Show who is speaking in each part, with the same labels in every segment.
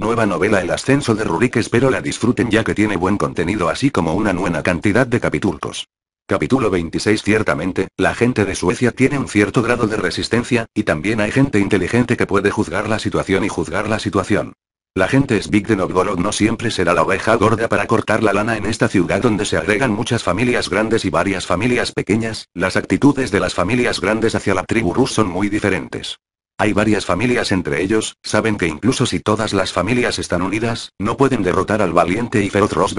Speaker 1: Nueva novela El ascenso de Rurik espero la disfruten ya que tiene buen contenido así como una buena cantidad de capitulcos. Capítulo 26 Ciertamente, la gente de Suecia tiene un cierto grado de resistencia, y también hay gente inteligente que puede juzgar la situación y juzgar la situación. La gente es Big de Novgorod no siempre será la oveja gorda para cortar la lana en esta ciudad donde se agregan muchas familias grandes y varias familias pequeñas, las actitudes de las familias grandes hacia la tribu rus son muy diferentes. Hay varias familias entre ellos, saben que incluso si todas las familias están unidas, no pueden derrotar al valiente y feroz Ross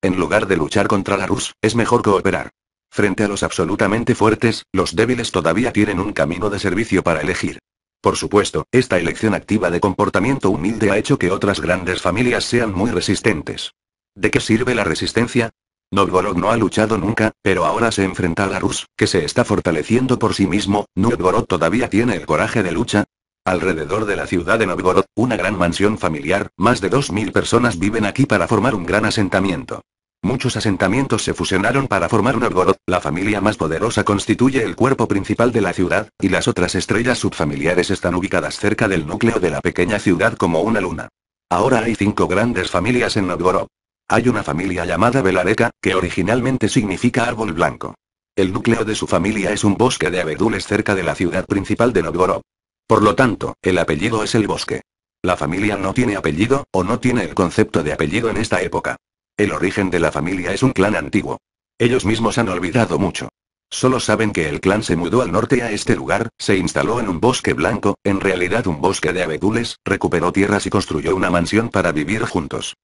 Speaker 1: En lugar de luchar contra la Rus, es mejor cooperar. Frente a los absolutamente fuertes, los débiles todavía tienen un camino de servicio para elegir. Por supuesto, esta elección activa de comportamiento humilde ha hecho que otras grandes familias sean muy resistentes. ¿De qué sirve la resistencia? Novgorod no ha luchado nunca, pero ahora se enfrenta a la Rus, que se está fortaleciendo por sí mismo. Novgorod todavía tiene el coraje de lucha. Alrededor de la ciudad de Novgorod, una gran mansión familiar, más de 2.000 personas viven aquí para formar un gran asentamiento. Muchos asentamientos se fusionaron para formar Novgorod, la familia más poderosa constituye el cuerpo principal de la ciudad, y las otras estrellas subfamiliares están ubicadas cerca del núcleo de la pequeña ciudad como una luna. Ahora hay cinco grandes familias en Novgorod. Hay una familia llamada Belareca, que originalmente significa árbol blanco. El núcleo de su familia es un bosque de abedules cerca de la ciudad principal de Novgorod. Por lo tanto, el apellido es el bosque. La familia no tiene apellido, o no tiene el concepto de apellido en esta época. El origen de la familia es un clan antiguo. Ellos mismos han olvidado mucho. Solo saben que el clan se mudó al norte a este lugar, se instaló en un bosque blanco, en realidad un bosque de abedules, recuperó tierras y construyó una mansión para vivir juntos.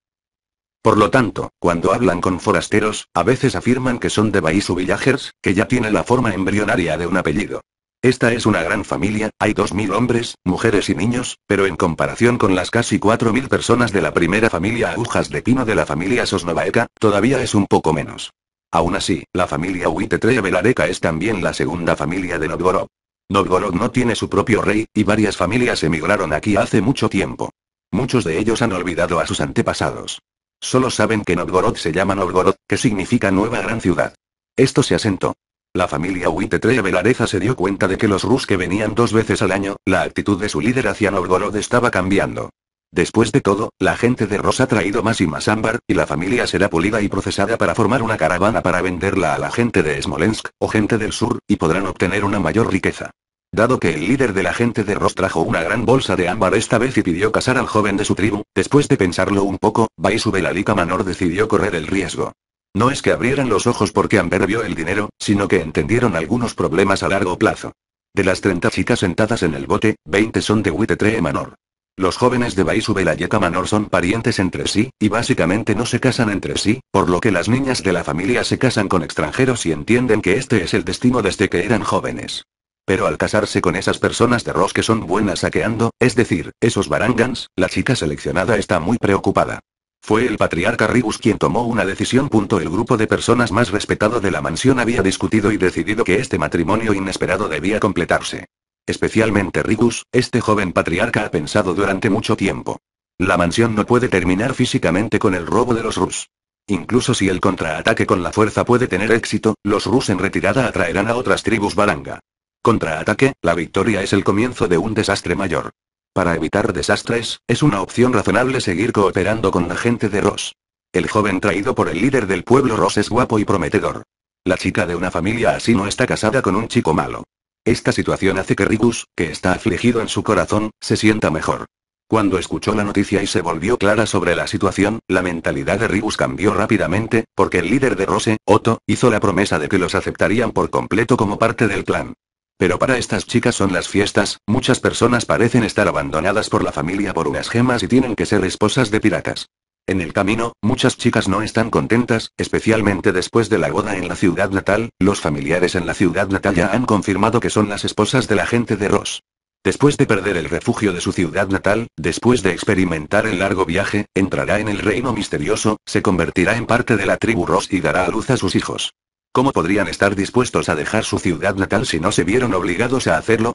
Speaker 1: Por lo tanto, cuando hablan con forasteros, a veces afirman que son de Baisu Villagers, que ya tiene la forma embrionaria de un apellido. Esta es una gran familia, hay 2.000 hombres, mujeres y niños, pero en comparación con las casi 4.000 personas de la primera familia Agujas de Pino de la familia Sosnovaeca, todavía es un poco menos. Aún así, la familia Uite Belareca es también la segunda familia de Novgorod. Novgorod no tiene su propio rey, y varias familias emigraron aquí hace mucho tiempo. Muchos de ellos han olvidado a sus antepasados. Solo saben que Novgorod se llama Novgorod, que significa nueva gran ciudad. Esto se asentó. La familia Huitetreve Velareza se dio cuenta de que los Rus que venían dos veces al año, la actitud de su líder hacia Novgorod estaba cambiando. Después de todo, la gente de Ross ha traído más y más ámbar, y la familia será pulida y procesada para formar una caravana para venderla a la gente de Smolensk, o gente del sur, y podrán obtener una mayor riqueza. Dado que el líder de la gente de Ross trajo una gran bolsa de ámbar esta vez y pidió casar al joven de su tribu, después de pensarlo un poco, Baisu Belalica Manor decidió correr el riesgo. No es que abrieran los ojos porque Amber vio el dinero, sino que entendieron algunos problemas a largo plazo. De las 30 chicas sentadas en el bote, 20 son de Tre Manor. Los jóvenes de Baisu Manor son parientes entre sí, y básicamente no se casan entre sí, por lo que las niñas de la familia se casan con extranjeros y entienden que este es el destino desde que eran jóvenes. Pero al casarse con esas personas de Ross que son buenas saqueando, es decir, esos barangans, la chica seleccionada está muy preocupada. Fue el patriarca Rigus quien tomó una decisión. El grupo de personas más respetado de la mansión había discutido y decidido que este matrimonio inesperado debía completarse. Especialmente Rigus, este joven patriarca ha pensado durante mucho tiempo. La mansión no puede terminar físicamente con el robo de los Rus. Incluso si el contraataque con la fuerza puede tener éxito, los Rus en retirada atraerán a otras tribus baranga. Contraataque, la victoria es el comienzo de un desastre mayor. Para evitar desastres, es una opción razonable seguir cooperando con la gente de Ross. El joven traído por el líder del pueblo Ross es guapo y prometedor. La chica de una familia así no está casada con un chico malo. Esta situación hace que Rigus, que está afligido en su corazón, se sienta mejor. Cuando escuchó la noticia y se volvió clara sobre la situación, la mentalidad de Rigus cambió rápidamente, porque el líder de Rose, Otto, hizo la promesa de que los aceptarían por completo como parte del clan. Pero para estas chicas son las fiestas, muchas personas parecen estar abandonadas por la familia por unas gemas y tienen que ser esposas de piratas. En el camino, muchas chicas no están contentas, especialmente después de la boda en la ciudad natal, los familiares en la ciudad natal ya han confirmado que son las esposas de la gente de Ross. Después de perder el refugio de su ciudad natal, después de experimentar el largo viaje, entrará en el reino misterioso, se convertirá en parte de la tribu Ross y dará a luz a sus hijos. ¿Cómo podrían estar dispuestos a dejar su ciudad natal si no se vieron obligados a hacerlo?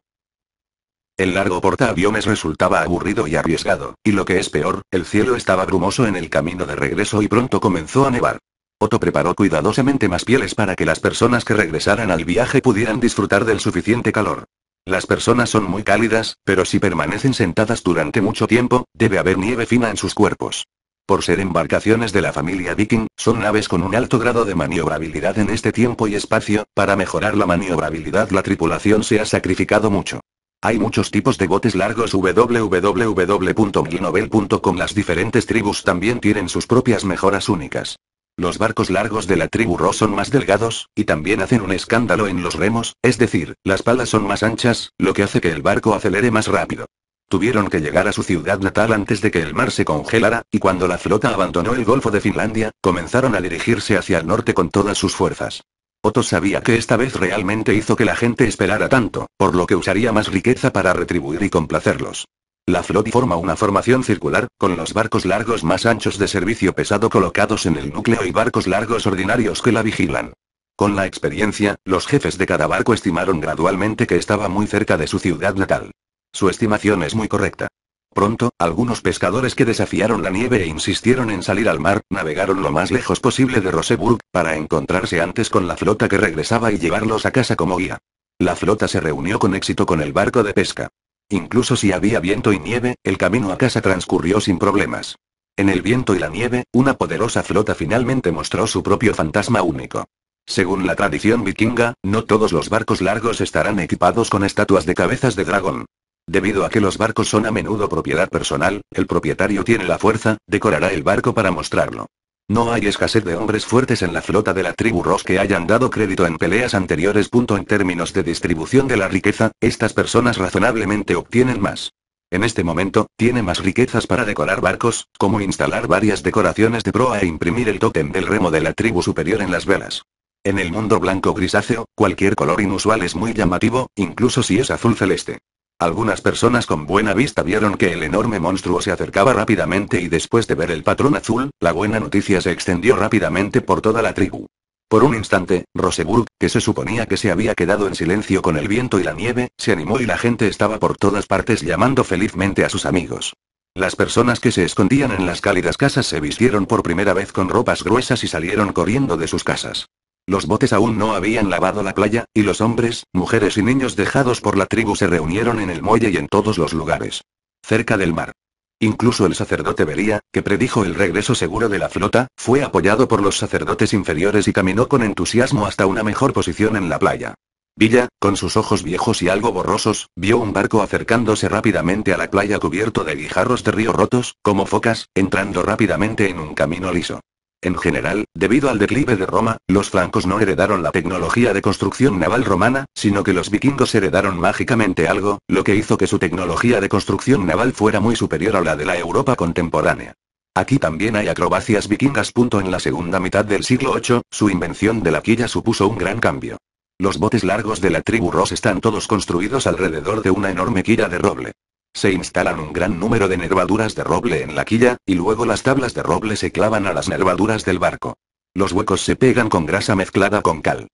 Speaker 1: El largo portaaviones resultaba aburrido y arriesgado, y lo que es peor, el cielo estaba brumoso en el camino de regreso y pronto comenzó a nevar. Otto preparó cuidadosamente más pieles para que las personas que regresaran al viaje pudieran disfrutar del suficiente calor. Las personas son muy cálidas, pero si permanecen sentadas durante mucho tiempo, debe haber nieve fina en sus cuerpos. Por ser embarcaciones de la familia Viking, son naves con un alto grado de maniobrabilidad en este tiempo y espacio, para mejorar la maniobrabilidad la tripulación se ha sacrificado mucho. Hay muchos tipos de botes largos www.ginovel.com Las diferentes tribus también tienen sus propias mejoras únicas. Los barcos largos de la tribu Ro son más delgados, y también hacen un escándalo en los remos, es decir, las palas son más anchas, lo que hace que el barco acelere más rápido. Tuvieron que llegar a su ciudad natal antes de que el mar se congelara, y cuando la flota abandonó el Golfo de Finlandia, comenzaron a dirigirse hacia el norte con todas sus fuerzas. Otto sabía que esta vez realmente hizo que la gente esperara tanto, por lo que usaría más riqueza para retribuir y complacerlos. La flota forma una formación circular, con los barcos largos más anchos de servicio pesado colocados en el núcleo y barcos largos ordinarios que la vigilan. Con la experiencia, los jefes de cada barco estimaron gradualmente que estaba muy cerca de su ciudad natal. Su estimación es muy correcta. Pronto, algunos pescadores que desafiaron la nieve e insistieron en salir al mar, navegaron lo más lejos posible de Roseburg, para encontrarse antes con la flota que regresaba y llevarlos a casa como guía. La flota se reunió con éxito con el barco de pesca. Incluso si había viento y nieve, el camino a casa transcurrió sin problemas. En el viento y la nieve, una poderosa flota finalmente mostró su propio fantasma único. Según la tradición vikinga, no todos los barcos largos estarán equipados con estatuas de cabezas de dragón. Debido a que los barcos son a menudo propiedad personal, el propietario tiene la fuerza, decorará el barco para mostrarlo. No hay escasez de hombres fuertes en la flota de la tribu Ross que hayan dado crédito en peleas anteriores. En términos de distribución de la riqueza, estas personas razonablemente obtienen más. En este momento, tiene más riquezas para decorar barcos, como instalar varias decoraciones de proa e imprimir el tótem del remo de la tribu superior en las velas. En el mundo blanco grisáceo, cualquier color inusual es muy llamativo, incluso si es azul celeste. Algunas personas con buena vista vieron que el enorme monstruo se acercaba rápidamente y después de ver el patrón azul, la buena noticia se extendió rápidamente por toda la tribu. Por un instante, Roseburg, que se suponía que se había quedado en silencio con el viento y la nieve, se animó y la gente estaba por todas partes llamando felizmente a sus amigos. Las personas que se escondían en las cálidas casas se vistieron por primera vez con ropas gruesas y salieron corriendo de sus casas. Los botes aún no habían lavado la playa, y los hombres, mujeres y niños dejados por la tribu se reunieron en el muelle y en todos los lugares. Cerca del mar. Incluso el sacerdote vería que predijo el regreso seguro de la flota, fue apoyado por los sacerdotes inferiores y caminó con entusiasmo hasta una mejor posición en la playa. Villa, con sus ojos viejos y algo borrosos, vio un barco acercándose rápidamente a la playa cubierto de guijarros de río rotos, como focas, entrando rápidamente en un camino liso. En general, debido al declive de Roma, los francos no heredaron la tecnología de construcción naval romana, sino que los vikingos heredaron mágicamente algo, lo que hizo que su tecnología de construcción naval fuera muy superior a la de la Europa contemporánea. Aquí también hay acrobacias vikingas. En la segunda mitad del siglo VIII, su invención de la quilla supuso un gran cambio. Los botes largos de la tribu Ross están todos construidos alrededor de una enorme quilla de roble. Se instalan un gran número de nervaduras de roble en la quilla, y luego las tablas de roble se clavan a las nervaduras del barco. Los huecos se pegan con grasa mezclada con cal.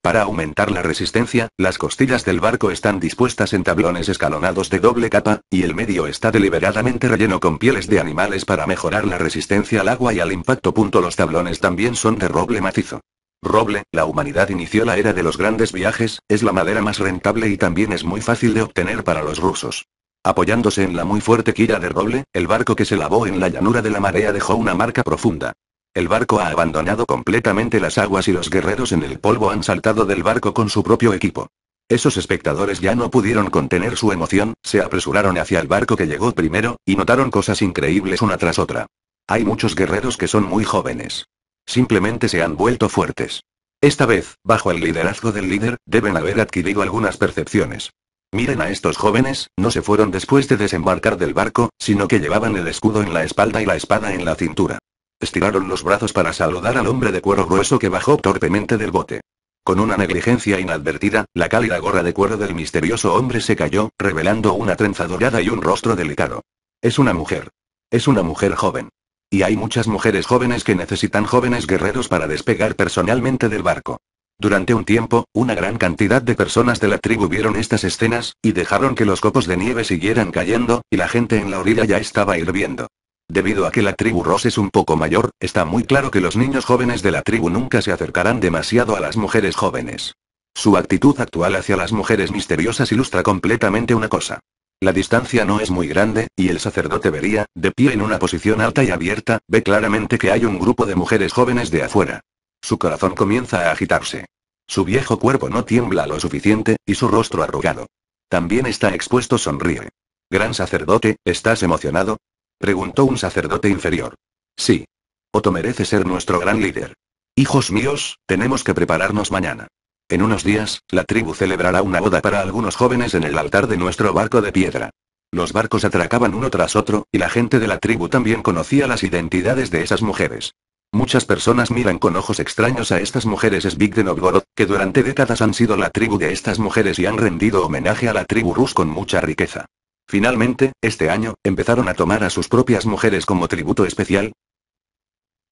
Speaker 1: Para aumentar la resistencia, las costillas del barco están dispuestas en tablones escalonados de doble capa, y el medio está deliberadamente relleno con pieles de animales para mejorar la resistencia al agua y al impacto. Los tablones también son de roble macizo. Roble, la humanidad inició la era de los grandes viajes, es la madera más rentable y también es muy fácil de obtener para los rusos. Apoyándose en la muy fuerte quilla de roble, el barco que se lavó en la llanura de la marea dejó una marca profunda. El barco ha abandonado completamente las aguas y los guerreros en el polvo han saltado del barco con su propio equipo. Esos espectadores ya no pudieron contener su emoción, se apresuraron hacia el barco que llegó primero, y notaron cosas increíbles una tras otra. Hay muchos guerreros que son muy jóvenes. Simplemente se han vuelto fuertes. Esta vez, bajo el liderazgo del líder, deben haber adquirido algunas percepciones. Miren a estos jóvenes, no se fueron después de desembarcar del barco, sino que llevaban el escudo en la espalda y la espada en la cintura. Estiraron los brazos para saludar al hombre de cuero grueso que bajó torpemente del bote. Con una negligencia inadvertida, la cálida gorra de cuero del misterioso hombre se cayó, revelando una trenza dorada y un rostro delicado. Es una mujer. Es una mujer joven. Y hay muchas mujeres jóvenes que necesitan jóvenes guerreros para despegar personalmente del barco. Durante un tiempo, una gran cantidad de personas de la tribu vieron estas escenas, y dejaron que los copos de nieve siguieran cayendo, y la gente en la orilla ya estaba hirviendo. Debido a que la tribu Ross es un poco mayor, está muy claro que los niños jóvenes de la tribu nunca se acercarán demasiado a las mujeres jóvenes. Su actitud actual hacia las mujeres misteriosas ilustra completamente una cosa. La distancia no es muy grande, y el sacerdote vería, de pie en una posición alta y abierta, ve claramente que hay un grupo de mujeres jóvenes de afuera. Su corazón comienza a agitarse. Su viejo cuerpo no tiembla lo suficiente, y su rostro arrugado. También está expuesto sonríe. Gran sacerdote, ¿estás emocionado? Preguntó un sacerdote inferior. Sí. Otto merece ser nuestro gran líder. Hijos míos, tenemos que prepararnos mañana. En unos días, la tribu celebrará una boda para algunos jóvenes en el altar de nuestro barco de piedra. Los barcos atracaban uno tras otro, y la gente de la tribu también conocía las identidades de esas mujeres. Muchas personas miran con ojos extraños a estas mujeres Svik de Novgorod, que durante décadas han sido la tribu de estas mujeres y han rendido homenaje a la tribu Rus con mucha riqueza. Finalmente, este año, empezaron a tomar a sus propias mujeres como tributo especial.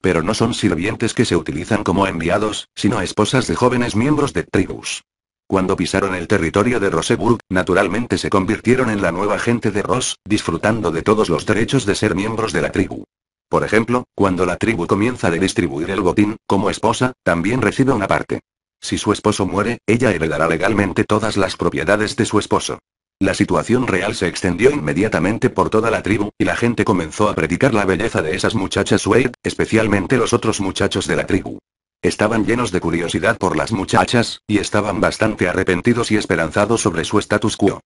Speaker 1: Pero no son sirvientes que se utilizan como enviados, sino esposas de jóvenes miembros de tribus. Cuando pisaron el territorio de Roseburg, naturalmente se convirtieron en la nueva gente de Ross, disfrutando de todos los derechos de ser miembros de la tribu. Por ejemplo, cuando la tribu comienza a distribuir el botín, como esposa, también recibe una parte. Si su esposo muere, ella heredará legalmente todas las propiedades de su esposo. La situación real se extendió inmediatamente por toda la tribu, y la gente comenzó a predicar la belleza de esas muchachas Wade, especialmente los otros muchachos de la tribu. Estaban llenos de curiosidad por las muchachas, y estaban bastante arrepentidos y esperanzados sobre su status quo.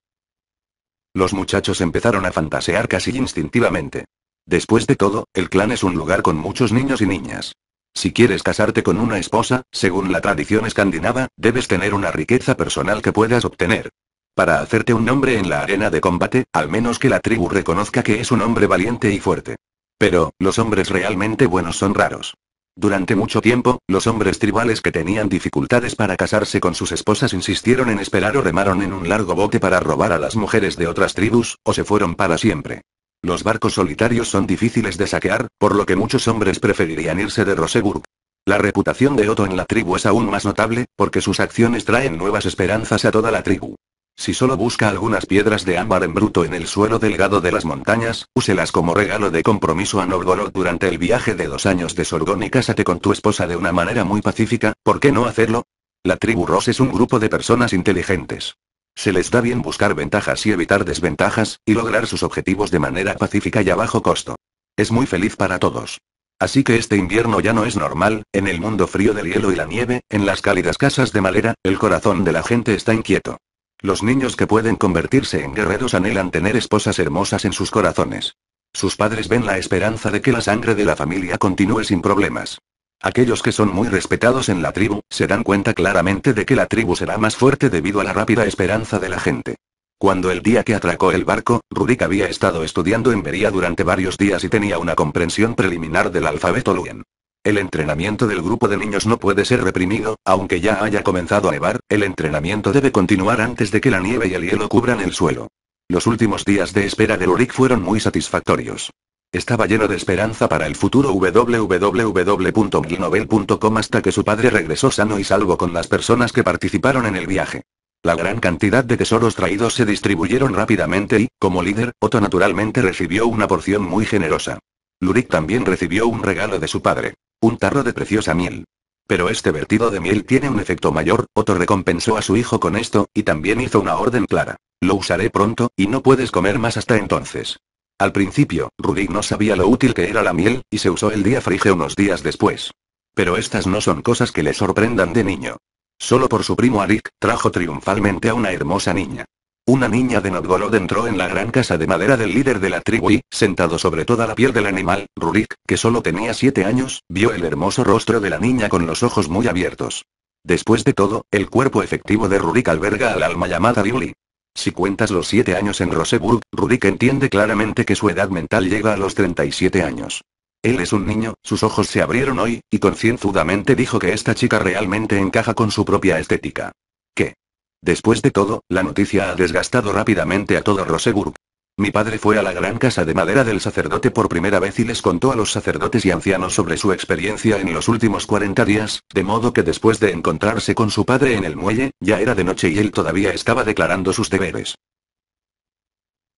Speaker 1: Los muchachos empezaron a fantasear casi instintivamente. Después de todo, el clan es un lugar con muchos niños y niñas. Si quieres casarte con una esposa, según la tradición escandinava, debes tener una riqueza personal que puedas obtener. Para hacerte un nombre en la arena de combate, al menos que la tribu reconozca que es un hombre valiente y fuerte. Pero, los hombres realmente buenos son raros. Durante mucho tiempo, los hombres tribales que tenían dificultades para casarse con sus esposas insistieron en esperar o remaron en un largo bote para robar a las mujeres de otras tribus, o se fueron para siempre. Los barcos solitarios son difíciles de saquear, por lo que muchos hombres preferirían irse de Roseburg. La reputación de Otto en la tribu es aún más notable, porque sus acciones traen nuevas esperanzas a toda la tribu. Si solo busca algunas piedras de ámbar en bruto en el suelo delgado de las montañas, úselas como regalo de compromiso a Norgorod durante el viaje de dos años de Sorgón y cásate con tu esposa de una manera muy pacífica, ¿por qué no hacerlo? La tribu Ross es un grupo de personas inteligentes. Se les da bien buscar ventajas y evitar desventajas, y lograr sus objetivos de manera pacífica y a bajo costo. Es muy feliz para todos. Así que este invierno ya no es normal, en el mundo frío del hielo y la nieve, en las cálidas casas de madera, el corazón de la gente está inquieto. Los niños que pueden convertirse en guerreros anhelan tener esposas hermosas en sus corazones. Sus padres ven la esperanza de que la sangre de la familia continúe sin problemas. Aquellos que son muy respetados en la tribu, se dan cuenta claramente de que la tribu será más fuerte debido a la rápida esperanza de la gente. Cuando el día que atracó el barco, Rurik había estado estudiando en Bería durante varios días y tenía una comprensión preliminar del alfabeto Luen. El entrenamiento del grupo de niños no puede ser reprimido, aunque ya haya comenzado a nevar, el entrenamiento debe continuar antes de que la nieve y el hielo cubran el suelo. Los últimos días de espera de Rurik fueron muy satisfactorios. Estaba lleno de esperanza para el futuro www.guinovel.com hasta que su padre regresó sano y salvo con las personas que participaron en el viaje. La gran cantidad de tesoros traídos se distribuyeron rápidamente y, como líder, Otto naturalmente recibió una porción muy generosa. Lurik también recibió un regalo de su padre. Un tarro de preciosa miel. Pero este vertido de miel tiene un efecto mayor, Otto recompensó a su hijo con esto, y también hizo una orden clara. Lo usaré pronto, y no puedes comer más hasta entonces. Al principio, Rurik no sabía lo útil que era la miel, y se usó el día frige unos días después. Pero estas no son cosas que le sorprendan de niño. Solo por su primo Arik, trajo triunfalmente a una hermosa niña. Una niña de Nodgorod entró en la gran casa de madera del líder de la tribu y, sentado sobre toda la piel del animal, Rurik, que solo tenía siete años, vio el hermoso rostro de la niña con los ojos muy abiertos. Después de todo, el cuerpo efectivo de Rurik alberga al alma llamada Yuli. Si cuentas los 7 años en Roseburg, Rudik entiende claramente que su edad mental llega a los 37 años. Él es un niño, sus ojos se abrieron hoy, y concienzudamente dijo que esta chica realmente encaja con su propia estética. ¿Qué? Después de todo, la noticia ha desgastado rápidamente a todo Roseburg, mi padre fue a la gran casa de madera del sacerdote por primera vez y les contó a los sacerdotes y ancianos sobre su experiencia en los últimos 40 días, de modo que después de encontrarse con su padre en el muelle, ya era de noche y él todavía estaba declarando sus deberes.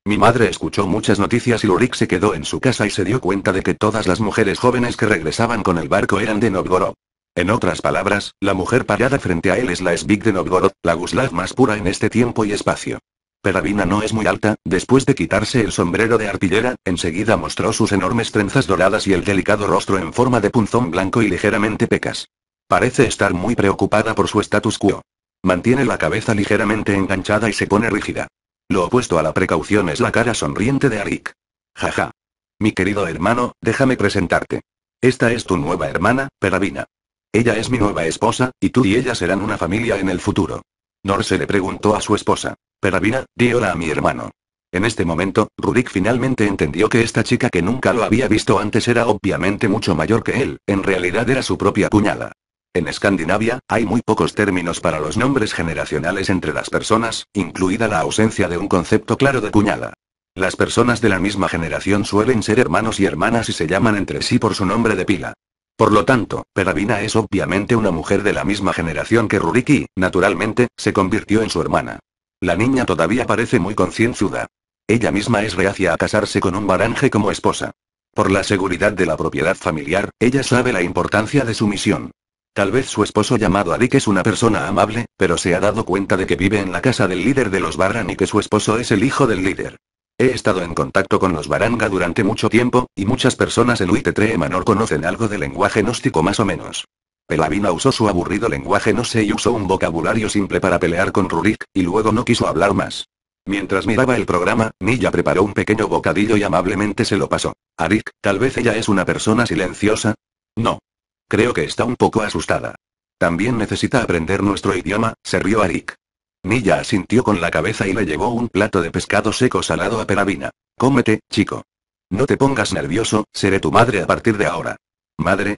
Speaker 1: Mi madre escuchó muchas noticias y Lurik se quedó en su casa y se dio cuenta de que todas las mujeres jóvenes que regresaban con el barco eran de Novgorod. En otras palabras, la mujer parada frente a él es la Svik de Novgorod, la Guslav más pura en este tiempo y espacio. Perabina no es muy alta, después de quitarse el sombrero de artillera, enseguida mostró sus enormes trenzas doradas y el delicado rostro en forma de punzón blanco y ligeramente pecas. Parece estar muy preocupada por su status quo. Mantiene la cabeza ligeramente enganchada y se pone rígida. Lo opuesto a la precaución es la cara sonriente de Arik. Jaja. Mi querido hermano, déjame presentarte. Esta es tu nueva hermana, Perabina. Ella es mi nueva esposa, y tú y ella serán una familia en el futuro. Nor se le preguntó a su esposa. Peravina, di hola a mi hermano. En este momento, Rurik finalmente entendió que esta chica que nunca lo había visto antes era obviamente mucho mayor que él, en realidad era su propia cuñada. En Escandinavia, hay muy pocos términos para los nombres generacionales entre las personas, incluida la ausencia de un concepto claro de cuñada. Las personas de la misma generación suelen ser hermanos y hermanas y se llaman entre sí por su nombre de pila. Por lo tanto, Peravina es obviamente una mujer de la misma generación que y, naturalmente, se convirtió en su hermana. La niña todavía parece muy concienzuda. Ella misma es reacia a casarse con un baranje como esposa. Por la seguridad de la propiedad familiar, ella sabe la importancia de su misión. Tal vez su esposo llamado Arik es una persona amable, pero se ha dado cuenta de que vive en la casa del líder de los Barran y que su esposo es el hijo del líder. He estado en contacto con los Baranga durante mucho tiempo, y muchas personas en UIT3 conocen algo del lenguaje gnóstico más o menos. Pelavina usó su aburrido lenguaje no sé y usó un vocabulario simple para pelear con Rurik, y luego no quiso hablar más. Mientras miraba el programa, Milla preparó un pequeño bocadillo y amablemente se lo pasó. Arik, tal vez ella es una persona silenciosa. No. Creo que está un poco asustada. También necesita aprender nuestro idioma, se rió Arik. Milla asintió con la cabeza y le llevó un plato de pescado seco salado a Pelavina. Cómete, chico. No te pongas nervioso, seré tu madre a partir de ahora. ¿Madre?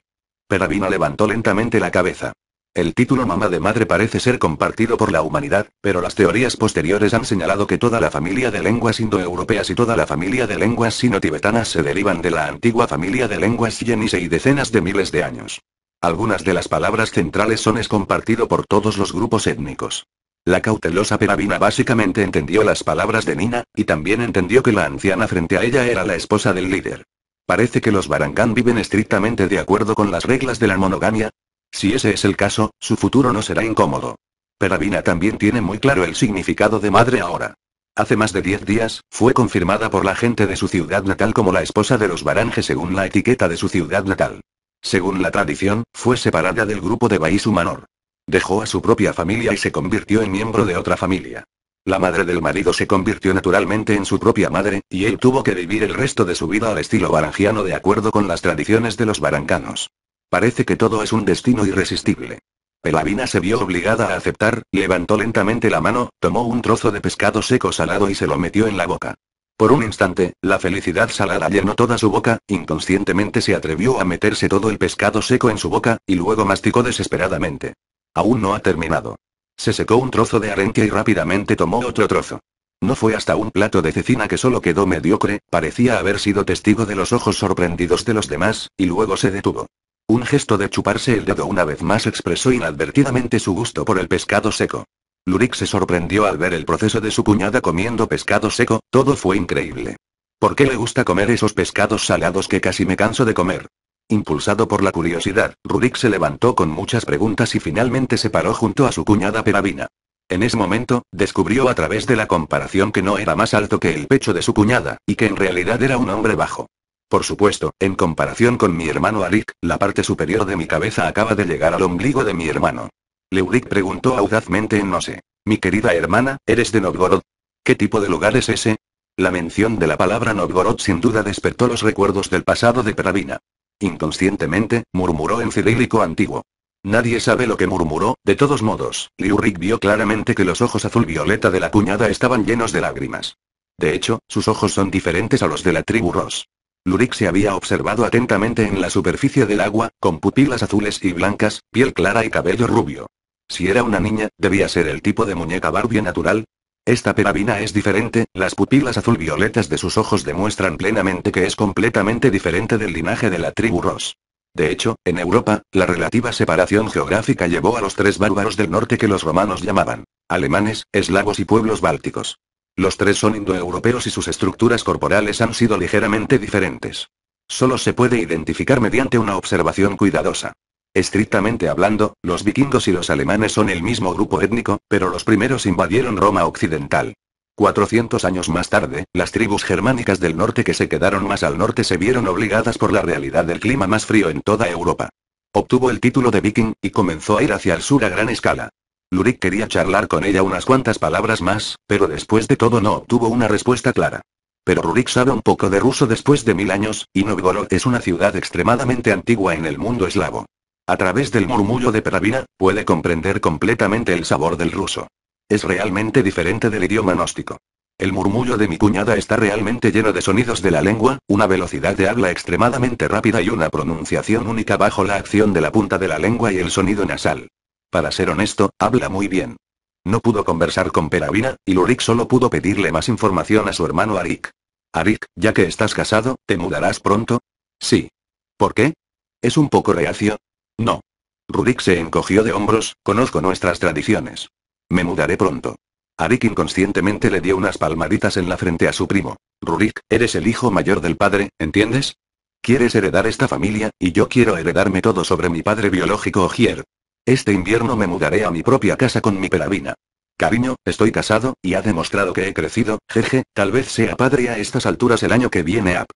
Speaker 1: Perabina levantó lentamente la cabeza. El título mamá de madre parece ser compartido por la humanidad, pero las teorías posteriores han señalado que toda la familia de lenguas indoeuropeas y toda la familia de lenguas sino-tibetanas se derivan de la antigua familia de lenguas yenise y decenas de miles de años. Algunas de las palabras centrales son es compartido por todos los grupos étnicos. La cautelosa Perabina básicamente entendió las palabras de Nina, y también entendió que la anciana frente a ella era la esposa del líder. Parece que los Barangán viven estrictamente de acuerdo con las reglas de la monogamia. Si ese es el caso, su futuro no será incómodo. Peravina también tiene muy claro el significado de madre ahora. Hace más de 10 días, fue confirmada por la gente de su ciudad natal como la esposa de los Barange según la etiqueta de su ciudad natal. Según la tradición, fue separada del grupo de su Manor. Dejó a su propia familia y se convirtió en miembro de otra familia. La madre del marido se convirtió naturalmente en su propia madre, y él tuvo que vivir el resto de su vida al estilo barangiano de acuerdo con las tradiciones de los barancanos. Parece que todo es un destino irresistible. Pelavina se vio obligada a aceptar, levantó lentamente la mano, tomó un trozo de pescado seco salado y se lo metió en la boca. Por un instante, la felicidad salada llenó toda su boca, inconscientemente se atrevió a meterse todo el pescado seco en su boca, y luego masticó desesperadamente. Aún no ha terminado. Se secó un trozo de arenque y rápidamente tomó otro trozo. No fue hasta un plato de cecina que solo quedó mediocre, parecía haber sido testigo de los ojos sorprendidos de los demás, y luego se detuvo. Un gesto de chuparse el dedo una vez más expresó inadvertidamente su gusto por el pescado seco. Lurik se sorprendió al ver el proceso de su cuñada comiendo pescado seco, todo fue increíble. ¿Por qué le gusta comer esos pescados salados que casi me canso de comer? Impulsado por la curiosidad, Rurik se levantó con muchas preguntas y finalmente se paró junto a su cuñada Perabina. En ese momento, descubrió a través de la comparación que no era más alto que el pecho de su cuñada, y que en realidad era un hombre bajo. Por supuesto, en comparación con mi hermano Arik, la parte superior de mi cabeza acaba de llegar al ombligo de mi hermano. Leurik preguntó audazmente en no sé. Mi querida hermana, ¿eres de Novgorod? ¿Qué tipo de lugar es ese? La mención de la palabra Novgorod sin duda despertó los recuerdos del pasado de Perabina. Inconscientemente, murmuró en cirílico antiguo. Nadie sabe lo que murmuró, de todos modos, Lurik vio claramente que los ojos azul violeta de la cuñada estaban llenos de lágrimas. De hecho, sus ojos son diferentes a los de la tribu Ross. Lurik se había observado atentamente en la superficie del agua, con pupilas azules y blancas, piel clara y cabello rubio. Si era una niña, debía ser el tipo de muñeca Barbie natural, esta perabina es diferente, las pupilas azul-violetas de sus ojos demuestran plenamente que es completamente diferente del linaje de la tribu Ross. De hecho, en Europa, la relativa separación geográfica llevó a los tres bárbaros del norte que los romanos llamaban alemanes, eslavos y pueblos bálticos. Los tres son indoeuropeos y sus estructuras corporales han sido ligeramente diferentes. Solo se puede identificar mediante una observación cuidadosa. Estrictamente hablando, los vikingos y los alemanes son el mismo grupo étnico, pero los primeros invadieron Roma occidental. 400 años más tarde, las tribus germánicas del norte que se quedaron más al norte se vieron obligadas por la realidad del clima más frío en toda Europa. Obtuvo el título de viking, y comenzó a ir hacia el sur a gran escala. Lurik quería charlar con ella unas cuantas palabras más, pero después de todo no obtuvo una respuesta clara. Pero Rurik sabe un poco de ruso después de mil años, y Novgorod es una ciudad extremadamente antigua en el mundo eslavo. A través del murmullo de Perabina puede comprender completamente el sabor del ruso. Es realmente diferente del idioma gnóstico. El murmullo de mi cuñada está realmente lleno de sonidos de la lengua, una velocidad de habla extremadamente rápida y una pronunciación única bajo la acción de la punta de la lengua y el sonido nasal. Para ser honesto, habla muy bien. No pudo conversar con Perabina y Lurik solo pudo pedirle más información a su hermano Arik. Arik, ya que estás casado, ¿te mudarás pronto? Sí. ¿Por qué? Es un poco reacio, no. Rurik se encogió de hombros, conozco nuestras tradiciones. Me mudaré pronto. Arik inconscientemente le dio unas palmaditas en la frente a su primo. Rurik, eres el hijo mayor del padre, ¿entiendes? Quieres heredar esta familia, y yo quiero heredarme todo sobre mi padre biológico Ogier. Este invierno me mudaré a mi propia casa con mi pelabina. Cariño, estoy casado, y ha demostrado que he crecido, jeje, tal vez sea padre a estas alturas el año que viene. Up.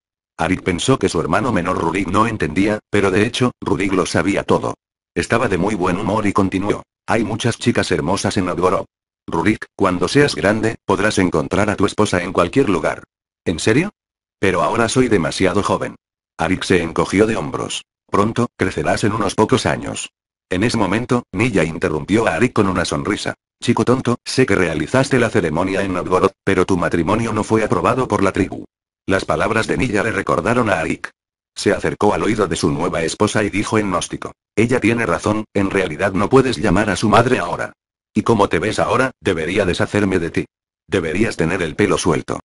Speaker 1: Arik pensó que su hermano menor Rurik no entendía, pero de hecho, Rurik lo sabía todo. Estaba de muy buen humor y continuó. Hay muchas chicas hermosas en Novgorod. Rurik, cuando seas grande, podrás encontrar a tu esposa en cualquier lugar. ¿En serio? Pero ahora soy demasiado joven. Arik se encogió de hombros. Pronto, crecerás en unos pocos años. En ese momento, Nilla interrumpió a Arik con una sonrisa. Chico tonto, sé que realizaste la ceremonia en Novgorod, pero tu matrimonio no fue aprobado por la tribu. Las palabras de Nilla le recordaron a Arik. Se acercó al oído de su nueva esposa y dijo en gnóstico. Ella tiene razón, en realidad no puedes llamar a su madre ahora. Y como te ves ahora, debería deshacerme de ti. Deberías tener el pelo suelto.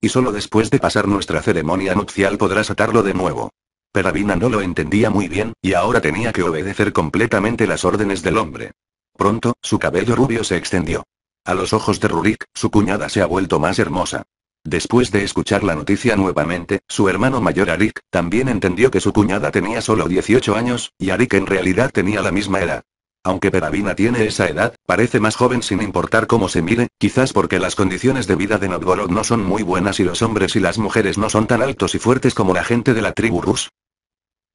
Speaker 1: Y solo después de pasar nuestra ceremonia nupcial podrás atarlo de nuevo. Perabina no lo entendía muy bien, y ahora tenía que obedecer completamente las órdenes del hombre. Pronto, su cabello rubio se extendió. A los ojos de Rurik, su cuñada se ha vuelto más hermosa. Después de escuchar la noticia nuevamente, su hermano mayor Arik, también entendió que su cuñada tenía solo 18 años, y Arik en realidad tenía la misma edad. Aunque Peravina tiene esa edad, parece más joven sin importar cómo se mire, quizás porque las condiciones de vida de Novgorod no son muy buenas y los hombres y las mujeres no son tan altos y fuertes como la gente de la tribu Rus.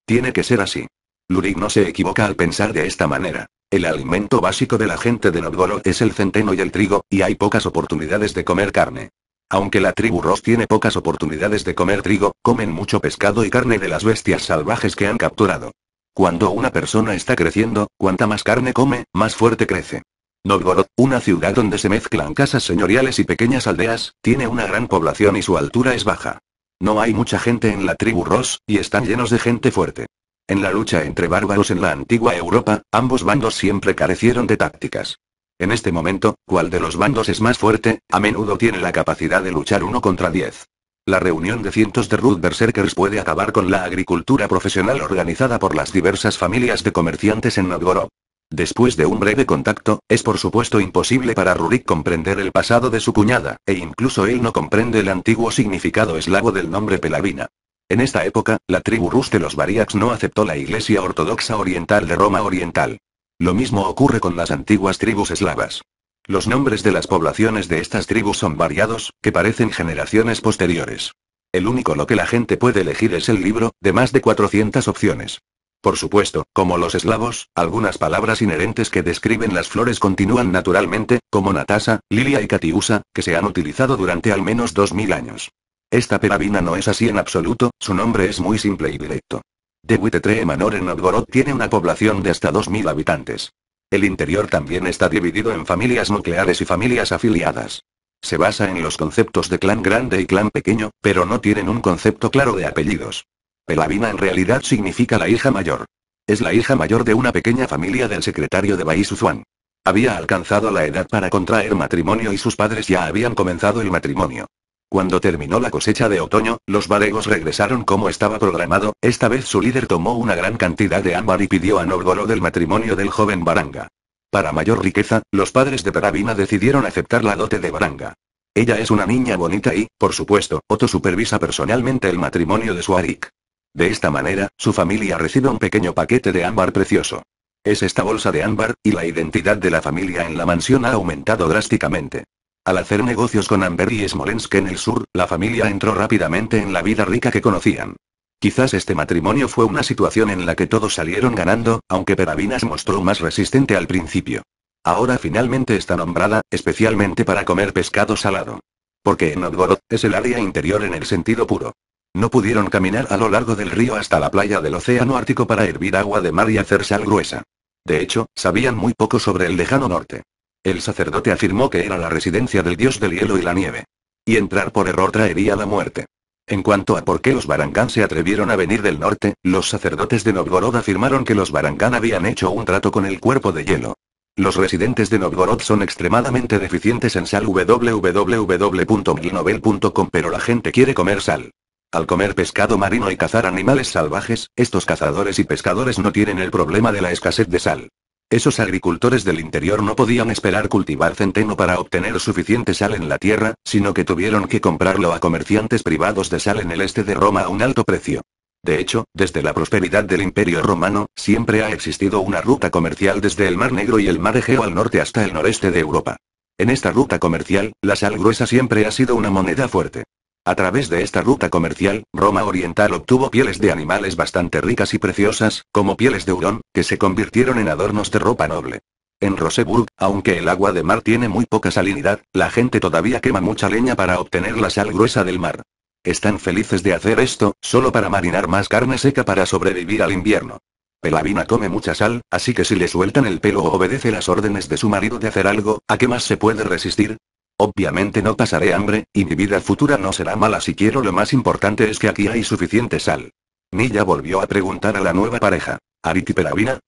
Speaker 1: Tiene que ser así. Lurik no se equivoca al pensar de esta manera. El alimento básico de la gente de Novgorod es el centeno y el trigo, y hay pocas oportunidades de comer carne. Aunque la tribu Ross tiene pocas oportunidades de comer trigo, comen mucho pescado y carne de las bestias salvajes que han capturado. Cuando una persona está creciendo, cuanta más carne come, más fuerte crece. Novgorod, una ciudad donde se mezclan casas señoriales y pequeñas aldeas, tiene una gran población y su altura es baja. No hay mucha gente en la tribu Ross, y están llenos de gente fuerte. En la lucha entre bárbaros en la antigua Europa, ambos bandos siempre carecieron de tácticas. En este momento, cuál de los bandos es más fuerte, a menudo tiene la capacidad de luchar uno contra diez. La reunión de cientos de Ruth Berserkers puede acabar con la agricultura profesional organizada por las diversas familias de comerciantes en Novgorod. Después de un breve contacto, es por supuesto imposible para Rurik comprender el pasado de su cuñada, e incluso él no comprende el antiguo significado eslavo del nombre Pelavina. En esta época, la tribu rus de los Bariaks no aceptó la Iglesia Ortodoxa Oriental de Roma Oriental. Lo mismo ocurre con las antiguas tribus eslavas. Los nombres de las poblaciones de estas tribus son variados, que parecen generaciones posteriores. El único lo que la gente puede elegir es el libro, de más de 400 opciones. Por supuesto, como los eslavos, algunas palabras inherentes que describen las flores continúan naturalmente, como natasa, lilia y Katiusa, que se han utilizado durante al menos 2000 años. Esta perabina no es así en absoluto, su nombre es muy simple y directo. De menor Manor en Novgorod tiene una población de hasta 2.000 habitantes. El interior también está dividido en familias nucleares y familias afiliadas. Se basa en los conceptos de clan grande y clan pequeño, pero no tienen un concepto claro de apellidos. Pelavina en realidad significa la hija mayor. Es la hija mayor de una pequeña familia del secretario de Baisuzuan. Había alcanzado la edad para contraer matrimonio y sus padres ya habían comenzado el matrimonio. Cuando terminó la cosecha de otoño, los baregos regresaron como estaba programado, esta vez su líder tomó una gran cantidad de ámbar y pidió a Nórdolo del matrimonio del joven Baranga. Para mayor riqueza, los padres de Parabina decidieron aceptar la dote de Baranga. Ella es una niña bonita y, por supuesto, Otto supervisa personalmente el matrimonio de Suarik. De esta manera, su familia recibe un pequeño paquete de ámbar precioso. Es esta bolsa de ámbar, y la identidad de la familia en la mansión ha aumentado drásticamente. Al hacer negocios con Amber y Smolensk en el sur, la familia entró rápidamente en la vida rica que conocían. Quizás este matrimonio fue una situación en la que todos salieron ganando, aunque Peravinas mostró más resistente al principio. Ahora finalmente está nombrada, especialmente para comer pescado salado. Porque en Novgorod, es el área interior en el sentido puro. No pudieron caminar a lo largo del río hasta la playa del Océano Ártico para hervir agua de mar y hacer sal gruesa. De hecho, sabían muy poco sobre el lejano norte. El sacerdote afirmó que era la residencia del dios del hielo y la nieve. Y entrar por error traería la muerte. En cuanto a por qué los barangán se atrevieron a venir del norte, los sacerdotes de Novgorod afirmaron que los barangán habían hecho un trato con el cuerpo de hielo. Los residentes de Novgorod son extremadamente deficientes en sal www.glinovel.com pero la gente quiere comer sal. Al comer pescado marino y cazar animales salvajes, estos cazadores y pescadores no tienen el problema de la escasez de sal. Esos agricultores del interior no podían esperar cultivar centeno para obtener suficiente sal en la tierra, sino que tuvieron que comprarlo a comerciantes privados de sal en el este de Roma a un alto precio. De hecho, desde la prosperidad del Imperio Romano, siempre ha existido una ruta comercial desde el Mar Negro y el Mar Egeo al norte hasta el noreste de Europa. En esta ruta comercial, la sal gruesa siempre ha sido una moneda fuerte. A través de esta ruta comercial, Roma Oriental obtuvo pieles de animales bastante ricas y preciosas, como pieles de hurón, que se convirtieron en adornos de ropa noble. En Roseburg, aunque el agua de mar tiene muy poca salinidad, la gente todavía quema mucha leña para obtener la sal gruesa del mar. Están felices de hacer esto, solo para marinar más carne seca para sobrevivir al invierno. Pelavina come mucha sal, así que si le sueltan el pelo o obedece las órdenes de su marido de hacer algo, ¿a qué más se puede resistir? Obviamente no pasaré hambre, y mi vida futura no será mala si quiero lo más importante es que aquí hay suficiente sal. Milla volvió a preguntar a la nueva pareja. Ariti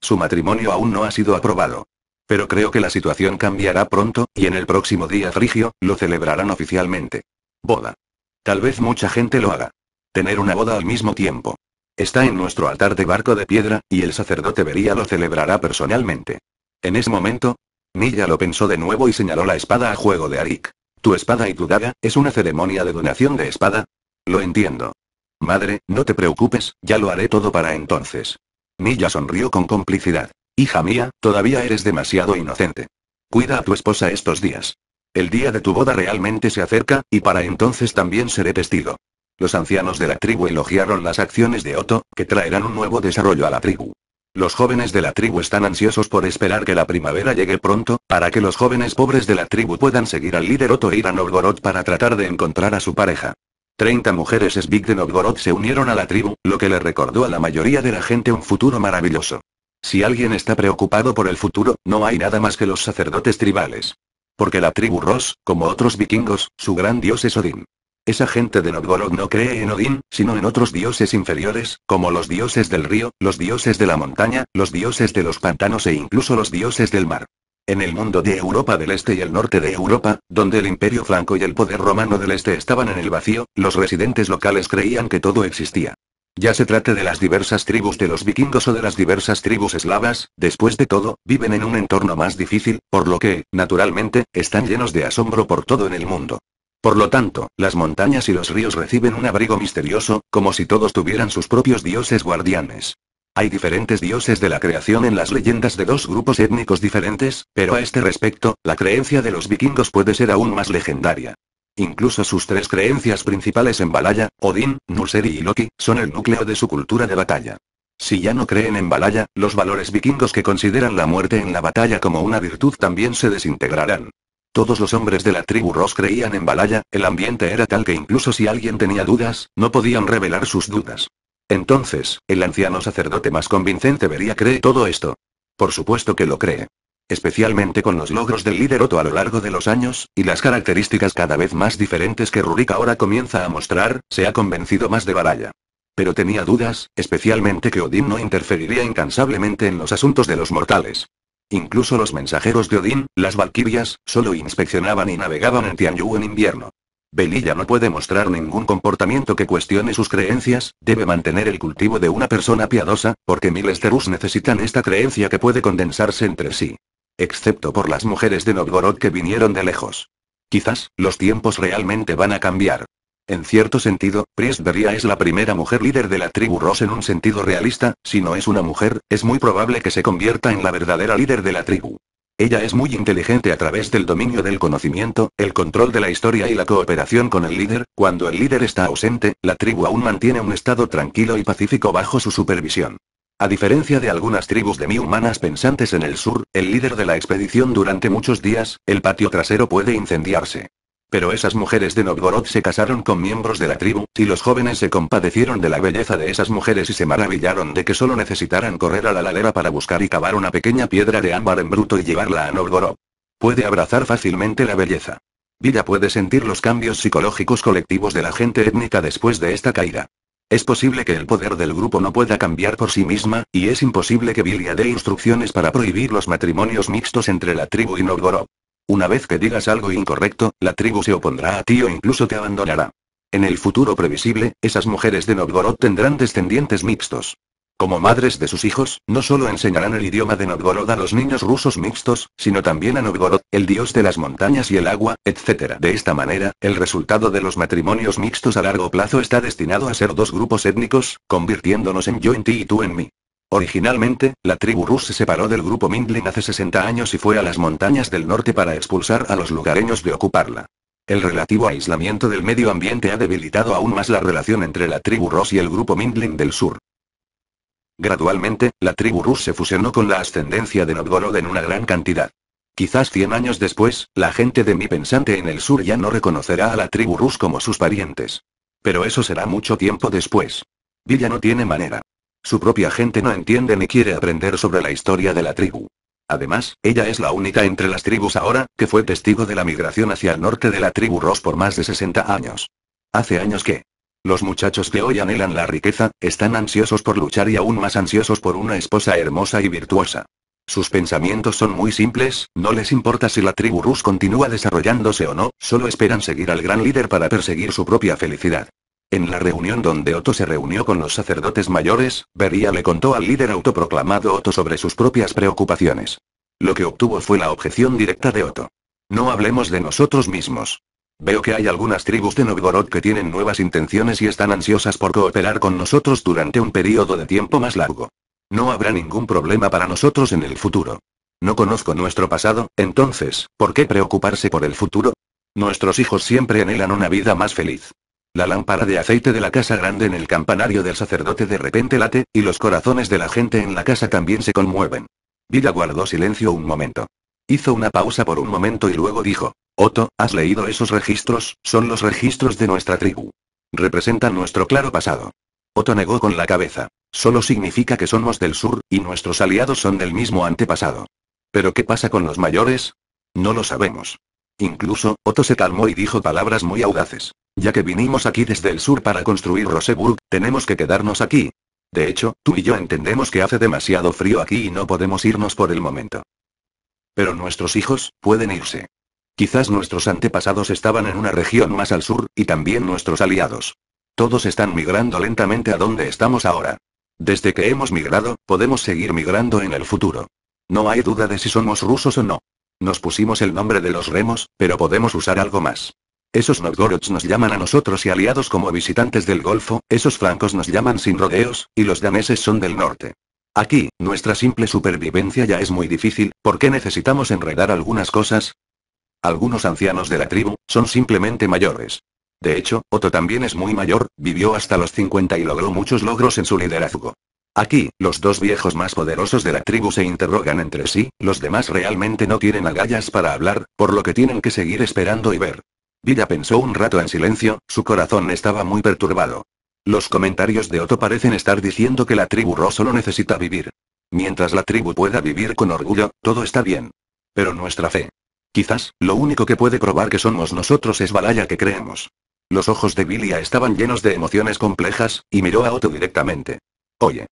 Speaker 1: su matrimonio aún no ha sido aprobado. Pero creo que la situación cambiará pronto, y en el próximo día frigio, lo celebrarán oficialmente. Boda. Tal vez mucha gente lo haga. Tener una boda al mismo tiempo. Está en nuestro altar de barco de piedra, y el sacerdote vería lo celebrará personalmente. En ese momento, Milla lo pensó de nuevo y señaló la espada a juego de Arik. Tu espada y tu daga, ¿es una ceremonia de donación de espada? Lo entiendo. Madre, no te preocupes, ya lo haré todo para entonces. Milla sonrió con complicidad. Hija mía, todavía eres demasiado inocente. Cuida a tu esposa estos días. El día de tu boda realmente se acerca, y para entonces también seré testigo. Los ancianos de la tribu elogiaron las acciones de Otto, que traerán un nuevo desarrollo a la tribu. Los jóvenes de la tribu están ansiosos por esperar que la primavera llegue pronto, para que los jóvenes pobres de la tribu puedan seguir al líder Otto e ir a Novgorod para tratar de encontrar a su pareja. Treinta mujeres Svik de Novgorod se unieron a la tribu, lo que le recordó a la mayoría de la gente un futuro maravilloso. Si alguien está preocupado por el futuro, no hay nada más que los sacerdotes tribales. Porque la tribu Ross, como otros vikingos, su gran dios es Odín. Esa gente de Novgorod no cree en Odín, sino en otros dioses inferiores, como los dioses del río, los dioses de la montaña, los dioses de los pantanos e incluso los dioses del mar. En el mundo de Europa del Este y el norte de Europa, donde el imperio franco y el poder romano del Este estaban en el vacío, los residentes locales creían que todo existía. Ya se trate de las diversas tribus de los vikingos o de las diversas tribus eslavas, después de todo, viven en un entorno más difícil, por lo que, naturalmente, están llenos de asombro por todo en el mundo. Por lo tanto, las montañas y los ríos reciben un abrigo misterioso, como si todos tuvieran sus propios dioses guardianes. Hay diferentes dioses de la creación en las leyendas de dos grupos étnicos diferentes, pero a este respecto, la creencia de los vikingos puede ser aún más legendaria. Incluso sus tres creencias principales en Balaya, Odín, Nurseri y Loki, son el núcleo de su cultura de batalla. Si ya no creen en Balaya, los valores vikingos que consideran la muerte en la batalla como una virtud también se desintegrarán. Todos los hombres de la tribu Ross creían en Balaya, el ambiente era tal que incluso si alguien tenía dudas, no podían revelar sus dudas. Entonces, el anciano sacerdote más convincente vería cree todo esto. Por supuesto que lo cree. Especialmente con los logros del líder Otto a lo largo de los años, y las características cada vez más diferentes que Rurik ahora comienza a mostrar, se ha convencido más de Balaya. Pero tenía dudas, especialmente que Odín no interferiría incansablemente en los asuntos de los mortales. Incluso los mensajeros de Odín, las valquirias, solo inspeccionaban y navegaban en Tianyu en invierno. Belilla no puede mostrar ningún comportamiento que cuestione sus creencias, debe mantener el cultivo de una persona piadosa, porque miles de Rus necesitan esta creencia que puede condensarse entre sí. Excepto por las mujeres de Novgorod que vinieron de lejos. Quizás, los tiempos realmente van a cambiar. En cierto sentido, Beria es la primera mujer líder de la tribu Ross en un sentido realista, si no es una mujer, es muy probable que se convierta en la verdadera líder de la tribu. Ella es muy inteligente a través del dominio del conocimiento, el control de la historia y la cooperación con el líder. Cuando el líder está ausente, la tribu aún mantiene un estado tranquilo y pacífico bajo su supervisión. A diferencia de algunas tribus de mi humanas pensantes en el sur, el líder de la expedición durante muchos días, el patio trasero puede incendiarse. Pero esas mujeres de Novgorod se casaron con miembros de la tribu, y los jóvenes se compadecieron de la belleza de esas mujeres y se maravillaron de que solo necesitaran correr a la ladera para buscar y cavar una pequeña piedra de ámbar en bruto y llevarla a Novgorod. Puede abrazar fácilmente la belleza. Villa puede sentir los cambios psicológicos colectivos de la gente étnica después de esta caída. Es posible que el poder del grupo no pueda cambiar por sí misma, y es imposible que Villa dé instrucciones para prohibir los matrimonios mixtos entre la tribu y Novgorod. Una vez que digas algo incorrecto, la tribu se opondrá a ti o incluso te abandonará. En el futuro previsible, esas mujeres de Novgorod tendrán descendientes mixtos. Como madres de sus hijos, no solo enseñarán el idioma de Novgorod a los niños rusos mixtos, sino también a Novgorod, el dios de las montañas y el agua, etc. De esta manera, el resultado de los matrimonios mixtos a largo plazo está destinado a ser dos grupos étnicos, convirtiéndonos en yo en ti y tú en mí. Originalmente, la tribu Rus se separó del grupo Mindlin hace 60 años y fue a las montañas del norte para expulsar a los lugareños de ocuparla. El relativo aislamiento del medio ambiente ha debilitado aún más la relación entre la tribu Rus y el grupo Mindlin del sur. Gradualmente, la tribu Rus se fusionó con la ascendencia de Novgorod en una gran cantidad. Quizás 100 años después, la gente de mi pensante en el sur ya no reconocerá a la tribu Rus como sus parientes. Pero eso será mucho tiempo después. Villa no tiene manera. Su propia gente no entiende ni quiere aprender sobre la historia de la tribu. Además, ella es la única entre las tribus ahora, que fue testigo de la migración hacia el norte de la tribu Ross por más de 60 años. Hace años que... Los muchachos que hoy anhelan la riqueza, están ansiosos por luchar y aún más ansiosos por una esposa hermosa y virtuosa. Sus pensamientos son muy simples, no les importa si la tribu Rus continúa desarrollándose o no, solo esperan seguir al gran líder para perseguir su propia felicidad. En la reunión donde Otto se reunió con los sacerdotes mayores, Beria le contó al líder autoproclamado Otto sobre sus propias preocupaciones. Lo que obtuvo fue la objeción directa de Otto. No hablemos de nosotros mismos. Veo que hay algunas tribus de Novgorod que tienen nuevas intenciones y están ansiosas por cooperar con nosotros durante un periodo de tiempo más largo. No habrá ningún problema para nosotros en el futuro. No conozco nuestro pasado, entonces, ¿por qué preocuparse por el futuro? Nuestros hijos siempre anhelan una vida más feliz. La lámpara de aceite de la casa grande en el campanario del sacerdote de repente late, y los corazones de la gente en la casa también se conmueven. Vida guardó silencio un momento. Hizo una pausa por un momento y luego dijo, Otto, ¿has leído esos registros? Son los registros de nuestra tribu. Representan nuestro claro pasado. Otto negó con la cabeza. Solo significa que somos del sur, y nuestros aliados son del mismo antepasado. ¿Pero qué pasa con los mayores? No lo sabemos. Incluso, Otto se calmó y dijo palabras muy audaces. Ya que vinimos aquí desde el sur para construir Roseburg, tenemos que quedarnos aquí. De hecho, tú y yo entendemos que hace demasiado frío aquí y no podemos irnos por el momento. Pero nuestros hijos, pueden irse. Quizás nuestros antepasados estaban en una región más al sur, y también nuestros aliados. Todos están migrando lentamente a donde estamos ahora. Desde que hemos migrado, podemos seguir migrando en el futuro. No hay duda de si somos rusos o no. Nos pusimos el nombre de los remos, pero podemos usar algo más. Esos Novgorods nos llaman a nosotros y aliados como visitantes del Golfo, esos francos nos llaman sin rodeos, y los daneses son del norte. Aquí, nuestra simple supervivencia ya es muy difícil, ¿por qué necesitamos enredar algunas cosas? Algunos ancianos de la tribu, son simplemente mayores. De hecho, Otto también es muy mayor, vivió hasta los 50 y logró muchos logros en su liderazgo. Aquí, los dos viejos más poderosos de la tribu se interrogan entre sí, los demás realmente no tienen agallas para hablar, por lo que tienen que seguir esperando y ver. Villa pensó un rato en silencio, su corazón estaba muy perturbado. Los comentarios de Otto parecen estar diciendo que la tribu Ro solo necesita vivir. Mientras la tribu pueda vivir con orgullo, todo está bien. Pero nuestra fe. Quizás, lo único que puede probar que somos nosotros es Balaya que creemos. Los ojos de Vilia estaban llenos de emociones complejas, y miró a Otto directamente. Oye.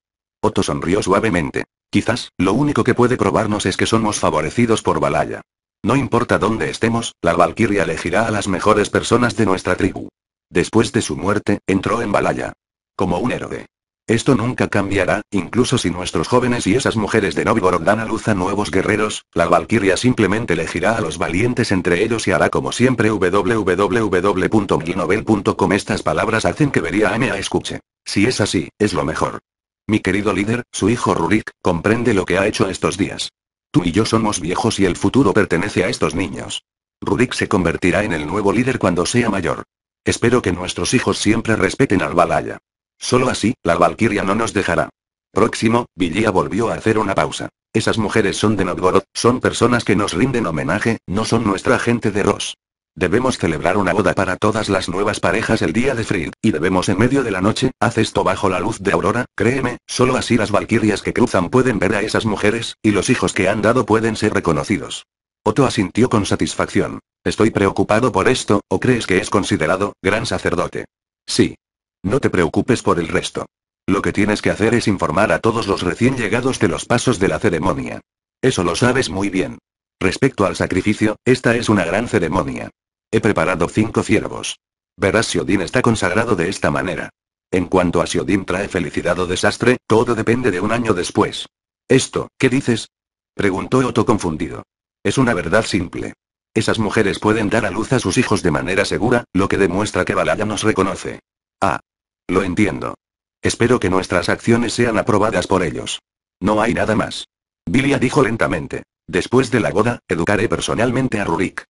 Speaker 1: Otto sonrió suavemente. Quizás, lo único que puede probarnos es que somos favorecidos por Balaya. No importa dónde estemos, la Valquiria elegirá a las mejores personas de nuestra tribu. Después de su muerte, entró en Balaya. Como un héroe. Esto nunca cambiará, incluso si nuestros jóvenes y esas mujeres de Novgorod dan a luz a nuevos guerreros, la Valquiria simplemente elegirá a los valientes entre ellos y hará como siempre www.glinovel.com Estas palabras hacen que Beria Amea escuche. Si es así, es lo mejor. Mi querido líder, su hijo Rurik, comprende lo que ha hecho estos días. Tú y yo somos viejos y el futuro pertenece a estos niños. Rurik se convertirá en el nuevo líder cuando sea mayor. Espero que nuestros hijos siempre respeten al Balaya. Solo así, la Valquiria no nos dejará. Próximo, Villia volvió a hacer una pausa. Esas mujeres son de Novgorod, son personas que nos rinden homenaje, no son nuestra gente de Ross. Debemos celebrar una boda para todas las nuevas parejas el día de Frigg, y debemos en medio de la noche, haz esto bajo la luz de aurora, créeme, solo así las valquirias que cruzan pueden ver a esas mujeres, y los hijos que han dado pueden ser reconocidos. Otto asintió con satisfacción. Estoy preocupado por esto, ¿o crees que es considerado, gran sacerdote? Sí. No te preocupes por el resto. Lo que tienes que hacer es informar a todos los recién llegados de los pasos de la ceremonia. Eso lo sabes muy bien. Respecto al sacrificio, esta es una gran ceremonia. He preparado cinco ciervos. Verás si Odín está consagrado de esta manera. En cuanto a si Odín trae felicidad o desastre, todo depende de un año después. ¿Esto, qué dices? Preguntó Otto confundido. Es una verdad simple. Esas mujeres pueden dar a luz a sus hijos de manera segura, lo que demuestra que Balaya nos reconoce. Ah. Lo entiendo. Espero que nuestras acciones sean aprobadas por ellos. No hay nada más. Bilia dijo lentamente. Después de la boda, educaré personalmente a Rurik.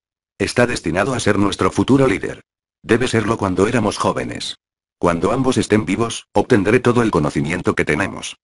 Speaker 1: Está destinado a ser nuestro futuro líder. Debe serlo cuando éramos jóvenes. Cuando ambos estén vivos, obtendré todo el conocimiento que tenemos.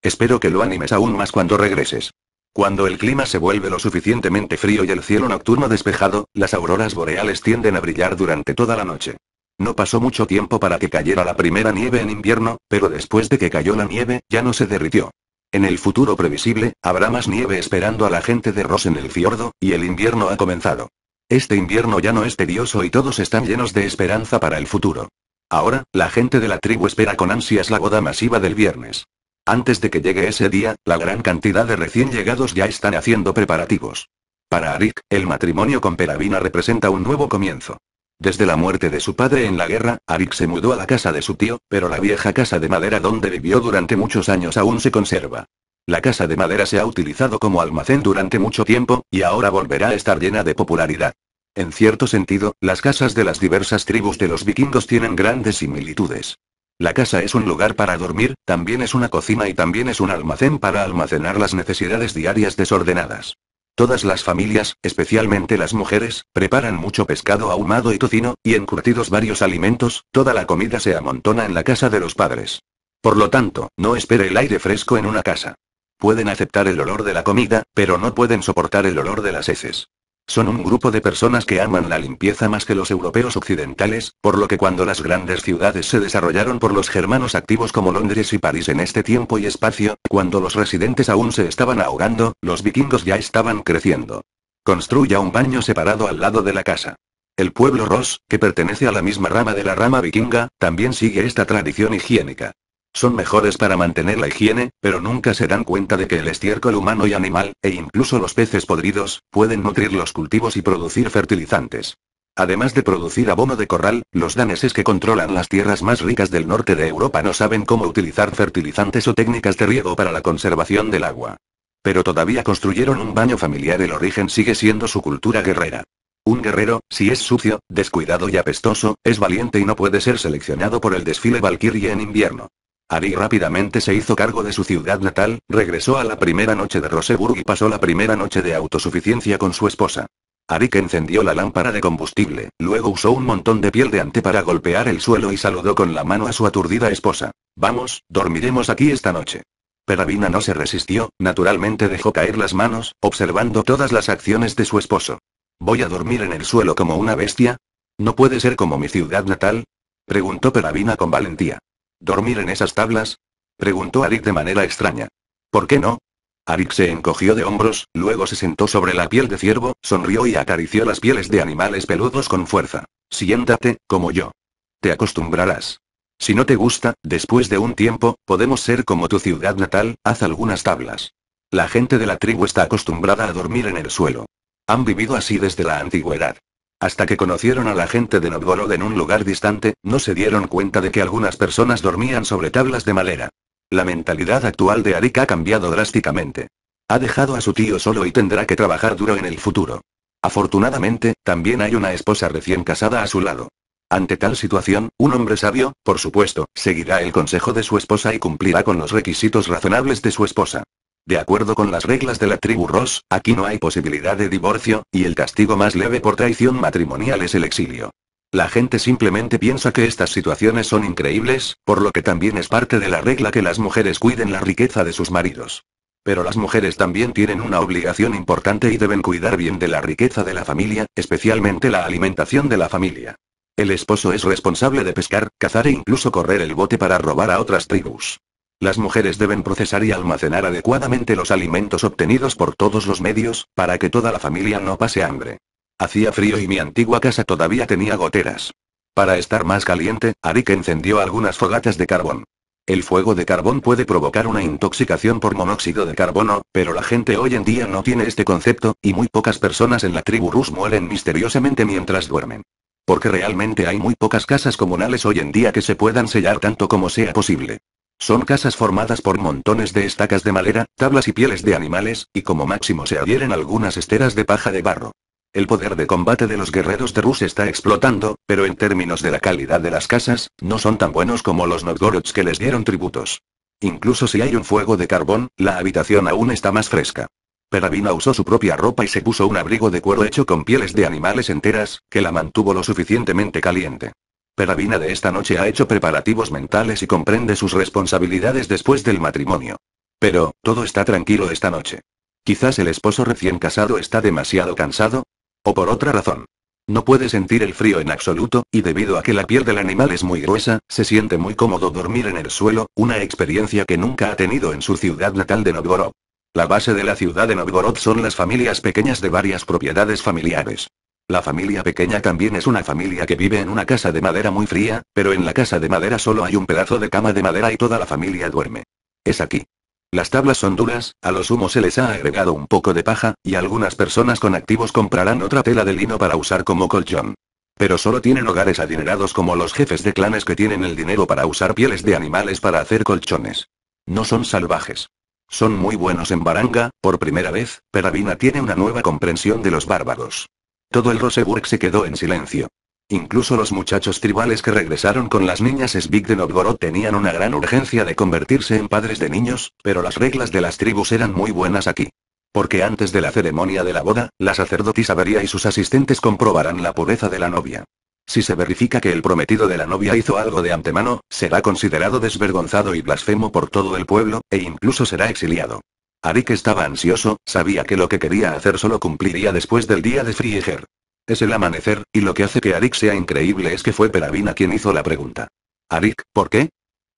Speaker 1: Espero que lo animes aún más cuando regreses. Cuando el clima se vuelve lo suficientemente frío y el cielo nocturno despejado, las auroras boreales tienden a brillar durante toda la noche. No pasó mucho tiempo para que cayera la primera nieve en invierno, pero después de que cayó la nieve, ya no se derritió. En el futuro previsible, habrá más nieve esperando a la gente de Ross en el fiordo, y el invierno ha comenzado. Este invierno ya no es tedioso y todos están llenos de esperanza para el futuro. Ahora, la gente de la tribu espera con ansias la boda masiva del viernes. Antes de que llegue ese día, la gran cantidad de recién llegados ya están haciendo preparativos. Para Arik, el matrimonio con Peravina representa un nuevo comienzo. Desde la muerte de su padre en la guerra, Arik se mudó a la casa de su tío, pero la vieja casa de madera donde vivió durante muchos años aún se conserva. La casa de madera se ha utilizado como almacén durante mucho tiempo, y ahora volverá a estar llena de popularidad. En cierto sentido, las casas de las diversas tribus de los vikingos tienen grandes similitudes. La casa es un lugar para dormir, también es una cocina y también es un almacén para almacenar las necesidades diarias desordenadas. Todas las familias, especialmente las mujeres, preparan mucho pescado ahumado y tocino, y encurtidos varios alimentos, toda la comida se amontona en la casa de los padres. Por lo tanto, no espere el aire fresco en una casa. Pueden aceptar el olor de la comida, pero no pueden soportar el olor de las heces. Son un grupo de personas que aman la limpieza más que los europeos occidentales, por lo que cuando las grandes ciudades se desarrollaron por los germanos activos como Londres y París en este tiempo y espacio, cuando los residentes aún se estaban ahogando, los vikingos ya estaban creciendo. Construya un baño separado al lado de la casa. El pueblo Ross, que pertenece a la misma rama de la rama vikinga, también sigue esta tradición higiénica. Son mejores para mantener la higiene, pero nunca se dan cuenta de que el estiércol humano y animal, e incluso los peces podridos, pueden nutrir los cultivos y producir fertilizantes. Además de producir abono de corral, los daneses que controlan las tierras más ricas del norte de Europa no saben cómo utilizar fertilizantes o técnicas de riego para la conservación del agua. Pero todavía construyeron un baño familiar, el origen sigue siendo su cultura guerrera. Un guerrero, si es sucio, descuidado y apestoso, es valiente y no puede ser seleccionado por el desfile Valkyrie en invierno. Ari rápidamente se hizo cargo de su ciudad natal, regresó a la primera noche de Roseburg y pasó la primera noche de autosuficiencia con su esposa. Arik encendió la lámpara de combustible, luego usó un montón de piel de ante para golpear el suelo y saludó con la mano a su aturdida esposa. Vamos, dormiremos aquí esta noche. Peravina no se resistió, naturalmente dejó caer las manos, observando todas las acciones de su esposo. ¿Voy a dormir en el suelo como una bestia? ¿No puede ser como mi ciudad natal? Preguntó Peravina con valentía. ¿Dormir en esas tablas? Preguntó Arik de manera extraña. ¿Por qué no? Arik se encogió de hombros, luego se sentó sobre la piel de ciervo, sonrió y acarició las pieles de animales peludos con fuerza. Siéntate, como yo. Te acostumbrarás. Si no te gusta, después de un tiempo, podemos ser como tu ciudad natal, haz algunas tablas. La gente de la tribu está acostumbrada a dormir en el suelo. Han vivido así desde la antigüedad. Hasta que conocieron a la gente de Novgorod en un lugar distante, no se dieron cuenta de que algunas personas dormían sobre tablas de madera. La mentalidad actual de Arik ha cambiado drásticamente. Ha dejado a su tío solo y tendrá que trabajar duro en el futuro. Afortunadamente, también hay una esposa recién casada a su lado. Ante tal situación, un hombre sabio, por supuesto, seguirá el consejo de su esposa y cumplirá con los requisitos razonables de su esposa. De acuerdo con las reglas de la tribu Ross, aquí no hay posibilidad de divorcio, y el castigo más leve por traición matrimonial es el exilio. La gente simplemente piensa que estas situaciones son increíbles, por lo que también es parte de la regla que las mujeres cuiden la riqueza de sus maridos. Pero las mujeres también tienen una obligación importante y deben cuidar bien de la riqueza de la familia, especialmente la alimentación de la familia. El esposo es responsable de pescar, cazar e incluso correr el bote para robar a otras tribus. Las mujeres deben procesar y almacenar adecuadamente los alimentos obtenidos por todos los medios, para que toda la familia no pase hambre. Hacía frío y mi antigua casa todavía tenía goteras. Para estar más caliente, Arik encendió algunas fogatas de carbón. El fuego de carbón puede provocar una intoxicación por monóxido de carbono, pero la gente hoy en día no tiene este concepto, y muy pocas personas en la tribu Rus mueren misteriosamente mientras duermen. Porque realmente hay muy pocas casas comunales hoy en día que se puedan sellar tanto como sea posible. Son casas formadas por montones de estacas de madera, tablas y pieles de animales, y como máximo se adhieren algunas esteras de paja de barro. El poder de combate de los guerreros de Rus está explotando, pero en términos de la calidad de las casas, no son tan buenos como los Novgorods que les dieron tributos. Incluso si hay un fuego de carbón, la habitación aún está más fresca. Peravina usó su propia ropa y se puso un abrigo de cuero hecho con pieles de animales enteras, que la mantuvo lo suficientemente caliente. Perabina de esta noche ha hecho preparativos mentales y comprende sus responsabilidades después del matrimonio. Pero, todo está tranquilo esta noche. Quizás el esposo recién casado está demasiado cansado. O por otra razón. No puede sentir el frío en absoluto, y debido a que la piel del animal es muy gruesa, se siente muy cómodo dormir en el suelo, una experiencia que nunca ha tenido en su ciudad natal de Novgorod. La base de la ciudad de Novgorod son las familias pequeñas de varias propiedades familiares. La familia pequeña también es una familia que vive en una casa de madera muy fría, pero en la casa de madera solo hay un pedazo de cama de madera y toda la familia duerme. Es aquí. Las tablas son duras, a los humos se les ha agregado un poco de paja, y algunas personas con activos comprarán otra tela de lino para usar como colchón. Pero solo tienen hogares adinerados como los jefes de clanes que tienen el dinero para usar pieles de animales para hacer colchones. No son salvajes. Son muy buenos en Baranga, por primera vez, Perabina tiene una nueva comprensión de los bárbaros. Todo el Roseburg se quedó en silencio. Incluso los muchachos tribales que regresaron con las niñas Svig de Novgorod tenían una gran urgencia de convertirse en padres de niños, pero las reglas de las tribus eran muy buenas aquí. Porque antes de la ceremonia de la boda, la sacerdotisa vería y sus asistentes comprobarán la pureza de la novia. Si se verifica que el prometido de la novia hizo algo de antemano, será considerado desvergonzado y blasfemo por todo el pueblo, e incluso será exiliado. Arik estaba ansioso, sabía que lo que quería hacer solo cumpliría después del día de Frieger. Es el amanecer, y lo que hace que Arik sea increíble es que fue Perabina quien hizo la pregunta. Arik, ¿por qué?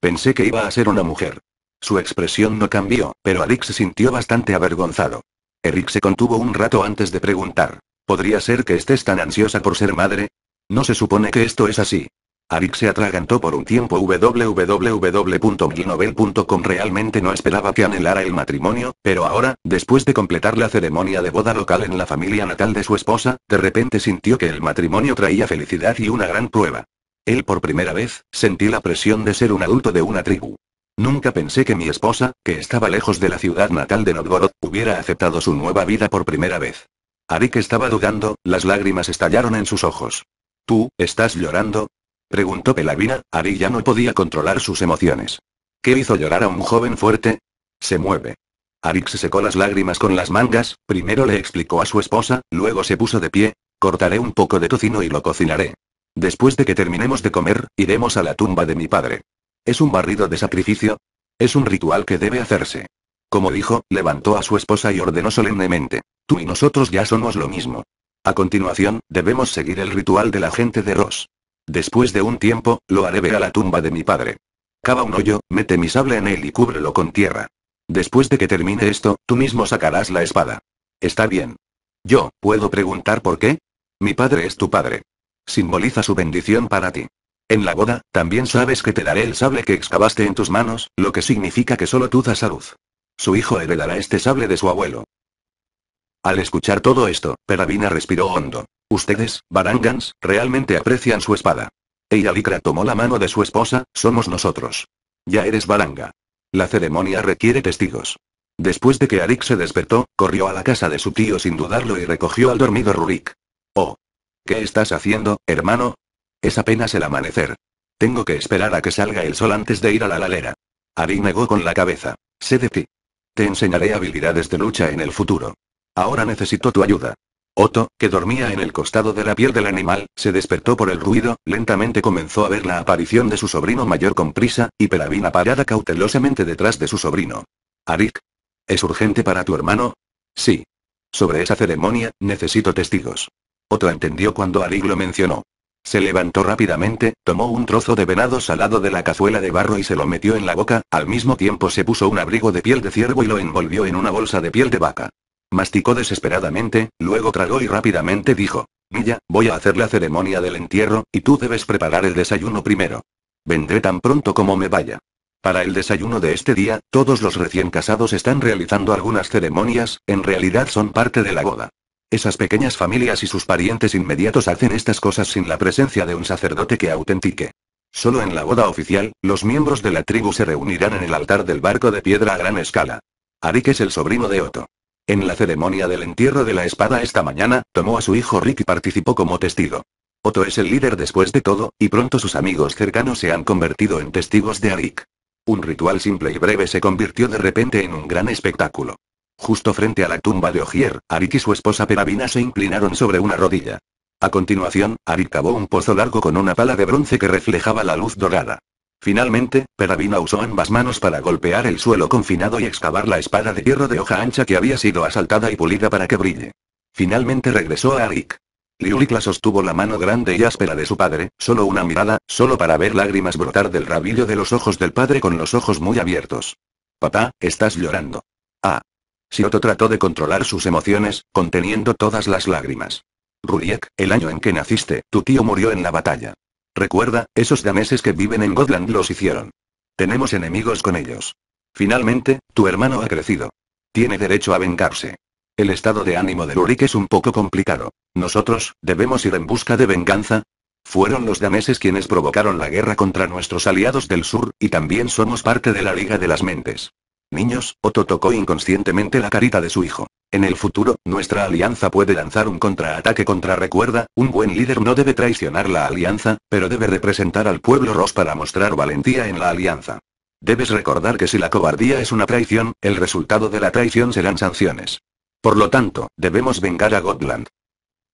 Speaker 1: Pensé que iba a ser una mujer. Su expresión no cambió, pero Arik se sintió bastante avergonzado. Eric se contuvo un rato antes de preguntar. ¿Podría ser que estés tan ansiosa por ser madre? No se supone que esto es así. Arik se atragantó por un tiempo www.glinovel.com Realmente no esperaba que anhelara el matrimonio, pero ahora, después de completar la ceremonia de boda local en la familia natal de su esposa, de repente sintió que el matrimonio traía felicidad y una gran prueba. Él por primera vez, sentí la presión de ser un adulto de una tribu. Nunca pensé que mi esposa, que estaba lejos de la ciudad natal de Novgorod, hubiera aceptado su nueva vida por primera vez. Arik estaba dudando, las lágrimas estallaron en sus ojos. ¿Tú, estás llorando? Preguntó Pelavina, Ari ya no podía controlar sus emociones. ¿Qué hizo llorar a un joven fuerte? Se mueve. Arix secó las lágrimas con las mangas, primero le explicó a su esposa, luego se puso de pie, cortaré un poco de tocino y lo cocinaré. Después de que terminemos de comer, iremos a la tumba de mi padre. ¿Es un barrido de sacrificio? Es un ritual que debe hacerse. Como dijo, levantó a su esposa y ordenó solemnemente. Tú y nosotros ya somos lo mismo. A continuación, debemos seguir el ritual de la gente de Ross. Después de un tiempo, lo haré ver a la tumba de mi padre. Cava un hoyo, mete mi sable en él y cúbrelo con tierra. Después de que termine esto, tú mismo sacarás la espada. Está bien. Yo, ¿puedo preguntar por qué? Mi padre es tu padre. Simboliza su bendición para ti. En la boda, también sabes que te daré el sable que excavaste en tus manos, lo que significa que solo tú das a luz. Su hijo heredará este sable de su abuelo. Al escuchar todo esto, Perabina respiró hondo. Ustedes, Barangans, realmente aprecian su espada. lycra tomó la mano de su esposa, somos nosotros. Ya eres Baranga. La ceremonia requiere testigos. Después de que Arik se despertó, corrió a la casa de su tío sin dudarlo y recogió al dormido Rurik. Oh. ¿Qué estás haciendo, hermano? Es apenas el amanecer. Tengo que esperar a que salga el sol antes de ir a la lalera. Arik negó con la cabeza. Sé de ti. Te enseñaré habilidades de lucha en el futuro. Ahora necesito tu ayuda. Otto, que dormía en el costado de la piel del animal, se despertó por el ruido, lentamente comenzó a ver la aparición de su sobrino mayor con prisa, y Pelavina parada cautelosamente detrás de su sobrino. Arik. ¿Es urgente para tu hermano? Sí. Sobre esa ceremonia, necesito testigos. Otto entendió cuando Arik lo mencionó. Se levantó rápidamente, tomó un trozo de venado salado de la cazuela de barro y se lo metió en la boca, al mismo tiempo se puso un abrigo de piel de ciervo y lo envolvió en una bolsa de piel de vaca. Masticó desesperadamente, luego tragó y rápidamente dijo. Milla, voy a hacer la ceremonia del entierro, y tú debes preparar el desayuno primero. Vendré tan pronto como me vaya. Para el desayuno de este día, todos los recién casados están realizando algunas ceremonias, en realidad son parte de la boda. Esas pequeñas familias y sus parientes inmediatos hacen estas cosas sin la presencia de un sacerdote que autentique. Solo en la boda oficial, los miembros de la tribu se reunirán en el altar del barco de piedra a gran escala. Arik es el sobrino de Otto. En la ceremonia del entierro de la espada esta mañana, tomó a su hijo Rick y participó como testigo. Otto es el líder después de todo, y pronto sus amigos cercanos se han convertido en testigos de Arik. Un ritual simple y breve se convirtió de repente en un gran espectáculo. Justo frente a la tumba de Ogier, Arik y su esposa Perabina se inclinaron sobre una rodilla. A continuación, Arik cavó un pozo largo con una pala de bronce que reflejaba la luz dorada. Finalmente, Perabina usó ambas manos para golpear el suelo confinado y excavar la espada de hierro de hoja ancha que había sido asaltada y pulida para que brille. Finalmente regresó a Arik. la sostuvo la mano grande y áspera de su padre, solo una mirada, solo para ver lágrimas brotar del rabillo de los ojos del padre con los ojos muy abiertos. Papá, estás llorando. Ah. Sioto trató de controlar sus emociones, conteniendo todas las lágrimas. Ruriek, el año en que naciste, tu tío murió en la batalla. Recuerda, esos daneses que viven en Gotland los hicieron. Tenemos enemigos con ellos. Finalmente, tu hermano ha crecido. Tiene derecho a vengarse. El estado de ánimo de Rurik es un poco complicado. Nosotros, ¿debemos ir en busca de venganza? Fueron los daneses quienes provocaron la guerra contra nuestros aliados del sur, y también somos parte de la Liga de las Mentes. Niños, Otto tocó inconscientemente la carita de su hijo. En el futuro, nuestra alianza puede lanzar un contraataque contra Recuerda, un buen líder no debe traicionar la alianza, pero debe representar al pueblo Ross para mostrar valentía en la alianza. Debes recordar que si la cobardía es una traición, el resultado de la traición serán sanciones. Por lo tanto, debemos vengar a Godland.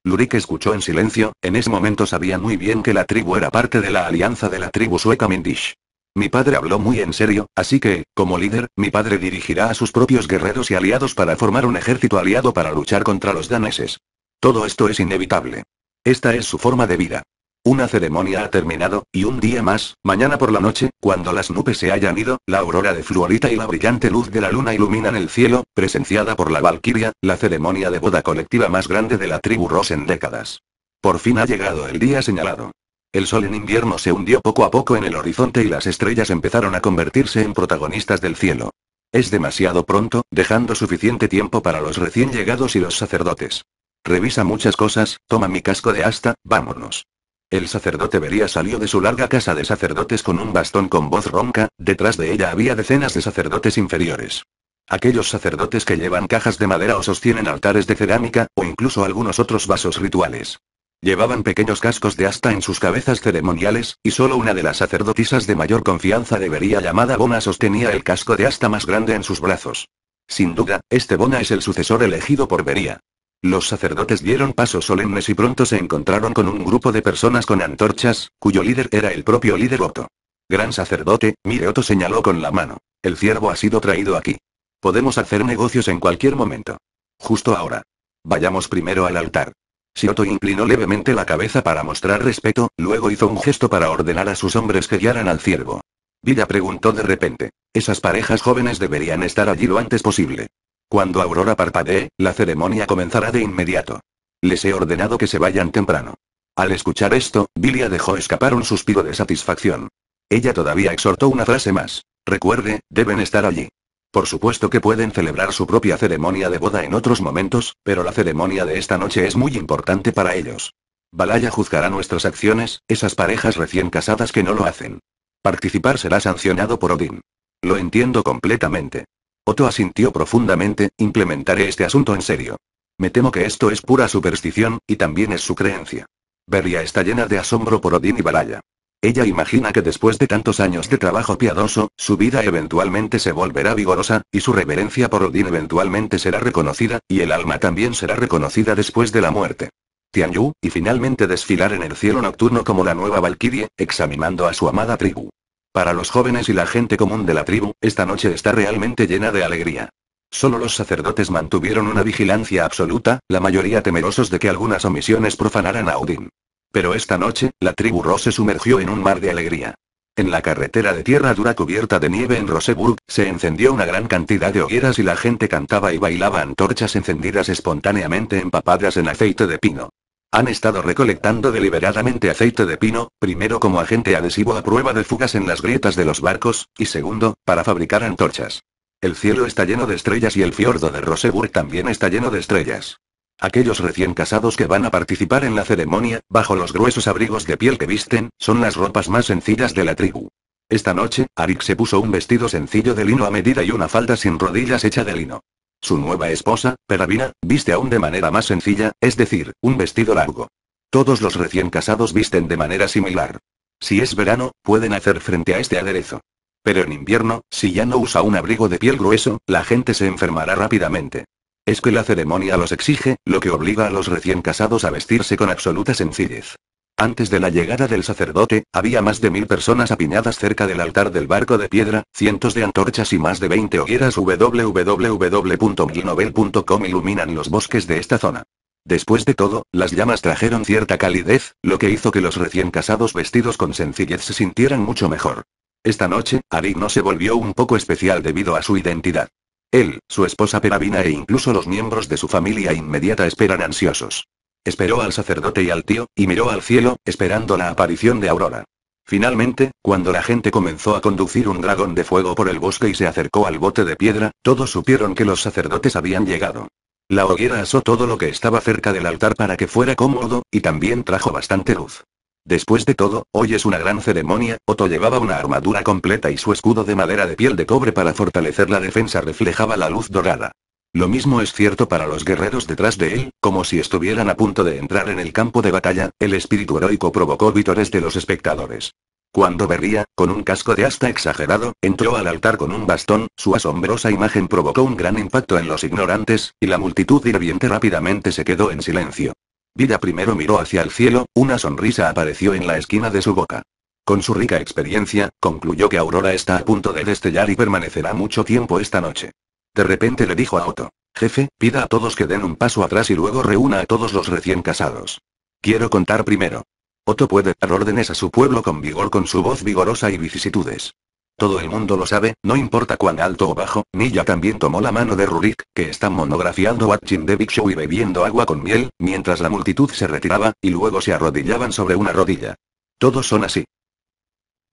Speaker 1: Lurik escuchó en silencio, en ese momento sabía muy bien que la tribu era parte de la alianza de la tribu sueca Mindish. Mi padre habló muy en serio, así que, como líder, mi padre dirigirá a sus propios guerreros y aliados para formar un ejército aliado para luchar contra los daneses. Todo esto es inevitable. Esta es su forma de vida. Una ceremonia ha terminado, y un día más, mañana por la noche, cuando las nubes se hayan ido, la aurora de fluorita y la brillante luz de la luna iluminan el cielo, presenciada por la Valquiria, la ceremonia de boda colectiva más grande de la tribu Ross en décadas. Por fin ha llegado el día señalado. El sol en invierno se hundió poco a poco en el horizonte y las estrellas empezaron a convertirse en protagonistas del cielo. Es demasiado pronto, dejando suficiente tiempo para los recién llegados y los sacerdotes. Revisa muchas cosas, toma mi casco de asta, vámonos. El sacerdote vería salió de su larga casa de sacerdotes con un bastón con voz ronca, detrás de ella había decenas de sacerdotes inferiores. Aquellos sacerdotes que llevan cajas de madera o sostienen altares de cerámica, o incluso algunos otros vasos rituales. Llevaban pequeños cascos de asta en sus cabezas ceremoniales, y solo una de las sacerdotisas de mayor confianza de Bería llamada Bona sostenía el casco de asta más grande en sus brazos. Sin duda, este Bona es el sucesor elegido por vería Los sacerdotes dieron pasos solemnes y pronto se encontraron con un grupo de personas con antorchas, cuyo líder era el propio líder Otto. Gran sacerdote, mire señaló con la mano. El ciervo ha sido traído aquí. Podemos hacer negocios en cualquier momento. Justo ahora. Vayamos primero al altar. Sioto e inclinó levemente la cabeza para mostrar respeto, luego hizo un gesto para ordenar a sus hombres que guiaran al ciervo. Villa preguntó de repente. Esas parejas jóvenes deberían estar allí lo antes posible. Cuando Aurora parpadee, la ceremonia comenzará de inmediato. Les he ordenado que se vayan temprano. Al escuchar esto, Vilia dejó escapar un suspiro de satisfacción. Ella todavía exhortó una frase más. Recuerde, deben estar allí. Por supuesto que pueden celebrar su propia ceremonia de boda en otros momentos, pero la ceremonia de esta noche es muy importante para ellos. Balaya juzgará nuestras acciones, esas parejas recién casadas que no lo hacen. Participar será sancionado por Odín. Lo entiendo completamente. Otto asintió profundamente, implementaré este asunto en serio. Me temo que esto es pura superstición, y también es su creencia. Beria está llena de asombro por Odín y Balaya. Ella imagina que después de tantos años de trabajo piadoso, su vida eventualmente se volverá vigorosa, y su reverencia por Odín eventualmente será reconocida, y el alma también será reconocida después de la muerte. Tianyu, y finalmente desfilar en el cielo nocturno como la nueva Valkyrie, examinando a su amada tribu. Para los jóvenes y la gente común de la tribu, esta noche está realmente llena de alegría. Solo los sacerdotes mantuvieron una vigilancia absoluta, la mayoría temerosos de que algunas omisiones profanaran a Odín. Pero esta noche, la tribu Rose se sumergió en un mar de alegría. En la carretera de tierra dura cubierta de nieve en Roseburg, se encendió una gran cantidad de hogueras y la gente cantaba y bailaba antorchas encendidas espontáneamente empapadas en aceite de pino. Han estado recolectando deliberadamente aceite de pino, primero como agente adhesivo a prueba de fugas en las grietas de los barcos, y segundo, para fabricar antorchas. El cielo está lleno de estrellas y el fiordo de Roseburg también está lleno de estrellas. Aquellos recién casados que van a participar en la ceremonia, bajo los gruesos abrigos de piel que visten, son las ropas más sencillas de la tribu. Esta noche, Arik se puso un vestido sencillo de lino a medida y una falda sin rodillas hecha de lino. Su nueva esposa, Perabina, viste aún de manera más sencilla, es decir, un vestido largo. Todos los recién casados visten de manera similar. Si es verano, pueden hacer frente a este aderezo. Pero en invierno, si ya no usa un abrigo de piel grueso, la gente se enfermará rápidamente. Es que la ceremonia los exige, lo que obliga a los recién casados a vestirse con absoluta sencillez. Antes de la llegada del sacerdote, había más de mil personas apiñadas cerca del altar del barco de piedra, cientos de antorchas y más de 20 hogueras www.milnovel.com iluminan los bosques de esta zona. Después de todo, las llamas trajeron cierta calidez, lo que hizo que los recién casados vestidos con sencillez se sintieran mucho mejor. Esta noche, Ari no se volvió un poco especial debido a su identidad. Él, su esposa Perabina e incluso los miembros de su familia inmediata esperan ansiosos. Esperó al sacerdote y al tío, y miró al cielo, esperando la aparición de Aurora. Finalmente, cuando la gente comenzó a conducir un dragón de fuego por el bosque y se acercó al bote de piedra, todos supieron que los sacerdotes habían llegado. La hoguera asó todo lo que estaba cerca del altar para que fuera cómodo, y también trajo bastante luz. Después de todo, hoy es una gran ceremonia, Otto llevaba una armadura completa y su escudo de madera de piel de cobre para fortalecer la defensa reflejaba la luz dorada. Lo mismo es cierto para los guerreros detrás de él, como si estuvieran a punto de entrar en el campo de batalla, el espíritu heroico provocó vítores de los espectadores. Cuando Berría, con un casco de asta exagerado, entró al altar con un bastón, su asombrosa imagen provocó un gran impacto en los ignorantes, y la multitud hirviente rápidamente se quedó en silencio. Vida primero miró hacia el cielo, una sonrisa apareció en la esquina de su boca. Con su rica experiencia, concluyó que Aurora está a punto de destellar y permanecerá mucho tiempo esta noche. De repente le dijo a Otto, jefe, pida a todos que den un paso atrás y luego reúna a todos los recién casados. Quiero contar primero. Otto puede dar órdenes a su pueblo con vigor con su voz vigorosa y vicisitudes. Todo el mundo lo sabe, no importa cuán alto o bajo, Milla también tomó la mano de Rurik, que está monografiando Watching de Big Show y bebiendo agua con miel, mientras la multitud se retiraba, y luego se arrodillaban sobre una rodilla. Todos son así.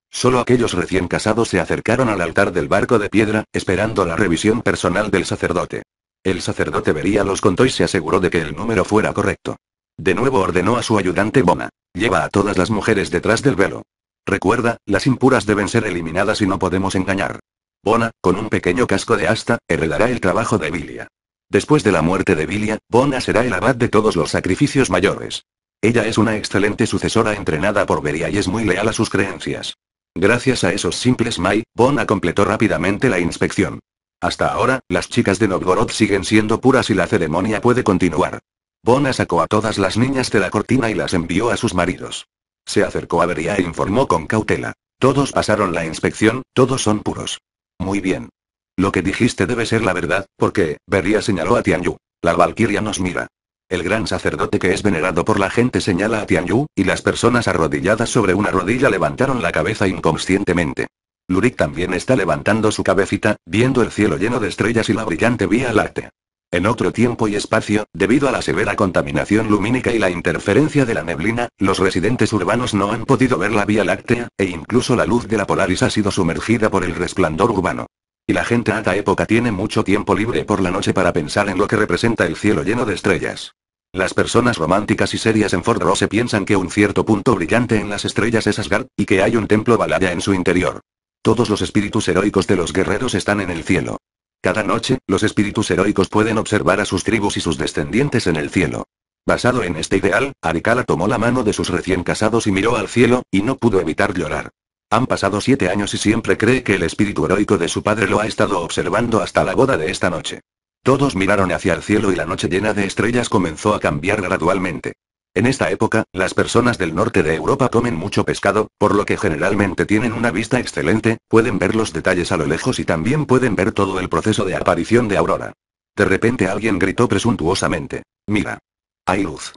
Speaker 1: Solo aquellos recién casados se acercaron al altar del barco de piedra, esperando la revisión personal del sacerdote. El sacerdote vería los contos y se aseguró de que el número fuera correcto. De nuevo ordenó a su ayudante Bona. Lleva a todas las mujeres detrás del velo. Recuerda, las impuras deben ser eliminadas y no podemos engañar. Bona, con un pequeño casco de asta, heredará el trabajo de Vilia. Después de la muerte de Vilia, Bona será el abad de todos los sacrificios mayores. Ella es una excelente sucesora entrenada por Beria y es muy leal a sus creencias. Gracias a esos simples Mai, Bona completó rápidamente la inspección. Hasta ahora, las chicas de Novgorod siguen siendo puras y la ceremonia puede continuar. Bona sacó a todas las niñas de la cortina y las envió a sus maridos. Se acercó a Beria e informó con cautela. Todos pasaron la inspección, todos son puros. Muy bien. Lo que dijiste debe ser la verdad, porque, Beria señaló a Tianyu. La Valquiria nos mira. El gran sacerdote que es venerado por la gente señala a Tianyu, y las personas arrodilladas sobre una rodilla levantaron la cabeza inconscientemente. Lurik también está levantando su cabecita, viendo el cielo lleno de estrellas y la brillante vía láctea. En otro tiempo y espacio, debido a la severa contaminación lumínica y la interferencia de la neblina, los residentes urbanos no han podido ver la Vía Láctea, e incluso la luz de la Polaris ha sido sumergida por el resplandor urbano. Y la gente a esta época tiene mucho tiempo libre por la noche para pensar en lo que representa el cielo lleno de estrellas. Las personas románticas y serias en Ford Rose piensan que un cierto punto brillante en las estrellas es Asgard, y que hay un templo balaya en su interior. Todos los espíritus heroicos de los guerreros están en el cielo. Cada noche, los espíritus heroicos pueden observar a sus tribus y sus descendientes en el cielo. Basado en este ideal, Arikala tomó la mano de sus recién casados y miró al cielo, y no pudo evitar llorar. Han pasado siete años y siempre cree que el espíritu heroico de su padre lo ha estado observando hasta la boda de esta noche. Todos miraron hacia el cielo y la noche llena de estrellas comenzó a cambiar gradualmente. En esta época, las personas del norte de Europa comen mucho pescado, por lo que generalmente tienen una vista excelente, pueden ver los detalles a lo lejos y también pueden ver todo el proceso de aparición de Aurora. De repente alguien gritó presuntuosamente. Mira. Hay luz.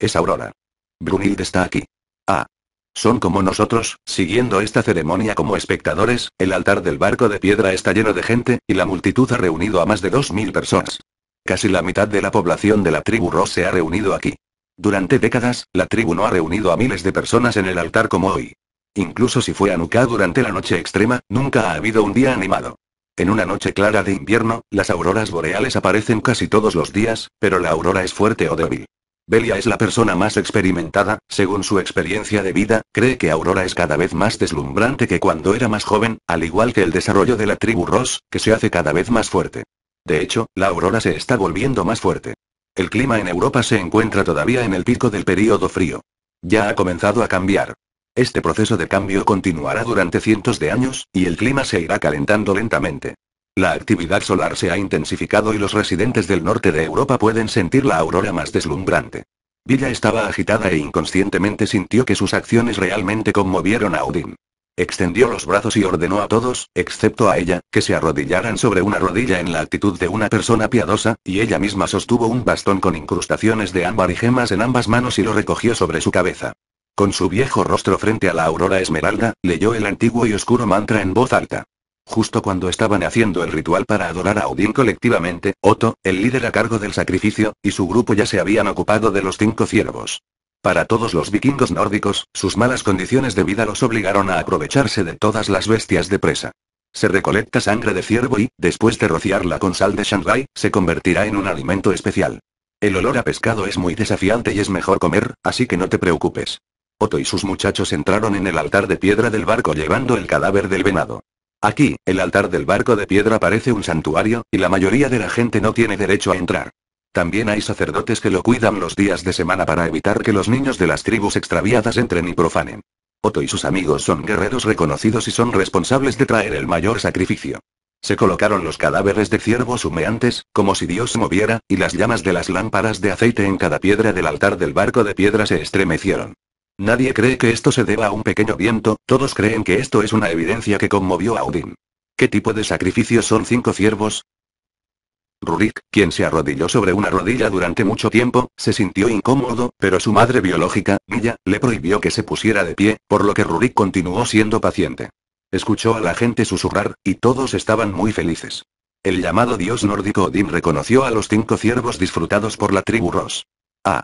Speaker 1: Es Aurora. Brunhild está aquí. Ah. Son como nosotros, siguiendo esta ceremonia como espectadores, el altar del barco de piedra está lleno de gente, y la multitud ha reunido a más de 2.000 personas. Casi la mitad de la población de la tribu Ross se ha reunido aquí. Durante décadas, la tribu no ha reunido a miles de personas en el altar como hoy. Incluso si fue a Nuka durante la noche extrema, nunca ha habido un día animado. En una noche clara de invierno, las auroras boreales aparecen casi todos los días, pero la aurora es fuerte o débil. Belia es la persona más experimentada, según su experiencia de vida, cree que Aurora es cada vez más deslumbrante que cuando era más joven, al igual que el desarrollo de la tribu Ross, que se hace cada vez más fuerte. De hecho, la Aurora se está volviendo más fuerte. El clima en Europa se encuentra todavía en el pico del período frío. Ya ha comenzado a cambiar. Este proceso de cambio continuará durante cientos de años, y el clima se irá calentando lentamente. La actividad solar se ha intensificado y los residentes del norte de Europa pueden sentir la aurora más deslumbrante. Villa estaba agitada e inconscientemente sintió que sus acciones realmente conmovieron a Odín. Extendió los brazos y ordenó a todos, excepto a ella, que se arrodillaran sobre una rodilla en la actitud de una persona piadosa, y ella misma sostuvo un bastón con incrustaciones de ámbar y gemas en ambas manos y lo recogió sobre su cabeza. Con su viejo rostro frente a la aurora esmeralda, leyó el antiguo y oscuro mantra en voz alta. Justo cuando estaban haciendo el ritual para adorar a Odín colectivamente, Otto, el líder a cargo del sacrificio, y su grupo ya se habían ocupado de los cinco ciervos. Para todos los vikingos nórdicos, sus malas condiciones de vida los obligaron a aprovecharse de todas las bestias de presa. Se recolecta sangre de ciervo y, después de rociarla con sal de Shanghai, se convertirá en un alimento especial. El olor a pescado es muy desafiante y es mejor comer, así que no te preocupes. Otto y sus muchachos entraron en el altar de piedra del barco llevando el cadáver del venado. Aquí, el altar del barco de piedra parece un santuario, y la mayoría de la gente no tiene derecho a entrar. También hay sacerdotes que lo cuidan los días de semana para evitar que los niños de las tribus extraviadas entren y profanen. Otto y sus amigos son guerreros reconocidos y son responsables de traer el mayor sacrificio. Se colocaron los cadáveres de ciervos humeantes, como si Dios moviera, y las llamas de las lámparas de aceite en cada piedra del altar del barco de piedra se estremecieron. Nadie cree que esto se deba a un pequeño viento, todos creen que esto es una evidencia que conmovió a Odín. ¿Qué tipo de sacrificio son cinco ciervos? Rurik, quien se arrodilló sobre una rodilla durante mucho tiempo, se sintió incómodo, pero su madre biológica, Milla, le prohibió que se pusiera de pie, por lo que Rurik continuó siendo paciente. Escuchó a la gente susurrar, y todos estaban muy felices. El llamado dios nórdico Odín reconoció a los cinco ciervos disfrutados por la tribu Ross. Ah.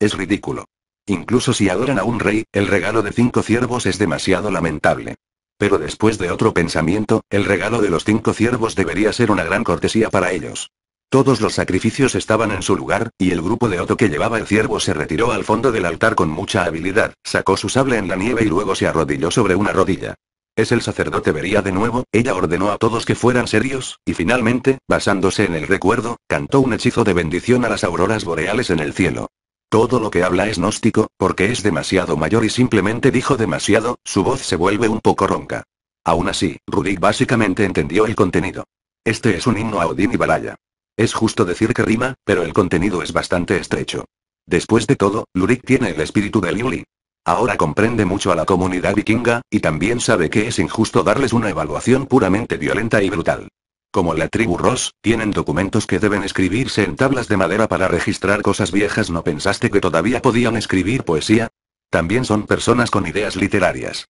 Speaker 1: Es ridículo. Incluso si adoran a un rey, el regalo de cinco ciervos es demasiado lamentable. Pero después de otro pensamiento, el regalo de los cinco ciervos debería ser una gran cortesía para ellos. Todos los sacrificios estaban en su lugar, y el grupo de Otto que llevaba el ciervo se retiró al fondo del altar con mucha habilidad, sacó su sable en la nieve y luego se arrodilló sobre una rodilla. Es el sacerdote vería de nuevo, ella ordenó a todos que fueran serios, y finalmente, basándose en el recuerdo, cantó un hechizo de bendición a las auroras boreales en el cielo. Todo lo que habla es gnóstico, porque es demasiado mayor y simplemente dijo demasiado, su voz se vuelve un poco ronca. Aún así, Rudik básicamente entendió el contenido. Este es un himno a Odín y Balaya. Es justo decir que rima, pero el contenido es bastante estrecho. Después de todo, Lurik tiene el espíritu de Liuli. Ahora comprende mucho a la comunidad vikinga, y también sabe que es injusto darles una evaluación puramente violenta y brutal. Como la tribu Ross, tienen documentos que deben escribirse en tablas de madera para registrar cosas viejas. ¿No pensaste que todavía podían escribir poesía? También son personas con ideas literarias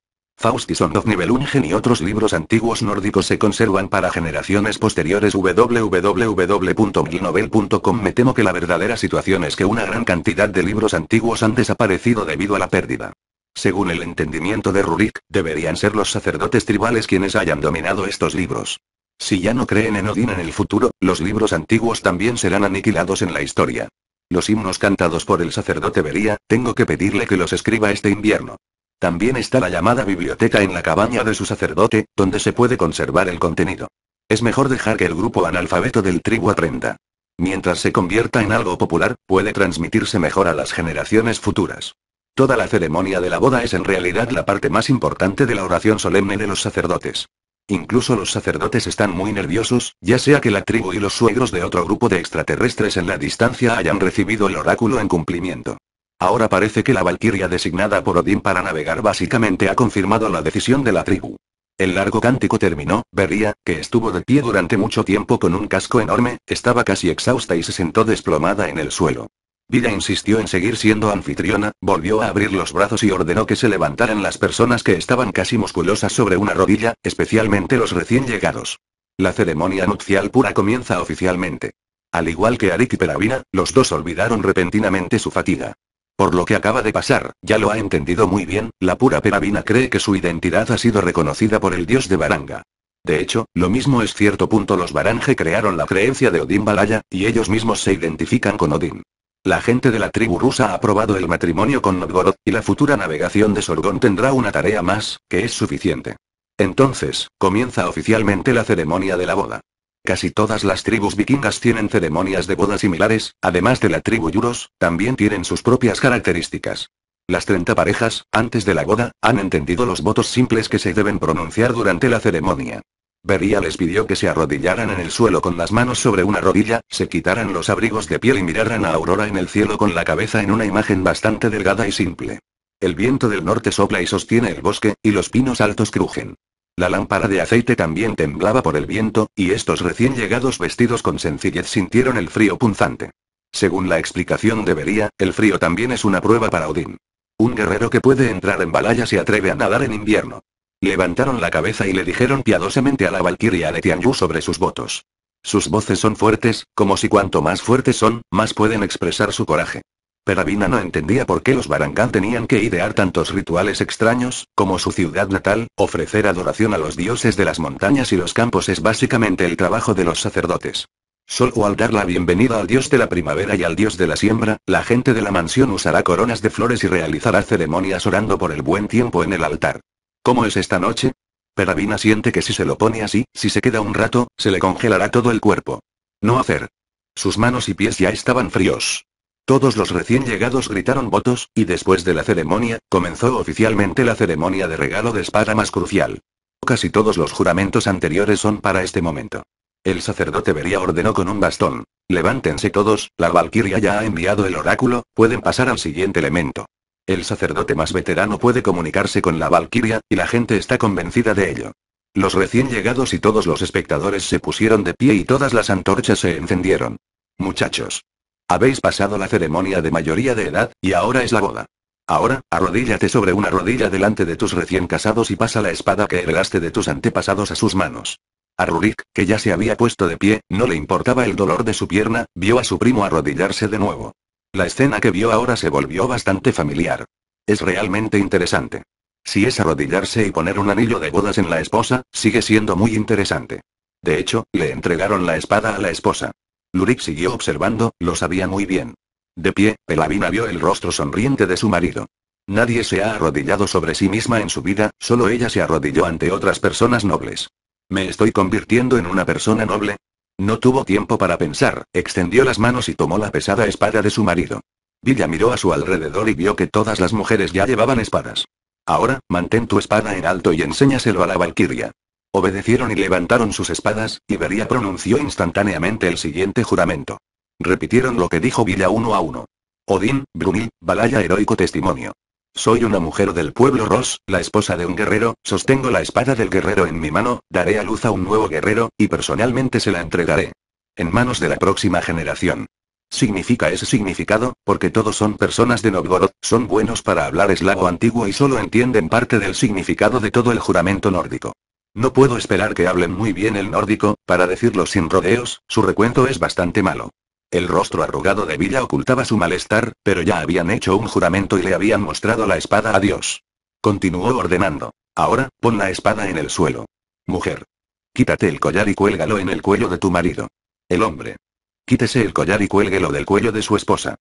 Speaker 1: son Nivel Nibelungen y otros libros antiguos nórdicos se conservan para generaciones posteriores www.glinovel.com Me temo que la verdadera situación es que una gran cantidad de libros antiguos han desaparecido debido a la pérdida. Según el entendimiento de Rurik, deberían ser los sacerdotes tribales quienes hayan dominado estos libros. Si ya no creen en Odín en el futuro, los libros antiguos también serán aniquilados en la historia. Los himnos cantados por el sacerdote vería, tengo que pedirle que los escriba este invierno. También está la llamada biblioteca en la cabaña de su sacerdote, donde se puede conservar el contenido. Es mejor dejar que el grupo analfabeto del tribu aprenda. Mientras se convierta en algo popular, puede transmitirse mejor a las generaciones futuras. Toda la ceremonia de la boda es en realidad la parte más importante de la oración solemne de los sacerdotes. Incluso los sacerdotes están muy nerviosos, ya sea que la tribu y los suegros de otro grupo de extraterrestres en la distancia hayan recibido el oráculo en cumplimiento. Ahora parece que la valquiria designada por Odín para navegar básicamente ha confirmado la decisión de la tribu. El largo cántico terminó, Berría, que estuvo de pie durante mucho tiempo con un casco enorme, estaba casi exhausta y se sentó desplomada en el suelo. Vida insistió en seguir siendo anfitriona, volvió a abrir los brazos y ordenó que se levantaran las personas que estaban casi musculosas sobre una rodilla, especialmente los recién llegados. La ceremonia nupcial pura comienza oficialmente. Al igual que Arik y Peravina, los dos olvidaron repentinamente su fatiga. Por lo que acaba de pasar, ya lo ha entendido muy bien, la pura Perabina cree que su identidad ha sido reconocida por el dios de Baranga. De hecho, lo mismo es cierto punto los Barange crearon la creencia de Odín Balaya, y ellos mismos se identifican con Odín. La gente de la tribu rusa ha aprobado el matrimonio con Novgorod, y la futura navegación de Sorgón tendrá una tarea más, que es suficiente. Entonces, comienza oficialmente la ceremonia de la boda. Casi todas las tribus vikingas tienen ceremonias de boda similares, además de la tribu Yuros, también tienen sus propias características. Las 30 parejas, antes de la boda, han entendido los votos simples que se deben pronunciar durante la ceremonia. Beria les pidió que se arrodillaran en el suelo con las manos sobre una rodilla, se quitaran los abrigos de piel y miraran a Aurora en el cielo con la cabeza en una imagen bastante delgada y simple. El viento del norte sopla y sostiene el bosque, y los pinos altos crujen. La lámpara de aceite también temblaba por el viento, y estos recién llegados vestidos con sencillez sintieron el frío punzante. Según la explicación de el frío también es una prueba para Odín. Un guerrero que puede entrar en balaya se atreve a nadar en invierno. Levantaron la cabeza y le dijeron piadosamente a la valquiria de Tianyu sobre sus votos. Sus voces son fuertes, como si cuanto más fuertes son, más pueden expresar su coraje. Peravina no entendía por qué los Barangán tenían que idear tantos rituales extraños, como su ciudad natal, ofrecer adoración a los dioses de las montañas y los campos es básicamente el trabajo de los sacerdotes. Solo al dar la bienvenida al dios de la primavera y al dios de la siembra, la gente de la mansión usará coronas de flores y realizará ceremonias orando por el buen tiempo en el altar. ¿Cómo es esta noche? Peravina siente que si se lo pone así, si se queda un rato, se le congelará todo el cuerpo. No hacer. Sus manos y pies ya estaban fríos. Todos los recién llegados gritaron votos, y después de la ceremonia, comenzó oficialmente la ceremonia de regalo de espada más crucial. Casi todos los juramentos anteriores son para este momento. El sacerdote Beria ordenó con un bastón. Levántense todos, la Valquiria ya ha enviado el oráculo, pueden pasar al siguiente elemento. El sacerdote más veterano puede comunicarse con la Valquiria, y la gente está convencida de ello. Los recién llegados y todos los espectadores se pusieron de pie y todas las antorchas se encendieron. Muchachos, habéis pasado la ceremonia de mayoría de edad, y ahora es la boda. Ahora, arrodíllate sobre una rodilla delante de tus recién casados y pasa la espada que heredaste de tus antepasados a sus manos. A Rurik, que ya se había puesto de pie, no le importaba el dolor de su pierna, vio a su primo arrodillarse de nuevo. La escena que vio ahora se volvió bastante familiar. Es realmente interesante. Si es arrodillarse y poner un anillo de bodas en la esposa, sigue siendo muy interesante. De hecho, le entregaron la espada a la esposa. Lurik siguió observando, lo sabía muy bien. De pie, Pelavina vio el rostro sonriente de su marido. Nadie se ha arrodillado sobre sí misma en su vida, solo ella se arrodilló ante otras personas nobles. ¿Me estoy convirtiendo en una persona noble? No tuvo tiempo para pensar, extendió las manos y tomó la pesada espada de su marido. Villa miró a su alrededor y vio que todas las mujeres ya llevaban espadas. Ahora, mantén tu espada en alto y enséñaselo a la valquiria. Obedecieron y levantaron sus espadas, y Beria pronunció instantáneamente el siguiente juramento. Repitieron lo que dijo Villa uno a uno. Odín, Bruni, Balaya heroico testimonio. Soy una mujer del pueblo Ross, la esposa de un guerrero, sostengo la espada del guerrero en mi mano, daré a luz a un nuevo guerrero, y personalmente se la entregaré. En manos de la próxima generación. Significa ese significado, porque todos son personas de Novgorod, son buenos para hablar eslavo antiguo y solo entienden parte del significado de todo el juramento nórdico. No puedo esperar que hablen muy bien el nórdico, para decirlo sin rodeos, su recuento es bastante malo. El rostro arrugado de Villa ocultaba su malestar, pero ya habían hecho un juramento y le habían mostrado la espada a Dios. Continuó ordenando. Ahora, pon la espada en el suelo. Mujer. Quítate el collar y cuélgalo en el cuello de tu marido. El hombre. Quítese el collar y cuélguelo del cuello de su esposa.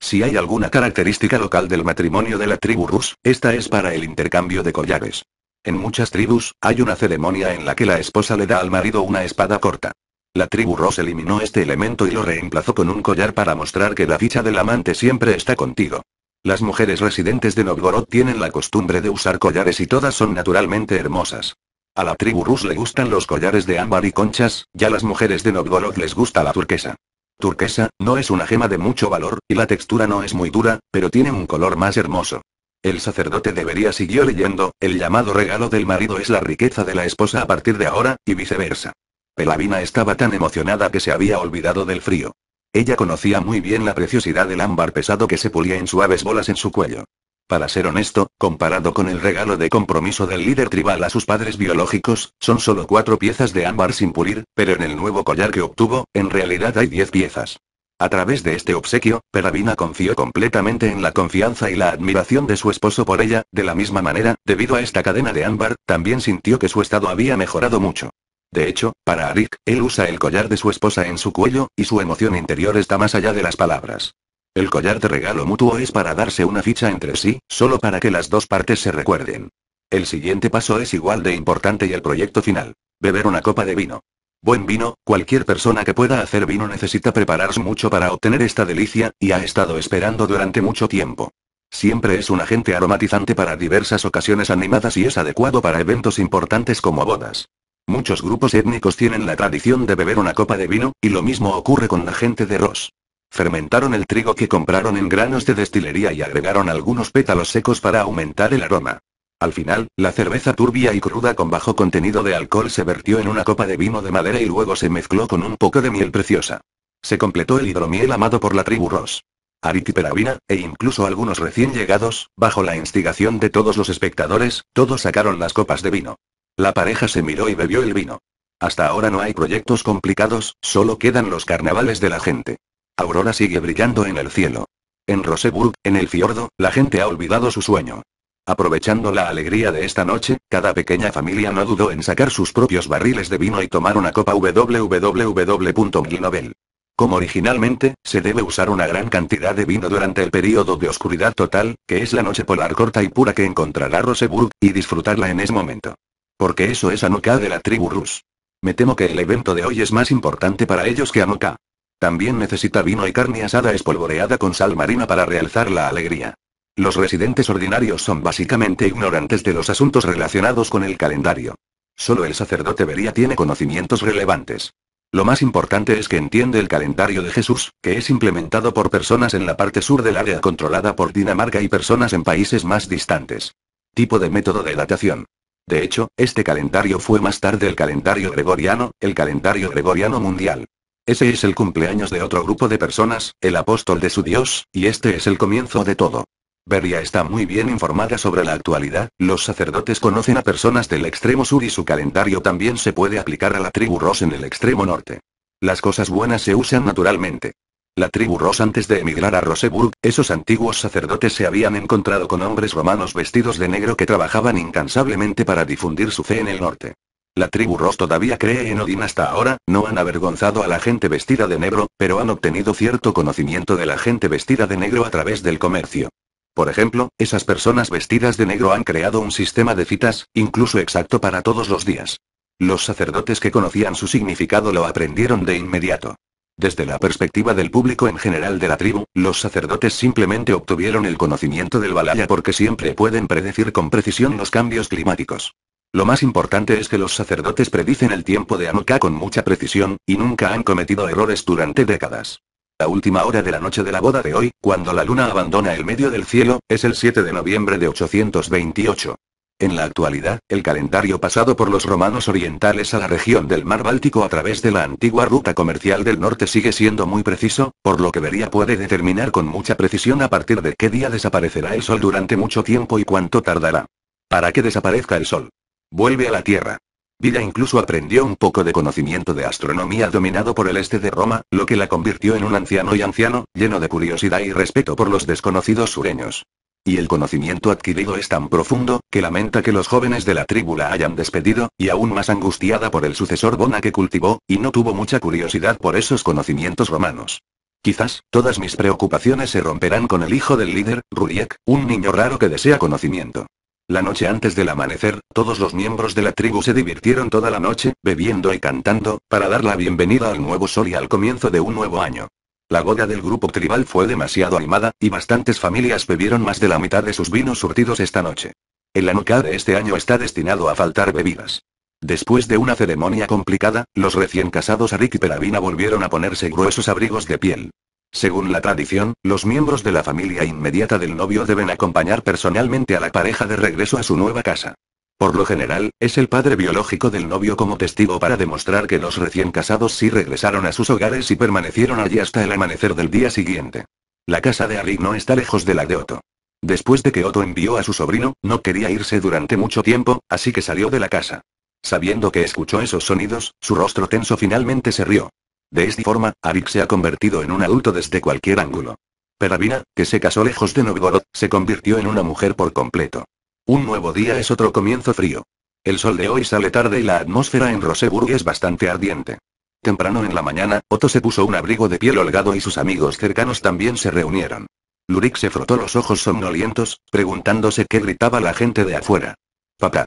Speaker 1: Si hay alguna característica local del matrimonio de la tribu Rus, esta es para el intercambio de collares. En muchas tribus, hay una ceremonia en la que la esposa le da al marido una espada corta. La tribu Ross eliminó este elemento y lo reemplazó con un collar para mostrar que la ficha del amante siempre está contigo. Las mujeres residentes de Novgorod tienen la costumbre de usar collares y todas son naturalmente hermosas. A la tribu Rus le gustan los collares de ámbar y conchas, ya las mujeres de Novgorod les gusta la turquesa. Turquesa, no es una gema de mucho valor, y la textura no es muy dura, pero tiene un color más hermoso. El sacerdote debería siguió leyendo, el llamado regalo del marido es la riqueza de la esposa a partir de ahora, y viceversa. Pelavina estaba tan emocionada que se había olvidado del frío. Ella conocía muy bien la preciosidad del ámbar pesado que se pulía en suaves bolas en su cuello. Para ser honesto, comparado con el regalo de compromiso del líder tribal a sus padres biológicos, son solo cuatro piezas de ámbar sin pulir, pero en el nuevo collar que obtuvo, en realidad hay diez piezas. A través de este obsequio, Peravina confió completamente en la confianza y la admiración de su esposo por ella, de la misma manera, debido a esta cadena de ámbar, también sintió que su estado había mejorado mucho. De hecho, para Arik, él usa el collar de su esposa en su cuello, y su emoción interior está más allá de las palabras. El collar de regalo mutuo es para darse una ficha entre sí, solo para que las dos partes se recuerden. El siguiente paso es igual de importante y el proyecto final. Beber una copa de vino. Buen vino, cualquier persona que pueda hacer vino necesita prepararse mucho para obtener esta delicia, y ha estado esperando durante mucho tiempo. Siempre es un agente aromatizante para diversas ocasiones animadas y es adecuado para eventos importantes como bodas. Muchos grupos étnicos tienen la tradición de beber una copa de vino, y lo mismo ocurre con la gente de Ross. Fermentaron el trigo que compraron en granos de destilería y agregaron algunos pétalos secos para aumentar el aroma. Al final, la cerveza turbia y cruda con bajo contenido de alcohol se vertió en una copa de vino de madera y luego se mezcló con un poco de miel preciosa. Se completó el hidromiel amado por la tribu Ross. Ariti Peravina, e incluso algunos recién llegados, bajo la instigación de todos los espectadores, todos sacaron las copas de vino. La pareja se miró y bebió el vino. Hasta ahora no hay proyectos complicados, solo quedan los carnavales de la gente. Aurora sigue brillando en el cielo. En Roseburg, en el fiordo, la gente ha olvidado su sueño. Aprovechando la alegría de esta noche, cada pequeña familia no dudó en sacar sus propios barriles de vino y tomar una copa www.milnobel. Como originalmente, se debe usar una gran cantidad de vino durante el periodo de oscuridad total, que es la noche polar corta y pura que encontrará Roseburg, y disfrutarla en ese momento. Porque eso es Anuka de la tribu Rus. Me temo que el evento de hoy es más importante para ellos que Anuka. También necesita vino y carne asada espolvoreada con sal marina para realzar la alegría. Los residentes ordinarios son básicamente ignorantes de los asuntos relacionados con el calendario. Solo el sacerdote vería tiene conocimientos relevantes. Lo más importante es que entiende el calendario de Jesús, que es implementado por personas en la parte sur del área controlada por Dinamarca y personas en países más distantes. Tipo de método de datación. De hecho, este calendario fue más tarde el calendario gregoriano, el calendario gregoriano mundial. Ese es el cumpleaños de otro grupo de personas, el apóstol de su Dios, y este es el comienzo de todo. Beria está muy bien informada sobre la actualidad, los sacerdotes conocen a personas del extremo sur y su calendario también se puede aplicar a la tribu Ross en el extremo norte. Las cosas buenas se usan naturalmente. La tribu Ross antes de emigrar a Roseburg, esos antiguos sacerdotes se habían encontrado con hombres romanos vestidos de negro que trabajaban incansablemente para difundir su fe en el norte. La tribu Ross todavía cree en Odín hasta ahora, no han avergonzado a la gente vestida de negro, pero han obtenido cierto conocimiento de la gente vestida de negro a través del comercio. Por ejemplo, esas personas vestidas de negro han creado un sistema de citas, incluso exacto para todos los días. Los sacerdotes que conocían su significado lo aprendieron de inmediato. Desde la perspectiva del público en general de la tribu, los sacerdotes simplemente obtuvieron el conocimiento del Balaya porque siempre pueden predecir con precisión los cambios climáticos. Lo más importante es que los sacerdotes predicen el tiempo de Anuka con mucha precisión, y nunca han cometido errores durante décadas. La última hora de la noche de la boda de hoy, cuando la luna abandona el medio del cielo, es el 7 de noviembre de 828. En la actualidad, el calendario pasado por los romanos orientales a la región del mar Báltico a través de la antigua ruta comercial del norte sigue siendo muy preciso, por lo que vería puede determinar con mucha precisión a partir de qué día desaparecerá el sol durante mucho tiempo y cuánto tardará. Para que desaparezca el sol. Vuelve a la Tierra. Villa incluso aprendió un poco de conocimiento de astronomía dominado por el este de Roma, lo que la convirtió en un anciano y anciano, lleno de curiosidad y respeto por los desconocidos sureños. Y el conocimiento adquirido es tan profundo, que lamenta que los jóvenes de la tribu la hayan despedido, y aún más angustiada por el sucesor Bona que cultivó, y no tuvo mucha curiosidad por esos conocimientos romanos. Quizás, todas mis preocupaciones se romperán con el hijo del líder, Rudiek, un niño raro que desea conocimiento. La noche antes del amanecer, todos los miembros de la tribu se divirtieron toda la noche, bebiendo y cantando, para dar la bienvenida al nuevo sol y al comienzo de un nuevo año. La boda del grupo tribal fue demasiado animada, y bastantes familias bebieron más de la mitad de sus vinos surtidos esta noche. El anuca de este año está destinado a faltar bebidas. Después de una ceremonia complicada, los recién casados Arik y Peravina volvieron a ponerse gruesos abrigos de piel. Según la tradición, los miembros de la familia inmediata del novio deben acompañar personalmente a la pareja de regreso a su nueva casa. Por lo general, es el padre biológico del novio como testigo para demostrar que los recién casados sí regresaron a sus hogares y permanecieron allí hasta el amanecer del día siguiente. La casa de Ari no está lejos de la de Otto. Después de que Otto envió a su sobrino, no quería irse durante mucho tiempo, así que salió de la casa. Sabiendo que escuchó esos sonidos, su rostro tenso finalmente se rió. De esta forma, Arik se ha convertido en un adulto desde cualquier ángulo. Peravina, que se casó lejos de Novgorod, se convirtió en una mujer por completo. Un nuevo día es otro comienzo frío. El sol de hoy sale tarde y la atmósfera en Roseburg es bastante ardiente. Temprano en la mañana, Otto se puso un abrigo de piel holgado y sus amigos cercanos también se reunieron. Lurik se frotó los ojos somnolientos, preguntándose qué gritaba la gente de afuera. Papá.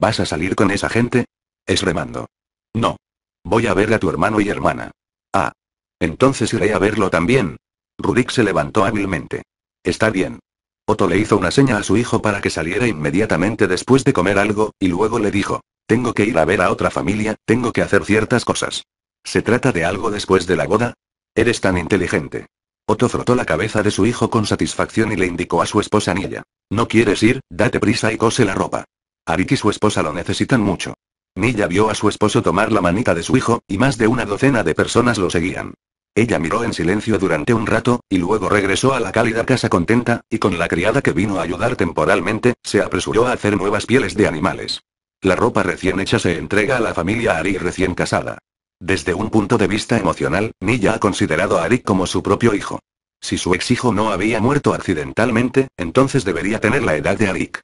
Speaker 1: ¿Vas a salir con esa gente? Es remando. No. Voy a ver a tu hermano y hermana. Ah. Entonces iré a verlo también. Rudik se levantó hábilmente. Está bien. Otto le hizo una seña a su hijo para que saliera inmediatamente después de comer algo, y luego le dijo, tengo que ir a ver a otra familia, tengo que hacer ciertas cosas. ¿Se trata de algo después de la boda? Eres tan inteligente. Otto frotó la cabeza de su hijo con satisfacción y le indicó a su esposa Nilla. No quieres ir, date prisa y cose la ropa. Arik y su esposa lo necesitan mucho. Milla vio a su esposo tomar la manita de su hijo, y más de una docena de personas lo seguían. Ella miró en silencio durante un rato, y luego regresó a la cálida casa contenta, y con la criada que vino a ayudar temporalmente, se apresuró a hacer nuevas pieles de animales. La ropa recién hecha se entrega a la familia Ari recién casada. Desde un punto de vista emocional, Milla ha considerado a Ari como su propio hijo. Si su ex hijo no había muerto accidentalmente, entonces debería tener la edad de Arik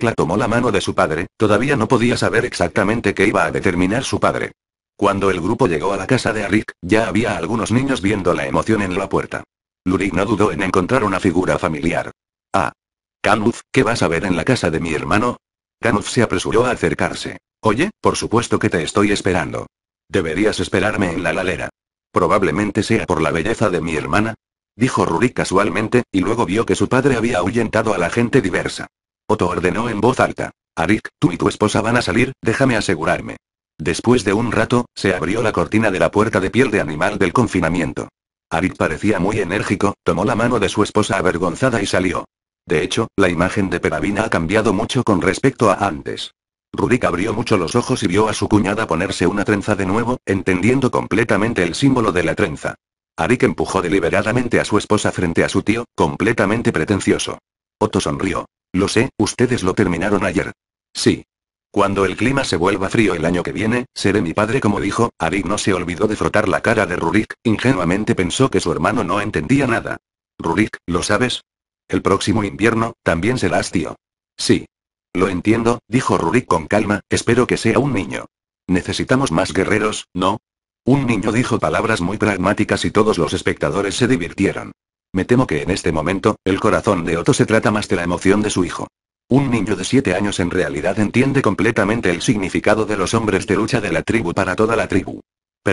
Speaker 1: la tomó la mano de su padre, todavía no podía saber exactamente qué iba a determinar su padre. Cuando el grupo llegó a la casa de Arik, ya había algunos niños viendo la emoción en la puerta. Lurik no dudó en encontrar una figura familiar. Ah. Kanuf, ¿qué vas a ver en la casa de mi hermano? Kanuf se apresuró a acercarse. Oye, por supuesto que te estoy esperando. Deberías esperarme en la lalera. Probablemente sea por la belleza de mi hermana. Dijo Rurik casualmente, y luego vio que su padre había ahuyentado a la gente diversa. Otto ordenó en voz alta. Arik, tú y tu esposa van a salir, déjame asegurarme. Después de un rato, se abrió la cortina de la puerta de piel de animal del confinamiento. Arik parecía muy enérgico, tomó la mano de su esposa avergonzada y salió. De hecho, la imagen de Perabina ha cambiado mucho con respecto a antes. Rurik abrió mucho los ojos y vio a su cuñada ponerse una trenza de nuevo, entendiendo completamente el símbolo de la trenza. Arik empujó deliberadamente a su esposa frente a su tío, completamente pretencioso. Otto sonrió. Lo sé, ustedes lo terminaron ayer. Sí. Cuando el clima se vuelva frío el año que viene, seré mi padre como dijo, Arik no se olvidó de frotar la cara de Rurik, ingenuamente pensó que su hermano no entendía nada. Rurik, ¿lo sabes? El próximo invierno, también serás tío. Sí. Lo entiendo, dijo Rurik con calma, espero que sea un niño. Necesitamos más guerreros, ¿no? Un niño dijo palabras muy pragmáticas y todos los espectadores se divirtieron. Me temo que en este momento, el corazón de Otto se trata más de la emoción de su hijo. Un niño de 7 años en realidad entiende completamente el significado de los hombres de lucha de la tribu para toda la tribu.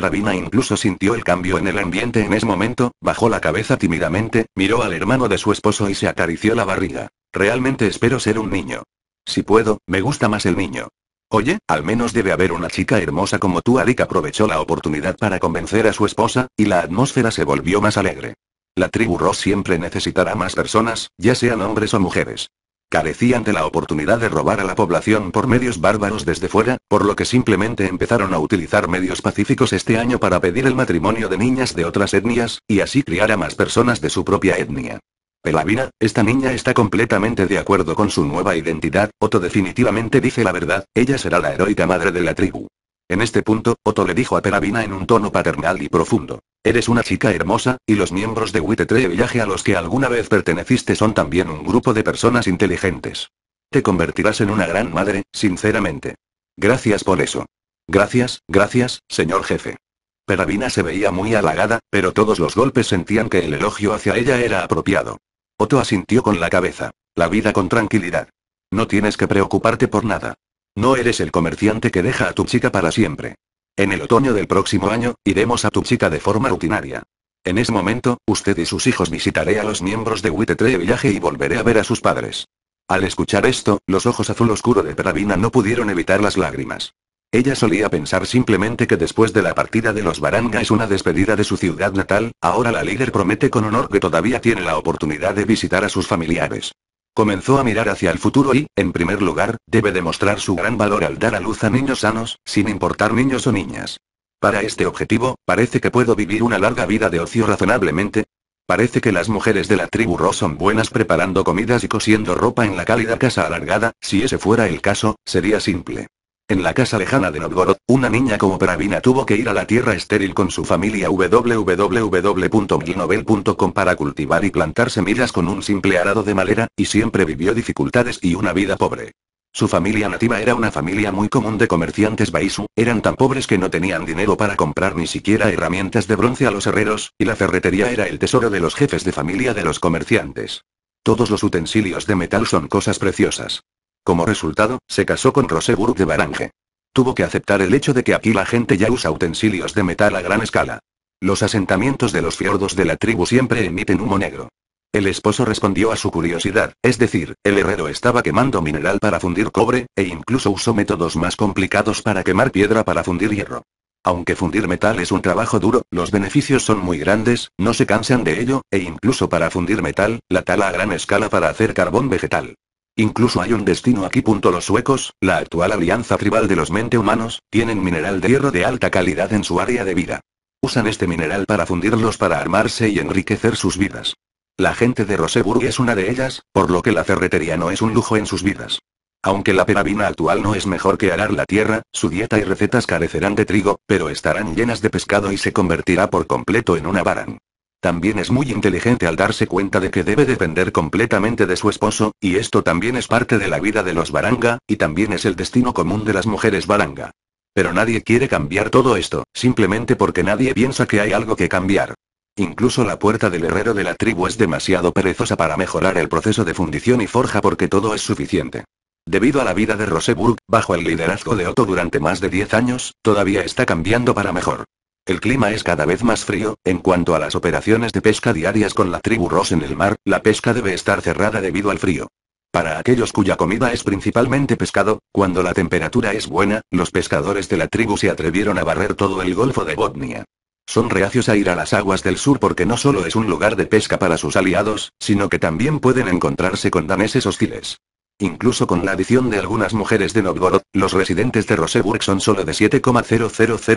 Speaker 1: Vina incluso sintió el cambio en el ambiente en ese momento, bajó la cabeza tímidamente, miró al hermano de su esposo y se acarició la barriga. Realmente espero ser un niño. Si puedo, me gusta más el niño. Oye, al menos debe haber una chica hermosa como tú. Arik aprovechó la oportunidad para convencer a su esposa, y la atmósfera se volvió más alegre. La tribu Ross siempre necesitará más personas, ya sean hombres o mujeres. Carecían de la oportunidad de robar a la población por medios bárbaros desde fuera, por lo que simplemente empezaron a utilizar medios pacíficos este año para pedir el matrimonio de niñas de otras etnias, y así criar a más personas de su propia etnia. Pelavina, esta niña está completamente de acuerdo con su nueva identidad, Otto definitivamente dice la verdad, ella será la heroica madre de la tribu. En este punto, Otto le dijo a Pelavina en un tono paternal y profundo. Eres una chica hermosa, y los miembros de Witetre Villaje a los que alguna vez perteneciste son también un grupo de personas inteligentes. Te convertirás en una gran madre, sinceramente. Gracias por eso. Gracias, gracias, señor jefe. Peravina se veía muy halagada, pero todos los golpes sentían que el elogio hacia ella era apropiado. Otto asintió con la cabeza. La vida con tranquilidad. No tienes que preocuparte por nada. No eres el comerciante que deja a tu chica para siempre. En el otoño del próximo año, iremos a chica de forma rutinaria. En ese momento, usted y sus hijos visitaré a los miembros de Huitetre Villaje y volveré a ver a sus padres. Al escuchar esto, los ojos azul oscuro de Pravina no pudieron evitar las lágrimas. Ella solía pensar simplemente que después de la partida de los Baranga es una despedida de su ciudad natal, ahora la líder promete con honor que todavía tiene la oportunidad de visitar a sus familiares. Comenzó a mirar hacia el futuro y, en primer lugar, debe demostrar su gran valor al dar a luz a niños sanos, sin importar niños o niñas. Para este objetivo, parece que puedo vivir una larga vida de ocio razonablemente. Parece que las mujeres de la tribu Ro son buenas preparando comidas y cosiendo ropa en la cálida casa alargada, si ese fuera el caso, sería simple. En la casa lejana de Novgorod, una niña como Pravina tuvo que ir a la tierra estéril con su familia www.glinovel.com para cultivar y plantar semillas con un simple arado de madera, y siempre vivió dificultades y una vida pobre. Su familia nativa era una familia muy común de comerciantes Baisu, eran tan pobres que no tenían dinero para comprar ni siquiera herramientas de bronce a los herreros, y la ferretería era el tesoro de los jefes de familia de los comerciantes. Todos los utensilios de metal son cosas preciosas. Como resultado, se casó con Roseburg de Barange. Tuvo que aceptar el hecho de que aquí la gente ya usa utensilios de metal a gran escala. Los asentamientos de los fiordos de la tribu siempre emiten humo negro. El esposo respondió a su curiosidad, es decir, el herrero estaba quemando mineral para fundir cobre, e incluso usó métodos más complicados para quemar piedra para fundir hierro. Aunque fundir metal es un trabajo duro, los beneficios son muy grandes, no se cansan de ello, e incluso para fundir metal, la tala a gran escala para hacer carbón vegetal. Incluso hay un destino aquí. Los suecos, la actual alianza tribal de los mente humanos, tienen mineral de hierro de alta calidad en su área de vida. Usan este mineral para fundirlos para armarse y enriquecer sus vidas. La gente de Roseburg es una de ellas, por lo que la ferretería no es un lujo en sus vidas. Aunque la perabina actual no es mejor que arar la tierra, su dieta y recetas carecerán de trigo, pero estarán llenas de pescado y se convertirá por completo en una baran. También es muy inteligente al darse cuenta de que debe depender completamente de su esposo, y esto también es parte de la vida de los Baranga, y también es el destino común de las mujeres Baranga. Pero nadie quiere cambiar todo esto, simplemente porque nadie piensa que hay algo que cambiar. Incluso la puerta del herrero de la tribu es demasiado perezosa para mejorar el proceso de fundición y forja porque todo es suficiente. Debido a la vida de Roseburg, bajo el liderazgo de Otto durante más de 10 años, todavía está cambiando para mejor. El clima es cada vez más frío, en cuanto a las operaciones de pesca diarias con la tribu Ross en el mar, la pesca debe estar cerrada debido al frío. Para aquellos cuya comida es principalmente pescado, cuando la temperatura es buena, los pescadores de la tribu se atrevieron a barrer todo el Golfo de Botnia. Son reacios a ir a las aguas del sur porque no solo es un lugar de pesca para sus aliados, sino que también pueden encontrarse con daneses hostiles. Incluso con la adición de algunas mujeres de Novgorod, los residentes de Roseburg son solo de 7,000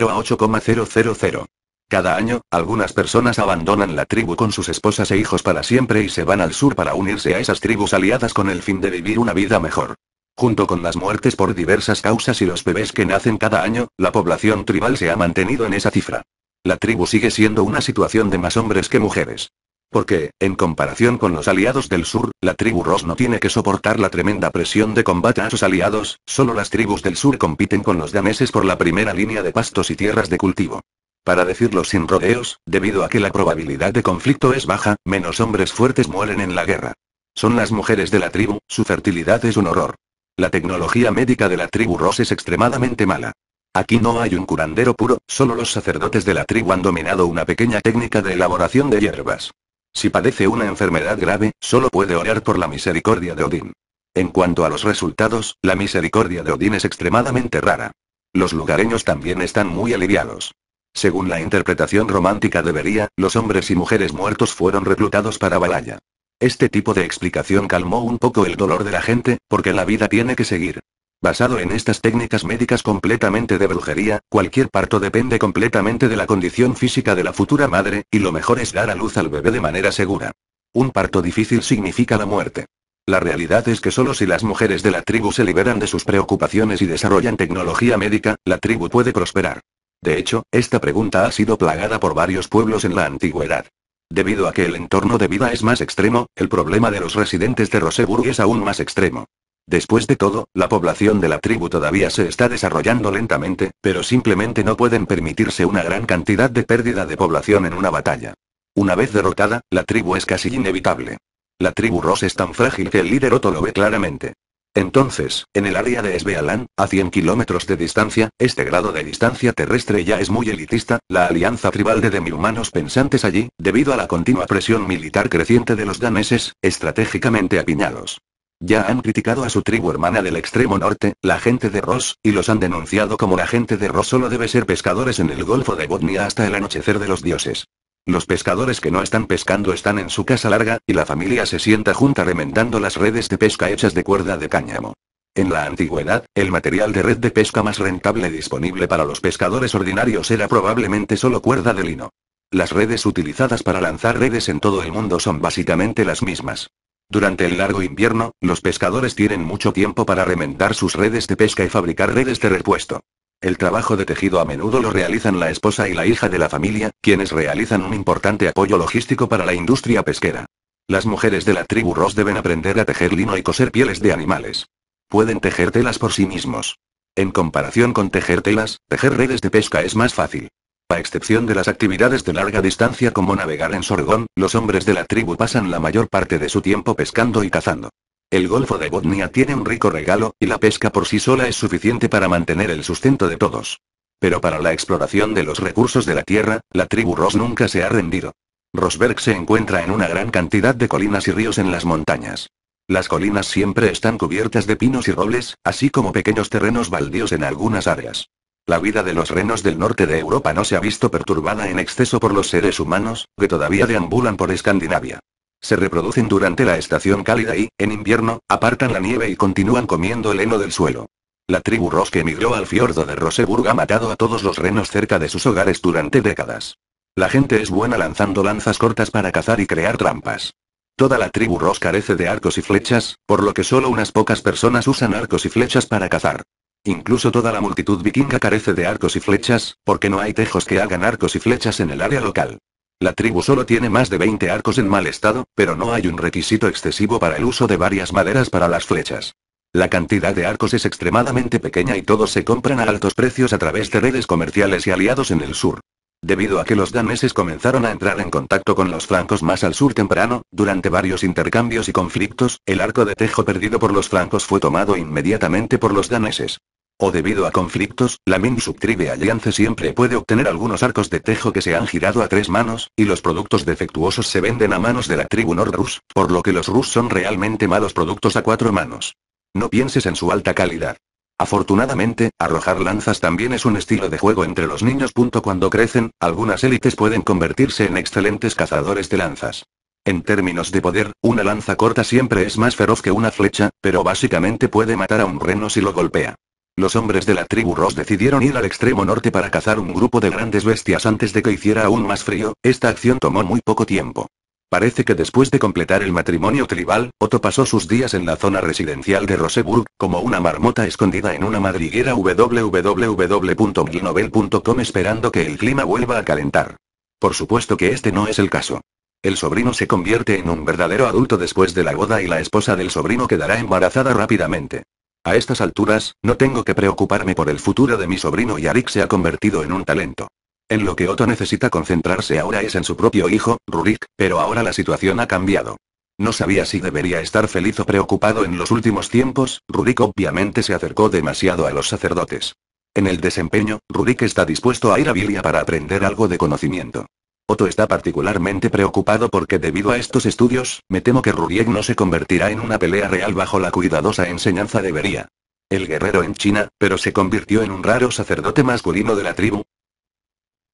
Speaker 1: a 8,000. Cada año, algunas personas abandonan la tribu con sus esposas e hijos para siempre y se van al sur para unirse a esas tribus aliadas con el fin de vivir una vida mejor. Junto con las muertes por diversas causas y los bebés que nacen cada año, la población tribal se ha mantenido en esa cifra. La tribu sigue siendo una situación de más hombres que mujeres. Porque, en comparación con los aliados del sur, la tribu Ross no tiene que soportar la tremenda presión de combate a sus aliados, solo las tribus del sur compiten con los daneses por la primera línea de pastos y tierras de cultivo. Para decirlo sin rodeos, debido a que la probabilidad de conflicto es baja, menos hombres fuertes mueren en la guerra. Son las mujeres de la tribu, su fertilidad es un horror. La tecnología médica de la tribu Ross es extremadamente mala. Aquí no hay un curandero puro, solo los sacerdotes de la tribu han dominado una pequeña técnica de elaboración de hierbas. Si padece una enfermedad grave, solo puede orar por la misericordia de Odín. En cuanto a los resultados, la misericordia de Odín es extremadamente rara. Los lugareños también están muy aliviados. Según la interpretación romántica de Bería, los hombres y mujeres muertos fueron reclutados para Balaya. Este tipo de explicación calmó un poco el dolor de la gente, porque la vida tiene que seguir. Basado en estas técnicas médicas completamente de brujería, cualquier parto depende completamente de la condición física de la futura madre, y lo mejor es dar a luz al bebé de manera segura. Un parto difícil significa la muerte. La realidad es que solo si las mujeres de la tribu se liberan de sus preocupaciones y desarrollan tecnología médica, la tribu puede prosperar. De hecho, esta pregunta ha sido plagada por varios pueblos en la antigüedad. Debido a que el entorno de vida es más extremo, el problema de los residentes de Roseburg es aún más extremo. Después de todo, la población de la tribu todavía se está desarrollando lentamente, pero simplemente no pueden permitirse una gran cantidad de pérdida de población en una batalla. Una vez derrotada, la tribu es casi inevitable. La tribu Ross es tan frágil que el líder Otto lo ve claramente. Entonces, en el área de Svealand, a 100 kilómetros de distancia, este grado de distancia terrestre ya es muy elitista, la alianza tribal de demi-humanos pensantes allí, debido a la continua presión militar creciente de los daneses, estratégicamente apiñados. Ya han criticado a su tribu hermana del extremo norte, la gente de Ross, y los han denunciado como la gente de Ross solo debe ser pescadores en el Golfo de Botnia hasta el anochecer de los dioses. Los pescadores que no están pescando están en su casa larga, y la familia se sienta junta remendando las redes de pesca hechas de cuerda de cáñamo. En la antigüedad, el material de red de pesca más rentable disponible para los pescadores ordinarios era probablemente solo cuerda de lino. Las redes utilizadas para lanzar redes en todo el mundo son básicamente las mismas. Durante el largo invierno, los pescadores tienen mucho tiempo para remendar sus redes de pesca y fabricar redes de repuesto. El trabajo de tejido a menudo lo realizan la esposa y la hija de la familia, quienes realizan un importante apoyo logístico para la industria pesquera. Las mujeres de la tribu Ross deben aprender a tejer lino y coser pieles de animales. Pueden tejer telas por sí mismos. En comparación con tejer telas, tejer redes de pesca es más fácil. A excepción de las actividades de larga distancia como navegar en Sorgón, los hombres de la tribu pasan la mayor parte de su tiempo pescando y cazando. El Golfo de Botnia tiene un rico regalo, y la pesca por sí sola es suficiente para mantener el sustento de todos. Pero para la exploración de los recursos de la tierra, la tribu Ross nunca se ha rendido. Rosberg se encuentra en una gran cantidad de colinas y ríos en las montañas. Las colinas siempre están cubiertas de pinos y robles, así como pequeños terrenos baldíos en algunas áreas. La vida de los renos del norte de Europa no se ha visto perturbada en exceso por los seres humanos, que todavía deambulan por Escandinavia. Se reproducen durante la estación cálida y, en invierno, apartan la nieve y continúan comiendo el heno del suelo. La tribu Ross que emigró al fiordo de Roseburg ha matado a todos los renos cerca de sus hogares durante décadas. La gente es buena lanzando lanzas cortas para cazar y crear trampas. Toda la tribu Ross carece de arcos y flechas, por lo que solo unas pocas personas usan arcos y flechas para cazar. Incluso toda la multitud vikinga carece de arcos y flechas, porque no hay tejos que hagan arcos y flechas en el área local. La tribu solo tiene más de 20 arcos en mal estado, pero no hay un requisito excesivo para el uso de varias maderas para las flechas. La cantidad de arcos es extremadamente pequeña y todos se compran a altos precios a través de redes comerciales y aliados en el sur. Debido a que los daneses comenzaron a entrar en contacto con los francos más al sur temprano, durante varios intercambios y conflictos, el arco de tejo perdido por los francos fue tomado inmediatamente por los daneses o debido a conflictos, la Min Subtribe Alliance siempre puede obtener algunos arcos de tejo que se han girado a tres manos, y los productos defectuosos se venden a manos de la tribu Nordrus, por lo que los Rus son realmente malos productos a cuatro manos. No pienses en su alta calidad. Afortunadamente, arrojar lanzas también es un estilo de juego entre los niños. Cuando crecen, algunas élites pueden convertirse en excelentes cazadores de lanzas. En términos de poder, una lanza corta siempre es más feroz que una flecha, pero básicamente puede matar a un reno si lo golpea. Los hombres de la tribu Ross decidieron ir al extremo norte para cazar un grupo de grandes bestias antes de que hiciera aún más frío, esta acción tomó muy poco tiempo. Parece que después de completar el matrimonio tribal, Otto pasó sus días en la zona residencial de Roseburg, como una marmota escondida en una madriguera www.milnovel.com esperando que el clima vuelva a calentar. Por supuesto que este no es el caso. El sobrino se convierte en un verdadero adulto después de la boda y la esposa del sobrino quedará embarazada rápidamente. A estas alturas, no tengo que preocuparme por el futuro de mi sobrino y Arik se ha convertido en un talento. En lo que Otto necesita concentrarse ahora es en su propio hijo, Rurik, pero ahora la situación ha cambiado. No sabía si debería estar feliz o preocupado en los últimos tiempos, Rurik obviamente se acercó demasiado a los sacerdotes. En el desempeño, Rurik está dispuesto a ir a Bilia para aprender algo de conocimiento. Otto está particularmente preocupado porque debido a estos estudios, me temo que Ruriek no se convertirá en una pelea real bajo la cuidadosa enseñanza de Beria. El guerrero en China, pero se convirtió en un raro sacerdote masculino de la tribu.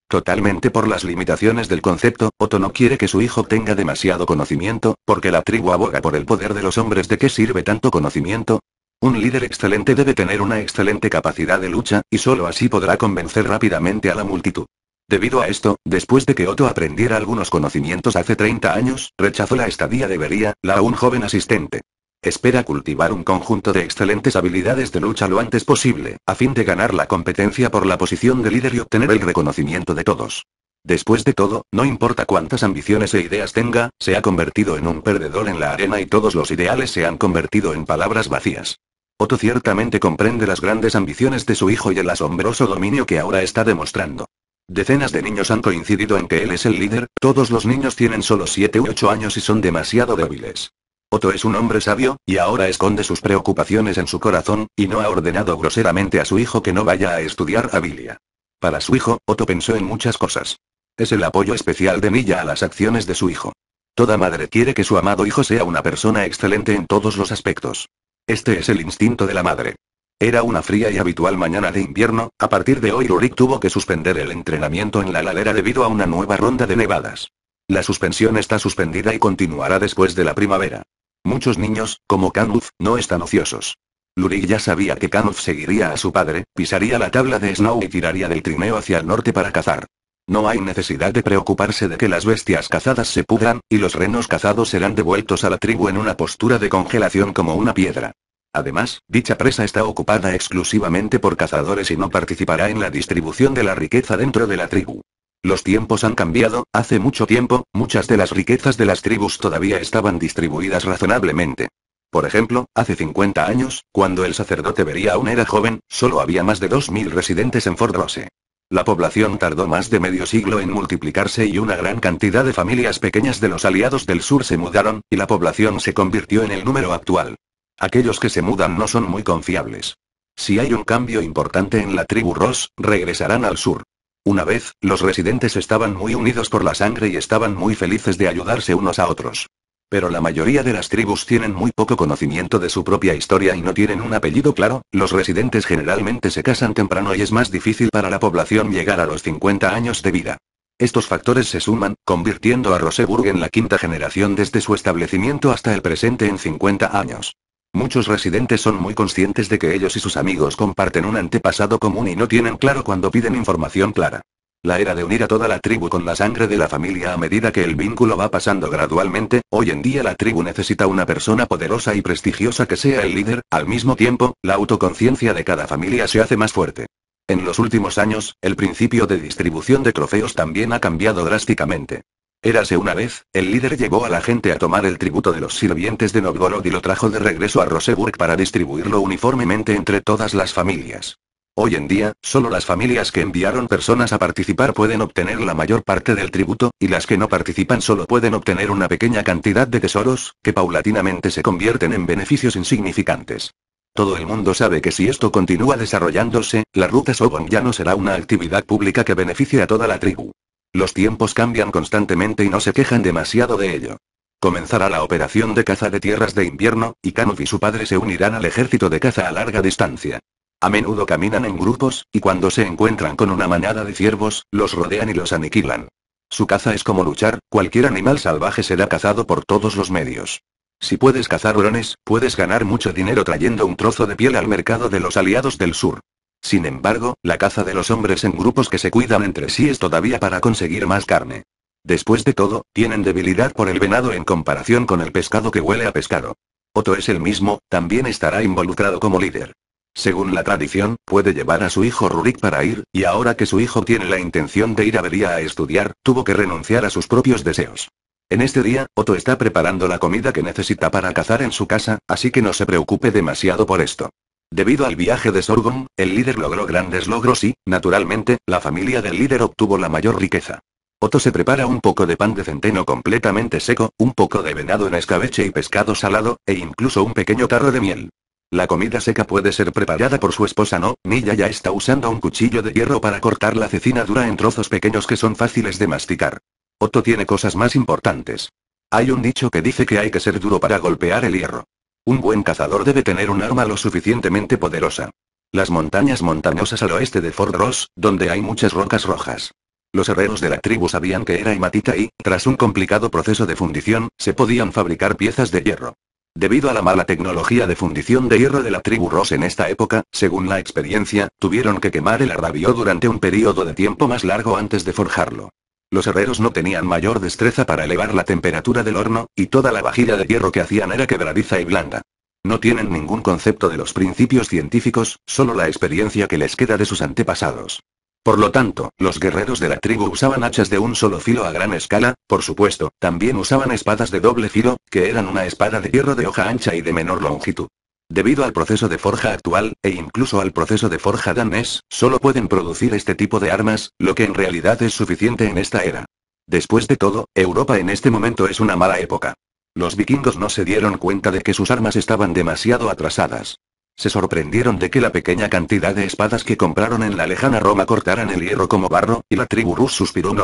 Speaker 1: Totalmente por las limitaciones del concepto, Otto no quiere que su hijo tenga demasiado conocimiento, porque la tribu aboga por el poder de los hombres. ¿De qué sirve tanto conocimiento? Un líder excelente debe tener una excelente capacidad de lucha, y solo así podrá convencer rápidamente a la multitud. Debido a esto, después de que Otto aprendiera algunos conocimientos hace 30 años, rechazó la estadía de Beria, la un joven asistente. Espera cultivar un conjunto de excelentes habilidades de lucha lo antes posible, a fin de ganar la competencia por la posición de líder y obtener el reconocimiento de todos. Después de todo, no importa cuántas ambiciones e ideas tenga, se ha convertido en un perdedor en la arena y todos los ideales se han convertido en palabras vacías. Otto ciertamente comprende las grandes ambiciones de su hijo y el asombroso dominio que ahora está demostrando. Decenas de niños han coincidido en que él es el líder, todos los niños tienen solo 7 u 8 años y son demasiado débiles. Otto es un hombre sabio, y ahora esconde sus preocupaciones en su corazón, y no ha ordenado groseramente a su hijo que no vaya a estudiar a Bilia. Para su hijo, Otto pensó en muchas cosas. Es el apoyo especial de Milla a las acciones de su hijo. Toda madre quiere que su amado hijo sea una persona excelente en todos los aspectos. Este es el instinto de la madre. Era una fría y habitual mañana de invierno, a partir de hoy Lurik tuvo que suspender el entrenamiento en la ladera debido a una nueva ronda de nevadas. La suspensión está suspendida y continuará después de la primavera. Muchos niños, como Kanuf, no están ociosos. Lurik ya sabía que Kanuf seguiría a su padre, pisaría la tabla de Snow y tiraría del trineo hacia el norte para cazar. No hay necesidad de preocuparse de que las bestias cazadas se pudran, y los renos cazados serán devueltos a la tribu en una postura de congelación como una piedra. Además, dicha presa está ocupada exclusivamente por cazadores y no participará en la distribución de la riqueza dentro de la tribu. Los tiempos han cambiado, hace mucho tiempo, muchas de las riquezas de las tribus todavía estaban distribuidas razonablemente. Por ejemplo, hace 50 años, cuando el sacerdote vería aún era joven, solo había más de 2.000 residentes en Fordrose. La población tardó más de medio siglo en multiplicarse y una gran cantidad de familias pequeñas de los aliados del sur se mudaron, y la población se convirtió en el número actual. Aquellos que se mudan no son muy confiables. Si hay un cambio importante en la tribu Ross, regresarán al sur. Una vez, los residentes estaban muy unidos por la sangre y estaban muy felices de ayudarse unos a otros. Pero la mayoría de las tribus tienen muy poco conocimiento de su propia historia y no tienen un apellido claro, los residentes generalmente se casan temprano y es más difícil para la población llegar a los 50 años de vida. Estos factores se suman, convirtiendo a Roseburg en la quinta generación desde su establecimiento hasta el presente en 50 años. Muchos residentes son muy conscientes de que ellos y sus amigos comparten un antepasado común y no tienen claro cuando piden información clara. La era de unir a toda la tribu con la sangre de la familia a medida que el vínculo va pasando gradualmente, hoy en día la tribu necesita una persona poderosa y prestigiosa que sea el líder, al mismo tiempo, la autoconciencia de cada familia se hace más fuerte. En los últimos años, el principio de distribución de trofeos también ha cambiado drásticamente. Érase una vez, el líder llegó a la gente a tomar el tributo de los sirvientes de Novgorod y lo trajo de regreso a Roseburg para distribuirlo uniformemente entre todas las familias. Hoy en día, solo las familias que enviaron personas a participar pueden obtener la mayor parte del tributo, y las que no participan solo pueden obtener una pequeña cantidad de tesoros, que paulatinamente se convierten en beneficios insignificantes. Todo el mundo sabe que si esto continúa desarrollándose, la ruta Sogon ya no será una actividad pública que beneficie a toda la tribu. Los tiempos cambian constantemente y no se quejan demasiado de ello. Comenzará la operación de caza de tierras de invierno, y Kanuf y su padre se unirán al ejército de caza a larga distancia. A menudo caminan en grupos, y cuando se encuentran con una manada de ciervos, los rodean y los aniquilan. Su caza es como luchar, cualquier animal salvaje será cazado por todos los medios. Si puedes cazar hurones, puedes ganar mucho dinero trayendo un trozo de piel al mercado de los aliados del sur. Sin embargo, la caza de los hombres en grupos que se cuidan entre sí es todavía para conseguir más carne. Después de todo, tienen debilidad por el venado en comparación con el pescado que huele a pescado. Otto es el mismo, también estará involucrado como líder. Según la tradición, puede llevar a su hijo Rurik para ir, y ahora que su hijo tiene la intención de ir a Beria a estudiar, tuvo que renunciar a sus propios deseos. En este día, Otto está preparando la comida que necesita para cazar en su casa, así que no se preocupe demasiado por esto. Debido al viaje de Sorgon, el líder logró grandes logros y, naturalmente, la familia del líder obtuvo la mayor riqueza. Otto se prepara un poco de pan de centeno completamente seco, un poco de venado en escabeche y pescado salado, e incluso un pequeño tarro de miel. La comida seca puede ser preparada por su esposa no, Nilla ya está usando un cuchillo de hierro para cortar la cecina dura en trozos pequeños que son fáciles de masticar. Otto tiene cosas más importantes. Hay un dicho que dice que hay que ser duro para golpear el hierro. Un buen cazador debe tener un arma lo suficientemente poderosa. Las montañas montañosas al oeste de Fort Ross, donde hay muchas rocas rojas. Los herreros de la tribu sabían que era hematita y, tras un complicado proceso de fundición, se podían fabricar piezas de hierro. Debido a la mala tecnología de fundición de hierro de la tribu Ross en esta época, según la experiencia, tuvieron que quemar el arrabio durante un periodo de tiempo más largo antes de forjarlo. Los herreros no tenían mayor destreza para elevar la temperatura del horno, y toda la vajilla de hierro que hacían era quebradiza y blanda. No tienen ningún concepto de los principios científicos, solo la experiencia que les queda de sus antepasados. Por lo tanto, los guerreros de la tribu usaban hachas de un solo filo a gran escala, por supuesto, también usaban espadas de doble filo, que eran una espada de hierro de hoja ancha y de menor longitud. Debido al proceso de forja actual, e incluso al proceso de forja danés, solo pueden producir este tipo de armas, lo que en realidad es suficiente en esta era. Después de todo, Europa en este momento es una mala época. Los vikingos no se dieron cuenta de que sus armas estaban demasiado atrasadas. Se sorprendieron de que la pequeña cantidad de espadas que compraron en la lejana Roma cortaran el hierro como barro, y la tribu rus suspiró un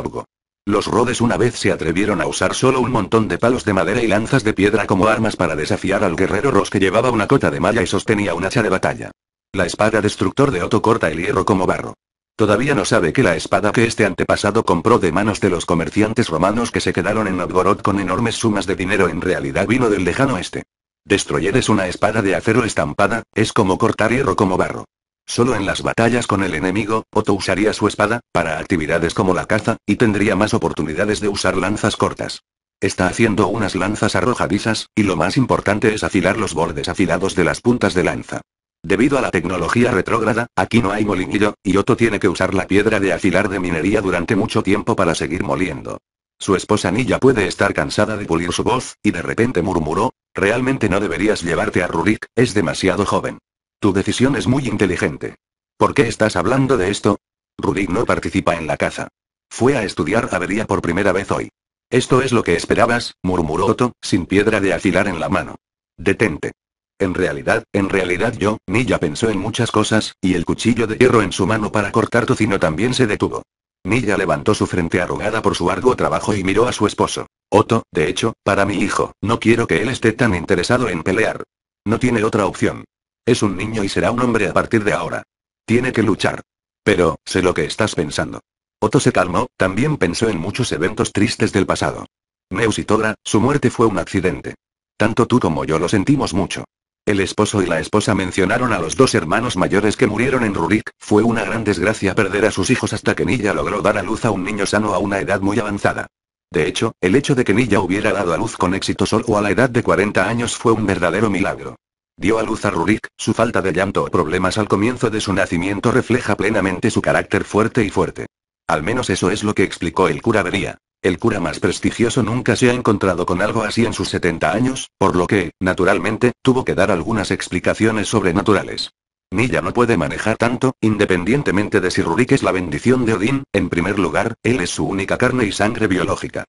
Speaker 1: los rodes una vez se atrevieron a usar solo un montón de palos de madera y lanzas de piedra como armas para desafiar al guerrero Ross que llevaba una cota de malla y sostenía un hacha de batalla. La espada destructor de Otto corta el hierro como barro. Todavía no sabe que la espada que este antepasado compró de manos de los comerciantes romanos que se quedaron en Novgorod con enormes sumas de dinero en realidad vino del lejano este. Destroyer es una espada de acero estampada, es como cortar hierro como barro. Solo en las batallas con el enemigo, Otto usaría su espada, para actividades como la caza, y tendría más oportunidades de usar lanzas cortas. Está haciendo unas lanzas arrojadizas, y lo más importante es afilar los bordes afilados de las puntas de lanza. Debido a la tecnología retrógrada, aquí no hay molinillo, y Otto tiene que usar la piedra de afilar de minería durante mucho tiempo para seguir moliendo. Su esposa Nilla puede estar cansada de pulir su voz, y de repente murmuró, realmente no deberías llevarte a Rurik, es demasiado joven. Tu decisión es muy inteligente. ¿Por qué estás hablando de esto? Rudy no participa en la caza. Fue a estudiar avería por primera vez hoy. Esto es lo que esperabas, murmuró Otto, sin piedra de afilar en la mano. Detente. En realidad, en realidad yo, Nilla pensó en muchas cosas, y el cuchillo de hierro en su mano para cortar tocino también se detuvo. Nilla levantó su frente arrugada por su arduo trabajo y miró a su esposo. Otto, de hecho, para mi hijo, no quiero que él esté tan interesado en pelear. No tiene otra opción. Es un niño y será un hombre a partir de ahora. Tiene que luchar. Pero, sé lo que estás pensando. Otto se calmó, también pensó en muchos eventos tristes del pasado. Neus y su muerte fue un accidente. Tanto tú como yo lo sentimos mucho. El esposo y la esposa mencionaron a los dos hermanos mayores que murieron en Rurik, fue una gran desgracia perder a sus hijos hasta que Nilla logró dar a luz a un niño sano a una edad muy avanzada. De hecho, el hecho de que Nilla hubiera dado a luz con éxito solo a la edad de 40 años fue un verdadero milagro dio a luz a Rurik, su falta de llanto o problemas al comienzo de su nacimiento refleja plenamente su carácter fuerte y fuerte. Al menos eso es lo que explicó el cura Vería. El cura más prestigioso nunca se ha encontrado con algo así en sus 70 años, por lo que, naturalmente, tuvo que dar algunas explicaciones sobrenaturales. Nilla no puede manejar tanto, independientemente de si Rurik es la bendición de Odín, en primer lugar, él es su única carne y sangre biológica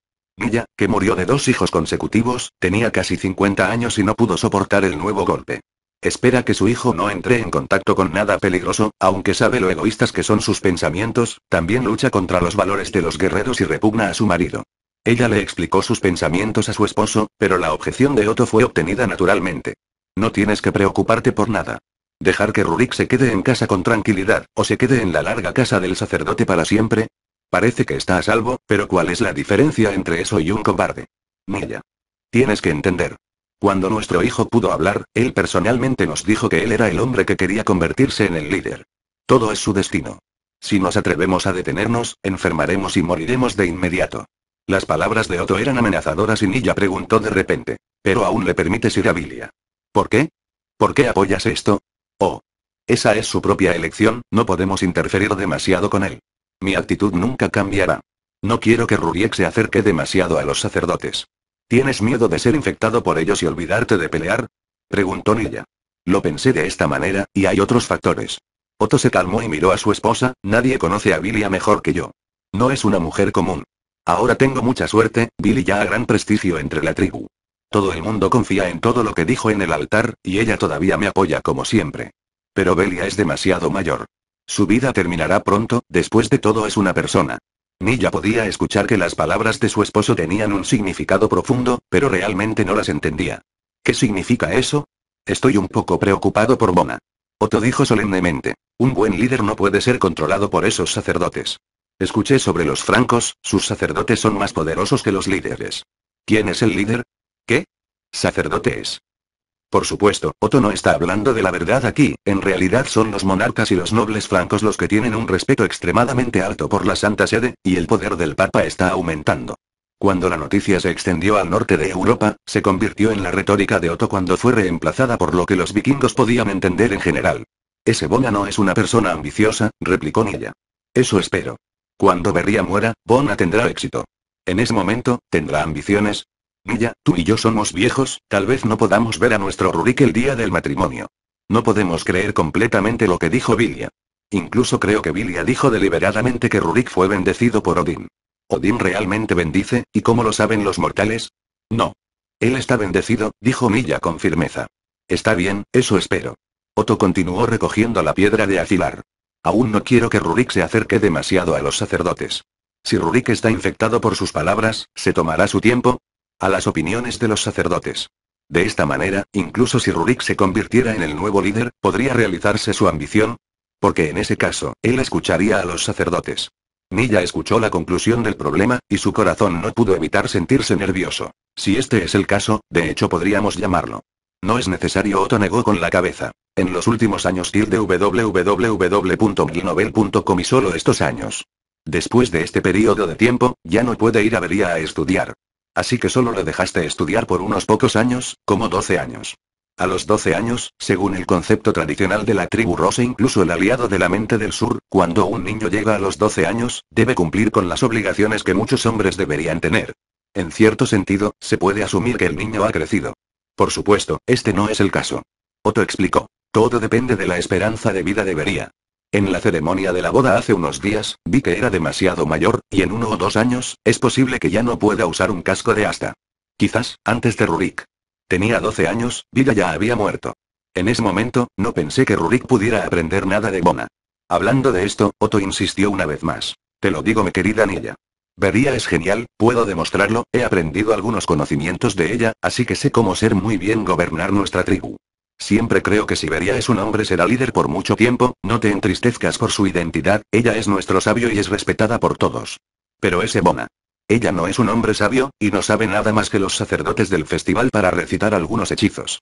Speaker 1: que murió de dos hijos consecutivos, tenía casi 50 años y no pudo soportar el nuevo golpe. Espera que su hijo no entre en contacto con nada peligroso, aunque sabe lo egoístas que son sus pensamientos, también lucha contra los valores de los guerreros y repugna a su marido. Ella le explicó sus pensamientos a su esposo, pero la objeción de Otto fue obtenida naturalmente. No tienes que preocuparte por nada. Dejar que Rurik se quede en casa con tranquilidad, o se quede en la larga casa del sacerdote para siempre, Parece que está a salvo, pero ¿cuál es la diferencia entre eso y un cobarde? Milla. Tienes que entender. Cuando nuestro hijo pudo hablar, él personalmente nos dijo que él era el hombre que quería convertirse en el líder. Todo es su destino. Si nos atrevemos a detenernos, enfermaremos y moriremos de inmediato. Las palabras de Otto eran amenazadoras y Nilla preguntó de repente. Pero aún le permites ir a Bilia. ¿Por qué? ¿Por qué apoyas esto? Oh. Esa es su propia elección, no podemos interferir demasiado con él. Mi actitud nunca cambiará. No quiero que Ruriek se acerque demasiado a los sacerdotes. ¿Tienes miedo de ser infectado por ellos y olvidarte de pelear? Preguntó Nilla. Lo pensé de esta manera, y hay otros factores. Otto se calmó y miró a su esposa, nadie conoce a Billy mejor que yo. No es una mujer común. Ahora tengo mucha suerte, Billy ya a gran prestigio entre la tribu. Todo el mundo confía en todo lo que dijo en el altar, y ella todavía me apoya como siempre. Pero Belia es demasiado mayor. Su vida terminará pronto, después de todo es una persona. Milla podía escuchar que las palabras de su esposo tenían un significado profundo, pero realmente no las entendía. ¿Qué significa eso? Estoy un poco preocupado por Mona. Otto dijo solemnemente. Un buen líder no puede ser controlado por esos sacerdotes. Escuché sobre los francos, sus sacerdotes son más poderosos que los líderes. ¿Quién es el líder? ¿Qué? Sacerdotes. Por supuesto, Otto no está hablando de la verdad aquí, en realidad son los monarcas y los nobles francos los que tienen un respeto extremadamente alto por la Santa Sede, y el poder del Papa está aumentando. Cuando la noticia se extendió al norte de Europa, se convirtió en la retórica de Otto cuando fue reemplazada por lo que los vikingos podían entender en general. Ese Bona no es una persona ambiciosa, replicó Nilla. Eso espero. Cuando Berría muera, Bona tendrá éxito. En ese momento, ¿tendrá ambiciones? «Milla, tú y yo somos viejos, tal vez no podamos ver a nuestro Rurik el día del matrimonio. No podemos creer completamente lo que dijo Vilia. Incluso creo que Vilia dijo deliberadamente que Rurik fue bendecido por Odín. ¿Odín realmente bendice, y cómo lo saben los mortales? No. Él está bendecido, dijo Milla con firmeza. Está bien, eso espero. Otto continuó recogiendo la piedra de acilar. Aún no quiero que Rurik se acerque demasiado a los sacerdotes. Si Rurik está infectado por sus palabras, se tomará su tiempo, a las opiniones de los sacerdotes. De esta manera, incluso si Rurik se convirtiera en el nuevo líder, podría realizarse su ambición, porque en ese caso, él escucharía a los sacerdotes. Nilla escuchó la conclusión del problema, y su corazón no pudo evitar sentirse nervioso. Si este es el caso, de hecho podríamos llamarlo. No es necesario, Otto negó con la cabeza. En los últimos años tilde y solo estos años. Después de este periodo de tiempo, ya no puede ir a Bería a estudiar. Así que solo lo dejaste estudiar por unos pocos años, como 12 años. A los 12 años, según el concepto tradicional de la tribu rosa, incluso el aliado de la mente del sur, cuando un niño llega a los 12 años, debe cumplir con las obligaciones que muchos hombres deberían tener. En cierto sentido, se puede asumir que el niño ha crecido. Por supuesto, este no es el caso. Otto explicó. Todo depende de la esperanza de vida debería. En la ceremonia de la boda hace unos días, vi que era demasiado mayor, y en uno o dos años, es posible que ya no pueda usar un casco de asta. Quizás, antes de Rurik. Tenía 12 años, vida ya había muerto. En ese momento, no pensé que Rurik pudiera aprender nada de Bona. Hablando de esto, Otto insistió una vez más. Te lo digo mi querida Nilla. Vería es genial, puedo demostrarlo, he aprendido algunos conocimientos de ella, así que sé cómo ser muy bien gobernar nuestra tribu. Siempre creo que si es un hombre será líder por mucho tiempo, no te entristezcas por su identidad, ella es nuestro sabio y es respetada por todos. Pero es Ebona. Ella no es un hombre sabio, y no sabe nada más que los sacerdotes del festival para recitar algunos hechizos.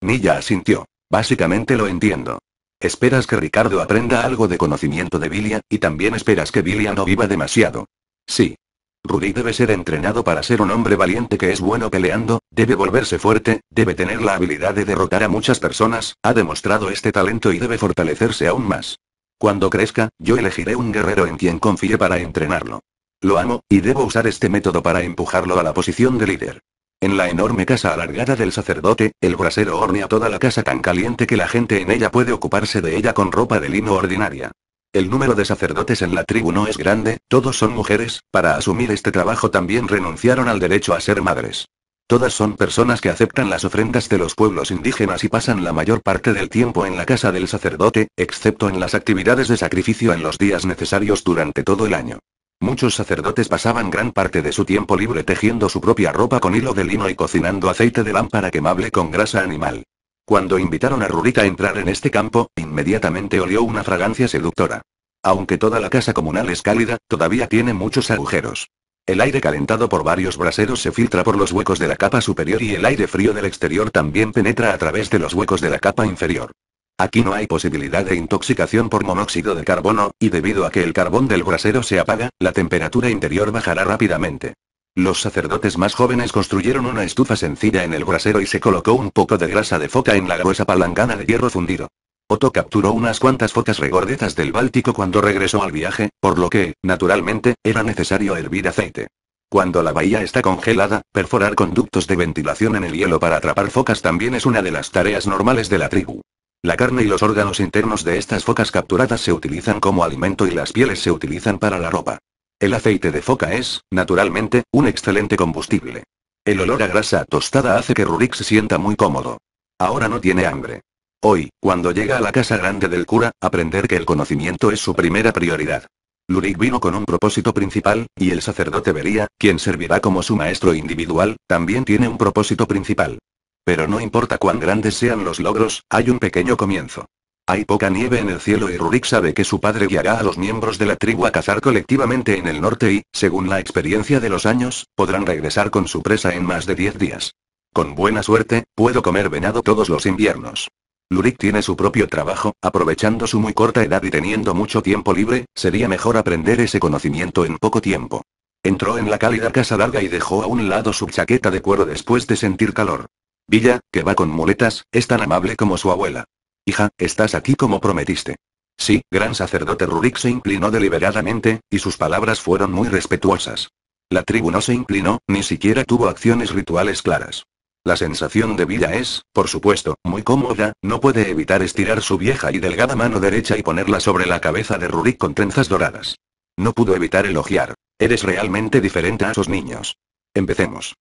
Speaker 1: Milla asintió. Básicamente lo entiendo. Esperas que Ricardo aprenda algo de conocimiento de Vilia, y también esperas que Vilia no viva demasiado. Sí. Rudy debe ser entrenado para ser un hombre valiente que es bueno peleando, debe volverse fuerte, debe tener la habilidad de derrotar a muchas personas, ha demostrado este talento y debe fortalecerse aún más. Cuando crezca, yo elegiré un guerrero en quien confíe para entrenarlo. Lo amo, y debo usar este método para empujarlo a la posición de líder. En la enorme casa alargada del sacerdote, el brasero hornea toda la casa tan caliente que la gente en ella puede ocuparse de ella con ropa de lino ordinaria. El número de sacerdotes en la tribu no es grande, todos son mujeres, para asumir este trabajo también renunciaron al derecho a ser madres. Todas son personas que aceptan las ofrendas de los pueblos indígenas y pasan la mayor parte del tiempo en la casa del sacerdote, excepto en las actividades de sacrificio en los días necesarios durante todo el año. Muchos sacerdotes pasaban gran parte de su tiempo libre tejiendo su propia ropa con hilo de lino y cocinando aceite de lámpara quemable con grasa animal. Cuando invitaron a Rurita a entrar en este campo, inmediatamente olió una fragancia seductora. Aunque toda la casa comunal es cálida, todavía tiene muchos agujeros. El aire calentado por varios braseros se filtra por los huecos de la capa superior y el aire frío del exterior también penetra a través de los huecos de la capa inferior. Aquí no hay posibilidad de intoxicación por monóxido de carbono, y debido a que el carbón del brasero se apaga, la temperatura interior bajará rápidamente. Los sacerdotes más jóvenes construyeron una estufa sencilla en el brasero y se colocó un poco de grasa de foca en la gruesa palangana de hierro fundido. Otto capturó unas cuantas focas regordetas del Báltico cuando regresó al viaje, por lo que, naturalmente, era necesario hervir aceite. Cuando la bahía está congelada, perforar conductos de ventilación en el hielo para atrapar focas también es una de las tareas normales de la tribu. La carne y los órganos internos de estas focas capturadas se utilizan como alimento y las pieles se utilizan para la ropa. El aceite de foca es, naturalmente, un excelente combustible. El olor a grasa tostada hace que Rurik se sienta muy cómodo. Ahora no tiene hambre. Hoy, cuando llega a la casa grande del cura, aprender que el conocimiento es su primera prioridad. Lurik vino con un propósito principal, y el sacerdote vería, quien servirá como su maestro individual, también tiene un propósito principal. Pero no importa cuán grandes sean los logros, hay un pequeño comienzo. Hay poca nieve en el cielo y Rurik sabe que su padre guiará a los miembros de la tribu a cazar colectivamente en el norte y, según la experiencia de los años, podrán regresar con su presa en más de 10 días. Con buena suerte, puedo comer venado todos los inviernos. Lurik tiene su propio trabajo, aprovechando su muy corta edad y teniendo mucho tiempo libre, sería mejor aprender ese conocimiento en poco tiempo. Entró en la cálida casa larga y dejó a un lado su chaqueta de cuero después de sentir calor. Villa, que va con muletas, es tan amable como su abuela. Hija, estás aquí como prometiste. Sí, gran sacerdote Rurik se inclinó deliberadamente, y sus palabras fueron muy respetuosas. La tribu no se inclinó, ni siquiera tuvo acciones rituales claras. La sensación de vida es, por supuesto, muy cómoda, no puede evitar estirar su vieja y delgada mano derecha y ponerla sobre la cabeza de Rurik con trenzas doradas. No pudo evitar elogiar. Eres realmente diferente a esos niños. Empecemos.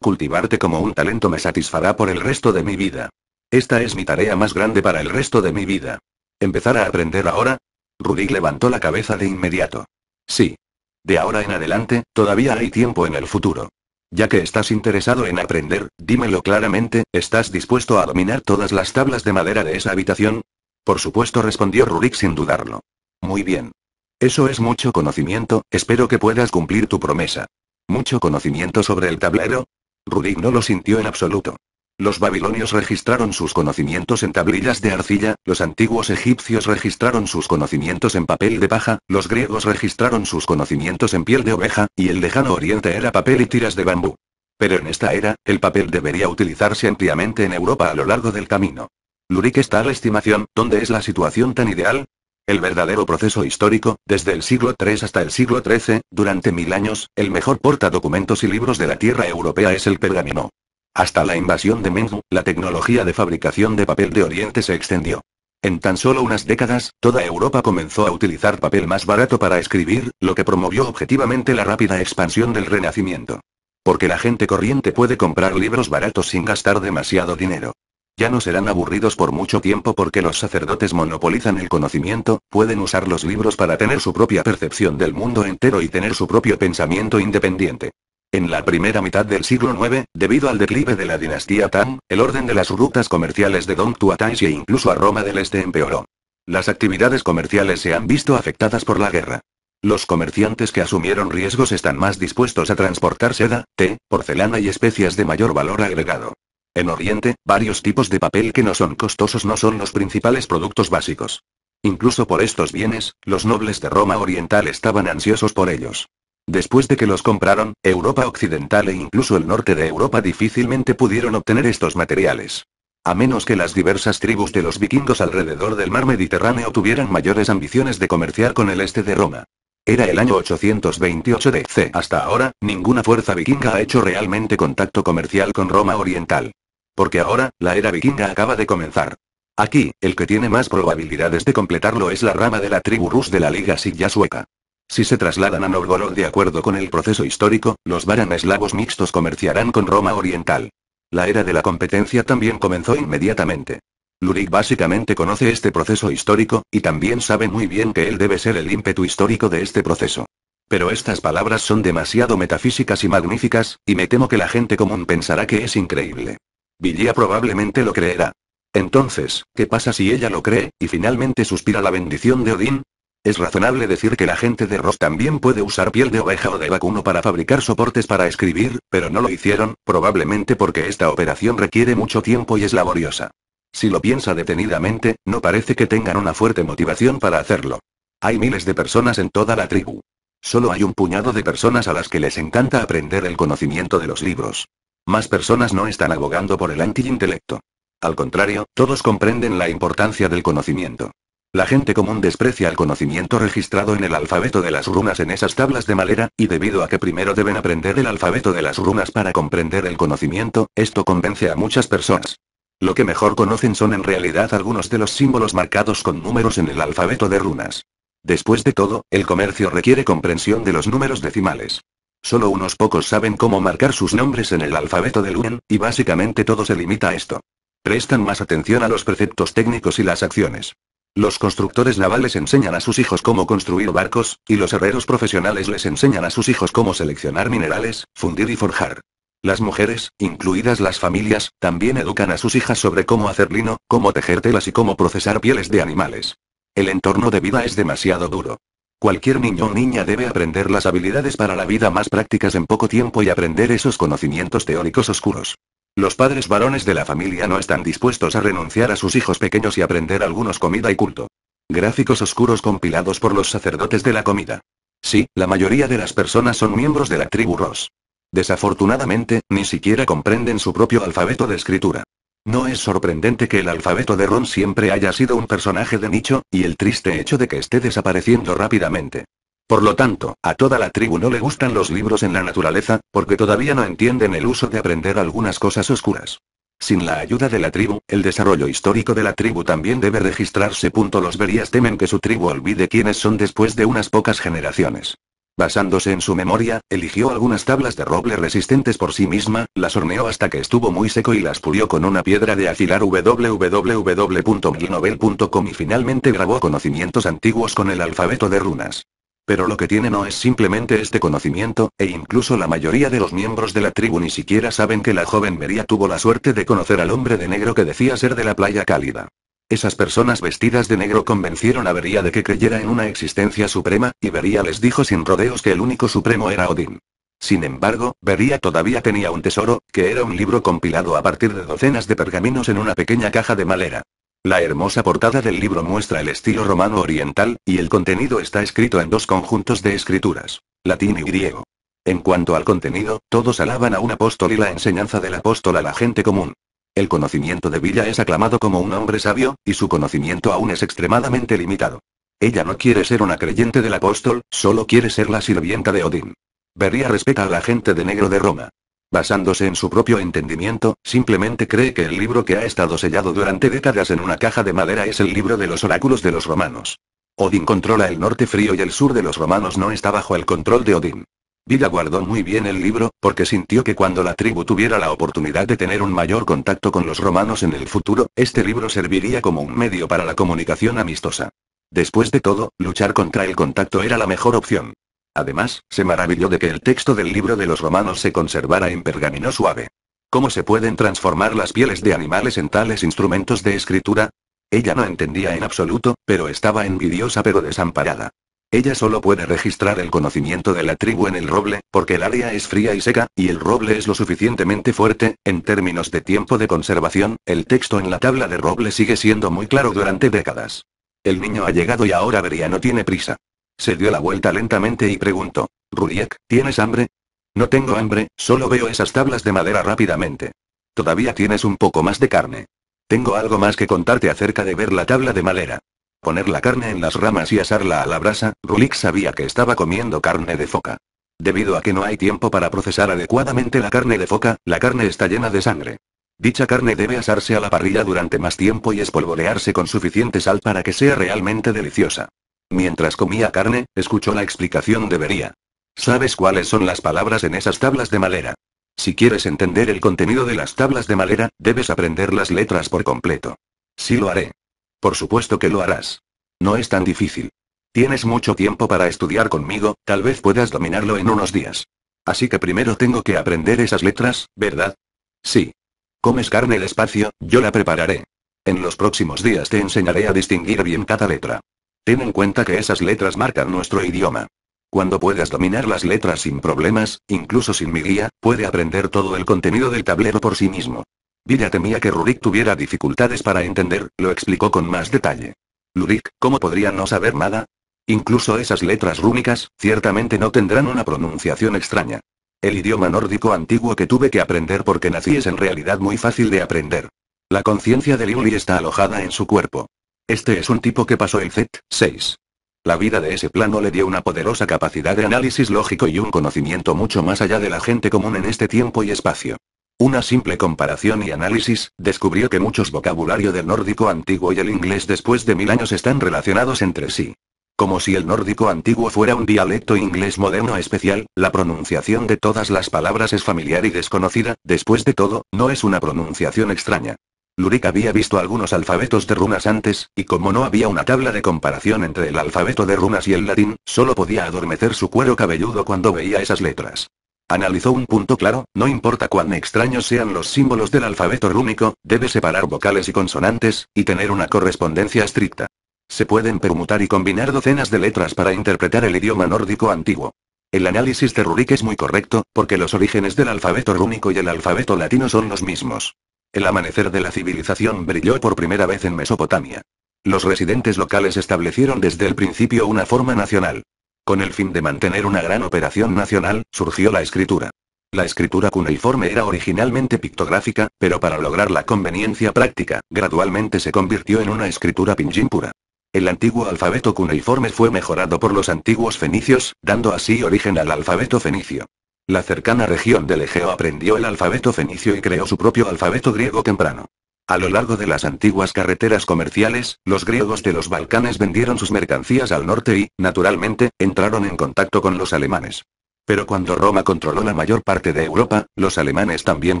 Speaker 1: Cultivarte como un talento me satisfará por el resto de mi vida. Esta es mi tarea más grande para el resto de mi vida. ¿Empezar a aprender ahora? Rurik levantó la cabeza de inmediato. Sí. De ahora en adelante, todavía hay tiempo en el futuro. Ya que estás interesado en aprender, dímelo claramente, ¿estás dispuesto a dominar todas las tablas de madera de esa habitación? Por supuesto, respondió Rurik sin dudarlo. Muy bien. Eso es mucho conocimiento, espero que puedas cumplir tu promesa. ¿Mucho conocimiento sobre el tablero? Rurik no lo sintió en absoluto. Los babilonios registraron sus conocimientos en tablillas de arcilla, los antiguos egipcios registraron sus conocimientos en papel de paja, los griegos registraron sus conocimientos en piel de oveja, y el lejano oriente era papel y tiras de bambú. Pero en esta era, el papel debería utilizarse ampliamente en Europa a lo largo del camino. Lurik está a la estimación, ¿dónde es la situación tan ideal? El verdadero proceso histórico, desde el siglo III hasta el siglo XIII, durante mil años, el mejor porta documentos y libros de la tierra europea es el pergamino. Hasta la invasión de Mengu, la tecnología de fabricación de papel de Oriente se extendió. En tan solo unas décadas, toda Europa comenzó a utilizar papel más barato para escribir, lo que promovió objetivamente la rápida expansión del Renacimiento. Porque la gente corriente puede comprar libros baratos sin gastar demasiado dinero. Ya no serán aburridos por mucho tiempo porque los sacerdotes monopolizan el conocimiento, pueden usar los libros para tener su propia percepción del mundo entero y tener su propio pensamiento independiente. En la primera mitad del siglo IX, debido al declive de la dinastía Tang, el orden de las rutas comerciales de Dongtuatais e incluso a Roma del Este empeoró. Las actividades comerciales se han visto afectadas por la guerra. Los comerciantes que asumieron riesgos están más dispuestos a transportar seda, té, porcelana y especias de mayor valor agregado. En Oriente, varios tipos de papel que no son costosos no son los principales productos básicos. Incluso por estos bienes, los nobles de Roma Oriental estaban ansiosos por ellos. Después de que los compraron, Europa Occidental e incluso el norte de Europa difícilmente pudieron obtener estos materiales. A menos que las diversas tribus de los vikingos alrededor del mar Mediterráneo tuvieran mayores ambiciones de comerciar con el este de Roma. Era el año 828 d.C. Hasta ahora, ninguna fuerza vikinga ha hecho realmente contacto comercial con Roma Oriental. Porque ahora, la era vikinga acaba de comenzar. Aquí, el que tiene más probabilidades de completarlo es la rama de la tribu rus de la Liga Silla sueca. Si se trasladan a Novgorod de acuerdo con el proceso histórico, los varaneslavos eslavos mixtos comerciarán con Roma Oriental. La era de la competencia también comenzó inmediatamente. Lurik básicamente conoce este proceso histórico, y también sabe muy bien que él debe ser el ímpetu histórico de este proceso. Pero estas palabras son demasiado metafísicas y magníficas, y me temo que la gente común pensará que es increíble. Villa probablemente lo creerá. Entonces, ¿qué pasa si ella lo cree, y finalmente suspira la bendición de Odín? Es razonable decir que la gente de Ross también puede usar piel de oveja o de vacuno para fabricar soportes para escribir, pero no lo hicieron, probablemente porque esta operación requiere mucho tiempo y es laboriosa. Si lo piensa detenidamente, no parece que tengan una fuerte motivación para hacerlo. Hay miles de personas en toda la tribu. Solo hay un puñado de personas a las que les encanta aprender el conocimiento de los libros. Más personas no están abogando por el antiintelecto. Al contrario, todos comprenden la importancia del conocimiento. La gente común desprecia el conocimiento registrado en el alfabeto de las runas en esas tablas de madera, y debido a que primero deben aprender el alfabeto de las runas para comprender el conocimiento, esto convence a muchas personas. Lo que mejor conocen son en realidad algunos de los símbolos marcados con números en el alfabeto de runas. Después de todo, el comercio requiere comprensión de los números decimales. Solo unos pocos saben cómo marcar sus nombres en el alfabeto de UN, y básicamente todo se limita a esto. Prestan más atención a los preceptos técnicos y las acciones. Los constructores navales enseñan a sus hijos cómo construir barcos, y los herreros profesionales les enseñan a sus hijos cómo seleccionar minerales, fundir y forjar. Las mujeres, incluidas las familias, también educan a sus hijas sobre cómo hacer lino, cómo tejer telas y cómo procesar pieles de animales. El entorno de vida es demasiado duro. Cualquier niño o niña debe aprender las habilidades para la vida más prácticas en poco tiempo y aprender esos conocimientos teóricos oscuros. Los padres varones de la familia no están dispuestos a renunciar a sus hijos pequeños y aprender algunos comida y culto. Gráficos oscuros compilados por los sacerdotes de la comida. Sí, la mayoría de las personas son miembros de la tribu Ross. Desafortunadamente, ni siquiera comprenden su propio alfabeto de escritura. No es sorprendente que el alfabeto de Ron siempre haya sido un personaje de nicho, y el triste hecho de que esté desapareciendo rápidamente. Por lo tanto, a toda la tribu no le gustan los libros en la naturaleza, porque todavía no entienden el uso de aprender algunas cosas oscuras. Sin la ayuda de la tribu, el desarrollo histórico de la tribu también debe registrarse. Los verías temen que su tribu olvide quiénes son después de unas pocas generaciones. Basándose en su memoria, eligió algunas tablas de roble resistentes por sí misma, las horneó hasta que estuvo muy seco y las pulió con una piedra de afilar www.milnovel.com y finalmente grabó conocimientos antiguos con el alfabeto de runas. Pero lo que tiene no es simplemente este conocimiento, e incluso la mayoría de los miembros de la tribu ni siquiera saben que la joven vería tuvo la suerte de conocer al hombre de negro que decía ser de la playa cálida. Esas personas vestidas de negro convencieron a Bería de que creyera en una existencia suprema, y vería les dijo sin rodeos que el único supremo era Odín. Sin embargo, vería todavía tenía un tesoro, que era un libro compilado a partir de docenas de pergaminos en una pequeña caja de madera. La hermosa portada del libro muestra el estilo romano oriental, y el contenido está escrito en dos conjuntos de escrituras, latín y griego. En cuanto al contenido, todos alaban a un apóstol y la enseñanza del apóstol a la gente común. El conocimiento de Villa es aclamado como un hombre sabio, y su conocimiento aún es extremadamente limitado. Ella no quiere ser una creyente del apóstol, solo quiere ser la sirvienta de Odín. Vería respeta a la gente de negro de Roma. Basándose en su propio entendimiento, simplemente cree que el libro que ha estado sellado durante décadas en una caja de madera es el libro de los oráculos de los romanos. Odín controla el norte frío y el sur de los romanos no está bajo el control de Odín. Vida guardó muy bien el libro, porque sintió que cuando la tribu tuviera la oportunidad de tener un mayor contacto con los romanos en el futuro, este libro serviría como un medio para la comunicación amistosa. Después de todo, luchar contra el contacto era la mejor opción. Además, se maravilló de que el texto del libro de los romanos se conservara en pergamino suave. ¿Cómo se pueden transformar las pieles de animales en tales instrumentos de escritura? Ella no entendía en absoluto, pero estaba envidiosa pero desamparada. Ella solo puede registrar el conocimiento de la tribu en el roble, porque el área es fría y seca, y el roble es lo suficientemente fuerte, en términos de tiempo de conservación, el texto en la tabla de roble sigue siendo muy claro durante décadas. El niño ha llegado y ahora vería no tiene prisa. Se dio la vuelta lentamente y preguntó. Rulik, ¿tienes hambre? No tengo hambre, solo veo esas tablas de madera rápidamente. Todavía tienes un poco más de carne. Tengo algo más que contarte acerca de ver la tabla de madera. Poner la carne en las ramas y asarla a la brasa, Rulik sabía que estaba comiendo carne de foca. Debido a que no hay tiempo para procesar adecuadamente la carne de foca, la carne está llena de sangre. Dicha carne debe asarse a la parrilla durante más tiempo y espolvorearse con suficiente sal para que sea realmente deliciosa. Mientras comía carne, escuchó la explicación de Bería. ¿Sabes cuáles son las palabras en esas tablas de madera? Si quieres entender el contenido de las tablas de madera, debes aprender las letras por completo. Sí lo haré. Por supuesto que lo harás. No es tan difícil. Tienes mucho tiempo para estudiar conmigo, tal vez puedas dominarlo en unos días. Así que primero tengo que aprender esas letras, ¿verdad? Sí. Comes carne despacio, yo la prepararé. En los próximos días te enseñaré a distinguir bien cada letra. Ten en cuenta que esas letras marcan nuestro idioma. Cuando puedas dominar las letras sin problemas, incluso sin mi guía, puede aprender todo el contenido del tablero por sí mismo. Villa temía que Rurik tuviera dificultades para entender, lo explicó con más detalle. ¿Rurik, ¿cómo podría no saber nada? Incluso esas letras rúnicas, ciertamente no tendrán una pronunciación extraña. El idioma nórdico antiguo que tuve que aprender porque nací es en realidad muy fácil de aprender. La conciencia de Liuli está alojada en su cuerpo. Este es un tipo que pasó el Z-6. La vida de ese plano le dio una poderosa capacidad de análisis lógico y un conocimiento mucho más allá de la gente común en este tiempo y espacio. Una simple comparación y análisis, descubrió que muchos vocabulario del nórdico antiguo y el inglés después de mil años están relacionados entre sí. Como si el nórdico antiguo fuera un dialecto inglés moderno especial, la pronunciación de todas las palabras es familiar y desconocida, después de todo, no es una pronunciación extraña. Lurik había visto algunos alfabetos de runas antes, y como no había una tabla de comparación entre el alfabeto de runas y el latín, solo podía adormecer su cuero cabelludo cuando veía esas letras. Analizó un punto claro, no importa cuán extraños sean los símbolos del alfabeto rúnico, debe separar vocales y consonantes, y tener una correspondencia estricta. Se pueden permutar y combinar docenas de letras para interpretar el idioma nórdico antiguo. El análisis de Rurik es muy correcto, porque los orígenes del alfabeto rúnico y el alfabeto latino son los mismos. El amanecer de la civilización brilló por primera vez en Mesopotamia. Los residentes locales establecieron desde el principio una forma nacional. Con el fin de mantener una gran operación nacional, surgió la escritura. La escritura cuneiforme era originalmente pictográfica, pero para lograr la conveniencia práctica, gradualmente se convirtió en una escritura pingín pura. El antiguo alfabeto cuneiforme fue mejorado por los antiguos fenicios, dando así origen al alfabeto fenicio. La cercana región del Egeo aprendió el alfabeto fenicio y creó su propio alfabeto griego temprano. A lo largo de las antiguas carreteras comerciales, los griegos de los Balcanes vendieron sus mercancías al norte y, naturalmente, entraron en contacto con los alemanes. Pero cuando Roma controló la mayor parte de Europa, los alemanes también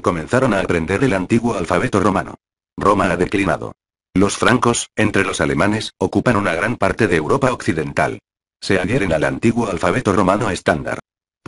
Speaker 1: comenzaron a aprender el antiguo alfabeto romano. Roma ha declinado. Los francos, entre los alemanes, ocupan una gran parte de Europa occidental. Se adhieren al antiguo alfabeto romano estándar.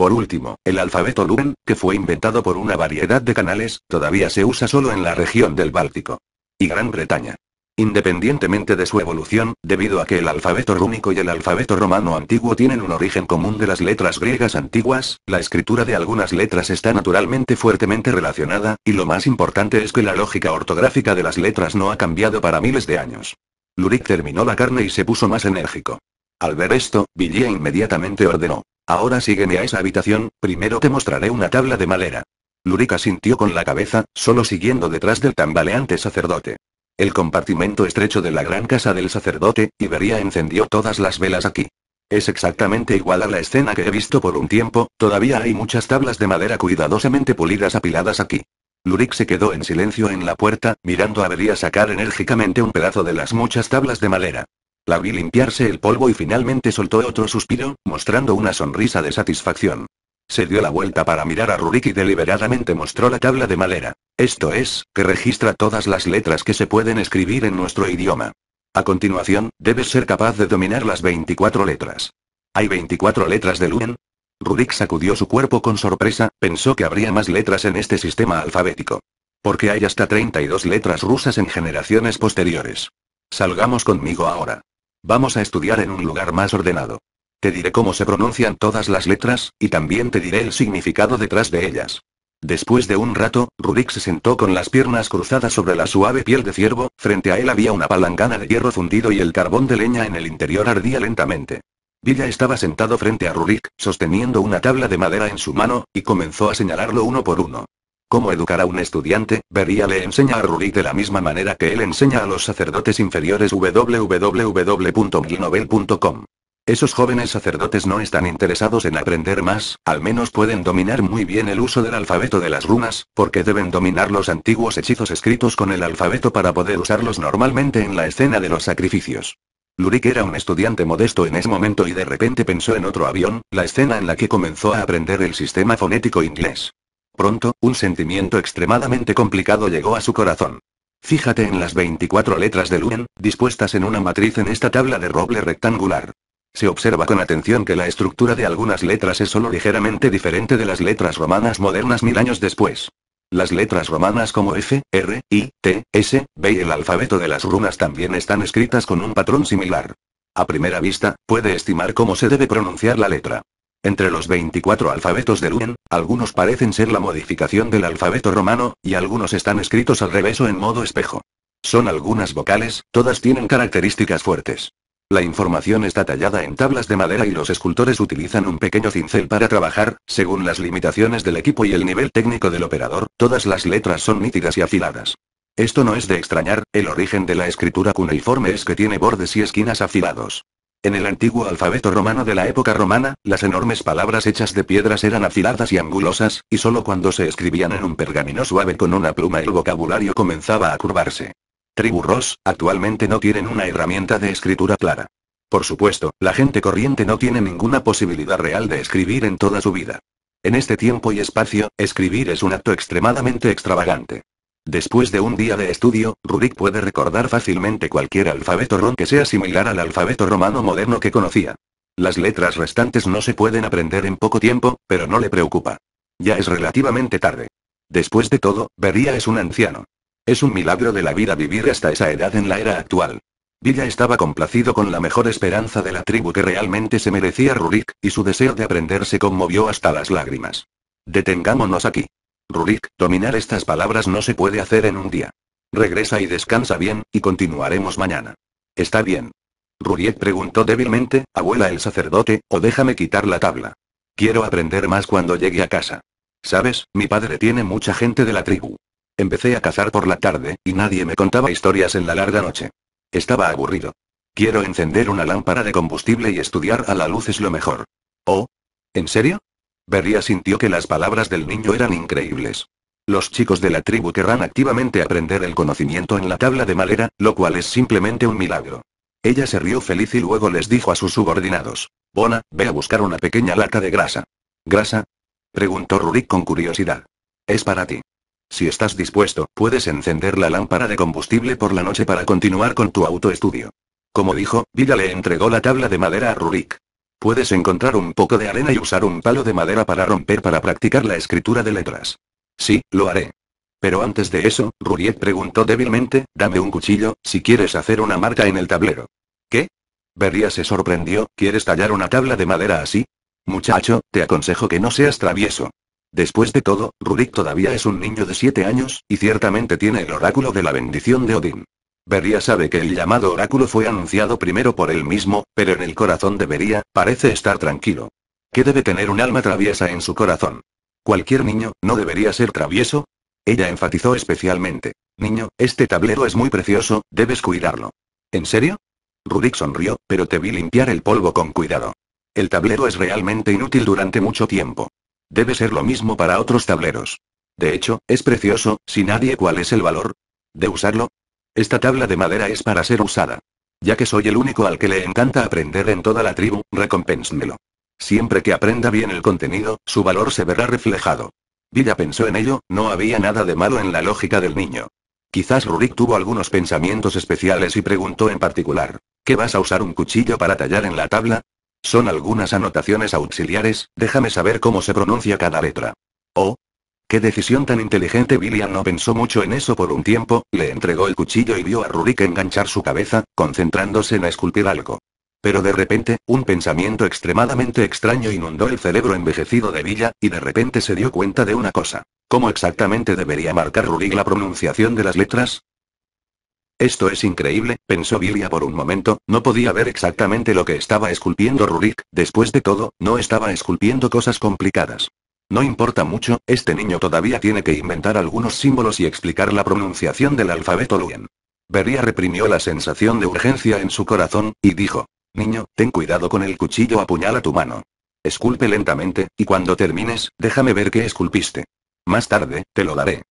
Speaker 1: Por último, el alfabeto Lumen, que fue inventado por una variedad de canales, todavía se usa solo en la región del Báltico. Y Gran Bretaña. Independientemente de su evolución, debido a que el alfabeto rúmico y el alfabeto romano antiguo tienen un origen común de las letras griegas antiguas, la escritura de algunas letras está naturalmente fuertemente relacionada, y lo más importante es que la lógica ortográfica de las letras no ha cambiado para miles de años. Lurik terminó la carne y se puso más enérgico. Al ver esto, Villiers inmediatamente ordenó. Ahora sígueme a esa habitación, primero te mostraré una tabla de madera. Lurik sintió con la cabeza, solo siguiendo detrás del tambaleante sacerdote. El compartimento estrecho de la gran casa del sacerdote, Iberia encendió todas las velas aquí. Es exactamente igual a la escena que he visto por un tiempo, todavía hay muchas tablas de madera cuidadosamente pulidas apiladas aquí. Lurik se quedó en silencio en la puerta, mirando a Iberia sacar enérgicamente un pedazo de las muchas tablas de madera. La vi limpiarse el polvo y finalmente soltó otro suspiro, mostrando una sonrisa de satisfacción. Se dio la vuelta para mirar a Rurik y deliberadamente mostró la tabla de madera. Esto es, que registra todas las letras que se pueden escribir en nuestro idioma. A continuación, debes ser capaz de dominar las 24 letras. ¿Hay 24 letras de Lumen. Rurik sacudió su cuerpo con sorpresa, pensó que habría más letras en este sistema alfabético. Porque hay hasta 32 letras rusas en generaciones posteriores. Salgamos conmigo ahora. Vamos a estudiar en un lugar más ordenado. Te diré cómo se pronuncian todas las letras, y también te diré el significado detrás de ellas. Después de un rato, Rurik se sentó con las piernas cruzadas sobre la suave piel de ciervo, frente a él había una palangana de hierro fundido y el carbón de leña en el interior ardía lentamente. Villa estaba sentado frente a Rurik, sosteniendo una tabla de madera en su mano, y comenzó a señalarlo uno por uno cómo educar a un estudiante, Beria le enseña a Rurik de la misma manera que él enseña a los sacerdotes inferiores www.milnovel.com. Esos jóvenes sacerdotes no están interesados en aprender más, al menos pueden dominar muy bien el uso del alfabeto de las runas, porque deben dominar los antiguos hechizos escritos con el alfabeto para poder usarlos normalmente en la escena de los sacrificios. Lurik era un estudiante modesto en ese momento y de repente pensó en otro avión, la escena en la que comenzó a aprender el sistema fonético inglés. Pronto, un sentimiento extremadamente complicado llegó a su corazón. Fíjate en las 24 letras de Lumen, dispuestas en una matriz en esta tabla de roble rectangular. Se observa con atención que la estructura de algunas letras es solo ligeramente diferente de las letras romanas modernas mil años después. Las letras romanas como F, R, I, T, S, B y el alfabeto de las runas también están escritas con un patrón similar. A primera vista, puede estimar cómo se debe pronunciar la letra. Entre los 24 alfabetos de Lumen, algunos parecen ser la modificación del alfabeto romano, y algunos están escritos al revés o en modo espejo. Son algunas vocales, todas tienen características fuertes. La información está tallada en tablas de madera y los escultores utilizan un pequeño cincel para trabajar, según las limitaciones del equipo y el nivel técnico del operador, todas las letras son nítidas y afiladas. Esto no es de extrañar, el origen de la escritura cuneiforme es que tiene bordes y esquinas afilados. En el antiguo alfabeto romano de la época romana, las enormes palabras hechas de piedras eran afiladas y angulosas, y solo cuando se escribían en un pergamino suave con una pluma el vocabulario comenzaba a curvarse. Triburros, actualmente no tienen una herramienta de escritura clara. Por supuesto, la gente corriente no tiene ninguna posibilidad real de escribir en toda su vida. En este tiempo y espacio, escribir es un acto extremadamente extravagante. Después de un día de estudio, Rurik puede recordar fácilmente cualquier alfabeto ron que sea similar al alfabeto romano moderno que conocía. Las letras restantes no se pueden aprender en poco tiempo, pero no le preocupa. Ya es relativamente tarde. Después de todo, Beria es un anciano. Es un milagro de la vida vivir hasta esa edad en la era actual. Villa estaba complacido con la mejor esperanza de la tribu que realmente se merecía Rurik, y su deseo de aprender se conmovió hasta las lágrimas. Detengámonos aquí. Rurik, dominar estas palabras no se puede hacer en un día. Regresa y descansa bien, y continuaremos mañana. Está bien. Rurik preguntó débilmente, abuela el sacerdote, o déjame quitar la tabla. Quiero aprender más cuando llegue a casa. Sabes, mi padre tiene mucha gente de la tribu. Empecé a cazar por la tarde, y nadie me contaba historias en la larga noche. Estaba aburrido. Quiero encender una lámpara de combustible y estudiar a la luz es lo mejor. ¿Oh? ¿En serio? Beria sintió que las palabras del niño eran increíbles. Los chicos de la tribu querrán activamente aprender el conocimiento en la tabla de madera, lo cual es simplemente un milagro. Ella se rió feliz y luego les dijo a sus subordinados. Bona, ve a buscar una pequeña lata de grasa. ¿Grasa? Preguntó Rurik con curiosidad. Es para ti. Si estás dispuesto, puedes encender la lámpara de combustible por la noche para continuar con tu autoestudio. Como dijo, vida le entregó la tabla de madera a Rurik. Puedes encontrar un poco de arena y usar un palo de madera para romper para practicar la escritura de letras. Sí, lo haré. Pero antes de eso, Ruriet preguntó débilmente, dame un cuchillo, si quieres hacer una marca en el tablero. ¿Qué? Beria se sorprendió, ¿quieres tallar una tabla de madera así? Muchacho, te aconsejo que no seas travieso. Después de todo, Rurik todavía es un niño de 7 años, y ciertamente tiene el oráculo de la bendición de Odín. Beria sabe que el llamado oráculo fue anunciado primero por él mismo, pero en el corazón de parece estar tranquilo. ¿Qué debe tener un alma traviesa en su corazón? Cualquier niño, ¿no debería ser travieso? Ella enfatizó especialmente. Niño, este tablero es muy precioso, debes cuidarlo. ¿En serio? Rudik sonrió, pero te vi limpiar el polvo con cuidado. El tablero es realmente inútil durante mucho tiempo. Debe ser lo mismo para otros tableros. De hecho, es precioso, si nadie cuál es el valor de usarlo, esta tabla de madera es para ser usada. Ya que soy el único al que le encanta aprender en toda la tribu, recompénsmelo. Siempre que aprenda bien el contenido, su valor se verá reflejado. Villa pensó en ello, no había nada de malo en la lógica del niño. Quizás Rurik tuvo algunos pensamientos especiales y preguntó en particular, ¿qué vas a usar un cuchillo para tallar en la tabla? Son algunas anotaciones auxiliares, déjame saber cómo se pronuncia cada letra. Oh». Qué decisión tan inteligente. William no pensó mucho en eso por un tiempo, le entregó el cuchillo y vio a Rurik enganchar su cabeza, concentrándose en esculpir algo. Pero de repente, un pensamiento extremadamente extraño inundó el cerebro envejecido de Villa, y de repente se dio cuenta de una cosa. ¿Cómo exactamente debería marcar Rurik la pronunciación de las letras? Esto es increíble, pensó Vilia por un momento, no podía ver exactamente lo que estaba esculpiendo Rurik, después de todo, no estaba esculpiendo cosas complicadas. No importa mucho, este niño todavía tiene que inventar algunos símbolos y explicar la pronunciación del alfabeto Luen. Beria reprimió la sensación de urgencia en su corazón, y dijo. Niño, ten cuidado con el cuchillo apuñala tu mano. Esculpe lentamente, y cuando termines, déjame ver qué esculpiste. Más tarde, te lo daré.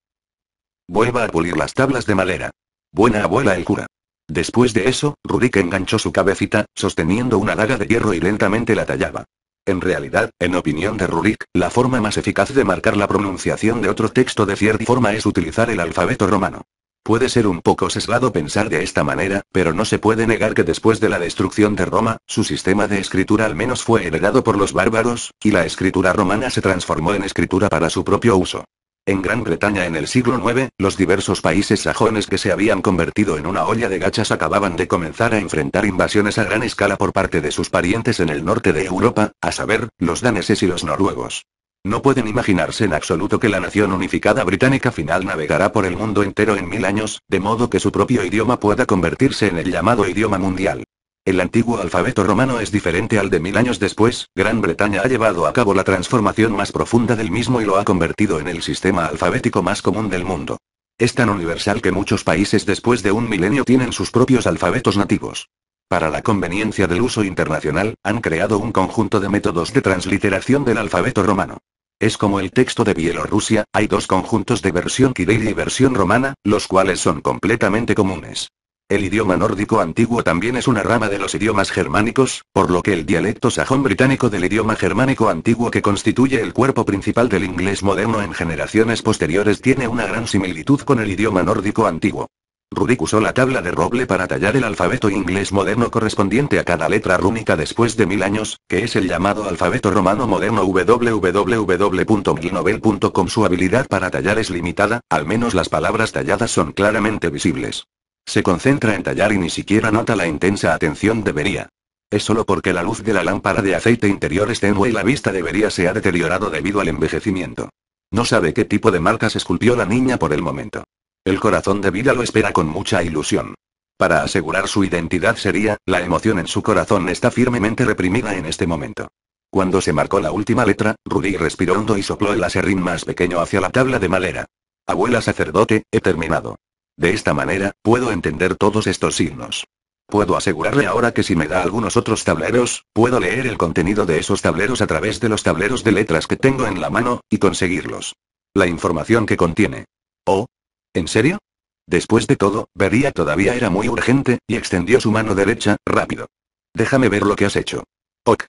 Speaker 1: Vuelva a pulir las tablas de madera. Buena abuela el cura. Después de eso, Rurik enganchó su cabecita, sosteniendo una daga de hierro y lentamente la tallaba. En realidad, en opinión de Rurik, la forma más eficaz de marcar la pronunciación de otro texto de cierta forma es utilizar el alfabeto romano. Puede ser un poco sesgado pensar de esta manera, pero no se puede negar que después de la destrucción de Roma, su sistema de escritura al menos fue heredado por los bárbaros, y la escritura romana se transformó en escritura para su propio uso. En Gran Bretaña en el siglo IX, los diversos países sajones que se habían convertido en una olla de gachas acababan de comenzar a enfrentar invasiones a gran escala por parte de sus parientes en el norte de Europa, a saber, los daneses y los noruegos. No pueden imaginarse en absoluto que la nación unificada británica final navegará por el mundo entero en mil años, de modo que su propio idioma pueda convertirse en el llamado idioma mundial. El antiguo alfabeto romano es diferente al de mil años después, Gran Bretaña ha llevado a cabo la transformación más profunda del mismo y lo ha convertido en el sistema alfabético más común del mundo. Es tan universal que muchos países después de un milenio tienen sus propios alfabetos nativos. Para la conveniencia del uso internacional, han creado un conjunto de métodos de transliteración del alfabeto romano. Es como el texto de Bielorrusia, hay dos conjuntos de versión kirill y versión romana, los cuales son completamente comunes. El idioma nórdico antiguo también es una rama de los idiomas germánicos, por lo que el dialecto sajón británico del idioma germánico antiguo que constituye el cuerpo principal del inglés moderno en generaciones posteriores tiene una gran similitud con el idioma nórdico antiguo. Rurik usó la tabla de roble para tallar el alfabeto inglés moderno correspondiente a cada letra rúnica después de mil años, que es el llamado alfabeto romano moderno www.milnovel.com Su habilidad para tallar es limitada, al menos las palabras talladas son claramente visibles. Se concentra en tallar y ni siquiera nota la intensa atención debería. Es solo porque la luz de la lámpara de aceite interior es y la vista debería se ha deteriorado debido al envejecimiento. No sabe qué tipo de marcas esculpió la niña por el momento. El corazón de vida lo espera con mucha ilusión. Para asegurar su identidad sería, la emoción en su corazón está firmemente reprimida en este momento. Cuando se marcó la última letra, Rudy respiró hondo y sopló el aserrín más pequeño hacia la tabla de madera. Abuela sacerdote, he terminado. De esta manera, puedo entender todos estos signos. Puedo asegurarle ahora que si me da algunos otros tableros, puedo leer el contenido de esos tableros a través de los tableros de letras que tengo en la mano, y conseguirlos. La información que contiene. Oh. ¿En serio? Después de todo, vería todavía era muy urgente, y extendió su mano derecha, rápido. Déjame ver lo que has hecho. Ok.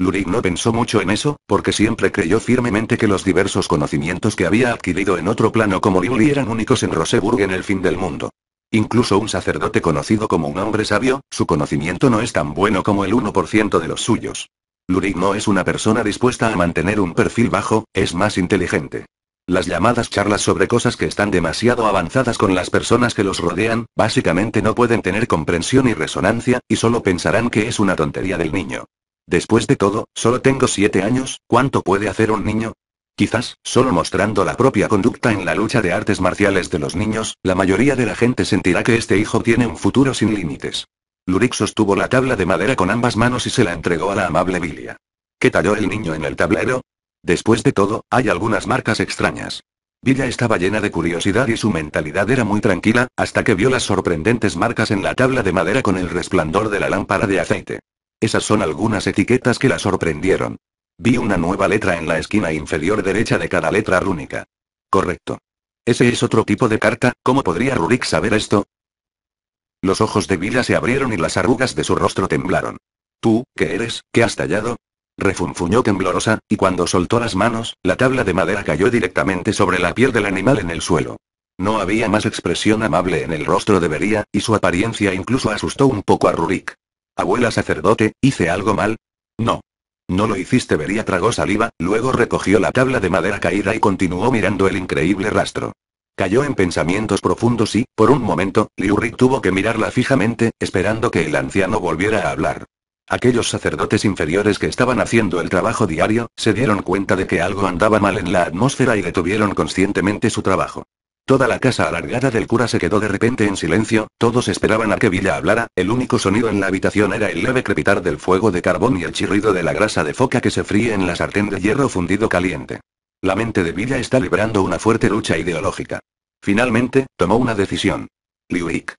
Speaker 1: Lurig no pensó mucho en eso, porque siempre creyó firmemente que los diversos conocimientos que había adquirido en otro plano como Liuli eran únicos en Roseburg en el fin del mundo. Incluso un sacerdote conocido como un hombre sabio, su conocimiento no es tan bueno como el 1% de los suyos. Lurik no es una persona dispuesta a mantener un perfil bajo, es más inteligente. Las llamadas charlas sobre cosas que están demasiado avanzadas con las personas que los rodean, básicamente no pueden tener comprensión y resonancia, y solo pensarán que es una tontería del niño. Después de todo, solo tengo 7 años, ¿cuánto puede hacer un niño? Quizás, solo mostrando la propia conducta en la lucha de artes marciales de los niños, la mayoría de la gente sentirá que este hijo tiene un futuro sin límites. Lurik sostuvo la tabla de madera con ambas manos y se la entregó a la amable Bilia. ¿Qué talló el niño en el tablero? Después de todo, hay algunas marcas extrañas. Villa estaba llena de curiosidad y su mentalidad era muy tranquila, hasta que vio las sorprendentes marcas en la tabla de madera con el resplandor de la lámpara de aceite. Esas son algunas etiquetas que la sorprendieron. Vi una nueva letra en la esquina inferior derecha de cada letra rúnica. Correcto. Ese es otro tipo de carta, ¿cómo podría Rurik saber esto? Los ojos de Villa se abrieron y las arrugas de su rostro temblaron. ¿Tú, qué eres, qué has tallado? Refunfuñó temblorosa, y cuando soltó las manos, la tabla de madera cayó directamente sobre la piel del animal en el suelo. No había más expresión amable en el rostro de veria y su apariencia incluso asustó un poco a Rurik. Abuela sacerdote, ¿hice algo mal? No. No lo hiciste, Vería tragó saliva, luego recogió la tabla de madera caída y continuó mirando el increíble rastro. Cayó en pensamientos profundos y, por un momento, Liu tuvo que mirarla fijamente, esperando que el anciano volviera a hablar. Aquellos sacerdotes inferiores que estaban haciendo el trabajo diario, se dieron cuenta de que algo andaba mal en la atmósfera y detuvieron conscientemente su trabajo. Toda la casa alargada del cura se quedó de repente en silencio, todos esperaban a que Villa hablara, el único sonido en la habitación era el leve crepitar del fuego de carbón y el chirrido de la grasa de foca que se fríe en la sartén de hierro fundido caliente. La mente de Villa está librando una fuerte lucha ideológica. Finalmente, tomó una decisión. Liurik.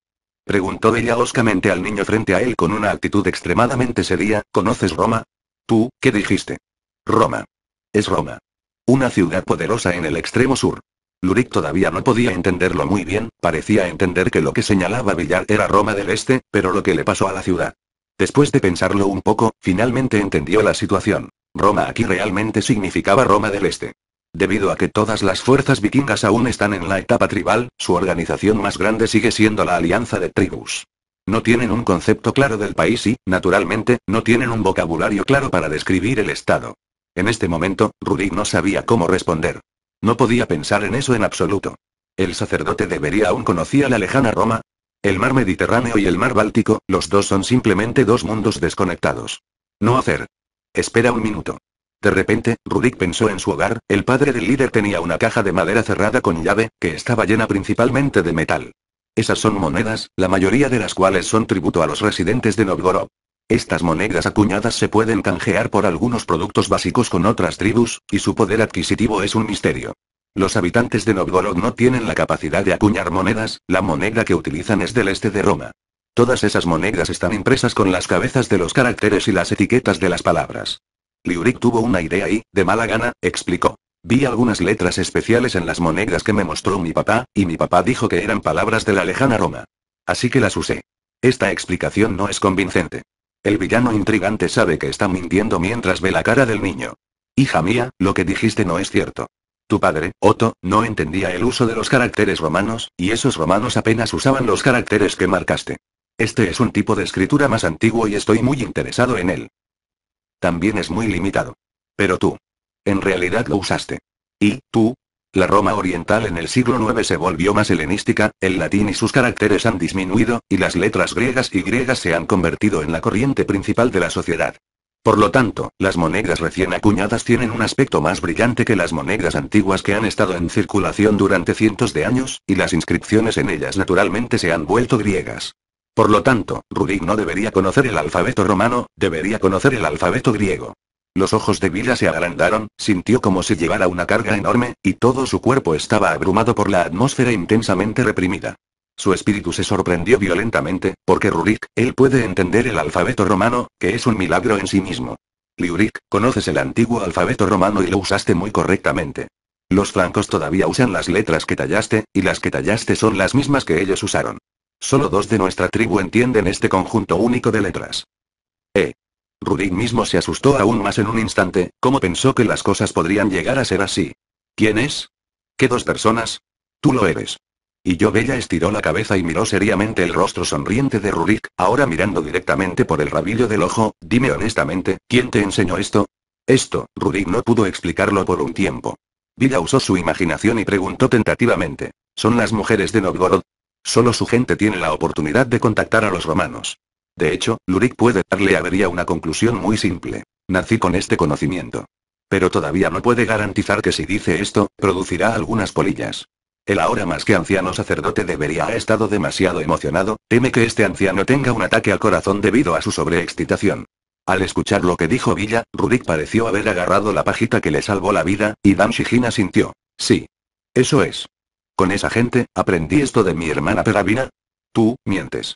Speaker 1: Preguntó ella oscamente al niño frente a él con una actitud extremadamente seria, ¿conoces Roma? Tú, ¿qué dijiste? Roma. Es Roma. Una ciudad poderosa en el extremo sur. Lurik todavía no podía entenderlo muy bien, parecía entender que lo que señalaba Villar era Roma del Este, pero lo que le pasó a la ciudad. Después de pensarlo un poco, finalmente entendió la situación. Roma aquí realmente significaba Roma del Este. Debido a que todas las fuerzas vikingas aún están en la etapa tribal, su organización más grande sigue siendo la Alianza de Tribus. No tienen un concepto claro del país y, naturalmente, no tienen un vocabulario claro para describir el Estado. En este momento, Rurik no sabía cómo responder. No podía pensar en eso en absoluto. El sacerdote debería aún conocía la lejana Roma. El mar Mediterráneo y el mar Báltico, los dos son simplemente dos mundos desconectados. No hacer. Espera un minuto. De repente, Rudik pensó en su hogar, el padre del líder tenía una caja de madera cerrada con llave, que estaba llena principalmente de metal. Esas son monedas, la mayoría de las cuales son tributo a los residentes de Novgorod. Estas monedas acuñadas se pueden canjear por algunos productos básicos con otras tribus, y su poder adquisitivo es un misterio. Los habitantes de Novgorod no tienen la capacidad de acuñar monedas, la moneda que utilizan es del este de Roma. Todas esas monedas están impresas con las cabezas de los caracteres y las etiquetas de las palabras. Liuric tuvo una idea y, de mala gana, explicó. Vi algunas letras especiales en las monedas que me mostró mi papá, y mi papá dijo que eran palabras de la lejana Roma. Así que las usé. Esta explicación no es convincente. El villano intrigante sabe que está mintiendo mientras ve la cara del niño. Hija mía, lo que dijiste no es cierto. Tu padre, Otto, no entendía el uso de los caracteres romanos, y esos romanos apenas usaban los caracteres que marcaste. Este es un tipo de escritura más antiguo y estoy muy interesado en él. También es muy limitado. Pero tú. En realidad lo usaste. Y, tú, la Roma oriental en el siglo IX se volvió más helenística, el latín y sus caracteres han disminuido, y las letras griegas y griegas se han convertido en la corriente principal de la sociedad. Por lo tanto, las monedas recién acuñadas tienen un aspecto más brillante que las monedas antiguas que han estado en circulación durante cientos de años, y las inscripciones en ellas naturalmente se han vuelto griegas. Por lo tanto, Rudig no debería conocer el alfabeto romano, debería conocer el alfabeto griego. Los ojos de Villa se agrandaron, sintió como si llevara una carga enorme, y todo su cuerpo estaba abrumado por la atmósfera intensamente reprimida. Su espíritu se sorprendió violentamente, porque Rurik, él puede entender el alfabeto romano, que es un milagro en sí mismo. Liurik, conoces el antiguo alfabeto romano y lo usaste muy correctamente. Los francos todavía usan las letras que tallaste, y las que tallaste son las mismas que ellos usaron. Solo dos de nuestra tribu entienden este conjunto único de letras. E, Rudik mismo se asustó aún más en un instante, ¿cómo pensó que las cosas podrían llegar a ser así? ¿Quién es? ¿Qué dos personas? Tú lo eres. Y yo Bella estiró la cabeza y miró seriamente el rostro sonriente de Rurik, ahora mirando directamente por el rabillo del ojo, dime honestamente, ¿quién te enseñó esto? Esto, Rurik no pudo explicarlo por un tiempo. Vida usó su imaginación y preguntó tentativamente. ¿Son las mujeres de Novgorod? Solo su gente tiene la oportunidad de contactar a los romanos. De hecho, Lurik puede darle a una conclusión muy simple. Nací con este conocimiento. Pero todavía no puede garantizar que si dice esto, producirá algunas polillas. El ahora más que anciano sacerdote debería ha estado demasiado emocionado, teme que este anciano tenga un ataque al corazón debido a su sobreexcitación. Al escuchar lo que dijo Villa, Rurik pareció haber agarrado la pajita que le salvó la vida, y Dan sintió. Sí. Eso es. Con esa gente, aprendí esto de mi hermana Perabina. Tú, mientes.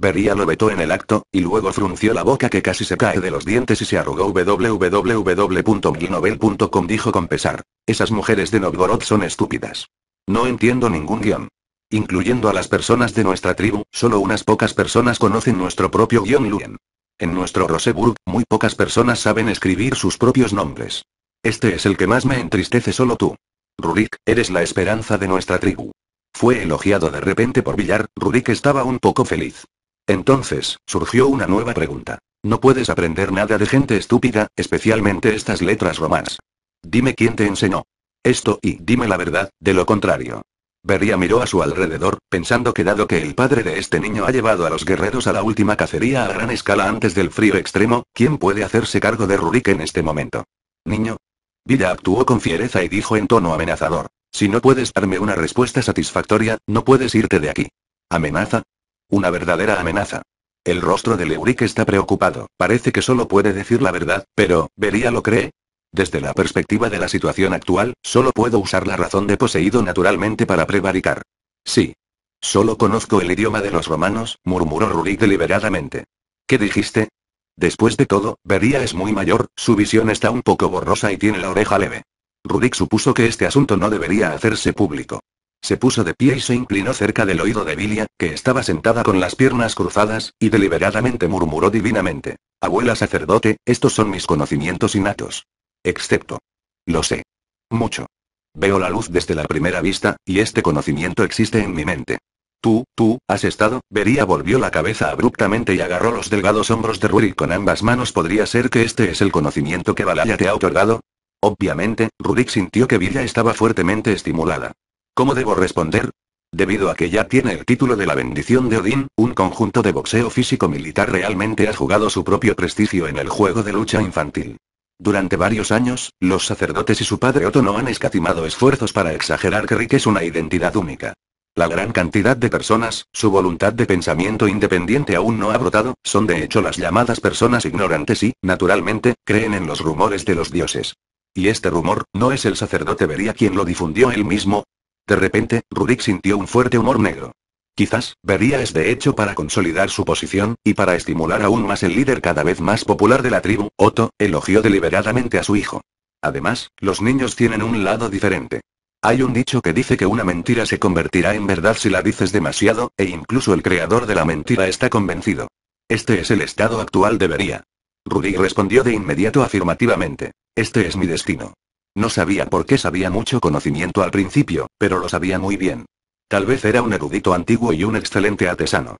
Speaker 1: Beria lo vetó en el acto, y luego frunció la boca que casi se cae de los dientes y se arrugó www.guinovel.com dijo con pesar. Esas mujeres de Novgorod son estúpidas. No entiendo ningún guión. Incluyendo a las personas de nuestra tribu, solo unas pocas personas conocen nuestro propio guión Luen. En nuestro Roseburg, muy pocas personas saben escribir sus propios nombres. Este es el que más me entristece solo tú. Rurik, eres la esperanza de nuestra tribu. Fue elogiado de repente por Villar, Rurik estaba un poco feliz. Entonces, surgió una nueva pregunta. No puedes aprender nada de gente estúpida, especialmente estas letras romanas. Dime quién te enseñó. Esto y dime la verdad, de lo contrario. Beria miró a su alrededor, pensando que dado que el padre de este niño ha llevado a los guerreros a la última cacería a gran escala antes del frío extremo, ¿quién puede hacerse cargo de Rurik en este momento? Niño. Villa actuó con fiereza y dijo en tono amenazador. Si no puedes darme una respuesta satisfactoria, no puedes irte de aquí. ¿Amenaza? Una verdadera amenaza. El rostro de Leuric está preocupado, parece que solo puede decir la verdad, pero, ¿Vería lo cree? Desde la perspectiva de la situación actual, solo puedo usar la razón de poseído naturalmente para prevaricar. Sí. Solo conozco el idioma de los romanos, murmuró Rurik deliberadamente. ¿Qué dijiste? Después de todo, Vería es muy mayor, su visión está un poco borrosa y tiene la oreja leve. Rurik supuso que este asunto no debería hacerse público. Se puso de pie y se inclinó cerca del oído de Vilia, que estaba sentada con las piernas cruzadas, y deliberadamente murmuró divinamente. Abuela sacerdote, estos son mis conocimientos innatos. Excepto. Lo sé. Mucho. Veo la luz desde la primera vista, y este conocimiento existe en mi mente. Tú, tú, has estado, Vería volvió la cabeza abruptamente y agarró los delgados hombros de Rurik con ambas manos. ¿Podría ser que este es el conocimiento que Balaya te ha otorgado? Obviamente, Rurik sintió que Villa estaba fuertemente estimulada. ¿Cómo debo responder? Debido a que ya tiene el título de la bendición de Odín, un conjunto de boxeo físico-militar realmente ha jugado su propio prestigio en el juego de lucha infantil. Durante varios años, los sacerdotes y su padre Otto no han escatimado esfuerzos para exagerar que Rick es una identidad única. La gran cantidad de personas, su voluntad de pensamiento independiente aún no ha brotado, son de hecho las llamadas personas ignorantes y, naturalmente, creen en los rumores de los dioses. Y este rumor, ¿no es el sacerdote vería quien lo difundió él mismo? De repente, Rurik sintió un fuerte humor negro. Quizás, vería es de hecho para consolidar su posición, y para estimular aún más el líder cada vez más popular de la tribu, Otto, elogió deliberadamente a su hijo. Además, los niños tienen un lado diferente. Hay un dicho que dice que una mentira se convertirá en verdad si la dices demasiado, e incluso el creador de la mentira está convencido. Este es el estado actual de Veria. Rudy respondió de inmediato afirmativamente. Este es mi destino. No sabía por qué sabía mucho conocimiento al principio, pero lo sabía muy bien. Tal vez era un erudito antiguo y un excelente artesano.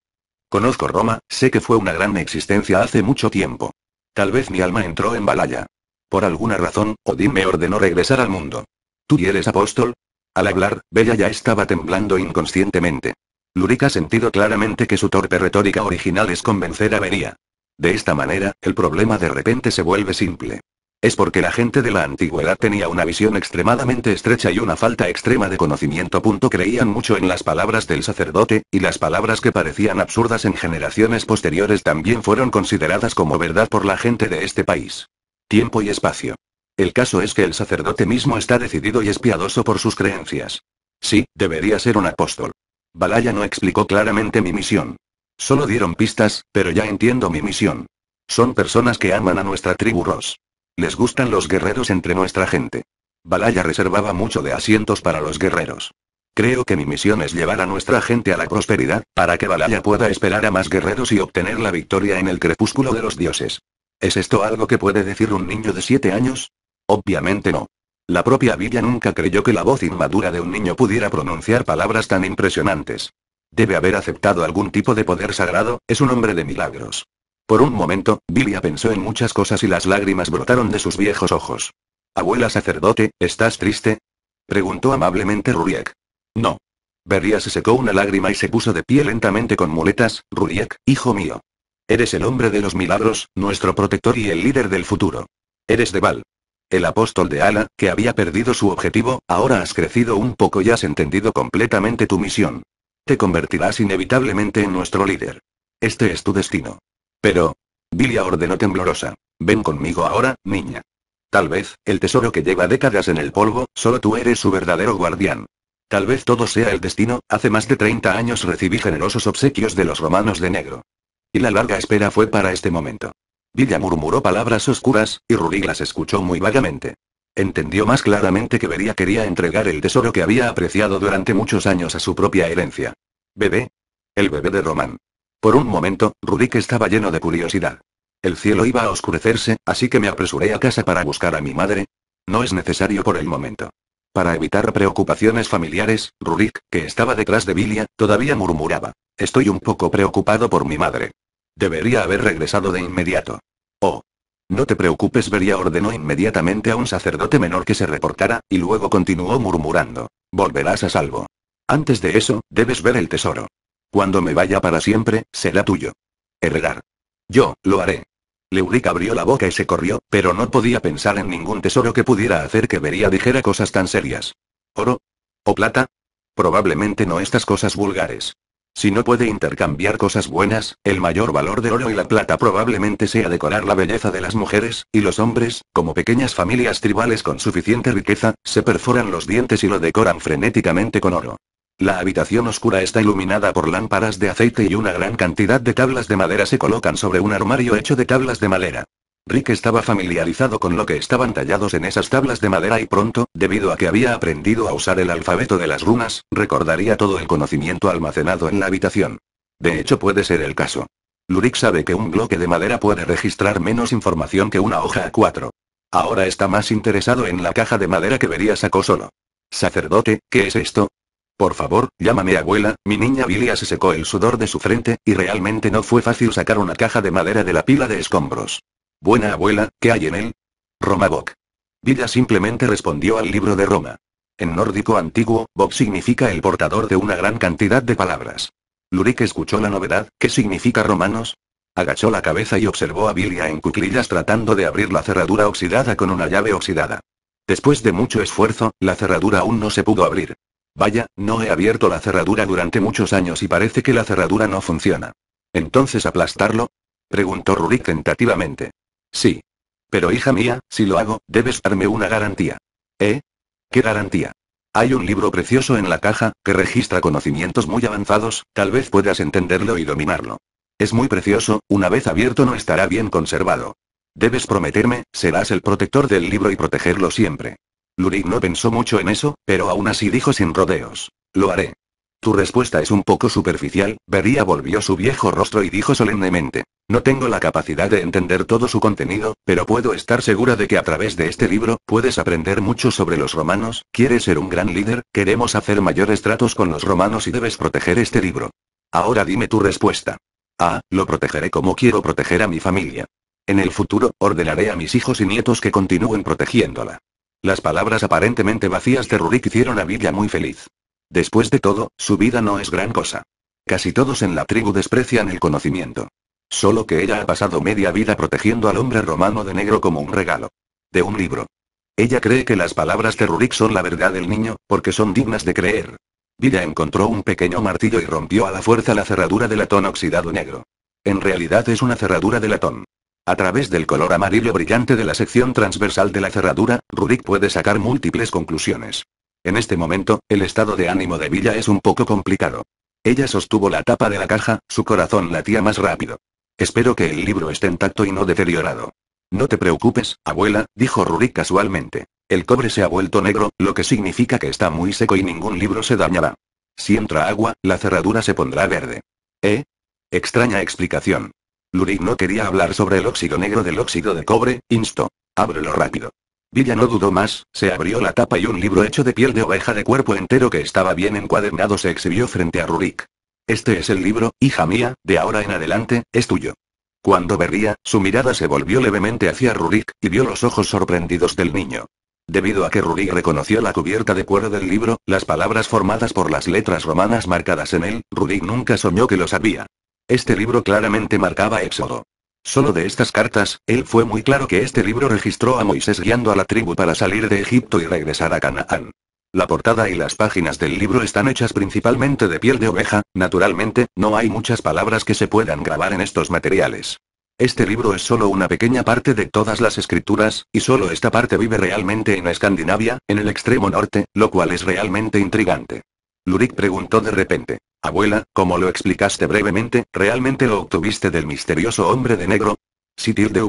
Speaker 1: Conozco Roma, sé que fue una gran existencia hace mucho tiempo. Tal vez mi alma entró en balaya. Por alguna razón, Odín me ordenó regresar al mundo. ¿Tú eres apóstol? Al hablar, Bella ya estaba temblando inconscientemente. Lurica ha sentido claramente que su torpe retórica original es convencer a Bería. De esta manera, el problema de repente se vuelve simple. Es porque la gente de la antigüedad tenía una visión extremadamente estrecha y una falta extrema de conocimiento. creían mucho en las palabras del sacerdote, y las palabras que parecían absurdas en generaciones posteriores también fueron consideradas como verdad por la gente de este país. Tiempo y espacio. El caso es que el sacerdote mismo está decidido y espiadoso por sus creencias. Sí, debería ser un apóstol. Balaya no explicó claramente mi misión. Solo dieron pistas, pero ya entiendo mi misión. Son personas que aman a nuestra tribu Ross. Les gustan los guerreros entre nuestra gente. Balaya reservaba mucho de asientos para los guerreros. Creo que mi misión es llevar a nuestra gente a la prosperidad, para que Balaya pueda esperar a más guerreros y obtener la victoria en el crepúsculo de los dioses. ¿Es esto algo que puede decir un niño de siete años? Obviamente no. La propia Villa nunca creyó que la voz inmadura de un niño pudiera pronunciar palabras tan impresionantes. Debe haber aceptado algún tipo de poder sagrado, es un hombre de milagros. Por un momento, Bilia pensó en muchas cosas y las lágrimas brotaron de sus viejos ojos. Abuela sacerdote, ¿estás triste? Preguntó amablemente Ruriek. No. Berria se secó una lágrima y se puso de pie lentamente con muletas, Ruriek, hijo mío. Eres el hombre de los milagros, nuestro protector y el líder del futuro. Eres de Val. El apóstol de Ala, que había perdido su objetivo, ahora has crecido un poco y has entendido completamente tu misión. Te convertirás inevitablemente en nuestro líder. Este es tu destino. Pero... Vilia ordenó temblorosa. Ven conmigo ahora, niña. Tal vez, el tesoro que lleva décadas en el polvo, solo tú eres su verdadero guardián. Tal vez todo sea el destino, hace más de 30 años recibí generosos obsequios de los romanos de negro. Y la larga espera fue para este momento. Villa murmuró palabras oscuras, y Rurí las escuchó muy vagamente. Entendió más claramente que vería quería entregar el tesoro que había apreciado durante muchos años a su propia herencia. Bebé. El bebé de Román. Por un momento, Rurik estaba lleno de curiosidad. El cielo iba a oscurecerse, así que me apresuré a casa para buscar a mi madre. No es necesario por el momento. Para evitar preocupaciones familiares, Rurik, que estaba detrás de Bilia, todavía murmuraba. Estoy un poco preocupado por mi madre. Debería haber regresado de inmediato. Oh. No te preocupes, Beria ordenó inmediatamente a un sacerdote menor que se reportara, y luego continuó murmurando. Volverás a salvo. Antes de eso, debes ver el tesoro. Cuando me vaya para siempre, será tuyo. Heredar. Yo, lo haré. Leuric abrió la boca y se corrió, pero no podía pensar en ningún tesoro que pudiera hacer que vería dijera cosas tan serias. ¿Oro? ¿O plata? Probablemente no estas cosas vulgares. Si no puede intercambiar cosas buenas, el mayor valor del oro y la plata probablemente sea decorar la belleza de las mujeres, y los hombres, como pequeñas familias tribales con suficiente riqueza, se perforan los dientes y lo decoran frenéticamente con oro. La habitación oscura está iluminada por lámparas de aceite y una gran cantidad de tablas de madera se colocan sobre un armario hecho de tablas de madera. Rick estaba familiarizado con lo que estaban tallados en esas tablas de madera y pronto, debido a que había aprendido a usar el alfabeto de las runas, recordaría todo el conocimiento almacenado en la habitación. De hecho puede ser el caso. Lurik sabe que un bloque de madera puede registrar menos información que una hoja A4. Ahora está más interesado en la caja de madera que vería sacó solo. Sacerdote, ¿qué es esto? Por favor, llámame abuela, mi niña Bilia se secó el sudor de su frente, y realmente no fue fácil sacar una caja de madera de la pila de escombros. Buena abuela, ¿qué hay en él? Roma Bok. Villa simplemente respondió al libro de Roma. En nórdico antiguo, Bok significa el portador de una gran cantidad de palabras. Lurik escuchó la novedad, ¿qué significa romanos? Agachó la cabeza y observó a Bilia en cuclillas tratando de abrir la cerradura oxidada con una llave oxidada. Después de mucho esfuerzo, la cerradura aún no se pudo abrir. Vaya, no he abierto la cerradura durante muchos años y parece que la cerradura no funciona. ¿Entonces aplastarlo? preguntó Rurik tentativamente. Sí. Pero hija mía, si lo hago, debes darme una garantía. ¿Eh? ¿Qué garantía? Hay un libro precioso en la caja, que registra conocimientos muy avanzados, tal vez puedas entenderlo y dominarlo. Es muy precioso, una vez abierto no estará bien conservado. Debes prometerme, serás el protector del libro y protegerlo siempre. Lurig no pensó mucho en eso, pero aún así dijo sin rodeos. Lo haré. Tu respuesta es un poco superficial, Beria volvió su viejo rostro y dijo solemnemente. No tengo la capacidad de entender todo su contenido, pero puedo estar segura de que a través de este libro, puedes aprender mucho sobre los romanos, quieres ser un gran líder, queremos hacer mayores tratos con los romanos y debes proteger este libro. Ahora dime tu respuesta. Ah, lo protegeré como quiero proteger a mi familia. En el futuro, ordenaré a mis hijos y nietos que continúen protegiéndola. Las palabras aparentemente vacías de Rurik hicieron a Villa muy feliz. Después de todo, su vida no es gran cosa. Casi todos en la tribu desprecian el conocimiento. Solo que ella ha pasado media vida protegiendo al hombre romano de negro como un regalo. De un libro. Ella cree que las palabras de Rurik son la verdad del niño, porque son dignas de creer. Villa encontró un pequeño martillo y rompió a la fuerza la cerradura de latón oxidado negro. En realidad es una cerradura de latón. A través del color amarillo brillante de la sección transversal de la cerradura, Rurik puede sacar múltiples conclusiones. En este momento, el estado de ánimo de Villa es un poco complicado. Ella sostuvo la tapa de la caja, su corazón latía más rápido. Espero que el libro esté intacto y no deteriorado. No te preocupes, abuela, dijo Rurik casualmente. El cobre se ha vuelto negro, lo que significa que está muy seco y ningún libro se dañará. Si entra agua, la cerradura se pondrá verde. ¿Eh? Extraña explicación. Rudik no quería hablar sobre el óxido negro del óxido de cobre, instó. Ábrelo rápido. Villa no dudó más, se abrió la tapa y un libro hecho de piel de oveja de cuerpo entero que estaba bien encuadernado se exhibió frente a Rurik. Este es el libro, hija mía, de ahora en adelante, es tuyo. Cuando vería, su mirada se volvió levemente hacia Rurik, y vio los ojos sorprendidos del niño. Debido a que Rurik reconoció la cubierta de cuero del libro, las palabras formadas por las letras romanas marcadas en él, Rurik nunca soñó que lo sabía. Este libro claramente marcaba Éxodo. Solo de estas cartas, él fue muy claro que este libro registró a Moisés guiando a la tribu para salir de Egipto y regresar a Canaán. La portada y las páginas del libro están hechas principalmente de piel de oveja, naturalmente, no hay muchas palabras que se puedan grabar en estos materiales. Este libro es solo una pequeña parte de todas las escrituras, y solo esta parte vive realmente en Escandinavia, en el extremo norte, lo cual es realmente intrigante. Lurik preguntó de repente. Abuela, como lo explicaste brevemente, ¿realmente lo obtuviste del misterioso hombre de negro? Sitir de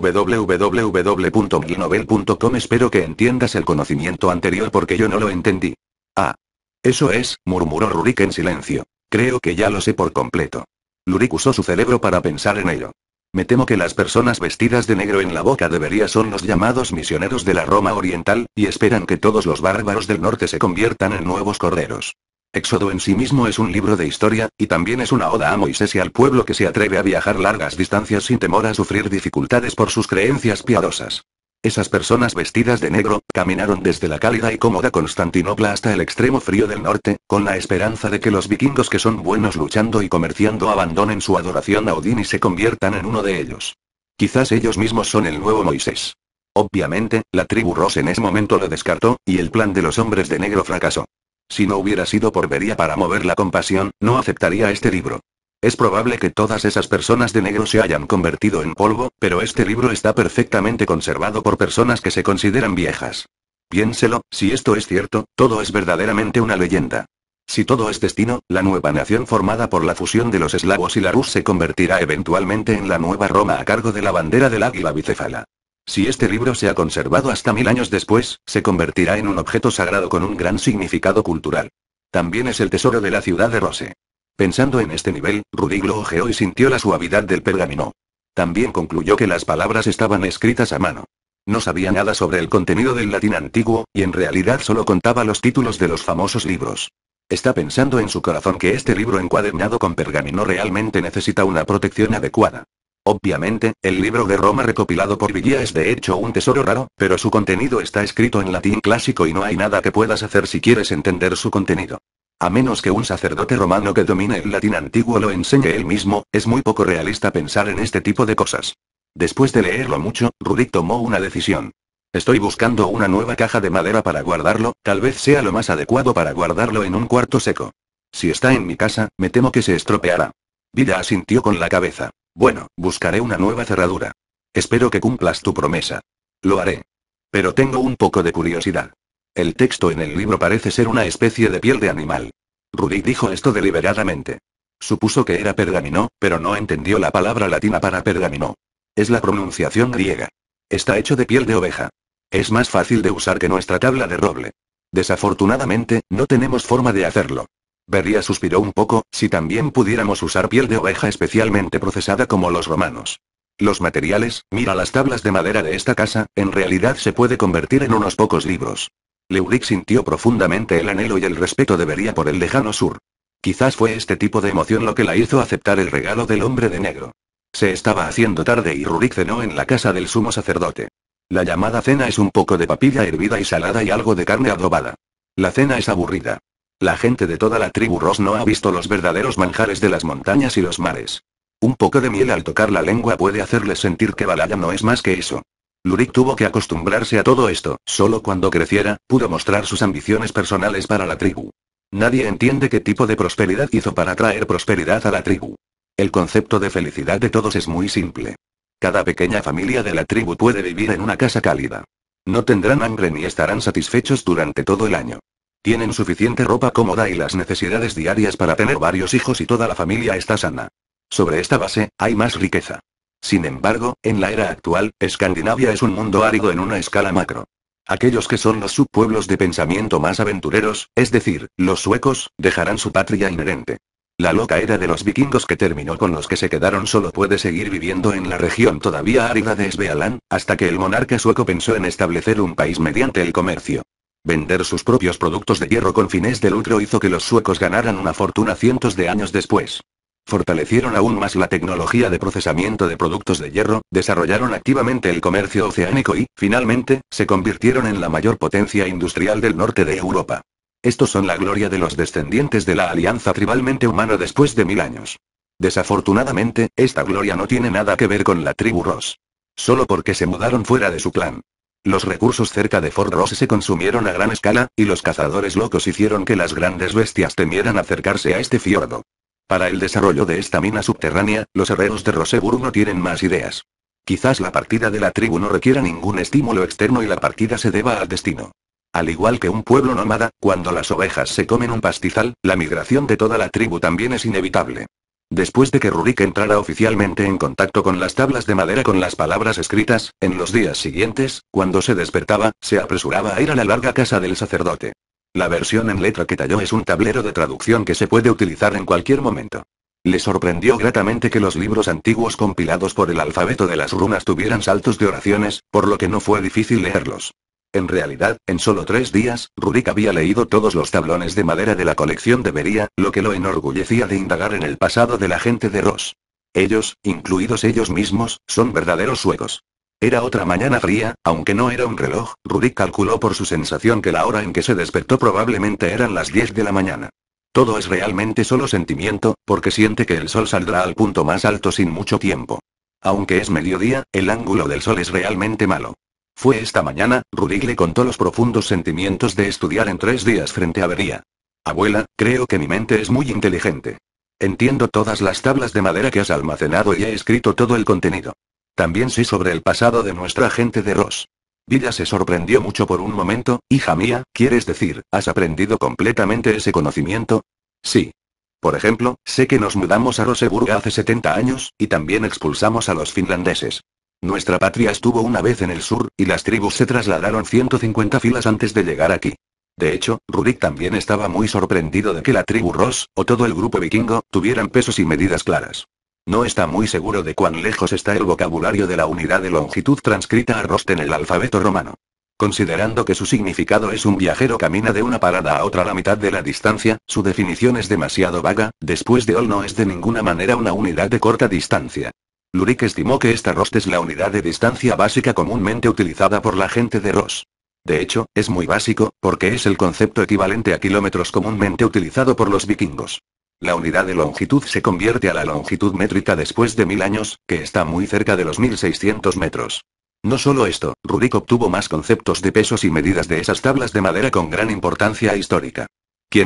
Speaker 1: Espero que entiendas el conocimiento anterior porque yo no lo entendí. Ah. Eso es, murmuró Rurik en silencio. Creo que ya lo sé por completo. Lurik usó su cerebro para pensar en ello. Me temo que las personas vestidas de negro en la boca debería son los llamados misioneros de la Roma Oriental, y esperan que todos los bárbaros del norte se conviertan en nuevos corderos. Éxodo en sí mismo es un libro de historia, y también es una oda a Moisés y al pueblo que se atreve a viajar largas distancias sin temor a sufrir dificultades por sus creencias piadosas. Esas personas vestidas de negro, caminaron desde la cálida y cómoda Constantinopla hasta el extremo frío del norte, con la esperanza de que los vikingos que son buenos luchando y comerciando abandonen su adoración a Odín y se conviertan en uno de ellos. Quizás ellos mismos son el nuevo Moisés. Obviamente, la tribu Ross en ese momento lo descartó, y el plan de los hombres de negro fracasó. Si no hubiera sido por vería para mover la compasión, no aceptaría este libro. Es probable que todas esas personas de negro se hayan convertido en polvo, pero este libro está perfectamente conservado por personas que se consideran viejas. Piénselo, si esto es cierto, todo es verdaderamente una leyenda. Si todo es destino, la nueva nación formada por la fusión de los eslavos y la Rus se convertirá eventualmente en la nueva Roma a cargo de la bandera del águila bicéfala. Si este libro se ha conservado hasta mil años después, se convertirá en un objeto sagrado con un gran significado cultural. También es el tesoro de la ciudad de Rose. Pensando en este nivel, Rudiglo lo ojeó y sintió la suavidad del pergamino. También concluyó que las palabras estaban escritas a mano. No sabía nada sobre el contenido del latín antiguo, y en realidad solo contaba los títulos de los famosos libros. Está pensando en su corazón que este libro encuadernado con pergamino realmente necesita una protección adecuada. Obviamente, el libro de Roma recopilado por Villa es de hecho un tesoro raro, pero su contenido está escrito en latín clásico y no hay nada que puedas hacer si quieres entender su contenido. A menos que un sacerdote romano que domine el latín antiguo lo enseñe él mismo, es muy poco realista pensar en este tipo de cosas. Después de leerlo mucho, Rudik tomó una decisión. Estoy buscando una nueva caja de madera para guardarlo, tal vez sea lo más adecuado para guardarlo en un cuarto seco. Si está en mi casa, me temo que se estropeará. Vida asintió con la cabeza. Bueno, buscaré una nueva cerradura. Espero que cumplas tu promesa. Lo haré. Pero tengo un poco de curiosidad. El texto en el libro parece ser una especie de piel de animal. Rudy dijo esto deliberadamente. Supuso que era pergamino, pero no entendió la palabra latina para pergamino. Es la pronunciación griega. Está hecho de piel de oveja. Es más fácil de usar que nuestra tabla de roble. Desafortunadamente, no tenemos forma de hacerlo. Beria suspiró un poco, si también pudiéramos usar piel de oveja especialmente procesada como los romanos. Los materiales, mira las tablas de madera de esta casa, en realidad se puede convertir en unos pocos libros. Leuric sintió profundamente el anhelo y el respeto de Beria por el lejano sur. Quizás fue este tipo de emoción lo que la hizo aceptar el regalo del hombre de negro. Se estaba haciendo tarde y Rurik cenó en la casa del sumo sacerdote. La llamada cena es un poco de papilla hervida y salada y algo de carne adobada. La cena es aburrida. La gente de toda la tribu Ross no ha visto los verdaderos manjares de las montañas y los mares. Un poco de miel al tocar la lengua puede hacerles sentir que Balaya no es más que eso. Lurik tuvo que acostumbrarse a todo esto, solo cuando creciera, pudo mostrar sus ambiciones personales para la tribu. Nadie entiende qué tipo de prosperidad hizo para traer prosperidad a la tribu. El concepto de felicidad de todos es muy simple. Cada pequeña familia de la tribu puede vivir en una casa cálida. No tendrán hambre ni estarán satisfechos durante todo el año. Tienen suficiente ropa cómoda y las necesidades diarias para tener varios hijos y toda la familia está sana. Sobre esta base, hay más riqueza. Sin embargo, en la era actual, Escandinavia es un mundo árido en una escala macro. Aquellos que son los subpueblos de pensamiento más aventureros, es decir, los suecos, dejarán su patria inherente. La loca era de los vikingos que terminó con los que se quedaron solo puede seguir viviendo en la región todavía árida de Svealand, hasta que el monarca sueco pensó en establecer un país mediante el comercio. Vender sus propios productos de hierro con fines de lucro hizo que los suecos ganaran una fortuna cientos de años después. Fortalecieron aún más la tecnología de procesamiento de productos de hierro, desarrollaron activamente el comercio oceánico y, finalmente, se convirtieron en la mayor potencia industrial del norte de Europa. Estos son la gloria de los descendientes de la alianza tribalmente humana después de mil años. Desafortunadamente, esta gloria no tiene nada que ver con la tribu Ross. Solo porque se mudaron fuera de su clan. Los recursos cerca de Fort Ross se consumieron a gran escala, y los cazadores locos hicieron que las grandes bestias temieran acercarse a este fiordo. Para el desarrollo de esta mina subterránea, los herreros de Roseburg no tienen más ideas. Quizás la partida de la tribu no requiera ningún estímulo externo y la partida se deba al destino. Al igual que un pueblo nómada, cuando las ovejas se comen un pastizal, la migración de toda la tribu también es inevitable. Después de que Rurik entrara oficialmente en contacto con las tablas de madera con las palabras escritas, en los días siguientes, cuando se despertaba, se apresuraba a ir a la larga casa del sacerdote. La versión en letra que talló es un tablero de traducción que se puede utilizar en cualquier momento. Le sorprendió gratamente que los libros antiguos compilados por el alfabeto de las runas tuvieran saltos de oraciones, por lo que no fue difícil leerlos. En realidad, en solo tres días, Rudik había leído todos los tablones de madera de la colección de Beria, lo que lo enorgullecía de indagar en el pasado de la gente de Ross. Ellos, incluidos ellos mismos, son verdaderos suecos. Era otra mañana fría, aunque no era un reloj, Rudik calculó por su sensación que la hora en que se despertó probablemente eran las 10 de la mañana. Todo es realmente solo sentimiento, porque siente que el sol saldrá al punto más alto sin mucho tiempo. Aunque es mediodía, el ángulo del sol es realmente malo. Fue esta mañana, Rudig le contó los profundos sentimientos de estudiar en tres días frente a Bería. Abuela, creo que mi mente es muy inteligente. Entiendo todas las tablas de madera que has almacenado y he escrito todo el contenido. También sé sobre el pasado de nuestra gente de Ross. Villa se sorprendió mucho por un momento, hija mía, ¿quieres decir, has aprendido completamente ese conocimiento? Sí. Por ejemplo, sé que nos mudamos a Roseburg hace 70 años, y también expulsamos a los finlandeses. Nuestra patria estuvo una vez en el sur, y las tribus se trasladaron 150 filas antes de llegar aquí. De hecho, Rurik también estaba muy sorprendido de que la tribu Ross, o todo el grupo vikingo, tuvieran pesos y medidas claras. No está muy seguro de cuán lejos está el vocabulario de la unidad de longitud transcrita a Rost en el alfabeto romano. Considerando que su significado es un viajero camina de una parada a otra la mitad de la distancia, su definición es demasiado vaga, después de all no es de ninguna manera una unidad de corta distancia. Lurik estimó que esta rost es la unidad de distancia básica comúnmente utilizada por la gente de Ross. De hecho, es muy básico, porque es el concepto equivalente a kilómetros comúnmente utilizado por los vikingos. La unidad de longitud se convierte a la longitud métrica después de mil años, que está muy cerca de los 1600 metros. No solo esto, Rurik obtuvo más conceptos de pesos y medidas de esas tablas de madera con gran importancia histórica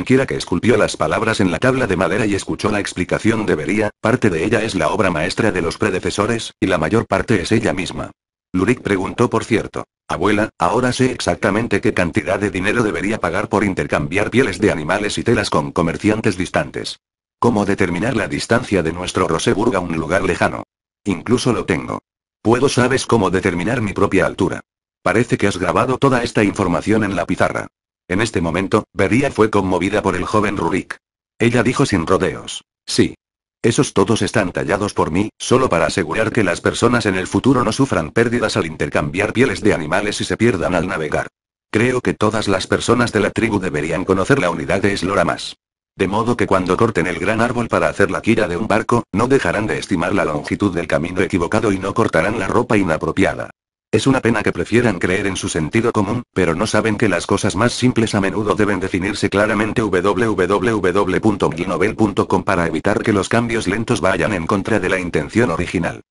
Speaker 1: quiera que esculpió las palabras en la tabla de madera y escuchó la explicación debería, parte de ella es la obra maestra de los predecesores, y la mayor parte es ella misma. Lurik preguntó por cierto. Abuela, ahora sé exactamente qué cantidad de dinero debería pagar por intercambiar pieles de animales y telas con comerciantes distantes. ¿Cómo determinar la distancia de nuestro Roseburg a un lugar lejano? Incluso lo tengo. Puedo sabes cómo determinar mi propia altura. Parece que has grabado toda esta información en la pizarra. En este momento, Beria fue conmovida por el joven Rurik. Ella dijo sin rodeos. Sí. Esos todos están tallados por mí, solo para asegurar que las personas en el futuro no sufran pérdidas al intercambiar pieles de animales y se pierdan al navegar. Creo que todas las personas de la tribu deberían conocer la unidad de eslora más. De modo que cuando corten el gran árbol para hacer la quilla de un barco, no dejarán de estimar la longitud del camino equivocado y no cortarán la ropa inapropiada. Es una pena que prefieran creer en su sentido común, pero no saben que las cosas más simples a menudo deben definirse claramente www.ginobel.com para evitar que los cambios lentos vayan en contra de la intención original.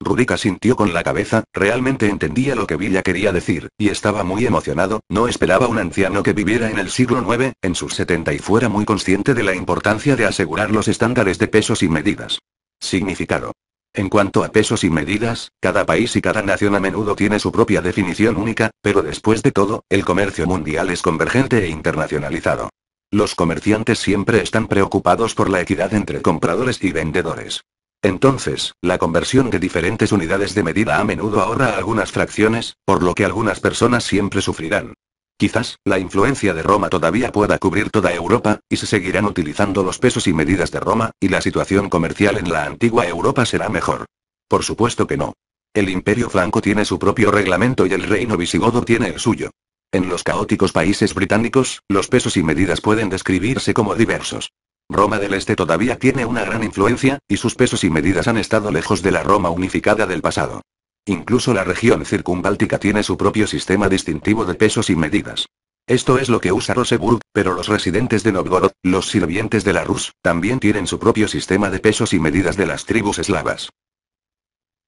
Speaker 1: Rudica sintió con la cabeza, realmente entendía lo que Villa quería decir, y estaba muy emocionado, no esperaba un anciano que viviera en el siglo IX, en sus 70 y fuera muy consciente de la importancia de asegurar los estándares de pesos y medidas. Significado. En cuanto a pesos y medidas, cada país y cada nación a menudo tiene su propia definición única, pero después de todo, el comercio mundial es convergente e internacionalizado. Los comerciantes siempre están preocupados por la equidad entre compradores y vendedores. Entonces, la conversión de diferentes unidades de medida a menudo ahorra algunas fracciones, por lo que algunas personas siempre sufrirán. Quizás, la influencia de Roma todavía pueda cubrir toda Europa, y se seguirán utilizando los pesos y medidas de Roma, y la situación comercial en la antigua Europa será mejor. Por supuesto que no. El imperio franco tiene su propio reglamento y el reino visigodo tiene el suyo. En los caóticos países británicos, los pesos y medidas pueden describirse como diversos. Roma del Este todavía tiene una gran influencia, y sus pesos y medidas han estado lejos de la Roma unificada del pasado. Incluso la región circunbáltica tiene su propio sistema distintivo de pesos y medidas. Esto es lo que usa Roseburg, pero los residentes de Novgorod, los sirvientes de la Rus, también tienen su propio sistema de pesos y medidas de las tribus eslavas.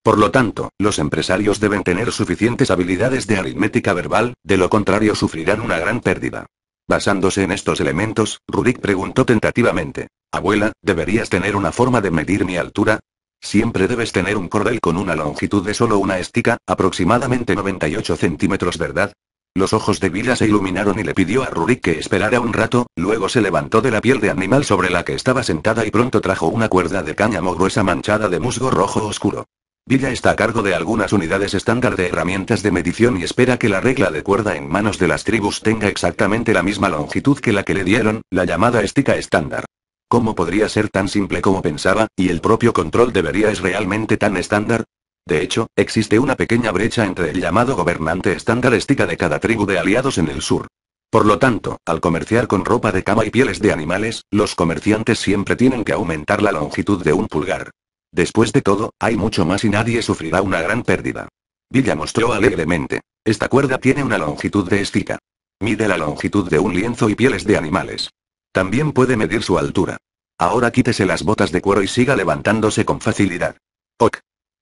Speaker 1: Por lo tanto, los empresarios deben tener suficientes habilidades de aritmética verbal, de lo contrario sufrirán una gran pérdida. Basándose en estos elementos, Rurik preguntó tentativamente, Abuela, ¿deberías tener una forma de medir mi altura? Siempre debes tener un cordel con una longitud de solo una estica, aproximadamente 98 centímetros, ¿verdad? Los ojos de Villa se iluminaron y le pidió a Rurik que esperara un rato, luego se levantó de la piel de animal sobre la que estaba sentada y pronto trajo una cuerda de cáñamo gruesa manchada de musgo rojo oscuro. Villa está a cargo de algunas unidades estándar de herramientas de medición y espera que la regla de cuerda en manos de las tribus tenga exactamente la misma longitud que la que le dieron, la llamada estica estándar. ¿Cómo podría ser tan simple como pensaba, y el propio control debería es realmente tan estándar? De hecho, existe una pequeña brecha entre el llamado gobernante estándar estica de cada tribu de aliados en el sur. Por lo tanto, al comerciar con ropa de cama y pieles de animales, los comerciantes siempre tienen que aumentar la longitud de un pulgar. Después de todo, hay mucho más y nadie sufrirá una gran pérdida. Villa mostró alegremente. Esta cuerda tiene una longitud de estica. Mide la longitud de un lienzo y pieles de animales. También puede medir su altura. Ahora quítese las botas de cuero y siga levantándose con facilidad. Ok.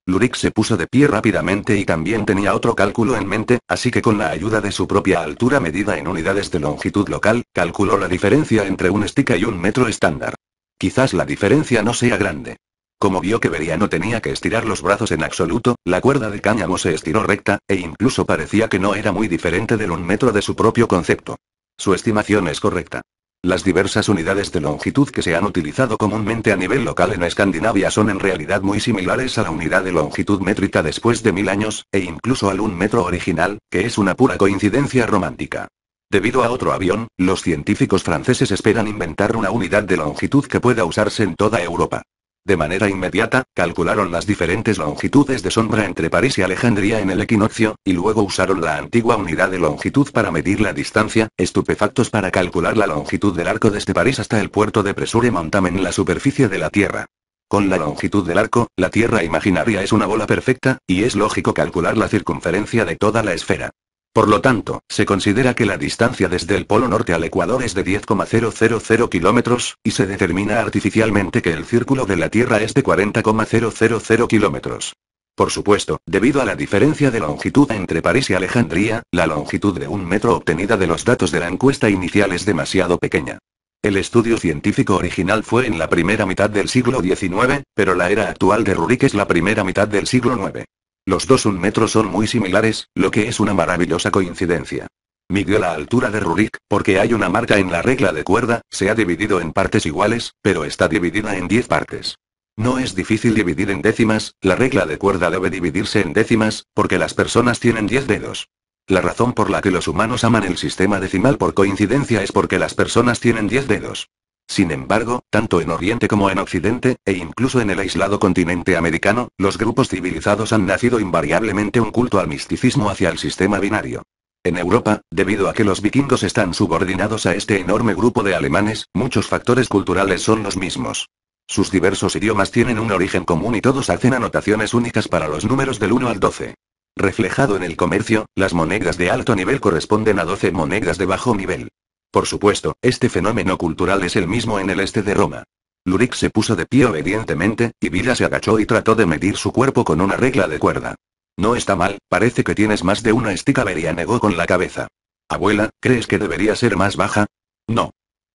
Speaker 1: Lurik se puso de pie rápidamente y también tenía otro cálculo en mente, así que con la ayuda de su propia altura medida en unidades de longitud local, calculó la diferencia entre un estica y un metro estándar. Quizás la diferencia no sea grande. Como vio que vería no tenía que estirar los brazos en absoluto, la cuerda de cáñamo se estiró recta, e incluso parecía que no era muy diferente del un metro de su propio concepto. Su estimación es correcta. Las diversas unidades de longitud que se han utilizado comúnmente a nivel local en Escandinavia son en realidad muy similares a la unidad de longitud métrica después de mil años, e incluso al un metro original, que es una pura coincidencia romántica. Debido a otro avión, los científicos franceses esperan inventar una unidad de longitud que pueda usarse en toda Europa. De manera inmediata, calcularon las diferentes longitudes de sombra entre París y Alejandría en el equinoccio, y luego usaron la antigua unidad de longitud para medir la distancia, estupefactos para calcular la longitud del arco desde París hasta el puerto de Presure Montam en la superficie de la Tierra. Con la longitud del arco, la Tierra imaginaria es una bola perfecta, y es lógico calcular la circunferencia de toda la esfera. Por lo tanto, se considera que la distancia desde el polo norte al ecuador es de 10,000 kilómetros, y se determina artificialmente que el círculo de la Tierra es de 40,000 kilómetros. Por supuesto, debido a la diferencia de longitud entre París y Alejandría, la longitud de un metro obtenida de los datos de la encuesta inicial es demasiado pequeña. El estudio científico original fue en la primera mitad del siglo XIX, pero la era actual de Rurik es la primera mitad del siglo IX. Los dos un metro son muy similares, lo que es una maravillosa coincidencia. Miguel la altura de Rurik, porque hay una marca en la regla de cuerda, se ha dividido en partes iguales, pero está dividida en 10 partes. No es difícil dividir en décimas, la regla de cuerda debe dividirse en décimas, porque las personas tienen 10 dedos. La razón por la que los humanos aman el sistema decimal por coincidencia es porque las personas tienen 10 dedos. Sin embargo, tanto en Oriente como en Occidente, e incluso en el aislado continente americano, los grupos civilizados han nacido invariablemente un culto al misticismo hacia el sistema binario. En Europa, debido a que los vikingos están subordinados a este enorme grupo de alemanes, muchos factores culturales son los mismos. Sus diversos idiomas tienen un origen común y todos hacen anotaciones únicas para los números del 1 al 12. Reflejado en el comercio, las monedas de alto nivel corresponden a 12 monedas de bajo nivel. Por supuesto, este fenómeno cultural es el mismo en el este de Roma. Lurik se puso de pie obedientemente, y Villa se agachó y trató de medir su cuerpo con una regla de cuerda. No está mal, parece que tienes más de una estica vería negó con la cabeza. Abuela, ¿crees que debería ser más baja? No.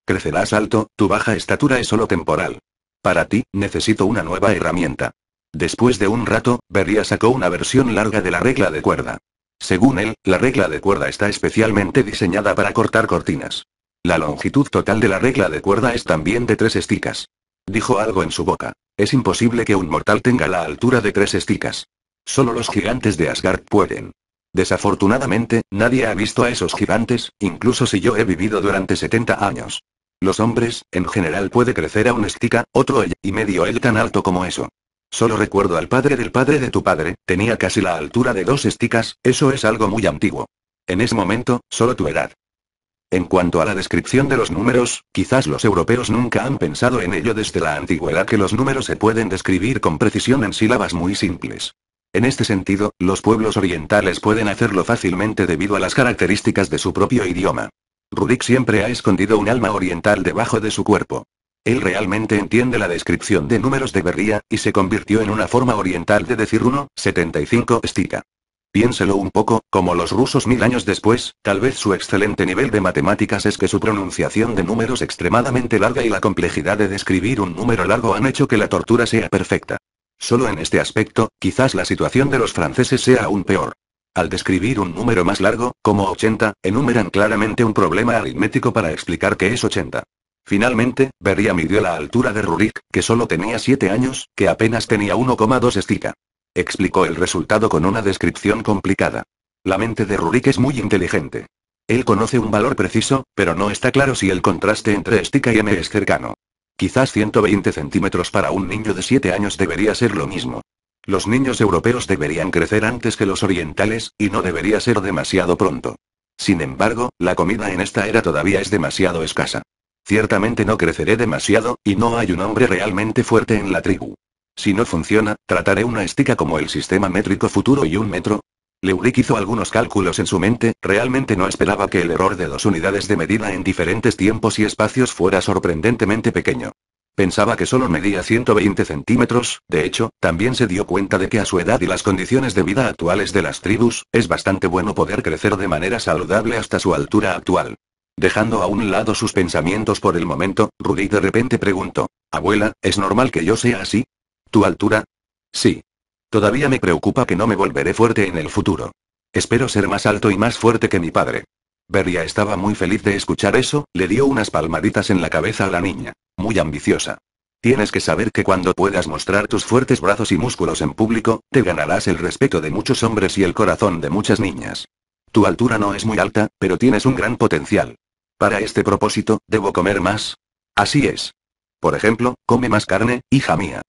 Speaker 1: Crecerás alto, tu baja estatura es solo temporal. Para ti, necesito una nueva herramienta. Después de un rato, Beria sacó una versión larga de la regla de cuerda. Según él, la regla de cuerda está especialmente diseñada para cortar cortinas. La longitud total de la regla de cuerda es también de tres esticas. Dijo algo en su boca. Es imposible que un mortal tenga la altura de tres esticas. Solo los gigantes de Asgard pueden. Desafortunadamente, nadie ha visto a esos gigantes, incluso si yo he vivido durante 70 años. Los hombres, en general puede crecer a un estica, otro el, y medio el tan alto como eso. Solo recuerdo al padre del padre de tu padre, tenía casi la altura de dos esticas, eso es algo muy antiguo. En ese momento, solo tu edad. En cuanto a la descripción de los números, quizás los europeos nunca han pensado en ello desde la antigüedad que los números se pueden describir con precisión en sílabas muy simples. En este sentido, los pueblos orientales pueden hacerlo fácilmente debido a las características de su propio idioma. Rudik siempre ha escondido un alma oriental debajo de su cuerpo. Él realmente entiende la descripción de números de Berría, y se convirtió en una forma oriental de decir 1, 75 estica. Piénselo un poco, como los rusos mil años después, tal vez su excelente nivel de matemáticas es que su pronunciación de números extremadamente larga y la complejidad de describir un número largo han hecho que la tortura sea perfecta. Solo en este aspecto, quizás la situación de los franceses sea aún peor. Al describir un número más largo, como 80, enumeran claramente un problema aritmético para explicar que es 80. Finalmente, Beria midió la altura de Rurik, que solo tenía 7 años, que apenas tenía 1,2 estica. Explicó el resultado con una descripción complicada. La mente de Rurik es muy inteligente. Él conoce un valor preciso, pero no está claro si el contraste entre Stick y M es cercano. Quizás 120 centímetros para un niño de 7 años debería ser lo mismo. Los niños europeos deberían crecer antes que los orientales, y no debería ser demasiado pronto. Sin embargo, la comida en esta era todavía es demasiado escasa. Ciertamente no creceré demasiado, y no hay un hombre realmente fuerte en la tribu. Si no funciona, trataré una estica como el sistema métrico futuro y un metro. Leurik hizo algunos cálculos en su mente, realmente no esperaba que el error de dos unidades de medida en diferentes tiempos y espacios fuera sorprendentemente pequeño. Pensaba que solo medía 120 centímetros, de hecho, también se dio cuenta de que a su edad y las condiciones de vida actuales de las tribus, es bastante bueno poder crecer de manera saludable hasta su altura actual. Dejando a un lado sus pensamientos por el momento, Rudy de repente preguntó, Abuela, ¿es normal que yo sea así? ¿Tu altura? Sí. Todavía me preocupa que no me volveré fuerte en el futuro. Espero ser más alto y más fuerte que mi padre. Beria estaba muy feliz de escuchar eso, le dio unas palmaditas en la cabeza a la niña. Muy ambiciosa. Tienes que saber que cuando puedas mostrar tus fuertes brazos y músculos en público, te ganarás el respeto de muchos hombres y el corazón de muchas niñas. Tu altura no es muy alta, pero tienes un gran potencial. Para este propósito, debo comer más. Así es. Por ejemplo, come más carne, hija mía.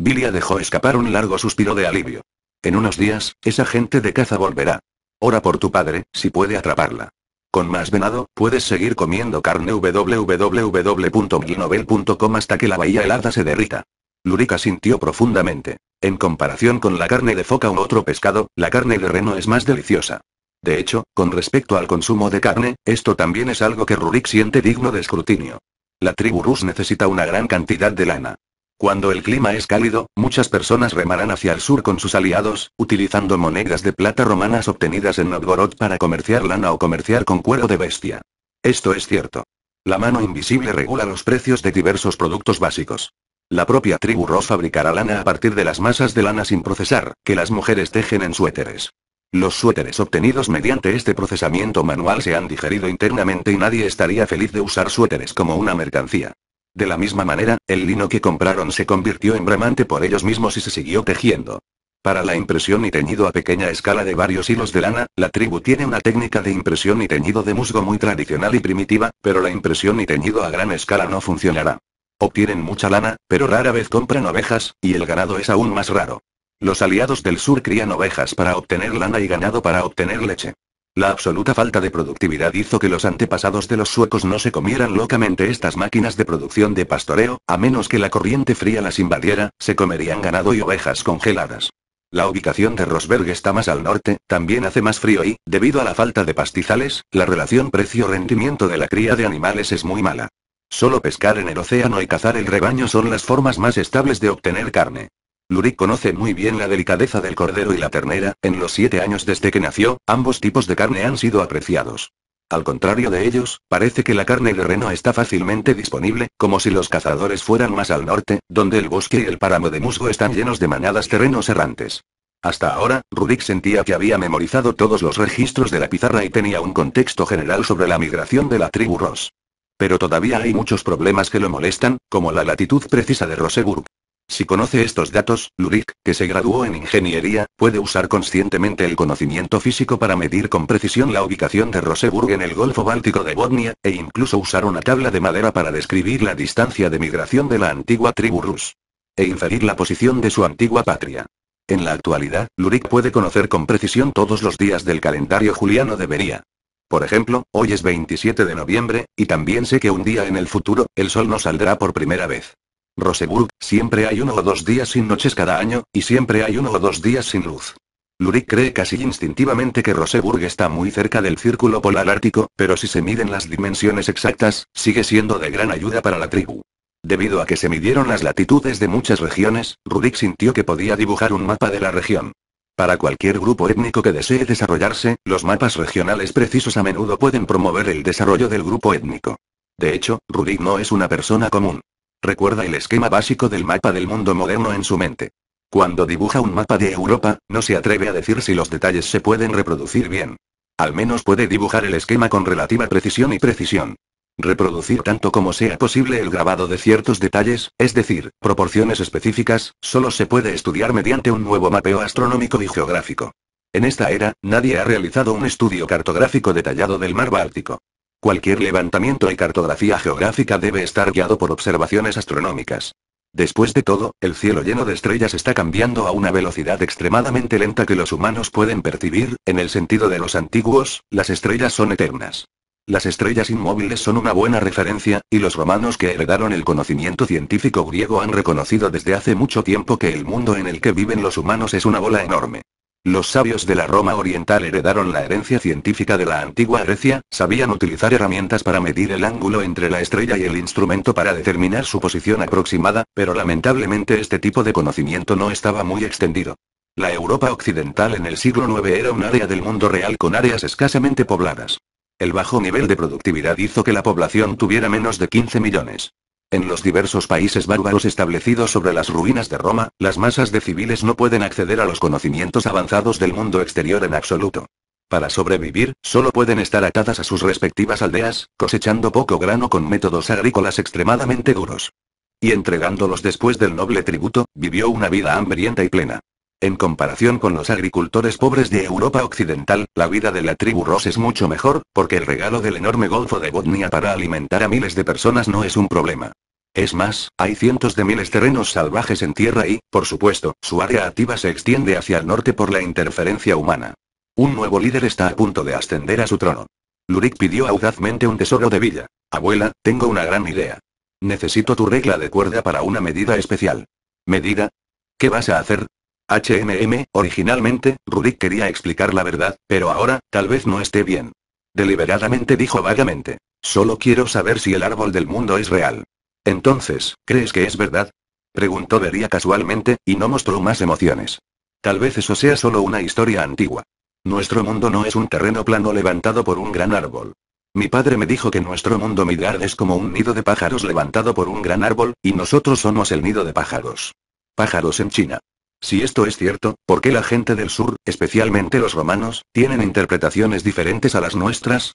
Speaker 1: Vilia dejó escapar un largo suspiro de alivio. En unos días, esa gente de caza volverá. Ora por tu padre, si puede atraparla. Con más venado, puedes seguir comiendo carne www.milnovel.com hasta que la bahía helada se derrita. Lurica sintió profundamente. En comparación con la carne de foca u otro pescado, la carne de reno es más deliciosa. De hecho, con respecto al consumo de carne, esto también es algo que Rurik siente digno de escrutinio. La tribu Rus necesita una gran cantidad de lana. Cuando el clima es cálido, muchas personas remarán hacia el sur con sus aliados, utilizando monedas de plata romanas obtenidas en Novgorod para comerciar lana o comerciar con cuero de bestia. Esto es cierto. La mano invisible regula los precios de diversos productos básicos. La propia tribu Ross fabricará lana a partir de las masas de lana sin procesar, que las mujeres tejen en suéteres. Los suéteres obtenidos mediante este procesamiento manual se han digerido internamente y nadie estaría feliz de usar suéteres como una mercancía. De la misma manera, el lino que compraron se convirtió en bramante por ellos mismos y se siguió tejiendo. Para la impresión y teñido a pequeña escala de varios hilos de lana, la tribu tiene una técnica de impresión y teñido de musgo muy tradicional y primitiva, pero la impresión y teñido a gran escala no funcionará. Obtienen mucha lana, pero rara vez compran ovejas, y el ganado es aún más raro. Los aliados del sur crían ovejas para obtener lana y ganado para obtener leche. La absoluta falta de productividad hizo que los antepasados de los suecos no se comieran locamente estas máquinas de producción de pastoreo, a menos que la corriente fría las invadiera, se comerían ganado y ovejas congeladas. La ubicación de Rosberg está más al norte, también hace más frío y, debido a la falta de pastizales, la relación precio-rendimiento de la cría de animales es muy mala. Solo pescar en el océano y cazar el rebaño son las formas más estables de obtener carne. Lurik conoce muy bien la delicadeza del cordero y la ternera, en los siete años desde que nació, ambos tipos de carne han sido apreciados. Al contrario de ellos, parece que la carne de reno está fácilmente disponible, como si los cazadores fueran más al norte, donde el bosque y el páramo de musgo están llenos de manadas terrenos errantes. Hasta ahora, Rudik sentía que había memorizado todos los registros de la pizarra y tenía un contexto general sobre la migración de la tribu Ross. Pero todavía hay muchos problemas que lo molestan, como la latitud precisa de Roseburg. Si conoce estos datos, Lurik, que se graduó en ingeniería, puede usar conscientemente el conocimiento físico para medir con precisión la ubicación de Roseburg en el Golfo Báltico de Botnia, e incluso usar una tabla de madera para describir la distancia de migración de la antigua tribu Rus. E inferir la posición de su antigua patria. En la actualidad, Lurik puede conocer con precisión todos los días del calendario juliano de Beria. Por ejemplo, hoy es 27 de noviembre, y también sé que un día en el futuro, el sol no saldrá por primera vez. Roseburg, siempre hay uno o dos días sin noches cada año, y siempre hay uno o dos días sin luz. Lurik cree casi instintivamente que Roseburg está muy cerca del círculo polar ártico, pero si se miden las dimensiones exactas, sigue siendo de gran ayuda para la tribu. Debido a que se midieron las latitudes de muchas regiones, Rurik sintió que podía dibujar un mapa de la región. Para cualquier grupo étnico que desee desarrollarse, los mapas regionales precisos a menudo pueden promover el desarrollo del grupo étnico. De hecho, Rurik no es una persona común. Recuerda el esquema básico del mapa del mundo moderno en su mente. Cuando dibuja un mapa de Europa, no se atreve a decir si los detalles se pueden reproducir bien. Al menos puede dibujar el esquema con relativa precisión y precisión. Reproducir tanto como sea posible el grabado de ciertos detalles, es decir, proporciones específicas, solo se puede estudiar mediante un nuevo mapeo astronómico y geográfico. En esta era, nadie ha realizado un estudio cartográfico detallado del mar Báltico. Cualquier levantamiento y cartografía geográfica debe estar guiado por observaciones astronómicas. Después de todo, el cielo lleno de estrellas está cambiando a una velocidad extremadamente lenta que los humanos pueden percibir, en el sentido de los antiguos, las estrellas son eternas. Las estrellas inmóviles son una buena referencia, y los romanos que heredaron el conocimiento científico griego han reconocido desde hace mucho tiempo que el mundo en el que viven los humanos es una bola enorme. Los sabios de la Roma oriental heredaron la herencia científica de la antigua Grecia, sabían utilizar herramientas para medir el ángulo entre la estrella y el instrumento para determinar su posición aproximada, pero lamentablemente este tipo de conocimiento no estaba muy extendido. La Europa occidental en el siglo IX era un área del mundo real con áreas escasamente pobladas. El bajo nivel de productividad hizo que la población tuviera menos de 15 millones. En los diversos países bárbaros establecidos sobre las ruinas de Roma, las masas de civiles no pueden acceder a los conocimientos avanzados del mundo exterior en absoluto. Para sobrevivir, solo pueden estar atadas a sus respectivas aldeas, cosechando poco grano con métodos agrícolas extremadamente duros. Y entregándolos después del noble tributo, vivió una vida hambrienta y plena. En comparación con los agricultores pobres de Europa Occidental, la vida de la tribu Ross es mucho mejor, porque el regalo del enorme Golfo de Botnia para alimentar a miles de personas no es un problema. Es más, hay cientos de miles de terrenos salvajes en tierra y, por supuesto, su área activa se extiende hacia el norte por la interferencia humana. Un nuevo líder está a punto de ascender a su trono. Lurik pidió audazmente un tesoro de villa. Abuela, tengo una gran idea. Necesito tu regla de cuerda para una medida especial. ¿Medida? ¿Qué vas a hacer? HMM, originalmente, Rudik quería explicar la verdad, pero ahora, tal vez no esté bien. Deliberadamente dijo vagamente. Solo quiero saber si el árbol del mundo es real. Entonces, ¿crees que es verdad? Preguntó Beria casualmente, y no mostró más emociones. Tal vez eso sea solo una historia antigua. Nuestro mundo no es un terreno plano levantado por un gran árbol. Mi padre me dijo que nuestro mundo Midgard es como un nido de pájaros levantado por un gran árbol, y nosotros somos el nido de pájaros. Pájaros en China. Si esto es cierto, ¿por qué la gente del sur, especialmente los romanos, tienen interpretaciones diferentes a las nuestras?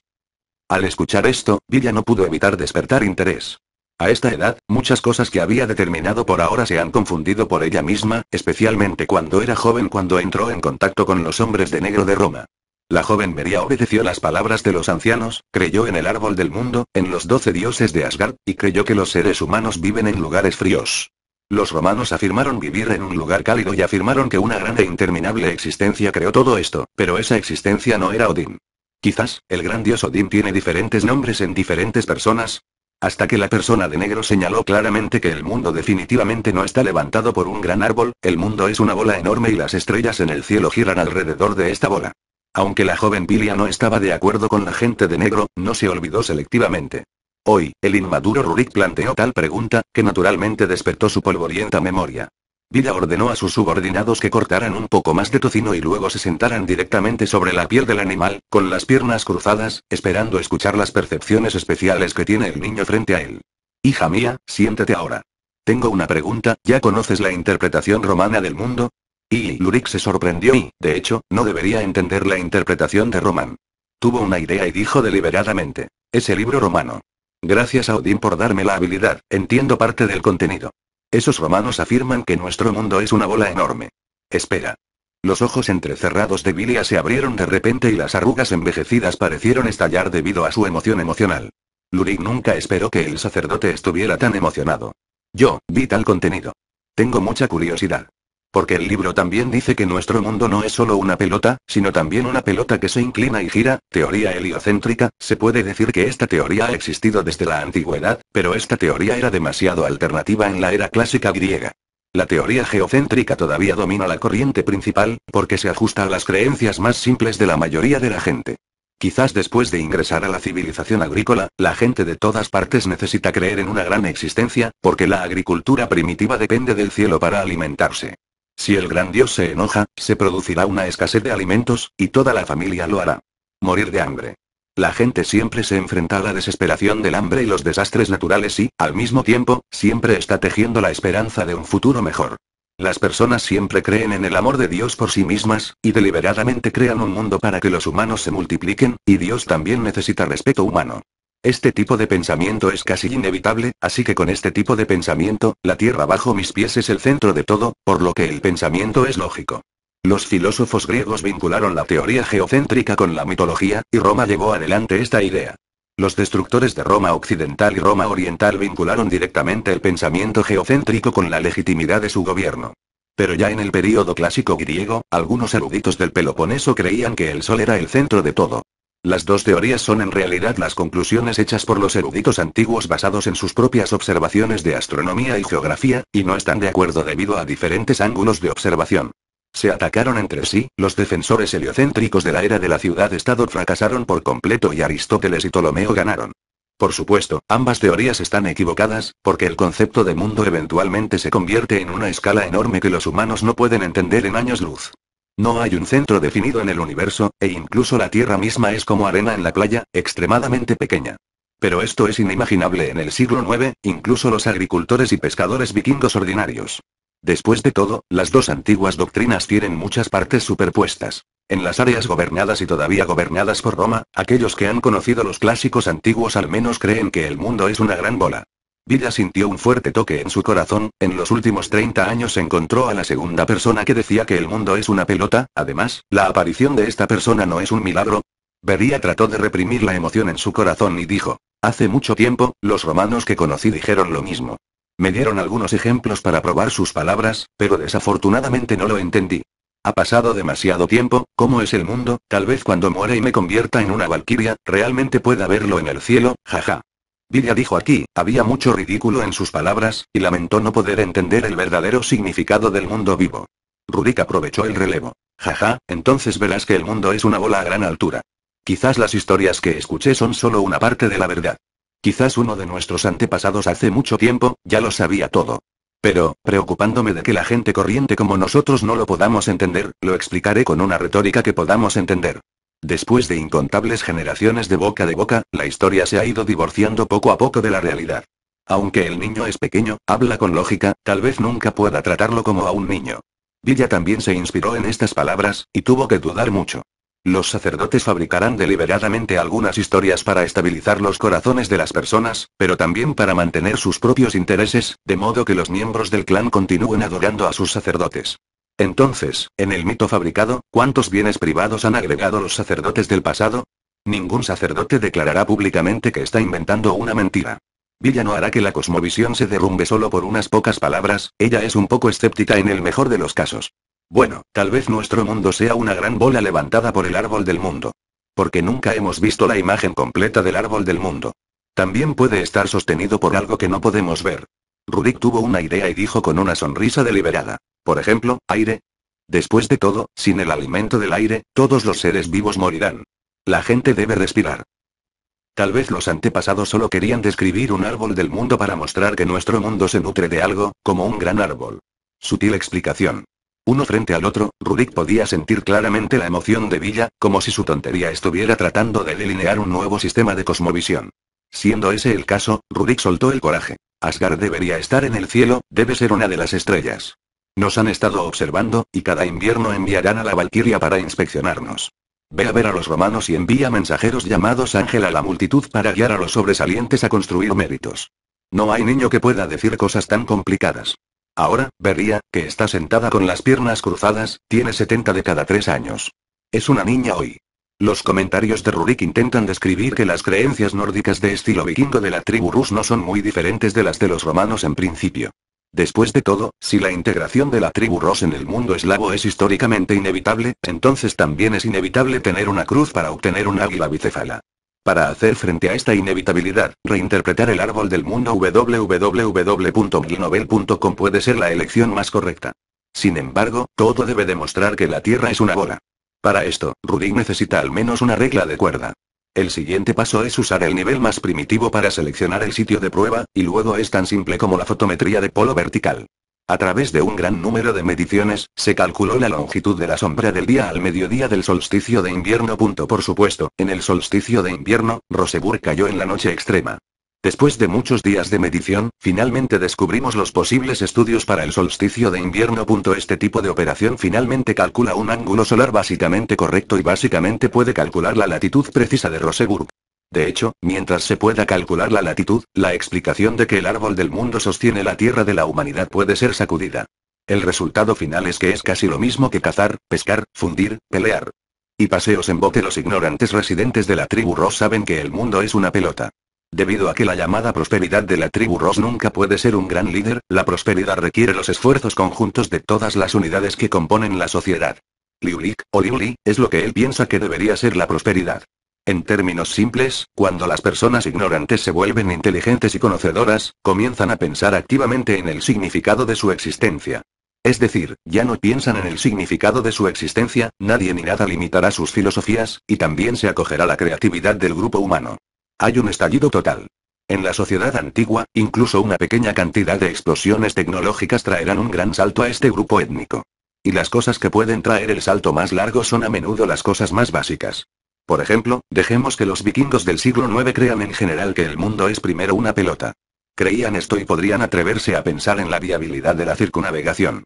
Speaker 1: Al escuchar esto, Villa no pudo evitar despertar interés. A esta edad, muchas cosas que había determinado por ahora se han confundido por ella misma, especialmente cuando era joven cuando entró en contacto con los hombres de negro de Roma. La joven Mería obedeció las palabras de los ancianos, creyó en el árbol del mundo, en los doce dioses de Asgard, y creyó que los seres humanos viven en lugares fríos. Los romanos afirmaron vivir en un lugar cálido y afirmaron que una gran e interminable existencia creó todo esto, pero esa existencia no era Odín. Quizás, el gran dios Odín tiene diferentes nombres en diferentes personas. Hasta que la persona de negro señaló claramente que el mundo definitivamente no está levantado por un gran árbol, el mundo es una bola enorme y las estrellas en el cielo giran alrededor de esta bola. Aunque la joven Pilia no estaba de acuerdo con la gente de negro, no se olvidó selectivamente. Hoy, el inmaduro Rurik planteó tal pregunta, que naturalmente despertó su polvorienta memoria. Vida ordenó a sus subordinados que cortaran un poco más de tocino y luego se sentaran directamente sobre la piel del animal, con las piernas cruzadas, esperando escuchar las percepciones especiales que tiene el niño frente a él. Hija mía, siéntete ahora. Tengo una pregunta, ¿ya conoces la interpretación romana del mundo? Y Lurik se sorprendió y, de hecho, no debería entender la interpretación de Roman. Tuvo una idea y dijo deliberadamente, ese libro romano. Gracias a Odín por darme la habilidad, entiendo parte del contenido. Esos romanos afirman que nuestro mundo es una bola enorme. Espera. Los ojos entrecerrados de Vilia se abrieron de repente y las arrugas envejecidas parecieron estallar debido a su emoción emocional. Lurik nunca esperó que el sacerdote estuviera tan emocionado. Yo, vi tal contenido. Tengo mucha curiosidad. Porque el libro también dice que nuestro mundo no es solo una pelota, sino también una pelota que se inclina y gira, teoría heliocéntrica, se puede decir que esta teoría ha existido desde la antigüedad, pero esta teoría era demasiado alternativa en la era clásica griega. La teoría geocéntrica todavía domina la corriente principal, porque se ajusta a las creencias más simples de la mayoría de la gente. Quizás después de ingresar a la civilización agrícola, la gente de todas partes necesita creer en una gran existencia, porque la agricultura primitiva depende del cielo para alimentarse. Si el gran dios se enoja, se producirá una escasez de alimentos, y toda la familia lo hará. Morir de hambre. La gente siempre se enfrenta a la desesperación del hambre y los desastres naturales y, al mismo tiempo, siempre está tejiendo la esperanza de un futuro mejor. Las personas siempre creen en el amor de Dios por sí mismas, y deliberadamente crean un mundo para que los humanos se multipliquen, y Dios también necesita respeto humano. Este tipo de pensamiento es casi inevitable, así que con este tipo de pensamiento, la tierra bajo mis pies es el centro de todo, por lo que el pensamiento es lógico. Los filósofos griegos vincularon la teoría geocéntrica con la mitología, y Roma llevó adelante esta idea. Los destructores de Roma occidental y Roma oriental vincularon directamente el pensamiento geocéntrico con la legitimidad de su gobierno. Pero ya en el período clásico griego, algunos eruditos del Peloponeso creían que el Sol era el centro de todo, las dos teorías son en realidad las conclusiones hechas por los eruditos antiguos basados en sus propias observaciones de astronomía y geografía, y no están de acuerdo debido a diferentes ángulos de observación. Se atacaron entre sí, los defensores heliocéntricos de la era de la ciudad-estado fracasaron por completo y Aristóteles y Ptolomeo ganaron. Por supuesto, ambas teorías están equivocadas, porque el concepto de mundo eventualmente se convierte en una escala enorme que los humanos no pueden entender en años luz. No hay un centro definido en el universo, e incluso la Tierra misma es como arena en la playa, extremadamente pequeña. Pero esto es inimaginable en el siglo IX, incluso los agricultores y pescadores vikingos ordinarios. Después de todo, las dos antiguas doctrinas tienen muchas partes superpuestas. En las áreas gobernadas y todavía gobernadas por Roma, aquellos que han conocido los clásicos antiguos al menos creen que el mundo es una gran bola. Villa sintió un fuerte toque en su corazón, en los últimos 30 años encontró a la segunda persona que decía que el mundo es una pelota, además, la aparición de esta persona no es un milagro. Bería trató de reprimir la emoción en su corazón y dijo, hace mucho tiempo, los romanos que conocí dijeron lo mismo. Me dieron algunos ejemplos para probar sus palabras, pero desafortunadamente no lo entendí. Ha pasado demasiado tiempo, ¿cómo es el mundo? Tal vez cuando muera y me convierta en una valquiria, realmente pueda verlo en el cielo, jaja. Villa dijo aquí, había mucho ridículo en sus palabras, y lamentó no poder entender el verdadero significado del mundo vivo. Rurik aprovechó el relevo. Jaja, entonces verás que el mundo es una bola a gran altura. Quizás las historias que escuché son solo una parte de la verdad. Quizás uno de nuestros antepasados hace mucho tiempo, ya lo sabía todo. Pero, preocupándome de que la gente corriente como nosotros no lo podamos entender, lo explicaré con una retórica que podamos entender. Después de incontables generaciones de boca de boca, la historia se ha ido divorciando poco a poco de la realidad. Aunque el niño es pequeño, habla con lógica, tal vez nunca pueda tratarlo como a un niño. Villa también se inspiró en estas palabras, y tuvo que dudar mucho. Los sacerdotes fabricarán deliberadamente algunas historias para estabilizar los corazones de las personas, pero también para mantener sus propios intereses, de modo que los miembros del clan continúen adorando a sus sacerdotes. Entonces, en el mito fabricado, ¿cuántos bienes privados han agregado los sacerdotes del pasado? Ningún sacerdote declarará públicamente que está inventando una mentira. Villa no hará que la cosmovisión se derrumbe solo por unas pocas palabras, ella es un poco escéptica en el mejor de los casos. Bueno, tal vez nuestro mundo sea una gran bola levantada por el árbol del mundo. Porque nunca hemos visto la imagen completa del árbol del mundo. También puede estar sostenido por algo que no podemos ver. Rudik tuvo una idea y dijo con una sonrisa deliberada. Por ejemplo, aire. Después de todo, sin el alimento del aire, todos los seres vivos morirán. La gente debe respirar. Tal vez los antepasados solo querían describir un árbol del mundo para mostrar que nuestro mundo se nutre de algo, como un gran árbol. Sutil explicación. Uno frente al otro, Rudik podía sentir claramente la emoción de Villa, como si su tontería estuviera tratando de delinear un nuevo sistema de cosmovisión. Siendo ese el caso, Rudik soltó el coraje. Asgard debería estar en el cielo, debe ser una de las estrellas. Nos han estado observando, y cada invierno enviarán a la Valquiria para inspeccionarnos. Ve a ver a los romanos y envía mensajeros llamados Ángel a la multitud para guiar a los sobresalientes a construir méritos. No hay niño que pueda decir cosas tan complicadas. Ahora, vería, que está sentada con las piernas cruzadas, tiene 70 de cada 3 años. Es una niña hoy. Los comentarios de Rurik intentan describir que las creencias nórdicas de estilo vikingo de la tribu Rus no son muy diferentes de las de los romanos en principio. Después de todo, si la integración de la tribu Ross en el mundo eslavo es históricamente inevitable, entonces también es inevitable tener una cruz para obtener un águila bicéfala. Para hacer frente a esta inevitabilidad, reinterpretar el árbol del mundo www.glinovel.com puede ser la elección más correcta. Sin embargo, todo debe demostrar que la Tierra es una bola. Para esto, Rudy necesita al menos una regla de cuerda. El siguiente paso es usar el nivel más primitivo para seleccionar el sitio de prueba, y luego es tan simple como la fotometría de polo vertical. A través de un gran número de mediciones, se calculó la longitud de la sombra del día al mediodía del solsticio de invierno. Por supuesto, en el solsticio de invierno, Roseburg cayó en la noche extrema. Después de muchos días de medición, finalmente descubrimos los posibles estudios para el solsticio de invierno. Este tipo de operación finalmente calcula un ángulo solar básicamente correcto y básicamente puede calcular la latitud precisa de Roseburg. De hecho, mientras se pueda calcular la latitud, la explicación de que el árbol del mundo sostiene la tierra de la humanidad puede ser sacudida. El resultado final es que es casi lo mismo que cazar, pescar, fundir, pelear. Y paseos en bote los ignorantes residentes de la tribu Ross saben que el mundo es una pelota. Debido a que la llamada prosperidad de la tribu Ross nunca puede ser un gran líder, la prosperidad requiere los esfuerzos conjuntos de todas las unidades que componen la sociedad. Liulik, o Liuli, es lo que él piensa que debería ser la prosperidad. En términos simples, cuando las personas ignorantes se vuelven inteligentes y conocedoras, comienzan a pensar activamente en el significado de su existencia. Es decir, ya no piensan en el significado de su existencia, nadie ni nada limitará sus filosofías, y también se acogerá la creatividad del grupo humano. Hay un estallido total. En la sociedad antigua, incluso una pequeña cantidad de explosiones tecnológicas traerán un gran salto a este grupo étnico. Y las cosas que pueden traer el salto más largo son a menudo las cosas más básicas. Por ejemplo, dejemos que los vikingos del siglo IX crean en general que el mundo es primero una pelota. Creían esto y podrían atreverse a pensar en la viabilidad de la circunnavegación.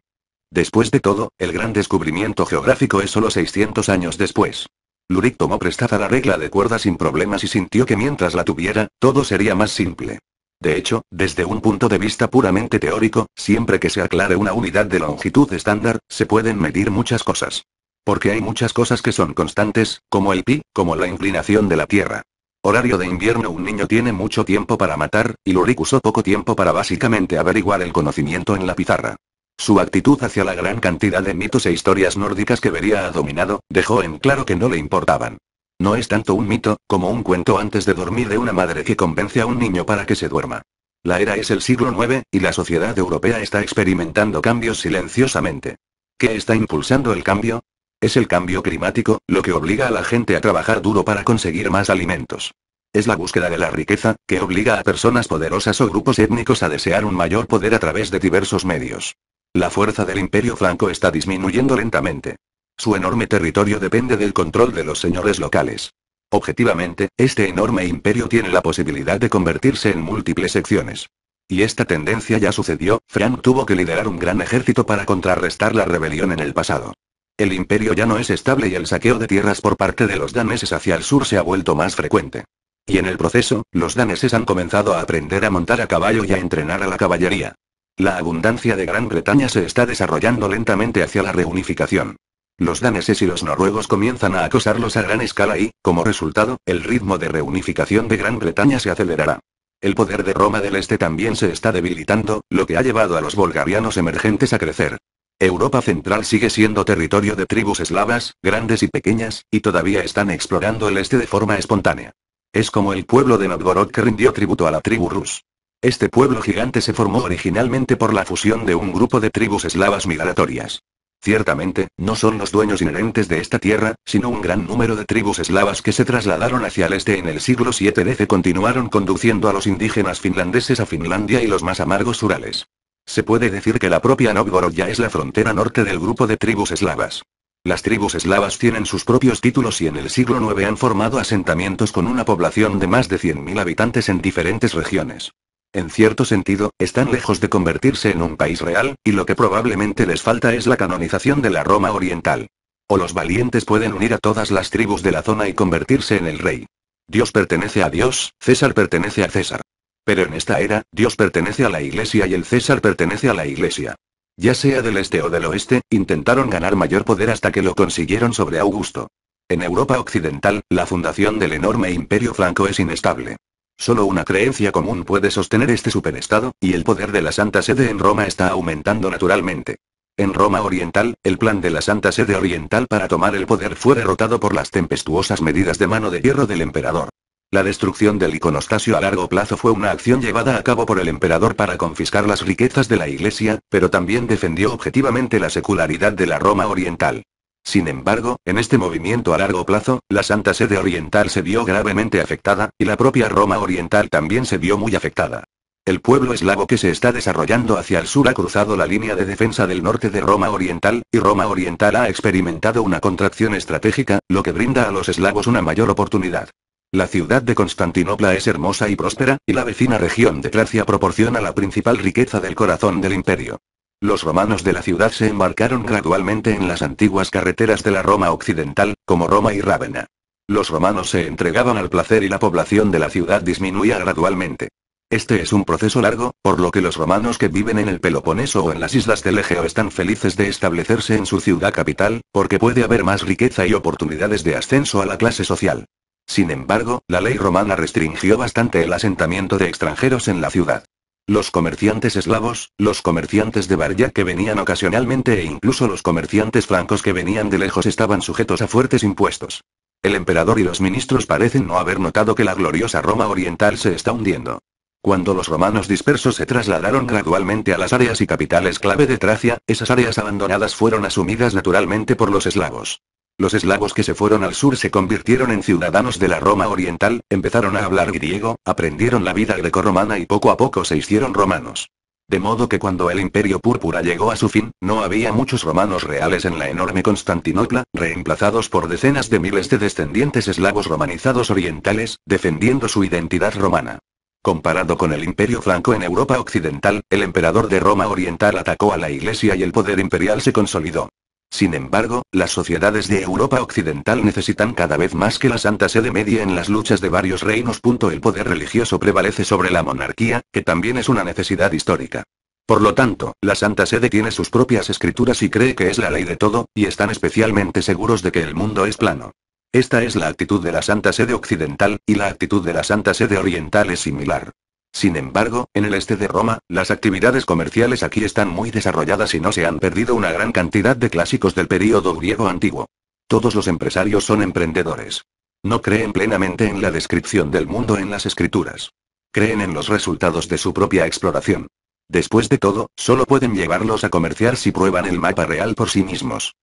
Speaker 1: Después de todo, el gran descubrimiento geográfico es solo 600 años después. Lurik tomó prestada la regla de cuerda sin problemas y sintió que mientras la tuviera, todo sería más simple. De hecho, desde un punto de vista puramente teórico, siempre que se aclare una unidad de longitud estándar, se pueden medir muchas cosas. Porque hay muchas cosas que son constantes, como el pi, como la inclinación de la Tierra. Horario de invierno Un niño tiene mucho tiempo para matar, y Lurik usó poco tiempo para básicamente averiguar el conocimiento en la pizarra. Su actitud hacia la gran cantidad de mitos e historias nórdicas que vería ha dominado, dejó en claro que no le importaban. No es tanto un mito, como un cuento antes de dormir de una madre que convence a un niño para que se duerma. La era es el siglo IX, y la sociedad europea está experimentando cambios silenciosamente. ¿Qué está impulsando el cambio? Es el cambio climático, lo que obliga a la gente a trabajar duro para conseguir más alimentos. Es la búsqueda de la riqueza, que obliga a personas poderosas o grupos étnicos a desear un mayor poder a través de diversos medios. La fuerza del imperio franco está disminuyendo lentamente. Su enorme territorio depende del control de los señores locales. Objetivamente, este enorme imperio tiene la posibilidad de convertirse en múltiples secciones. Y esta tendencia ya sucedió, Frank tuvo que liderar un gran ejército para contrarrestar la rebelión en el pasado. El imperio ya no es estable y el saqueo de tierras por parte de los daneses hacia el sur se ha vuelto más frecuente. Y en el proceso, los daneses han comenzado a aprender a montar a caballo y a entrenar a la caballería. La abundancia de Gran Bretaña se está desarrollando lentamente hacia la reunificación. Los daneses y los noruegos comienzan a acosarlos a gran escala y, como resultado, el ritmo de reunificación de Gran Bretaña se acelerará. El poder de Roma del Este también se está debilitando, lo que ha llevado a los volgarianos emergentes a crecer. Europa Central sigue siendo territorio de tribus eslavas, grandes y pequeñas, y todavía están explorando el este de forma espontánea. Es como el pueblo de Novgorod que rindió tributo a la tribu rus. Este pueblo gigante se formó originalmente por la fusión de un grupo de tribus eslavas migratorias. Ciertamente, no son los dueños inherentes de esta tierra, sino un gran número de tribus eslavas que se trasladaron hacia el este en el siglo VII DC continuaron conduciendo a los indígenas finlandeses a Finlandia y los más amargos Urales. Se puede decir que la propia Novgorod ya es la frontera norte del grupo de tribus eslavas. Las tribus eslavas tienen sus propios títulos y en el siglo IX han formado asentamientos con una población de más de 100.000 habitantes en diferentes regiones en cierto sentido, están lejos de convertirse en un país real, y lo que probablemente les falta es la canonización de la Roma oriental. O los valientes pueden unir a todas las tribus de la zona y convertirse en el rey. Dios pertenece a Dios, César pertenece a César. Pero en esta era, Dios pertenece a la Iglesia y el César pertenece a la Iglesia. Ya sea del este o del oeste, intentaron ganar mayor poder hasta que lo consiguieron sobre Augusto. En Europa Occidental, la fundación del enorme imperio franco es inestable. Solo una creencia común puede sostener este superestado, y el poder de la Santa Sede en Roma está aumentando naturalmente. En Roma Oriental, el plan de la Santa Sede Oriental para tomar el poder fue derrotado por las tempestuosas medidas de mano de hierro del emperador. La destrucción del iconostasio a largo plazo fue una acción llevada a cabo por el emperador para confiscar las riquezas de la iglesia, pero también defendió objetivamente la secularidad de la Roma Oriental. Sin embargo, en este movimiento a largo plazo, la Santa Sede Oriental se vio gravemente afectada, y la propia Roma Oriental también se vio muy afectada. El pueblo eslavo que se está desarrollando hacia el sur ha cruzado la línea de defensa del norte de Roma Oriental, y Roma Oriental ha experimentado una contracción estratégica, lo que brinda a los eslavos una mayor oportunidad. La ciudad de Constantinopla es hermosa y próspera, y la vecina región de Tracia proporciona la principal riqueza del corazón del imperio. Los romanos de la ciudad se embarcaron gradualmente en las antiguas carreteras de la Roma occidental, como Roma y Rávena. Los romanos se entregaban al placer y la población de la ciudad disminuía gradualmente. Este es un proceso largo, por lo que los romanos que viven en el Peloponeso o en las islas del Egeo están felices de establecerse en su ciudad capital, porque puede haber más riqueza y oportunidades de ascenso a la clase social. Sin embargo, la ley romana restringió bastante el asentamiento de extranjeros en la ciudad. Los comerciantes eslavos, los comerciantes de Baria que venían ocasionalmente e incluso los comerciantes francos que venían de lejos estaban sujetos a fuertes impuestos. El emperador y los ministros parecen no haber notado que la gloriosa Roma oriental se está hundiendo. Cuando los romanos dispersos se trasladaron gradualmente a las áreas y capitales clave de Tracia, esas áreas abandonadas fueron asumidas naturalmente por los eslavos. Los eslavos que se fueron al sur se convirtieron en ciudadanos de la Roma oriental, empezaron a hablar griego, aprendieron la vida grecorromana y poco a poco se hicieron romanos. De modo que cuando el imperio púrpura llegó a su fin, no había muchos romanos reales en la enorme Constantinopla, reemplazados por decenas de miles de descendientes eslavos romanizados orientales, defendiendo su identidad romana. Comparado con el imperio franco en Europa occidental, el emperador de Roma oriental atacó a la iglesia y el poder imperial se consolidó. Sin embargo, las sociedades de Europa Occidental necesitan cada vez más que la Santa Sede medie en las luchas de varios reinos. El poder religioso prevalece sobre la monarquía, que también es una necesidad histórica. Por lo tanto, la Santa Sede tiene sus propias escrituras y cree que es la ley de todo, y están especialmente seguros de que el mundo es plano. Esta es la actitud de la Santa Sede Occidental, y la actitud de la Santa Sede Oriental es similar. Sin embargo, en el este de Roma, las actividades comerciales aquí están muy desarrolladas y no se han perdido una gran cantidad de clásicos del período griego antiguo. Todos los empresarios son emprendedores. No creen plenamente en la descripción del mundo en las escrituras. Creen en los resultados de su propia exploración. Después de todo, solo pueden llevarlos a comerciar si prueban el mapa real por sí mismos.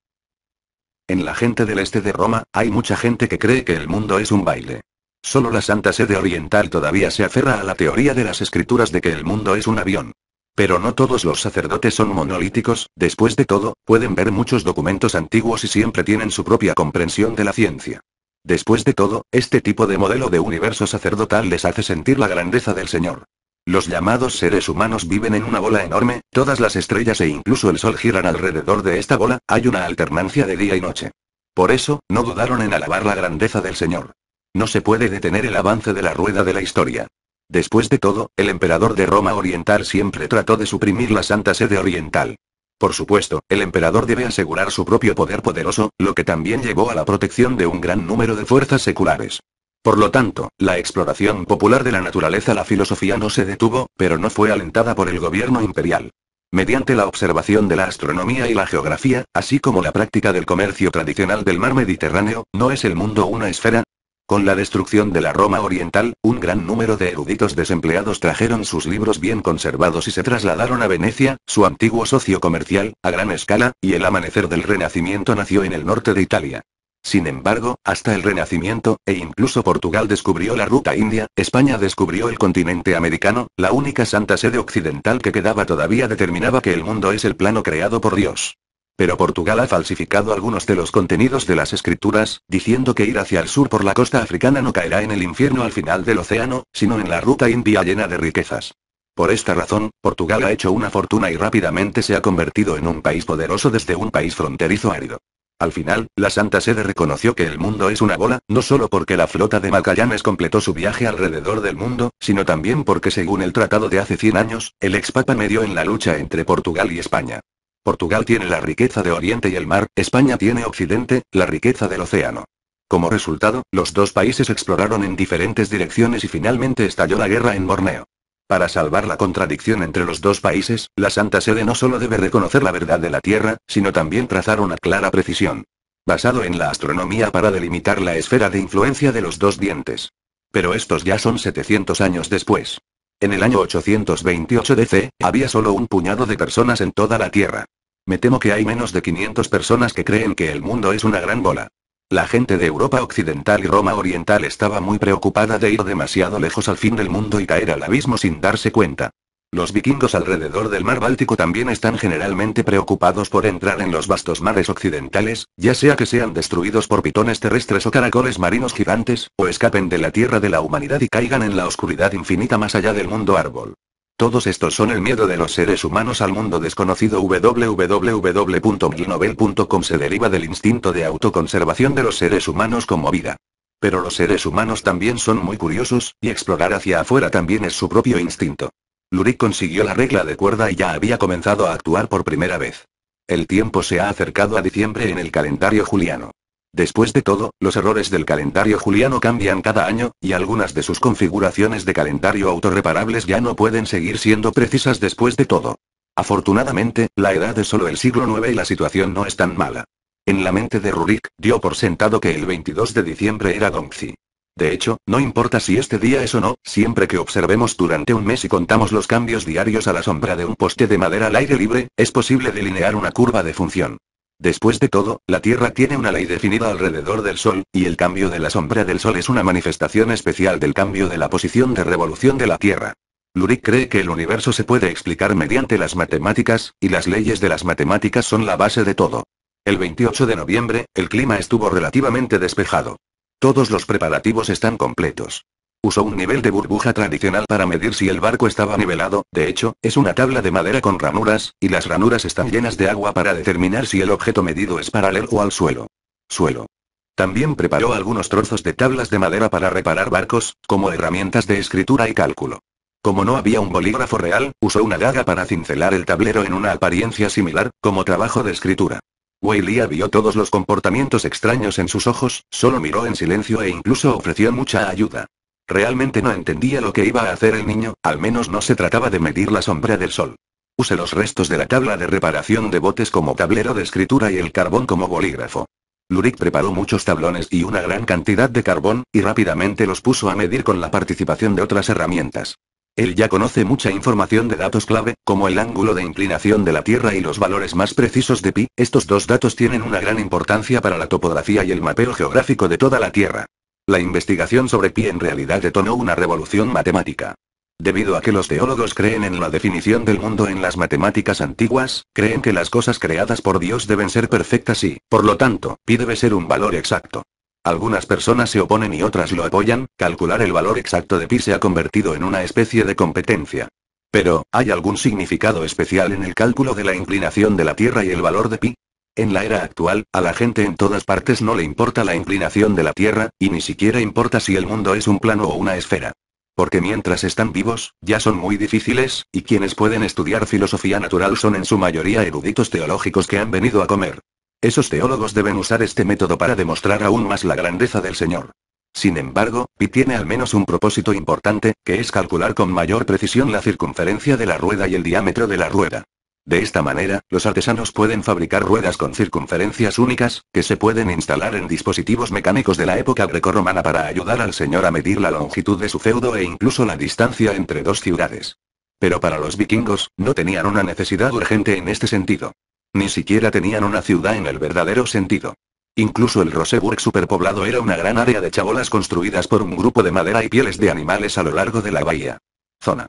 Speaker 1: En la gente del este de Roma, hay mucha gente que cree que el mundo es un baile. Solo la Santa Sede Oriental todavía se aferra a la teoría de las escrituras de que el mundo es un avión. Pero no todos los sacerdotes son monolíticos, después de todo, pueden ver muchos documentos antiguos y siempre tienen su propia comprensión de la ciencia. Después de todo, este tipo de modelo de universo sacerdotal les hace sentir la grandeza del Señor. Los llamados seres humanos viven en una bola enorme, todas las estrellas e incluso el Sol giran alrededor de esta bola, hay una alternancia de día y noche. Por eso, no dudaron en alabar la grandeza del Señor. No se puede detener el avance de la rueda de la historia. Después de todo, el emperador de Roma Oriental siempre trató de suprimir la Santa Sede Oriental. Por supuesto, el emperador debe asegurar su propio poder poderoso, lo que también llevó a la protección de un gran número de fuerzas seculares. Por lo tanto, la exploración popular de la naturaleza la filosofía no se detuvo, pero no fue alentada por el gobierno imperial. Mediante la observación de la astronomía y la geografía, así como la práctica del comercio tradicional del mar Mediterráneo, no es el mundo una esfera, con la destrucción de la Roma Oriental, un gran número de eruditos desempleados trajeron sus libros bien conservados y se trasladaron a Venecia, su antiguo socio comercial, a gran escala, y el amanecer del Renacimiento nació en el norte de Italia. Sin embargo, hasta el Renacimiento, e incluso Portugal descubrió la ruta india, España descubrió el continente americano, la única santa sede occidental que quedaba todavía determinaba que el mundo es el plano creado por Dios. Pero Portugal ha falsificado algunos de los contenidos de las escrituras, diciendo que ir hacia el sur por la costa africana no caerá en el infierno al final del océano, sino en la ruta india llena de riquezas. Por esta razón, Portugal ha hecho una fortuna y rápidamente se ha convertido en un país poderoso desde un país fronterizo árido. Al final, la Santa Sede reconoció que el mundo es una bola, no solo porque la flota de Magallanes completó su viaje alrededor del mundo, sino también porque según el tratado de hace 100 años, el ex papa medió en la lucha entre Portugal y España. Portugal tiene la riqueza de Oriente y el mar, España tiene Occidente, la riqueza del océano. Como resultado, los dos países exploraron en diferentes direcciones y finalmente estalló la guerra en Borneo. Para salvar la contradicción entre los dos países, la Santa Sede no solo debe reconocer la verdad de la Tierra, sino también trazar una clara precisión. Basado en la astronomía para delimitar la esfera de influencia de los dos dientes. Pero estos ya son 700 años después. En el año 828 DC, había solo un puñado de personas en toda la Tierra. Me temo que hay menos de 500 personas que creen que el mundo es una gran bola. La gente de Europa Occidental y Roma Oriental estaba muy preocupada de ir demasiado lejos al fin del mundo y caer al abismo sin darse cuenta. Los vikingos alrededor del mar Báltico también están generalmente preocupados por entrar en los vastos mares occidentales, ya sea que sean destruidos por pitones terrestres o caracoles marinos gigantes, o escapen de la tierra de la humanidad y caigan en la oscuridad infinita más allá del mundo árbol. Todos estos son el miedo de los seres humanos al mundo desconocido. www.milnovel.com se deriva del instinto de autoconservación de los seres humanos como vida. Pero los seres humanos también son muy curiosos, y explorar hacia afuera también es su propio instinto. Lurik consiguió la regla de cuerda y ya había comenzado a actuar por primera vez. El tiempo se ha acercado a diciembre en el calendario juliano. Después de todo, los errores del calendario juliano cambian cada año, y algunas de sus configuraciones de calendario autorreparables ya no pueden seguir siendo precisas después de todo. Afortunadamente, la edad es solo el siglo IX y la situación no es tan mala. En la mente de Rurik, dio por sentado que el 22 de diciembre era Dongzi. De hecho, no importa si este día es o no, siempre que observemos durante un mes y contamos los cambios diarios a la sombra de un poste de madera al aire libre, es posible delinear una curva de función. Después de todo, la Tierra tiene una ley definida alrededor del Sol, y el cambio de la sombra del Sol es una manifestación especial del cambio de la posición de revolución de la Tierra. Lurik cree que el universo se puede explicar mediante las matemáticas, y las leyes de las matemáticas son la base de todo. El 28 de noviembre, el clima estuvo relativamente despejado. Todos los preparativos están completos. Usó un nivel de burbuja tradicional para medir si el barco estaba nivelado, de hecho, es una tabla de madera con ranuras, y las ranuras están llenas de agua para determinar si el objeto medido es paralelo o al suelo. Suelo. También preparó algunos trozos de tablas de madera para reparar barcos, como herramientas de escritura y cálculo. Como no había un bolígrafo real, usó una daga para cincelar el tablero en una apariencia similar, como trabajo de escritura. Weilia vio todos los comportamientos extraños en sus ojos, solo miró en silencio e incluso ofreció mucha ayuda. Realmente no entendía lo que iba a hacer el niño, al menos no se trataba de medir la sombra del sol. Use los restos de la tabla de reparación de botes como tablero de escritura y el carbón como bolígrafo. Lurik preparó muchos tablones y una gran cantidad de carbón, y rápidamente los puso a medir con la participación de otras herramientas. Él ya conoce mucha información de datos clave, como el ángulo de inclinación de la Tierra y los valores más precisos de pi, estos dos datos tienen una gran importancia para la topografía y el mapeo geográfico de toda la Tierra. La investigación sobre pi en realidad detonó una revolución matemática. Debido a que los teólogos creen en la definición del mundo en las matemáticas antiguas, creen que las cosas creadas por Dios deben ser perfectas y, por lo tanto, pi debe ser un valor exacto. Algunas personas se oponen y otras lo apoyan, calcular el valor exacto de pi se ha convertido en una especie de competencia. Pero, ¿hay algún significado especial en el cálculo de la inclinación de la Tierra y el valor de pi? En la era actual, a la gente en todas partes no le importa la inclinación de la Tierra, y ni siquiera importa si el mundo es un plano o una esfera. Porque mientras están vivos, ya son muy difíciles, y quienes pueden estudiar filosofía natural son en su mayoría eruditos teológicos que han venido a comer. Esos teólogos deben usar este método para demostrar aún más la grandeza del Señor. Sin embargo, Pi tiene al menos un propósito importante, que es calcular con mayor precisión la circunferencia de la rueda y el diámetro de la rueda. De esta manera, los artesanos pueden fabricar ruedas con circunferencias únicas, que se pueden instalar en dispositivos mecánicos de la época grecorromana para ayudar al señor a medir la longitud de su feudo e incluso la distancia entre dos ciudades. Pero para los vikingos, no tenían una necesidad urgente en este sentido. Ni siquiera tenían una ciudad en el verdadero sentido. Incluso el Roseburg superpoblado era una gran área de chabolas construidas por un grupo de madera y pieles de animales a lo largo de la bahía. Zona.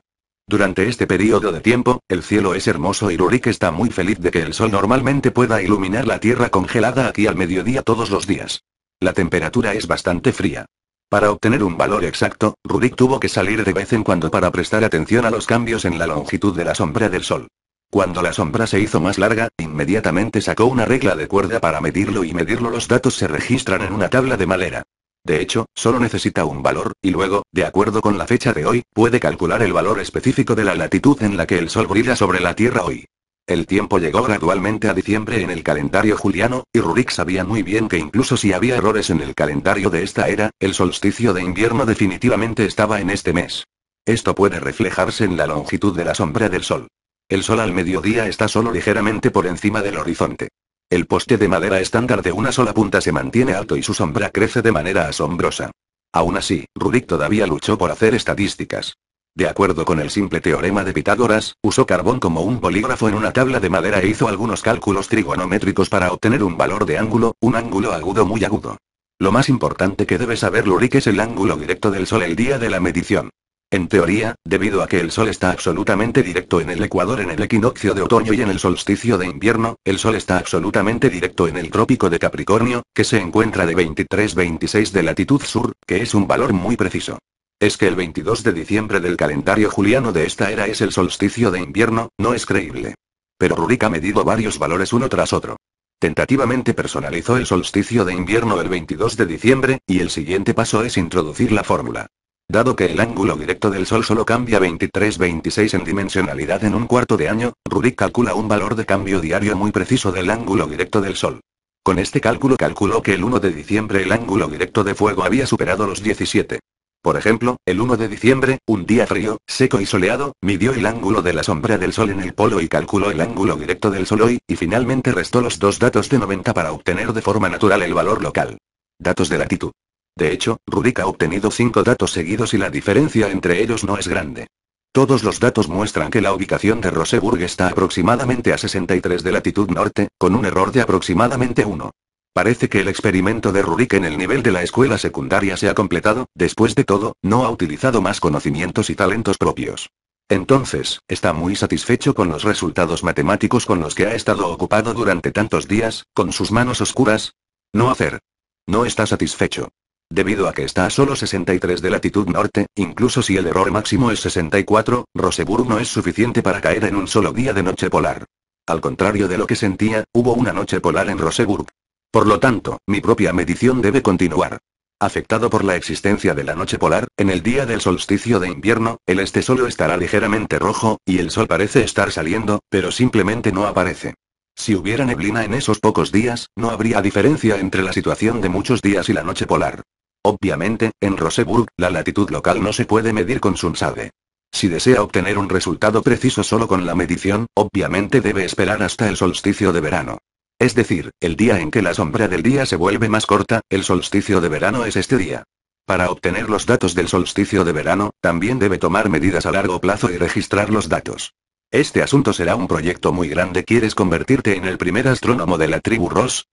Speaker 1: Durante este periodo de tiempo, el cielo es hermoso y Rurik está muy feliz de que el sol normalmente pueda iluminar la tierra congelada aquí al mediodía todos los días. La temperatura es bastante fría. Para obtener un valor exacto, Rurik tuvo que salir de vez en cuando para prestar atención a los cambios en la longitud de la sombra del sol. Cuando la sombra se hizo más larga, inmediatamente sacó una regla de cuerda para medirlo y medirlo los datos se registran en una tabla de madera. De hecho, solo necesita un valor, y luego, de acuerdo con la fecha de hoy, puede calcular el valor específico de la latitud en la que el Sol brilla sobre la Tierra hoy. El tiempo llegó gradualmente a diciembre en el calendario juliano, y Rurik sabía muy bien que incluso si había errores en el calendario de esta era, el solsticio de invierno definitivamente estaba en este mes. Esto puede reflejarse en la longitud de la sombra del sol. El sol al mediodía está solo ligeramente por encima del horizonte. El poste de madera estándar de una sola punta se mantiene alto y su sombra crece de manera asombrosa. Aún así, Rudik todavía luchó por hacer estadísticas. De acuerdo con el simple teorema de Pitágoras, usó carbón como un polígrafo en una tabla de madera e hizo algunos cálculos trigonométricos para obtener un valor de ángulo, un ángulo agudo muy agudo. Lo más importante que debe saber Lurik es el ángulo directo del Sol el día de la medición. En teoría, debido a que el Sol está absolutamente directo en el Ecuador en el equinoccio de otoño y en el solsticio de invierno, el Sol está absolutamente directo en el trópico de Capricornio, que se encuentra de 23-26 de latitud sur, que es un valor muy preciso. Es que el 22 de diciembre del calendario juliano de esta era es el solsticio de invierno, no es creíble. Pero Rurik ha medido varios valores uno tras otro. Tentativamente personalizó el solsticio de invierno el 22 de diciembre, y el siguiente paso es introducir la fórmula. Dado que el ángulo directo del Sol solo cambia 23-26 en dimensionalidad en un cuarto de año, Rurik calcula un valor de cambio diario muy preciso del ángulo directo del Sol. Con este cálculo calculó que el 1 de diciembre el ángulo directo de fuego había superado los 17. Por ejemplo, el 1 de diciembre, un día frío, seco y soleado, midió el ángulo de la sombra del sol en el polo y calculó el ángulo directo del sol hoy, y finalmente restó los dos datos de 90 para obtener de forma natural el valor local. Datos de latitud. De hecho, Rurik ha obtenido cinco datos seguidos y la diferencia entre ellos no es grande. Todos los datos muestran que la ubicación de Roseburg está aproximadamente a 63 de latitud norte, con un error de aproximadamente 1. Parece que el experimento de Rurik en el nivel de la escuela secundaria se ha completado, después de todo, no ha utilizado más conocimientos y talentos propios. Entonces, está muy satisfecho con los resultados matemáticos con los que ha estado ocupado durante tantos días, con sus manos oscuras. No hacer. No está satisfecho. Debido a que está a solo 63 de latitud norte, incluso si el error máximo es 64, Roseburg no es suficiente para caer en un solo día de noche polar. Al contrario de lo que sentía, hubo una noche polar en Roseburg. Por lo tanto, mi propia medición debe continuar. Afectado por la existencia de la noche polar, en el día del solsticio de invierno, el este solo estará ligeramente rojo, y el sol parece estar saliendo, pero simplemente no aparece. Si hubiera neblina en esos pocos días, no habría diferencia entre la situación de muchos días y la noche polar. Obviamente, en Roseburg, la latitud local no se puede medir con Sunsabe. Si desea obtener un resultado preciso solo con la medición, obviamente debe esperar hasta el solsticio de verano. Es decir, el día en que la sombra del día se vuelve más corta, el solsticio de verano es este día. Para obtener los datos del solsticio de verano, también debe tomar medidas a largo plazo y registrar los datos. Este asunto será un proyecto muy grande. ¿Quieres convertirte en el primer astrónomo de la tribu Ross?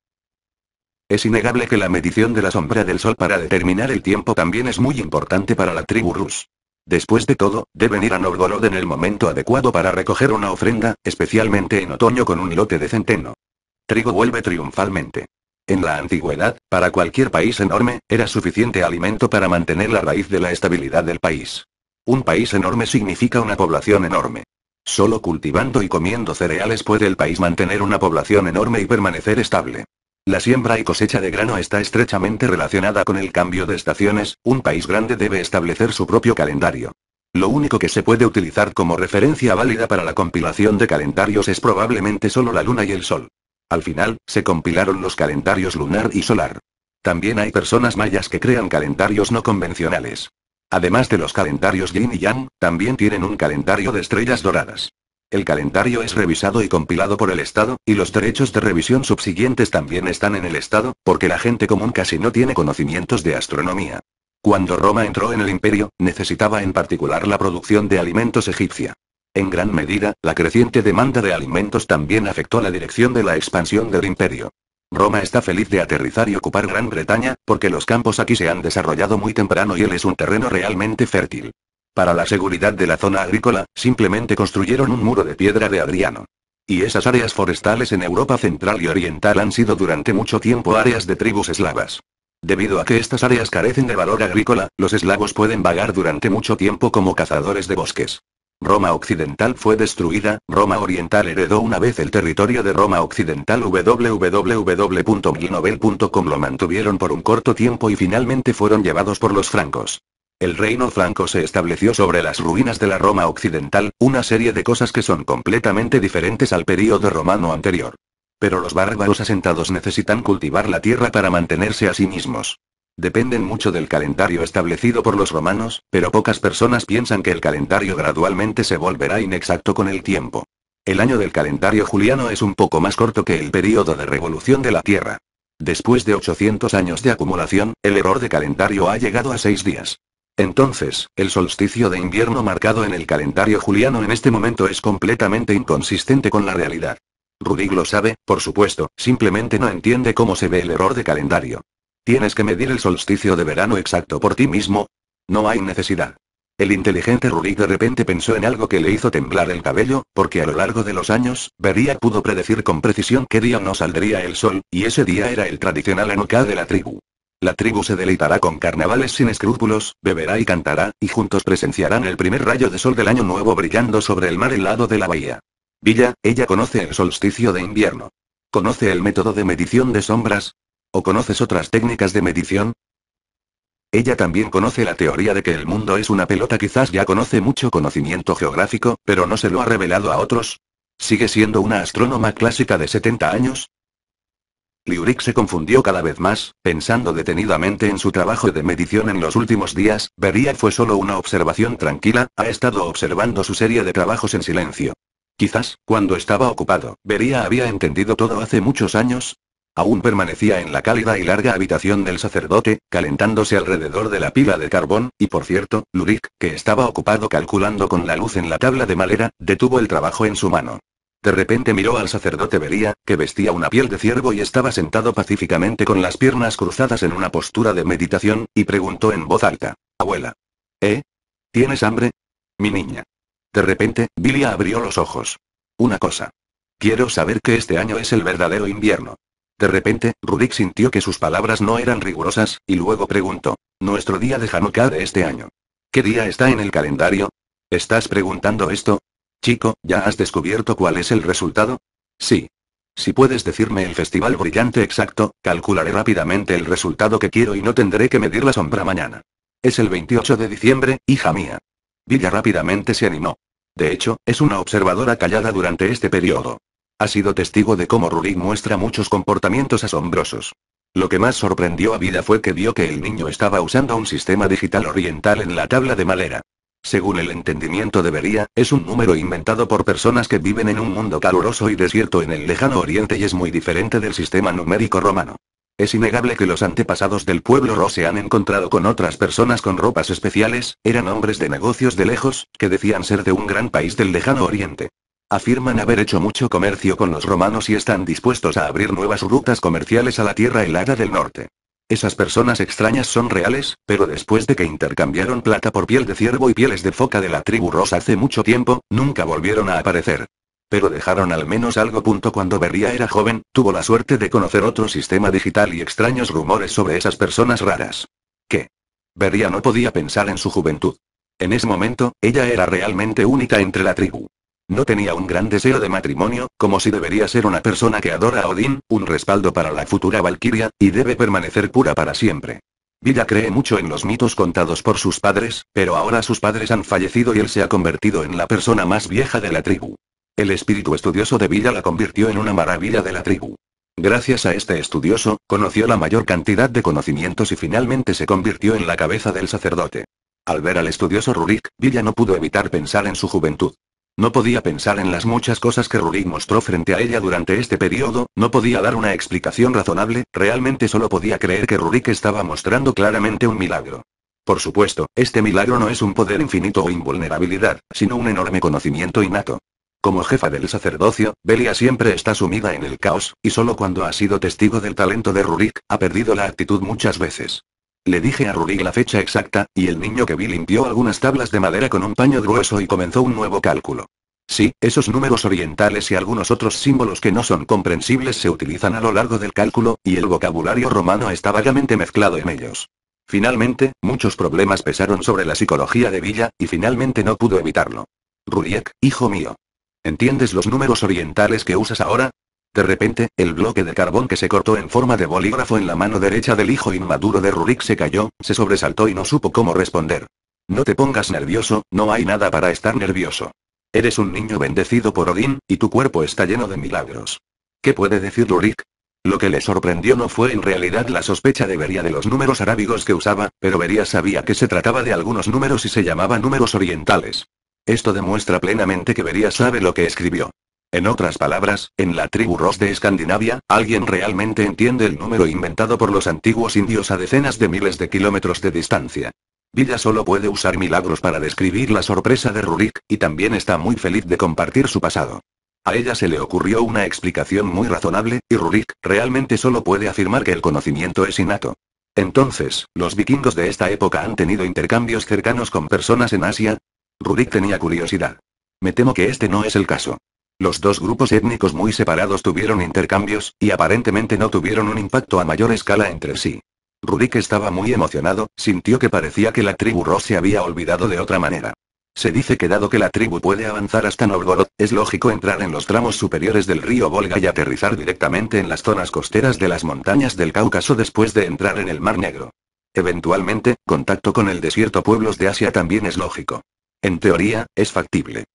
Speaker 1: Es innegable que la medición de la sombra del Sol para determinar el tiempo también es muy importante para la tribu Rus. Después de todo, deben ir a Novgorod en el momento adecuado para recoger una ofrenda, especialmente en otoño con un lote de centeno. Trigo vuelve triunfalmente. En la antigüedad, para cualquier país enorme, era suficiente alimento para mantener la raíz de la estabilidad del país. Un país enorme significa una población enorme. Solo cultivando y comiendo cereales puede el país mantener una población enorme y permanecer estable. La siembra y cosecha de grano está estrechamente relacionada con el cambio de estaciones, un país grande debe establecer su propio calendario. Lo único que se puede utilizar como referencia válida para la compilación de calendarios es probablemente solo la luna y el sol. Al final, se compilaron los calendarios lunar y solar. También hay personas mayas que crean calendarios no convencionales. Además de los calendarios yin y yang, también tienen un calendario de estrellas doradas. El calendario es revisado y compilado por el Estado, y los derechos de revisión subsiguientes también están en el Estado, porque la gente común casi no tiene conocimientos de astronomía. Cuando Roma entró en el imperio, necesitaba en particular la producción de alimentos egipcia. En gran medida, la creciente demanda de alimentos también afectó la dirección de la expansión del imperio. Roma está feliz de aterrizar y ocupar Gran Bretaña, porque los campos aquí se han desarrollado muy temprano y él es un terreno realmente fértil. Para la seguridad de la zona agrícola, simplemente construyeron un muro de piedra de Adriano. Y esas áreas forestales en Europa central y oriental han sido durante mucho tiempo áreas de tribus eslavas. Debido a que estas áreas carecen de valor agrícola, los eslavos pueden vagar durante mucho tiempo como cazadores de bosques. Roma Occidental fue destruida, Roma Oriental heredó una vez el territorio de Roma Occidental www.milnovel.com lo mantuvieron por un corto tiempo y finalmente fueron llevados por los francos. El reino franco se estableció sobre las ruinas de la Roma occidental, una serie de cosas que son completamente diferentes al período romano anterior. Pero los bárbaros asentados necesitan cultivar la tierra para mantenerse a sí mismos. Dependen mucho del calendario establecido por los romanos, pero pocas personas piensan que el calendario gradualmente se volverá inexacto con el tiempo. El año del calendario juliano es un poco más corto que el período de revolución de la Tierra. Después de 800 años de acumulación, el error de calendario ha llegado a 6 días. Entonces, el solsticio de invierno marcado en el calendario juliano en este momento es completamente inconsistente con la realidad. Rudig lo sabe, por supuesto, simplemente no entiende cómo se ve el error de calendario. ¿Tienes que medir el solsticio de verano exacto por ti mismo? No hay necesidad. El inteligente Rudig de repente pensó en algo que le hizo temblar el cabello, porque a lo largo de los años, Beria pudo predecir con precisión qué día no saldría el sol, y ese día era el tradicional Anuká de la tribu. La tribu se deleitará con carnavales sin escrúpulos, beberá y cantará, y juntos presenciarán el primer rayo de sol del año nuevo brillando sobre el mar helado de la bahía. Villa, ella conoce el solsticio de invierno. ¿Conoce el método de medición de sombras? ¿O conoces otras técnicas de medición? Ella también conoce la teoría de que el mundo es una pelota, quizás ya conoce mucho conocimiento geográfico, pero no se lo ha revelado a otros. ¿Sigue siendo una astrónoma clásica de 70 años? Lurik se confundió cada vez más, pensando detenidamente en su trabajo de medición en los últimos días, vería fue solo una observación tranquila, ha estado observando su serie de trabajos en silencio. Quizás, cuando estaba ocupado, vería había entendido todo hace muchos años. Aún permanecía en la cálida y larga habitación del sacerdote, calentándose alrededor de la pila de carbón, y por cierto, Lurik, que estaba ocupado calculando con la luz en la tabla de madera, detuvo el trabajo en su mano. De repente miró al sacerdote Vería, que vestía una piel de ciervo y estaba sentado pacíficamente con las piernas cruzadas en una postura de meditación, y preguntó en voz alta. Abuela. ¿Eh? ¿Tienes hambre? Mi niña. De repente, Bilia abrió los ojos. Una cosa. Quiero saber que este año es el verdadero invierno. De repente, Rudik sintió que sus palabras no eran rigurosas, y luego preguntó. Nuestro día de Hanukkah de este año. ¿Qué día está en el calendario? ¿Estás preguntando esto? Chico, ¿ya has descubierto cuál es el resultado? Sí. Si puedes decirme el festival brillante exacto, calcularé rápidamente el resultado que quiero y no tendré que medir la sombra mañana. Es el 28 de diciembre, hija mía. Villa rápidamente se animó. De hecho, es una observadora callada durante este periodo. Ha sido testigo de cómo Rurik muestra muchos comportamientos asombrosos. Lo que más sorprendió a Vida fue que vio que el niño estaba usando un sistema digital oriental en la tabla de madera según el entendimiento debería, es un número inventado por personas que viven en un mundo caluroso y desierto en el lejano oriente y es muy diferente del sistema numérico romano. Es innegable que los antepasados del pueblo Ro se han encontrado con otras personas con ropas especiales, eran hombres de negocios de lejos, que decían ser de un gran país del lejano oriente. Afirman haber hecho mucho comercio con los romanos y están dispuestos a abrir nuevas rutas comerciales a la tierra helada del norte. Esas personas extrañas son reales, pero después de que intercambiaron plata por piel de ciervo y pieles de foca de la tribu Rosa hace mucho tiempo, nunca volvieron a aparecer. Pero dejaron al menos algo. Punto cuando Berria era joven, tuvo la suerte de conocer otro sistema digital y extraños rumores sobre esas personas raras. ¿Qué? Berria no podía pensar en su juventud. En ese momento, ella era realmente única entre la tribu. No tenía un gran deseo de matrimonio, como si debería ser una persona que adora a Odín, un respaldo para la futura Valquiria, y debe permanecer pura para siempre. Villa cree mucho en los mitos contados por sus padres, pero ahora sus padres han fallecido y él se ha convertido en la persona más vieja de la tribu. El espíritu estudioso de Villa la convirtió en una maravilla de la tribu. Gracias a este estudioso, conoció la mayor cantidad de conocimientos y finalmente se convirtió en la cabeza del sacerdote. Al ver al estudioso Rurik, Villa no pudo evitar pensar en su juventud. No podía pensar en las muchas cosas que Rurik mostró frente a ella durante este periodo, no podía dar una explicación razonable, realmente solo podía creer que Rurik estaba mostrando claramente un milagro. Por supuesto, este milagro no es un poder infinito o invulnerabilidad, sino un enorme conocimiento innato. Como jefa del sacerdocio, Belia siempre está sumida en el caos, y solo cuando ha sido testigo del talento de Rurik, ha perdido la actitud muchas veces. Le dije a Rurik la fecha exacta, y el niño que vi limpió algunas tablas de madera con un paño grueso y comenzó un nuevo cálculo. Sí, esos números orientales y algunos otros símbolos que no son comprensibles se utilizan a lo largo del cálculo, y el vocabulario romano está vagamente mezclado en ellos. Finalmente, muchos problemas pesaron sobre la psicología de Villa, y finalmente no pudo evitarlo. Rurik, hijo mío. ¿Entiendes los números orientales que usas ahora? De repente, el bloque de carbón que se cortó en forma de bolígrafo en la mano derecha del hijo inmaduro de Rurik se cayó, se sobresaltó y no supo cómo responder. No te pongas nervioso, no hay nada para estar nervioso. Eres un niño bendecido por Odín, y tu cuerpo está lleno de milagros. ¿Qué puede decir Rurik? Lo que le sorprendió no fue en realidad la sospecha de Beria de los números arábigos que usaba, pero Beria sabía que se trataba de algunos números y se llamaba números orientales. Esto demuestra plenamente que Beria sabe lo que escribió. En otras palabras, en la tribu Ross de Escandinavia, alguien realmente entiende el número inventado por los antiguos indios a decenas de miles de kilómetros de distancia. Villa solo puede usar milagros para describir la sorpresa de Rurik, y también está muy feliz de compartir su pasado. A ella se le ocurrió una explicación muy razonable, y Rurik realmente solo puede afirmar que el conocimiento es innato. Entonces, ¿los vikingos de esta época han tenido intercambios cercanos con personas en Asia? Rurik tenía curiosidad. Me temo que este no es el caso. Los dos grupos étnicos muy separados tuvieron intercambios, y aparentemente no tuvieron un impacto a mayor escala entre sí. Rurik estaba muy emocionado, sintió que parecía que la tribu Ross se había olvidado de otra manera. Se dice que dado que la tribu puede avanzar hasta Novgorod, es lógico entrar en los tramos superiores del río Volga y aterrizar directamente en las zonas costeras de las montañas del Cáucaso después de entrar en el Mar Negro. Eventualmente, contacto con el desierto pueblos de Asia también es lógico. En teoría, es factible.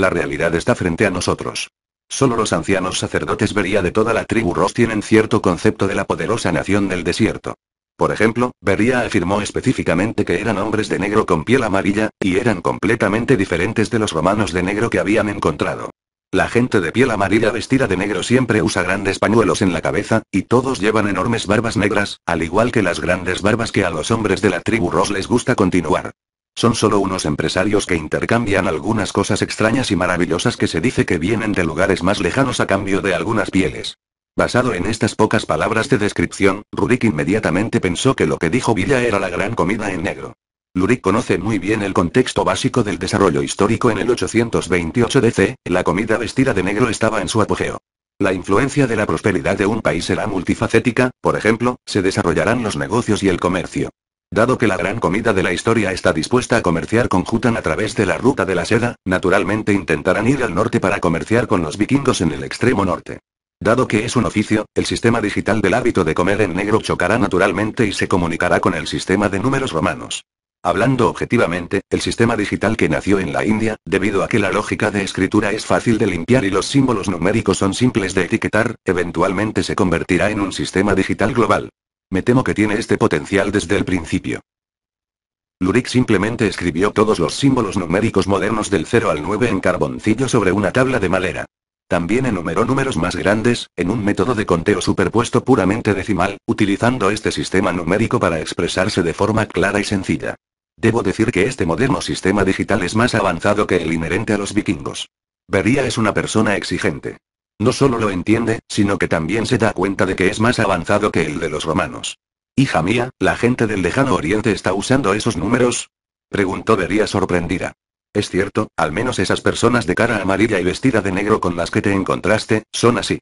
Speaker 1: La realidad está frente a nosotros. Solo los ancianos sacerdotes vería de toda la tribu Ross tienen cierto concepto de la poderosa nación del desierto. Por ejemplo, Beria afirmó específicamente que eran hombres de negro con piel amarilla, y eran completamente diferentes de los romanos de negro que habían encontrado. La gente de piel amarilla vestida de negro siempre usa grandes pañuelos en la cabeza, y todos llevan enormes barbas negras, al igual que las grandes barbas que a los hombres de la tribu Ross les gusta continuar. Son solo unos empresarios que intercambian algunas cosas extrañas y maravillosas que se dice que vienen de lugares más lejanos a cambio de algunas pieles. Basado en estas pocas palabras de descripción, Rurik inmediatamente pensó que lo que dijo Villa era la gran comida en negro. Lurik conoce muy bien el contexto básico del desarrollo histórico en el 828 DC, la comida vestida de negro estaba en su apogeo. La influencia de la prosperidad de un país será multifacética, por ejemplo, se desarrollarán los negocios y el comercio. Dado que la gran comida de la historia está dispuesta a comerciar con Jutan a través de la ruta de la seda, naturalmente intentarán ir al norte para comerciar con los vikingos en el extremo norte. Dado que es un oficio, el sistema digital del hábito de comer en negro chocará naturalmente y se comunicará con el sistema de números romanos. Hablando objetivamente, el sistema digital que nació en la India, debido a que la lógica de escritura es fácil de limpiar y los símbolos numéricos son simples de etiquetar, eventualmente se convertirá en un sistema digital global. Me temo que tiene este potencial desde el principio. Lurik simplemente escribió todos los símbolos numéricos modernos del 0 al 9 en carboncillo sobre una tabla de madera. También enumeró números más grandes, en un método de conteo superpuesto puramente decimal, utilizando este sistema numérico para expresarse de forma clara y sencilla. Debo decir que este moderno sistema digital es más avanzado que el inherente a los vikingos. Vería es una persona exigente. No solo lo entiende, sino que también se da cuenta de que es más avanzado que el de los romanos. Hija mía, ¿la gente del lejano oriente está usando esos números? Preguntó Vería sorprendida. Es cierto, al menos esas personas de cara amarilla y vestida de negro con las que te encontraste, son así.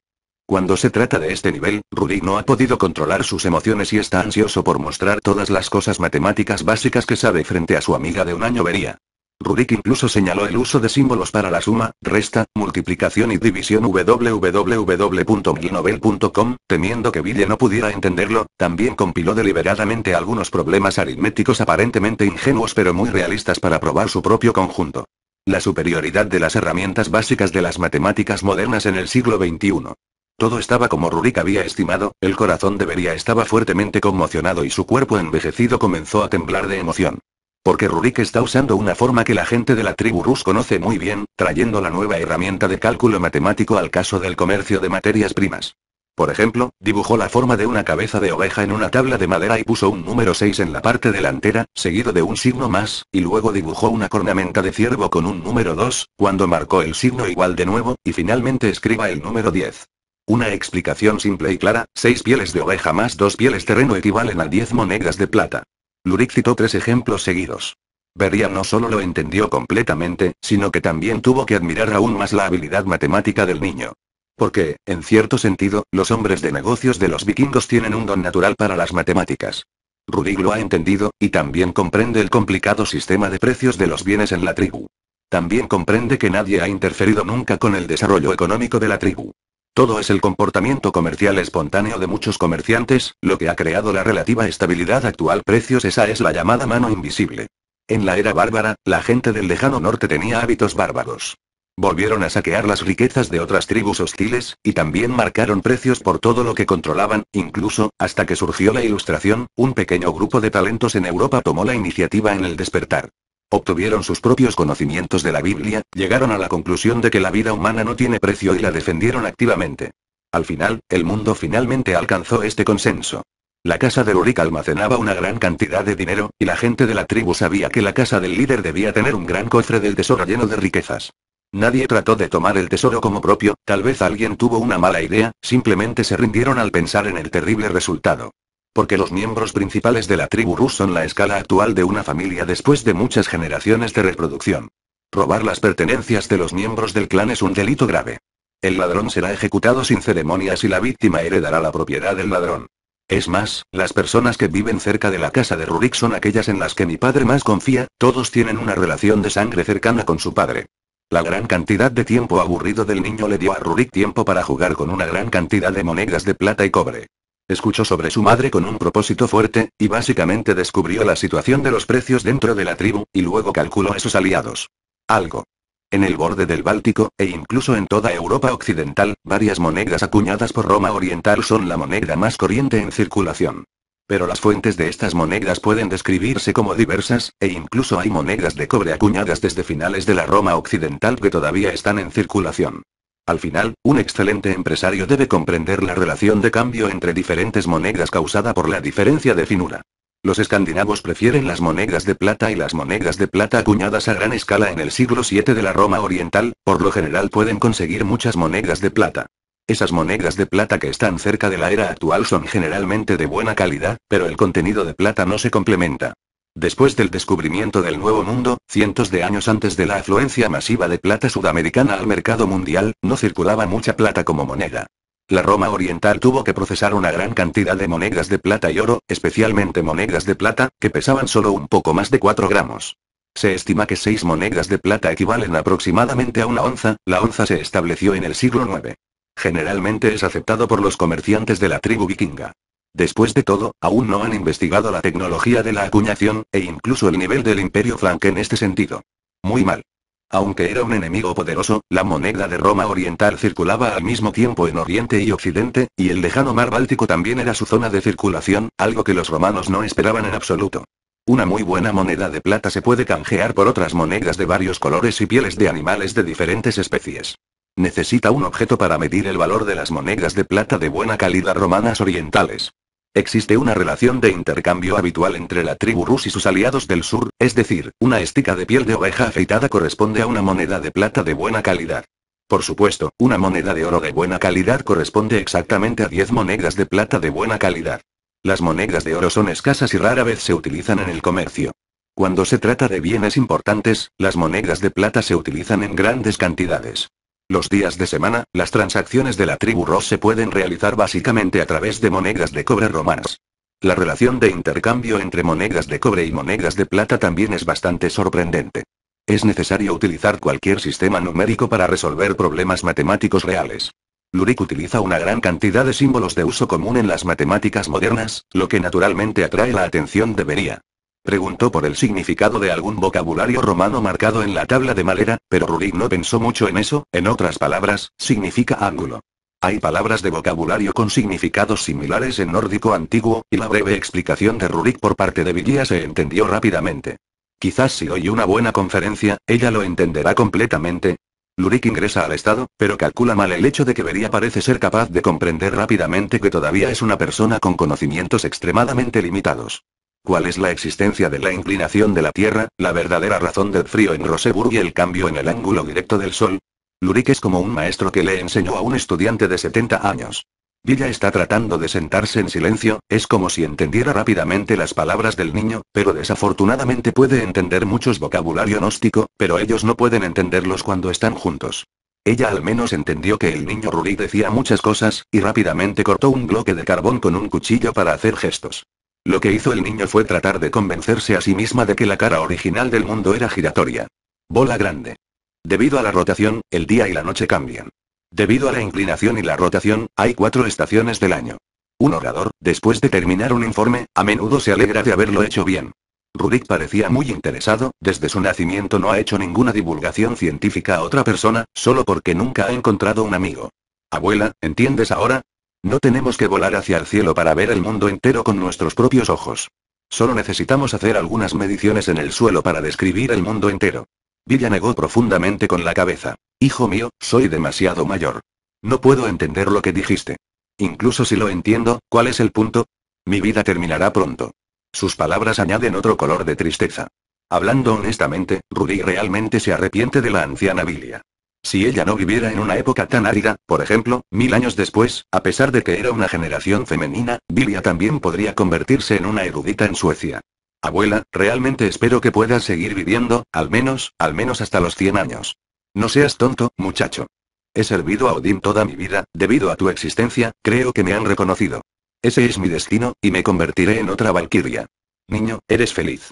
Speaker 1: Cuando se trata de este nivel, Rudy no ha podido controlar sus emociones y está ansioso por mostrar todas las cosas matemáticas básicas que sabe frente a su amiga de un año vería. Rudik incluso señaló el uso de símbolos para la suma, resta, multiplicación y división www.milnovel.com, temiendo que Ville no pudiera entenderlo, también compiló deliberadamente algunos problemas aritméticos aparentemente ingenuos pero muy realistas para probar su propio conjunto. La superioridad de las herramientas básicas de las matemáticas modernas en el siglo XXI. Todo estaba como Rurik había estimado, el corazón de Beria estaba fuertemente conmocionado y su cuerpo envejecido comenzó a temblar de emoción. Porque Rurik está usando una forma que la gente de la tribu Rus conoce muy bien, trayendo la nueva herramienta de cálculo matemático al caso del comercio de materias primas. Por ejemplo, dibujó la forma de una cabeza de oveja en una tabla de madera y puso un número 6 en la parte delantera, seguido de un signo más, y luego dibujó una cornamenta de ciervo con un número 2, cuando marcó el signo igual de nuevo, y finalmente escriba el número 10. Una explicación simple y clara, 6 pieles de oveja más 2 pieles terreno equivalen a 10 monedas de plata. Lurik citó tres ejemplos seguidos. Beria no solo lo entendió completamente, sino que también tuvo que admirar aún más la habilidad matemática del niño. Porque, en cierto sentido, los hombres de negocios de los vikingos tienen un don natural para las matemáticas. Rudig lo ha entendido, y también comprende el complicado sistema de precios de los bienes en la tribu. También comprende que nadie ha interferido nunca con el desarrollo económico de la tribu. Todo es el comportamiento comercial espontáneo de muchos comerciantes, lo que ha creado la relativa estabilidad actual precios esa es la llamada mano invisible. En la era bárbara, la gente del lejano norte tenía hábitos bárbaros. Volvieron a saquear las riquezas de otras tribus hostiles, y también marcaron precios por todo lo que controlaban, incluso, hasta que surgió la Ilustración, un pequeño grupo de talentos en Europa tomó la iniciativa en el despertar. Obtuvieron sus propios conocimientos de la Biblia, llegaron a la conclusión de que la vida humana no tiene precio y la defendieron activamente. Al final, el mundo finalmente alcanzó este consenso. La casa de Rurik almacenaba una gran cantidad de dinero, y la gente de la tribu sabía que la casa del líder debía tener un gran cofre del tesoro lleno de riquezas. Nadie trató de tomar el tesoro como propio, tal vez alguien tuvo una mala idea, simplemente se rindieron al pensar en el terrible resultado. Porque los miembros principales de la tribu Rus son la escala actual de una familia después de muchas generaciones de reproducción. Robar las pertenencias de los miembros del clan es un delito grave. El ladrón será ejecutado sin ceremonias y la víctima heredará la propiedad del ladrón. Es más, las personas que viven cerca de la casa de Rurik son aquellas en las que mi padre más confía, todos tienen una relación de sangre cercana con su padre. La gran cantidad de tiempo aburrido del niño le dio a Rurik tiempo para jugar con una gran cantidad de monedas de plata y cobre. Escuchó sobre su madre con un propósito fuerte, y básicamente descubrió la situación de los precios dentro de la tribu, y luego calculó a sus aliados. Algo. En el borde del Báltico, e incluso en toda Europa Occidental, varias monedas acuñadas por Roma Oriental son la moneda más corriente en circulación. Pero las fuentes de estas monedas pueden describirse como diversas, e incluso hay monedas de cobre acuñadas desde finales de la Roma occidental que todavía están en circulación. Al final, un excelente empresario debe comprender la relación de cambio entre diferentes monedas causada por la diferencia de finura. Los escandinavos prefieren las monedas de plata y las monedas de plata acuñadas a gran escala en el siglo VII de la Roma oriental, por lo general pueden conseguir muchas monedas de plata. Esas monedas de plata que están cerca de la era actual son generalmente de buena calidad, pero el contenido de plata no se complementa. Después del descubrimiento del Nuevo Mundo, cientos de años antes de la afluencia masiva de plata sudamericana al mercado mundial, no circulaba mucha plata como moneda. La Roma Oriental tuvo que procesar una gran cantidad de monedas de plata y oro, especialmente monedas de plata, que pesaban solo un poco más de 4 gramos. Se estima que 6 monedas de plata equivalen aproximadamente a una onza, la onza se estableció en el siglo IX. Generalmente es aceptado por los comerciantes de la tribu vikinga. Después de todo, aún no han investigado la tecnología de la acuñación, e incluso el nivel del imperio Frank en este sentido. Muy mal. Aunque era un enemigo poderoso, la moneda de Roma Oriental circulaba al mismo tiempo en Oriente y Occidente, y el lejano mar Báltico también era su zona de circulación, algo que los romanos no esperaban en absoluto. Una muy buena moneda de plata se puede canjear por otras monedas de varios colores y pieles de animales de diferentes especies. Necesita un objeto para medir el valor de las monedas de plata de buena calidad romanas orientales. Existe una relación de intercambio habitual entre la tribu rus y sus aliados del sur, es decir, una estica de piel de oveja afeitada corresponde a una moneda de plata de buena calidad. Por supuesto, una moneda de oro de buena calidad corresponde exactamente a 10 monedas de plata de buena calidad. Las monedas de oro son escasas y rara vez se utilizan en el comercio. Cuando se trata de bienes importantes, las monedas de plata se utilizan en grandes cantidades. Los días de semana, las transacciones de la tribu Ross se pueden realizar básicamente a través de monedas de cobre romanas. La relación de intercambio entre monedas de cobre y monedas de plata también es bastante sorprendente. Es necesario utilizar cualquier sistema numérico para resolver problemas matemáticos reales. Lurik utiliza una gran cantidad de símbolos de uso común en las matemáticas modernas, lo que naturalmente atrae la atención de Beria. Preguntó por el significado de algún vocabulario romano marcado en la tabla de madera, pero Rurik no pensó mucho en eso, en otras palabras, significa ángulo. Hay palabras de vocabulario con significados similares en nórdico antiguo, y la breve explicación de Rurik por parte de Villía se entendió rápidamente. Quizás si doy una buena conferencia, ella lo entenderá completamente. Lurik ingresa al estado, pero calcula mal el hecho de que Vería parece ser capaz de comprender rápidamente que todavía es una persona con conocimientos extremadamente limitados. ¿Cuál es la existencia de la inclinación de la Tierra, la verdadera razón del frío en Roseburg y el cambio en el ángulo directo del Sol? Lurik es como un maestro que le enseñó a un estudiante de 70 años. Villa está tratando de sentarse en silencio, es como si entendiera rápidamente las palabras del niño, pero desafortunadamente puede entender muchos vocabulario gnóstico, pero ellos no pueden entenderlos cuando están juntos. Ella al menos entendió que el niño Rurik decía muchas cosas, y rápidamente cortó un bloque de carbón con un cuchillo para hacer gestos. Lo que hizo el niño fue tratar de convencerse a sí misma de que la cara original del mundo era giratoria. Bola grande. Debido a la rotación, el día y la noche cambian. Debido a la inclinación y la rotación, hay cuatro estaciones del año. Un orador, después de terminar un informe, a menudo se alegra de haberlo hecho bien. Rudik parecía muy interesado, desde su nacimiento no ha hecho ninguna divulgación científica a otra persona, solo porque nunca ha encontrado un amigo. Abuela, ¿entiendes ahora? No tenemos que volar hacia el cielo para ver el mundo entero con nuestros propios ojos. Solo necesitamos hacer algunas mediciones en el suelo para describir el mundo entero. Villa negó profundamente con la cabeza. Hijo mío, soy demasiado mayor. No puedo entender lo que dijiste. Incluso si lo entiendo, ¿cuál es el punto? Mi vida terminará pronto. Sus palabras añaden otro color de tristeza. Hablando honestamente, Rudy realmente se arrepiente de la anciana Biblia. Si ella no viviera en una época tan árida, por ejemplo, mil años después, a pesar de que era una generación femenina, Bilia también podría convertirse en una erudita en Suecia. Abuela, realmente espero que puedas seguir viviendo, al menos, al menos hasta los 100 años. No seas tonto, muchacho. He servido a Odín toda mi vida, debido a tu existencia, creo que me han reconocido. Ese es mi destino, y me convertiré en otra valquiria. Niño, eres feliz.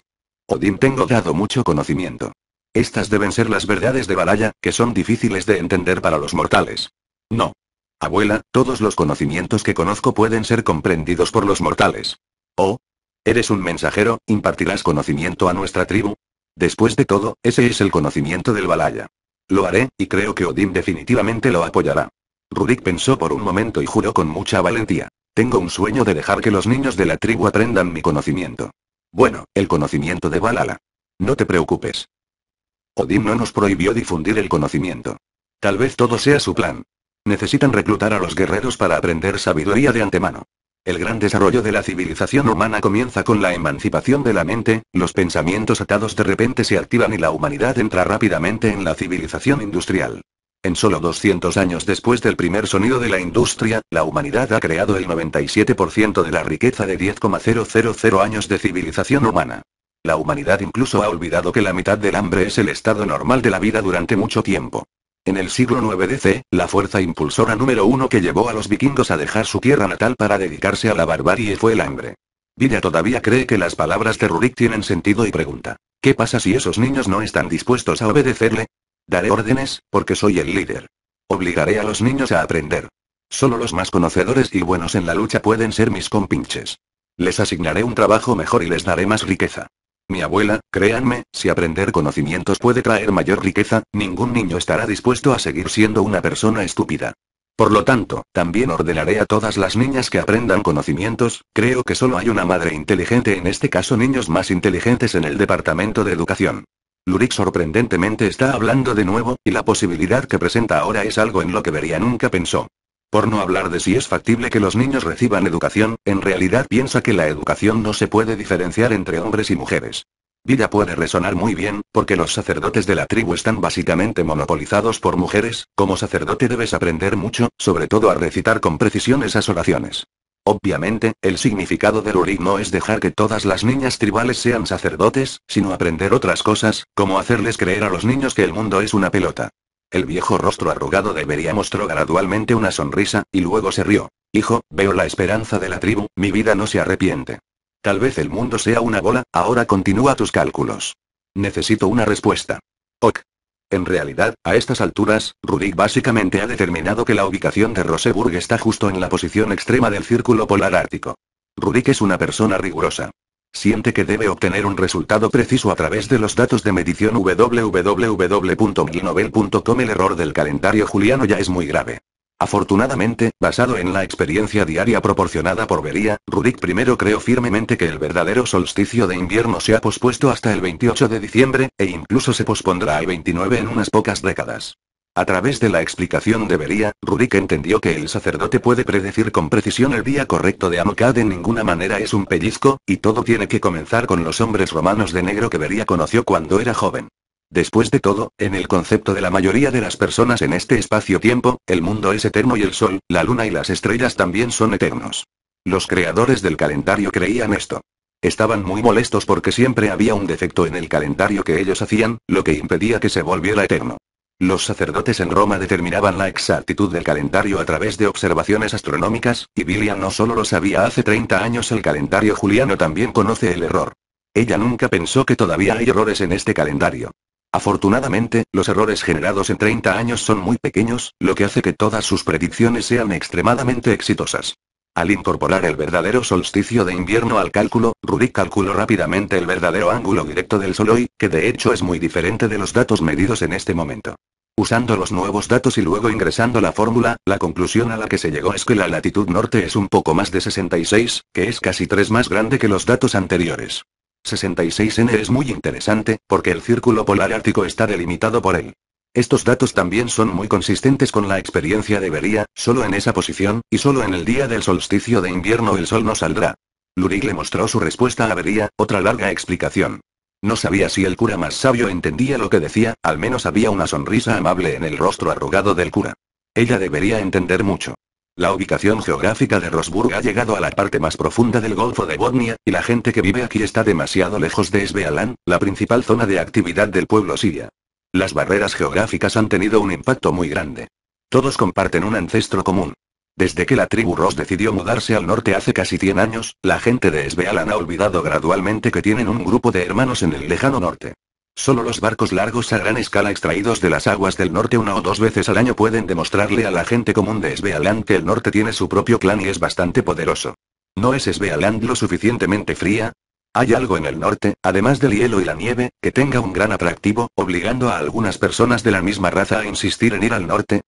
Speaker 1: Odín tengo dado mucho conocimiento. Estas deben ser las verdades de Balaya, que son difíciles de entender para los mortales. No. Abuela, todos los conocimientos que conozco pueden ser comprendidos por los mortales. Oh. Eres un mensajero, impartirás conocimiento a nuestra tribu. Después de todo, ese es el conocimiento del Balaya. Lo haré, y creo que Odín definitivamente lo apoyará. Rudik pensó por un momento y juró con mucha valentía. Tengo un sueño de dejar que los niños de la tribu aprendan mi conocimiento. Bueno, el conocimiento de Balala. No te preocupes. Odín no nos prohibió difundir el conocimiento. Tal vez todo sea su plan. Necesitan reclutar a los guerreros para aprender sabiduría de antemano. El gran desarrollo de la civilización humana comienza con la emancipación de la mente, los pensamientos atados de repente se activan y la humanidad entra rápidamente en la civilización industrial. En solo 200 años después del primer sonido de la industria, la humanidad ha creado el 97% de la riqueza de 10,000 años de civilización humana. La humanidad incluso ha olvidado que la mitad del hambre es el estado normal de la vida durante mucho tiempo. En el siglo IX DC, la fuerza impulsora número uno que llevó a los vikingos a dejar su tierra natal para dedicarse a la barbarie fue el hambre. Villa todavía cree que las palabras de Rurik tienen sentido y pregunta, ¿qué pasa si esos niños no están dispuestos a obedecerle? Daré órdenes, porque soy el líder. Obligaré a los niños a aprender. Solo los más conocedores y buenos en la lucha pueden ser mis compinches. Les asignaré un trabajo mejor y les daré más riqueza. Mi abuela, créanme, si aprender conocimientos puede traer mayor riqueza, ningún niño estará dispuesto a seguir siendo una persona estúpida. Por lo tanto, también ordenaré a todas las niñas que aprendan conocimientos, creo que solo hay una madre inteligente en este caso niños más inteligentes en el Departamento de Educación. Lurik sorprendentemente está hablando de nuevo, y la posibilidad que presenta ahora es algo en lo que vería nunca pensó. Por no hablar de si es factible que los niños reciban educación, en realidad piensa que la educación no se puede diferenciar entre hombres y mujeres. Vida puede resonar muy bien, porque los sacerdotes de la tribu están básicamente monopolizados por mujeres, como sacerdote debes aprender mucho, sobre todo a recitar con precisión esas oraciones. Obviamente, el significado del ritmo es dejar que todas las niñas tribales sean sacerdotes, sino aprender otras cosas, como hacerles creer a los niños que el mundo es una pelota. El viejo rostro arrugado debería mostrar mostró gradualmente una sonrisa, y luego se rió. Hijo, veo la esperanza de la tribu, mi vida no se arrepiente. Tal vez el mundo sea una bola, ahora continúa tus cálculos. Necesito una respuesta. Ok. En realidad, a estas alturas, Rudik básicamente ha determinado que la ubicación de Roseburg está justo en la posición extrema del círculo polar ártico. Rudik es una persona rigurosa siente que debe obtener un resultado preciso a través de los datos de medición www.glinovel.com. El error del calendario juliano ya es muy grave. Afortunadamente, basado en la experiencia diaria proporcionada por Vería, Rurik primero creó firmemente que el verdadero solsticio de invierno se ha pospuesto hasta el 28 de diciembre, e incluso se pospondrá el 29 en unas pocas décadas. A través de la explicación de debería, Rurik entendió que el sacerdote puede predecir con precisión el día correcto de Amokad de ninguna manera es un pellizco, y todo tiene que comenzar con los hombres romanos de negro que Beria conoció cuando era joven. Después de todo, en el concepto de la mayoría de las personas en este espacio-tiempo, el mundo es eterno y el sol, la luna y las estrellas también son eternos. Los creadores del calendario creían esto. Estaban muy molestos porque siempre había un defecto en el calendario que ellos hacían, lo que impedía que se volviera eterno. Los sacerdotes en Roma determinaban la exactitud del calendario a través de observaciones astronómicas, y Billian no solo lo sabía hace 30 años, el calendario juliano también conoce el error. Ella nunca pensó que todavía hay errores en este calendario. Afortunadamente, los errores generados en 30 años son muy pequeños, lo que hace que todas sus predicciones sean extremadamente exitosas. Al incorporar el verdadero solsticio de invierno al cálculo, Rudy calculó rápidamente el verdadero ángulo directo del Sol hoy, que de hecho es muy diferente de los datos medidos en este momento. Usando los nuevos datos y luego ingresando la fórmula, la conclusión a la que se llegó es que la latitud norte es un poco más de 66, que es casi 3 más grande que los datos anteriores. 66N es muy interesante, porque el círculo polar ártico está delimitado por él. Estos datos también son muy consistentes con la experiencia de Bería, solo en esa posición, y solo en el día del solsticio de invierno el sol no saldrá. Lurig le mostró su respuesta a Bería, otra larga explicación. No sabía si el cura más sabio entendía lo que decía, al menos había una sonrisa amable en el rostro arrugado del cura. Ella debería entender mucho. La ubicación geográfica de Rosburg ha llegado a la parte más profunda del Golfo de Botnia y la gente que vive aquí está demasiado lejos de Svealan, la principal zona de actividad del pueblo siria. Las barreras geográficas han tenido un impacto muy grande. Todos comparten un ancestro común. Desde que la tribu Ross decidió mudarse al norte hace casi 100 años, la gente de Svealand ha olvidado gradualmente que tienen un grupo de hermanos en el lejano norte. Solo los barcos largos a gran escala extraídos de las aguas del norte una o dos veces al año pueden demostrarle a la gente común de Svealand que el norte tiene su propio clan y es bastante poderoso. ¿No es Svealand lo suficientemente fría? Hay algo en el norte, además del hielo y la nieve, que tenga un gran atractivo, obligando a algunas personas de la misma raza a insistir en ir al norte.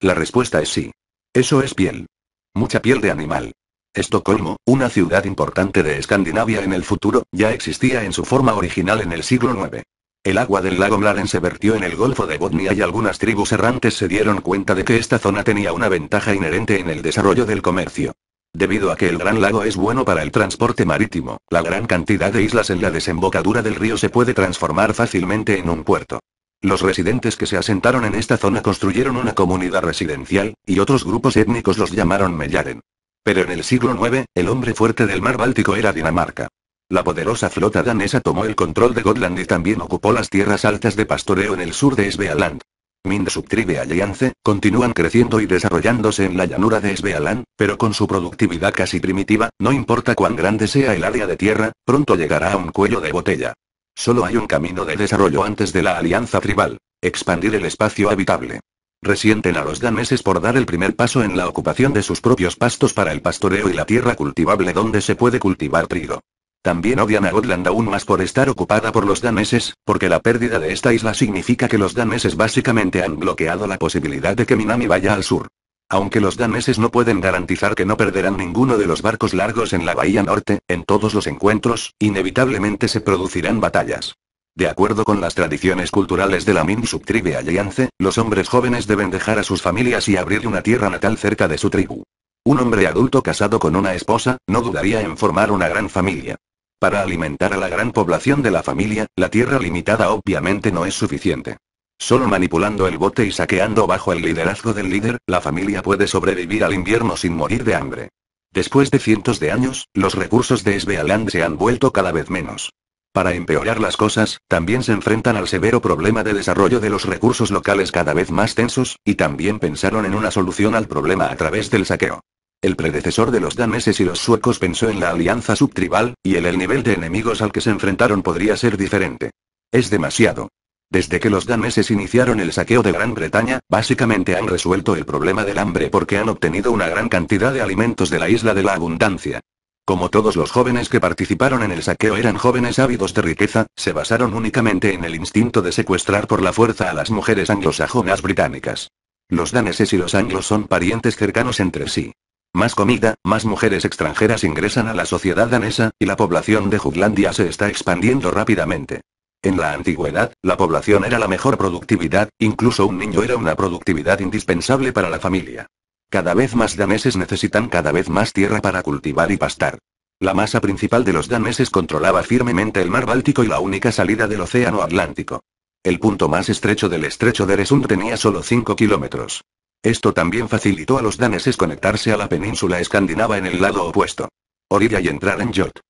Speaker 1: La respuesta es sí. Eso es piel. Mucha piel de animal. Estocolmo, una ciudad importante de Escandinavia en el futuro, ya existía en su forma original en el siglo IX. El agua del lago Mlaren se vertió en el Golfo de Botnia y algunas tribus errantes se dieron cuenta de que esta zona tenía una ventaja inherente en el desarrollo del comercio. Debido a que el Gran Lago es bueno para el transporte marítimo, la gran cantidad de islas en la desembocadura del río se puede transformar fácilmente en un puerto. Los residentes que se asentaron en esta zona construyeron una comunidad residencial, y otros grupos étnicos los llamaron Mellaren. Pero en el siglo IX, el hombre fuerte del mar Báltico era Dinamarca. La poderosa flota danesa tomó el control de Gotland y también ocupó las tierras altas de pastoreo en el sur de Svealand. Mind Subtribe Alliance, continúan creciendo y desarrollándose en la llanura de Svealand, pero con su productividad casi primitiva, no importa cuán grande sea el área de tierra, pronto llegará a un cuello de botella. Solo hay un camino de desarrollo antes de la alianza tribal. Expandir el espacio habitable. Resienten a los daneses por dar el primer paso en la ocupación de sus propios pastos para el pastoreo y la tierra cultivable donde se puede cultivar trigo. También odian a Gotland aún más por estar ocupada por los daneses, porque la pérdida de esta isla significa que los daneses básicamente han bloqueado la posibilidad de que Minami vaya al sur. Aunque los daneses no pueden garantizar que no perderán ninguno de los barcos largos en la bahía norte, en todos los encuentros, inevitablemente se producirán batallas. De acuerdo con las tradiciones culturales de la Min subtribe Alliance, los hombres jóvenes deben dejar a sus familias y abrir una tierra natal cerca de su tribu. Un hombre adulto casado con una esposa, no dudaría en formar una gran familia. Para alimentar a la gran población de la familia, la tierra limitada obviamente no es suficiente. Solo manipulando el bote y saqueando bajo el liderazgo del líder, la familia puede sobrevivir al invierno sin morir de hambre. Después de cientos de años, los recursos de Svealand se han vuelto cada vez menos. Para empeorar las cosas, también se enfrentan al severo problema de desarrollo de los recursos locales cada vez más tensos, y también pensaron en una solución al problema a través del saqueo. El predecesor de los daneses y los suecos pensó en la alianza subtribal, y el, el nivel de enemigos al que se enfrentaron podría ser diferente. Es demasiado. Desde que los daneses iniciaron el saqueo de Gran Bretaña, básicamente han resuelto el problema del hambre porque han obtenido una gran cantidad de alimentos de la isla de la abundancia. Como todos los jóvenes que participaron en el saqueo eran jóvenes ávidos de riqueza, se basaron únicamente en el instinto de secuestrar por la fuerza a las mujeres anglosajonas británicas. Los daneses y los anglos son parientes cercanos entre sí. Más comida, más mujeres extranjeras ingresan a la sociedad danesa, y la población de Juglandia se está expandiendo rápidamente. En la antigüedad, la población era la mejor productividad, incluso un niño era una productividad indispensable para la familia. Cada vez más daneses necesitan cada vez más tierra para cultivar y pastar. La masa principal de los daneses controlaba firmemente el mar Báltico y la única salida del Océano Atlántico. El punto más estrecho del estrecho de Resund tenía solo 5 kilómetros. Esto también facilitó a los daneses conectarse a la península escandinava en el lado opuesto. Orilla y entrar en Jot.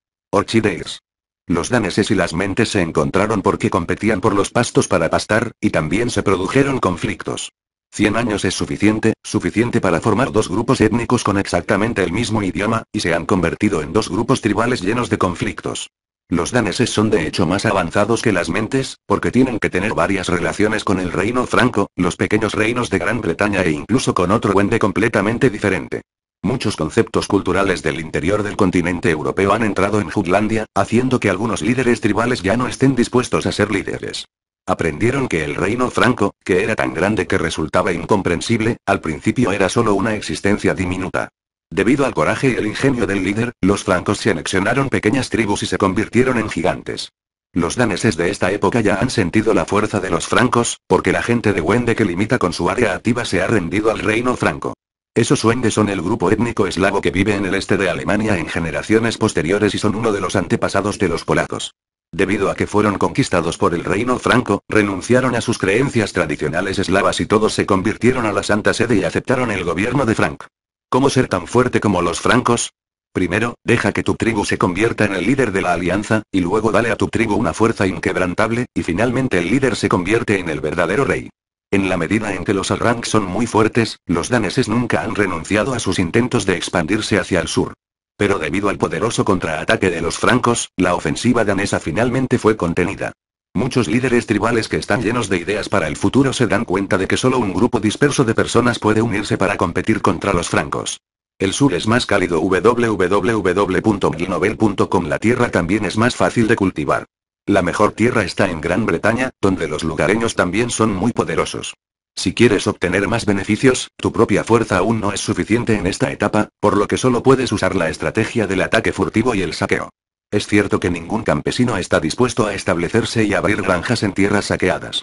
Speaker 1: Los daneses y las mentes se encontraron porque competían por los pastos para pastar, y también se produjeron conflictos. Cien años es suficiente, suficiente para formar dos grupos étnicos con exactamente el mismo idioma, y se han convertido en dos grupos tribales llenos de conflictos. Los daneses son de hecho más avanzados que las mentes, porque tienen que tener varias relaciones con el reino franco, los pequeños reinos de Gran Bretaña e incluso con otro ente completamente diferente. Muchos conceptos culturales del interior del continente europeo han entrado en Jutlandia, haciendo que algunos líderes tribales ya no estén dispuestos a ser líderes. Aprendieron que el reino franco, que era tan grande que resultaba incomprensible, al principio era solo una existencia diminuta. Debido al coraje y el ingenio del líder, los francos se anexionaron pequeñas tribus y se convirtieron en gigantes. Los daneses de esta época ya han sentido la fuerza de los francos, porque la gente de Wende que limita con su área activa se ha rendido al reino franco. Esos Wende son el grupo étnico eslavo que vive en el este de Alemania en generaciones posteriores y son uno de los antepasados de los polacos. Debido a que fueron conquistados por el reino franco, renunciaron a sus creencias tradicionales eslavas y todos se convirtieron a la Santa Sede y aceptaron el gobierno de Frank. ¿Cómo ser tan fuerte como los francos? Primero, deja que tu tribu se convierta en el líder de la alianza, y luego dale a tu tribu una fuerza inquebrantable, y finalmente el líder se convierte en el verdadero rey. En la medida en que los Alrank son muy fuertes, los daneses nunca han renunciado a sus intentos de expandirse hacia el sur. Pero debido al poderoso contraataque de los francos, la ofensiva danesa finalmente fue contenida. Muchos líderes tribales que están llenos de ideas para el futuro se dan cuenta de que solo un grupo disperso de personas puede unirse para competir contra los francos. El sur es más cálido www.glinovel.com La tierra también es más fácil de cultivar. La mejor tierra está en Gran Bretaña, donde los lugareños también son muy poderosos. Si quieres obtener más beneficios, tu propia fuerza aún no es suficiente en esta etapa, por lo que solo puedes usar la estrategia del ataque furtivo y el saqueo. Es cierto que ningún campesino está dispuesto a establecerse y abrir granjas en tierras saqueadas.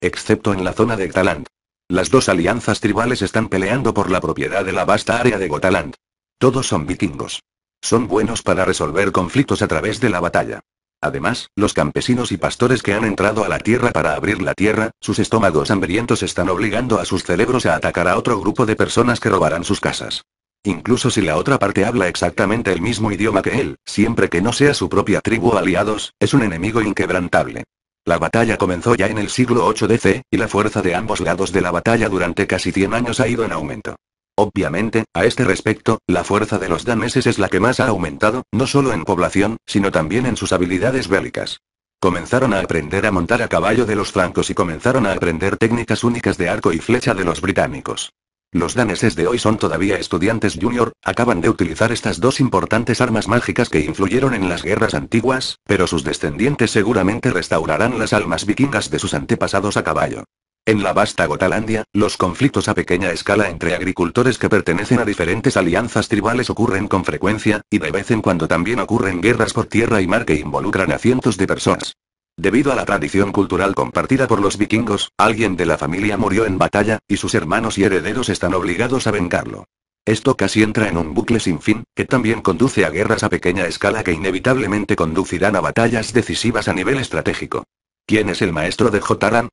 Speaker 1: Excepto en la zona de Gotaland. Las dos alianzas tribales están peleando por la propiedad de la vasta área de Gotaland. Todos son vikingos. Son buenos para resolver conflictos a través de la batalla. Además, los campesinos y pastores que han entrado a la tierra para abrir la tierra, sus estómagos hambrientos están obligando a sus cerebros a atacar a otro grupo de personas que robarán sus casas. Incluso si la otra parte habla exactamente el mismo idioma que él, siempre que no sea su propia tribu o aliados, es un enemigo inquebrantable. La batalla comenzó ya en el siglo 8 DC, y la fuerza de ambos lados de la batalla durante casi 100 años ha ido en aumento. Obviamente, a este respecto, la fuerza de los daneses es la que más ha aumentado, no solo en población, sino también en sus habilidades bélicas. Comenzaron a aprender a montar a caballo de los francos y comenzaron a aprender técnicas únicas de arco y flecha de los británicos. Los daneses de hoy son todavía estudiantes junior, acaban de utilizar estas dos importantes armas mágicas que influyeron en las guerras antiguas, pero sus descendientes seguramente restaurarán las almas vikingas de sus antepasados a caballo. En la vasta Gotalandia, los conflictos a pequeña escala entre agricultores que pertenecen a diferentes alianzas tribales ocurren con frecuencia, y de vez en cuando también ocurren guerras por tierra y mar que involucran a cientos de personas. Debido a la tradición cultural compartida por los vikingos, alguien de la familia murió en batalla, y sus hermanos y herederos están obligados a vengarlo. Esto casi entra en un bucle sin fin, que también conduce a guerras a pequeña escala que inevitablemente conducirán a batallas decisivas a nivel estratégico. ¿Quién es el maestro de Jotaran?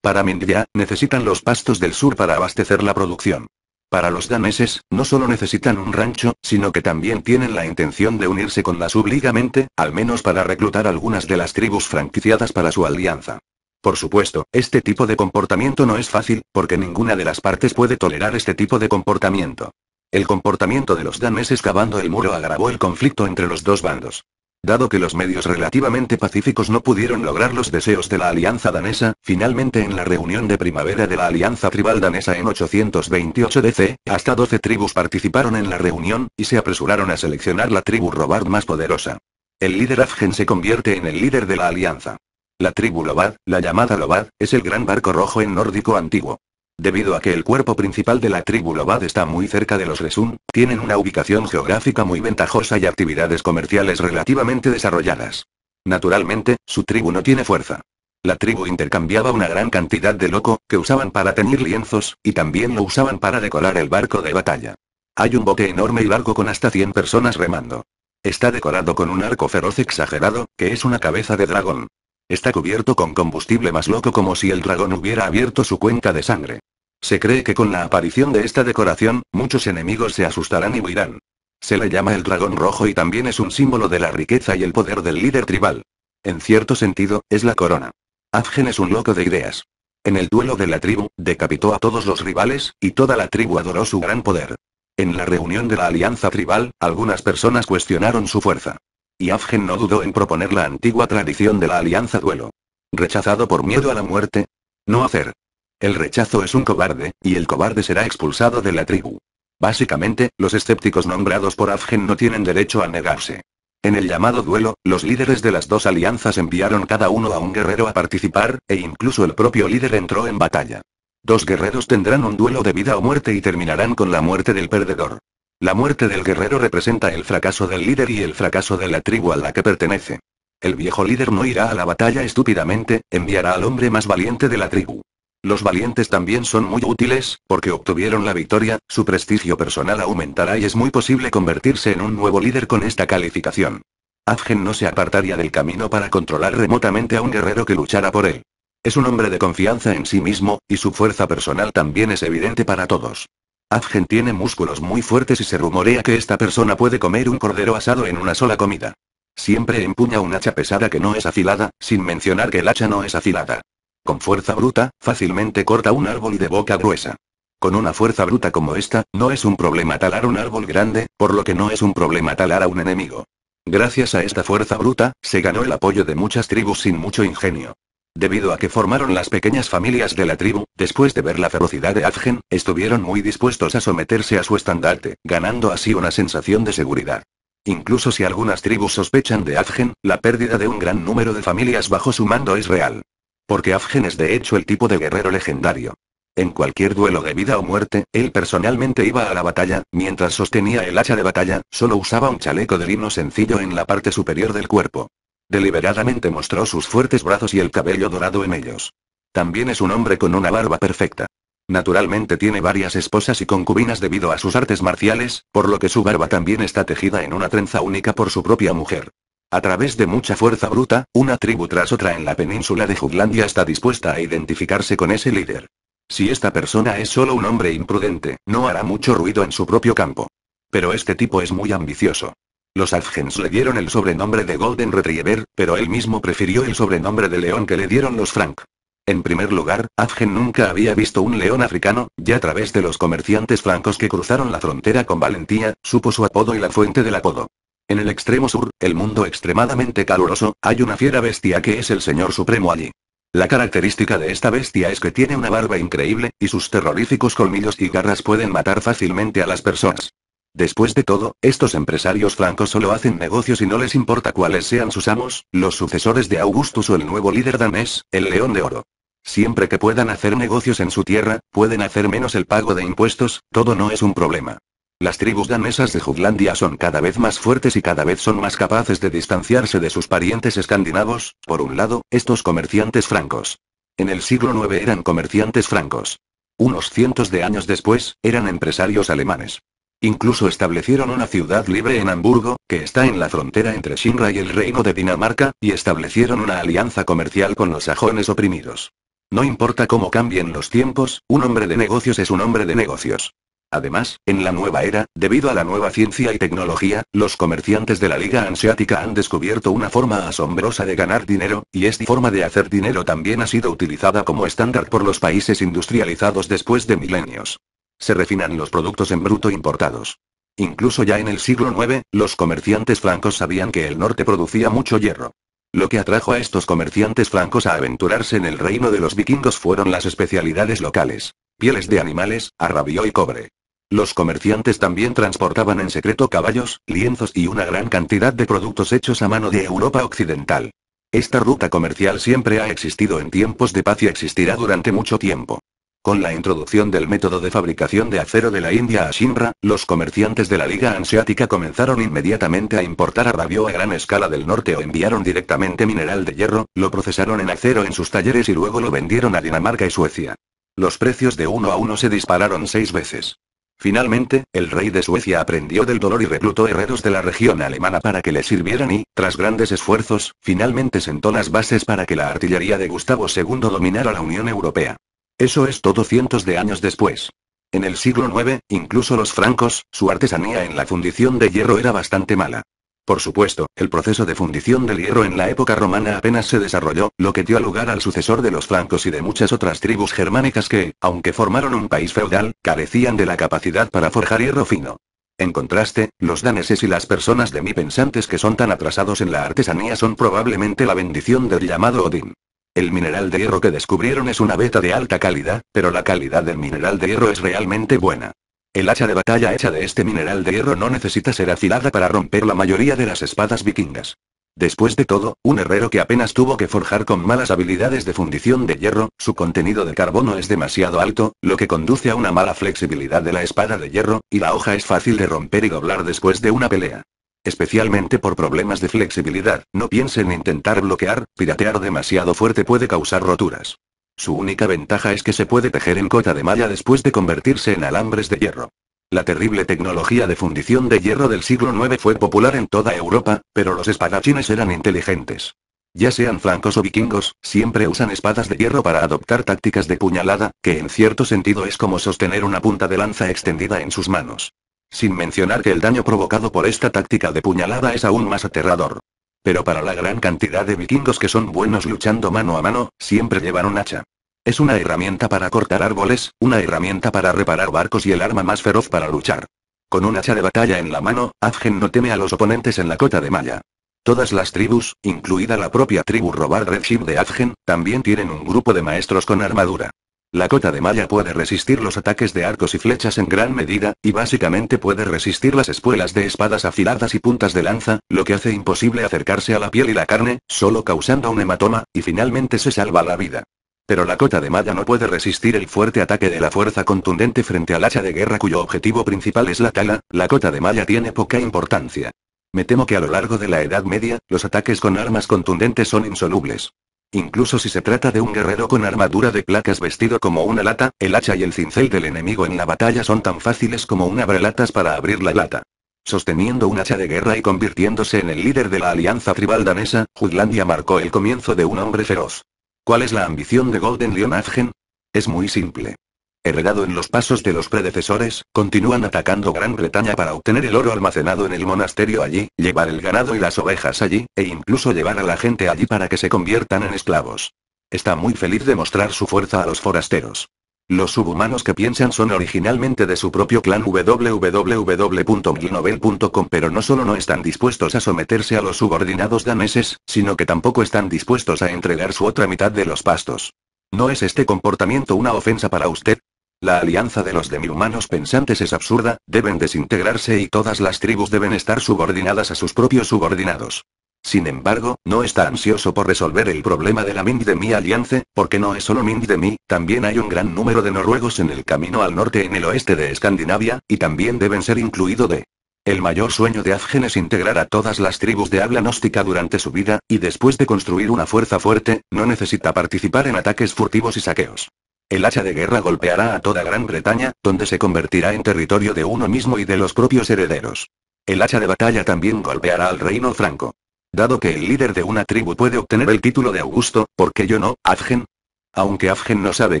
Speaker 1: Para Mindya, necesitan los pastos del sur para abastecer la producción. Para los daneses, no solo necesitan un rancho, sino que también tienen la intención de unirse con las subligamente, al menos para reclutar algunas de las tribus franquiciadas para su alianza. Por supuesto, este tipo de comportamiento no es fácil, porque ninguna de las partes puede tolerar este tipo de comportamiento. El comportamiento de los daneses cavando el muro agravó el conflicto entre los dos bandos. Dado que los medios relativamente pacíficos no pudieron lograr los deseos de la Alianza Danesa, finalmente en la reunión de primavera de la Alianza Tribal Danesa en 828 DC, hasta 12 tribus participaron en la reunión, y se apresuraron a seleccionar la tribu Robard más poderosa. El líder Afgen se convierte en el líder de la alianza. La tribu Lobad, la llamada Lobad, es el gran barco rojo en nórdico antiguo. Debido a que el cuerpo principal de la tribu Lobad está muy cerca de los Resun, tienen una ubicación geográfica muy ventajosa y actividades comerciales relativamente desarrolladas. Naturalmente, su tribu no tiene fuerza. La tribu intercambiaba una gran cantidad de loco, que usaban para teñir lienzos, y también lo usaban para decorar el barco de batalla. Hay un bote enorme y largo con hasta 100 personas remando. Está decorado con un arco feroz exagerado, que es una cabeza de dragón. Está cubierto con combustible más loco como si el dragón hubiera abierto su cuenca de sangre. Se cree que con la aparición de esta decoración, muchos enemigos se asustarán y huirán. Se le llama el dragón rojo y también es un símbolo de la riqueza y el poder del líder tribal. En cierto sentido, es la corona. Afgen es un loco de ideas. En el duelo de la tribu, decapitó a todos los rivales, y toda la tribu adoró su gran poder. En la reunión de la alianza tribal, algunas personas cuestionaron su fuerza. Y Afgen no dudó en proponer la antigua tradición de la alianza duelo. Rechazado por miedo a la muerte. No hacer. El rechazo es un cobarde, y el cobarde será expulsado de la tribu. Básicamente, los escépticos nombrados por Afgen no tienen derecho a negarse. En el llamado duelo, los líderes de las dos alianzas enviaron cada uno a un guerrero a participar, e incluso el propio líder entró en batalla. Dos guerreros tendrán un duelo de vida o muerte y terminarán con la muerte del perdedor. La muerte del guerrero representa el fracaso del líder y el fracaso de la tribu a la que pertenece. El viejo líder no irá a la batalla estúpidamente, enviará al hombre más valiente de la tribu. Los valientes también son muy útiles, porque obtuvieron la victoria, su prestigio personal aumentará y es muy posible convertirse en un nuevo líder con esta calificación. Afgen no se apartaría del camino para controlar remotamente a un guerrero que luchara por él. Es un hombre de confianza en sí mismo, y su fuerza personal también es evidente para todos. Afgen tiene músculos muy fuertes y se rumorea que esta persona puede comer un cordero asado en una sola comida. Siempre empuña un hacha pesada que no es afilada, sin mencionar que el hacha no es afilada. Con fuerza bruta, fácilmente corta un árbol y de boca gruesa. Con una fuerza bruta como esta, no es un problema talar un árbol grande, por lo que no es un problema talar a un enemigo. Gracias a esta fuerza bruta, se ganó el apoyo de muchas tribus sin mucho ingenio. Debido a que formaron las pequeñas familias de la tribu, después de ver la ferocidad de Afgen, estuvieron muy dispuestos a someterse a su estandarte, ganando así una sensación de seguridad. Incluso si algunas tribus sospechan de Afgen, la pérdida de un gran número de familias bajo su mando es real. Porque Afgen es de hecho el tipo de guerrero legendario. En cualquier duelo de vida o muerte, él personalmente iba a la batalla, mientras sostenía el hacha de batalla, solo usaba un chaleco de lino sencillo en la parte superior del cuerpo. Deliberadamente mostró sus fuertes brazos y el cabello dorado en ellos. También es un hombre con una barba perfecta. Naturalmente tiene varias esposas y concubinas debido a sus artes marciales, por lo que su barba también está tejida en una trenza única por su propia mujer. A través de mucha fuerza bruta, una tribu tras otra en la península de Jutlandia está dispuesta a identificarse con ese líder. Si esta persona es solo un hombre imprudente, no hará mucho ruido en su propio campo. Pero este tipo es muy ambicioso. Los Afgens le dieron el sobrenombre de Golden Retriever, pero él mismo prefirió el sobrenombre de león que le dieron los Frank. En primer lugar, Afgen nunca había visto un león africano, Ya a través de los comerciantes francos que cruzaron la frontera con valentía, supo su apodo y la fuente del apodo. En el extremo sur, el mundo extremadamente caluroso, hay una fiera bestia que es el Señor Supremo allí. La característica de esta bestia es que tiene una barba increíble, y sus terroríficos colmillos y garras pueden matar fácilmente a las personas. Después de todo, estos empresarios francos solo hacen negocios y no les importa cuáles sean sus amos, los sucesores de Augustus o el nuevo líder danés, el León de Oro. Siempre que puedan hacer negocios en su tierra, pueden hacer menos el pago de impuestos, todo no es un problema. Las tribus danesas de Jutlandia son cada vez más fuertes y cada vez son más capaces de distanciarse de sus parientes escandinavos, por un lado, estos comerciantes francos. En el siglo IX eran comerciantes francos. Unos cientos de años después, eran empresarios alemanes. Incluso establecieron una ciudad libre en Hamburgo, que está en la frontera entre Shinra y el Reino de Dinamarca, y establecieron una alianza comercial con los sajones oprimidos. No importa cómo cambien los tiempos, un hombre de negocios es un hombre de negocios. Además, en la nueva era, debido a la nueva ciencia y tecnología, los comerciantes de la Liga Ansiática han descubierto una forma asombrosa de ganar dinero, y esta forma de hacer dinero también ha sido utilizada como estándar por los países industrializados después de milenios. Se refinan los productos en bruto importados. Incluso ya en el siglo IX, los comerciantes francos sabían que el norte producía mucho hierro. Lo que atrajo a estos comerciantes francos a aventurarse en el reino de los vikingos fueron las especialidades locales. Pieles de animales, arrabio y cobre. Los comerciantes también transportaban en secreto caballos, lienzos y una gran cantidad de productos hechos a mano de Europa Occidental. Esta ruta comercial siempre ha existido en tiempos de paz y existirá durante mucho tiempo. Con la introducción del método de fabricación de acero de la India a Shimra, los comerciantes de la Liga Anseática comenzaron inmediatamente a importar arrabio a gran escala del norte o enviaron directamente mineral de hierro, lo procesaron en acero en sus talleres y luego lo vendieron a Dinamarca y Suecia. Los precios de uno a uno se dispararon seis veces. Finalmente, el rey de Suecia aprendió del dolor y reclutó herreros de la región alemana para que le sirvieran y, tras grandes esfuerzos, finalmente sentó las bases para que la artillería de Gustavo II dominara la Unión Europea. Eso es todo cientos de años después. En el siglo IX, incluso los francos, su artesanía en la fundición de hierro era bastante mala. Por supuesto, el proceso de fundición del hierro en la época romana apenas se desarrolló, lo que dio lugar al sucesor de los francos y de muchas otras tribus germánicas que, aunque formaron un país feudal, carecían de la capacidad para forjar hierro fino. En contraste, los daneses y las personas de mi pensantes que son tan atrasados en la artesanía son probablemente la bendición del llamado Odín. El mineral de hierro que descubrieron es una beta de alta calidad, pero la calidad del mineral de hierro es realmente buena. El hacha de batalla hecha de este mineral de hierro no necesita ser afilada para romper la mayoría de las espadas vikingas. Después de todo, un herrero que apenas tuvo que forjar con malas habilidades de fundición de hierro, su contenido de carbono es demasiado alto, lo que conduce a una mala flexibilidad de la espada de hierro, y la hoja es fácil de romper y doblar después de una pelea. Especialmente por problemas de flexibilidad, no piensen en intentar bloquear, piratear demasiado fuerte puede causar roturas. Su única ventaja es que se puede tejer en cota de malla después de convertirse en alambres de hierro. La terrible tecnología de fundición de hierro del siglo IX fue popular en toda Europa, pero los espadachines eran inteligentes. Ya sean flancos o vikingos, siempre usan espadas de hierro para adoptar tácticas de puñalada, que en cierto sentido es como sostener una punta de lanza extendida en sus manos. Sin mencionar que el daño provocado por esta táctica de puñalada es aún más aterrador. Pero para la gran cantidad de vikingos que son buenos luchando mano a mano, siempre llevan un hacha. Es una herramienta para cortar árboles, una herramienta para reparar barcos y el arma más feroz para luchar. Con un hacha de batalla en la mano, Afgen no teme a los oponentes en la cota de malla. Todas las tribus, incluida la propia tribu Robar Redship de Afgen, también tienen un grupo de maestros con armadura. La cota de malla puede resistir los ataques de arcos y flechas en gran medida, y básicamente puede resistir las espuelas de espadas afiladas y puntas de lanza, lo que hace imposible acercarse a la piel y la carne, solo causando un hematoma, y finalmente se salva la vida. Pero la cota de malla no puede resistir el fuerte ataque de la fuerza contundente frente al hacha de guerra cuyo objetivo principal es la tala, la cota de malla tiene poca importancia. Me temo que a lo largo de la Edad Media, los ataques con armas contundentes son insolubles. Incluso si se trata de un guerrero con armadura de placas vestido como una lata, el hacha y el cincel del enemigo en la batalla son tan fáciles como un abrelatas para abrir la lata. Sosteniendo un hacha de guerra y convirtiéndose en el líder de la alianza tribal danesa, Jutlandia marcó el comienzo de un hombre feroz. ¿Cuál es la ambición de Golden Lion Afgen? Es muy simple heredado en los pasos de los predecesores, continúan atacando Gran Bretaña para obtener el oro almacenado en el monasterio allí, llevar el ganado y las ovejas allí, e incluso llevar a la gente allí para que se conviertan en esclavos. Está muy feliz de mostrar su fuerza a los forasteros. Los subhumanos que piensan son originalmente de su propio clan www.milnovel.com pero no solo no están dispuestos a someterse a los subordinados daneses, sino que tampoco están dispuestos a entregar su otra mitad de los pastos. ¿No es este comportamiento una ofensa para usted? La alianza de los demi-humanos pensantes es absurda, deben desintegrarse y todas las tribus deben estar subordinadas a sus propios subordinados. Sin embargo, no está ansioso por resolver el problema de la Ming de Mi Alianza, porque no es solo Ming de Mi, también hay un gran número de noruegos en el camino al norte en el oeste de Escandinavia, y también deben ser incluido de. El mayor sueño de Afgen es integrar a todas las tribus de habla gnóstica durante su vida, y después de construir una fuerza fuerte, no necesita participar en ataques furtivos y saqueos. El hacha de guerra golpeará a toda Gran Bretaña, donde se convertirá en territorio de uno mismo y de los propios herederos. El hacha de batalla también golpeará al reino franco. Dado que el líder de una tribu puede obtener el título de Augusto, ¿por qué yo no, Afgen? Aunque Afgen no sabe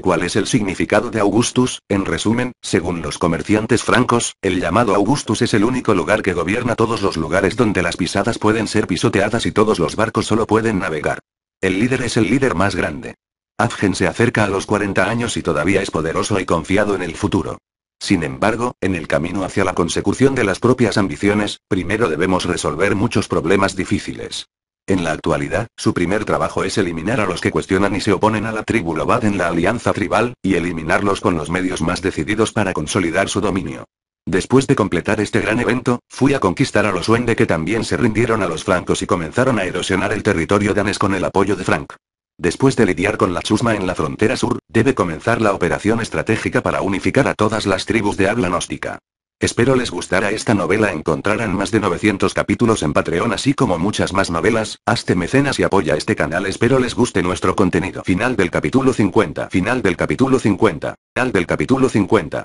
Speaker 1: cuál es el significado de Augustus, en resumen, según los comerciantes francos, el llamado Augustus es el único lugar que gobierna todos los lugares donde las pisadas pueden ser pisoteadas y todos los barcos solo pueden navegar. El líder es el líder más grande. Afgen se acerca a los 40 años y todavía es poderoso y confiado en el futuro. Sin embargo, en el camino hacia la consecución de las propias ambiciones, primero debemos resolver muchos problemas difíciles. En la actualidad, su primer trabajo es eliminar a los que cuestionan y se oponen a la tribu Lobad en la alianza tribal, y eliminarlos con los medios más decididos para consolidar su dominio. Después de completar este gran evento, fui a conquistar a los Wende que también se rindieron a los francos y comenzaron a erosionar el territorio danés con el apoyo de Frank. Después de lidiar con la chusma en la frontera sur, debe comenzar la operación estratégica para unificar a todas las tribus de habla gnóstica. Espero les gustara esta novela. Encontrarán más de 900 capítulos en Patreon, así como muchas más novelas. Hazte mecenas y apoya este canal. Espero les guste nuestro contenido. Final del capítulo 50. Final del capítulo 50. Final del capítulo 50.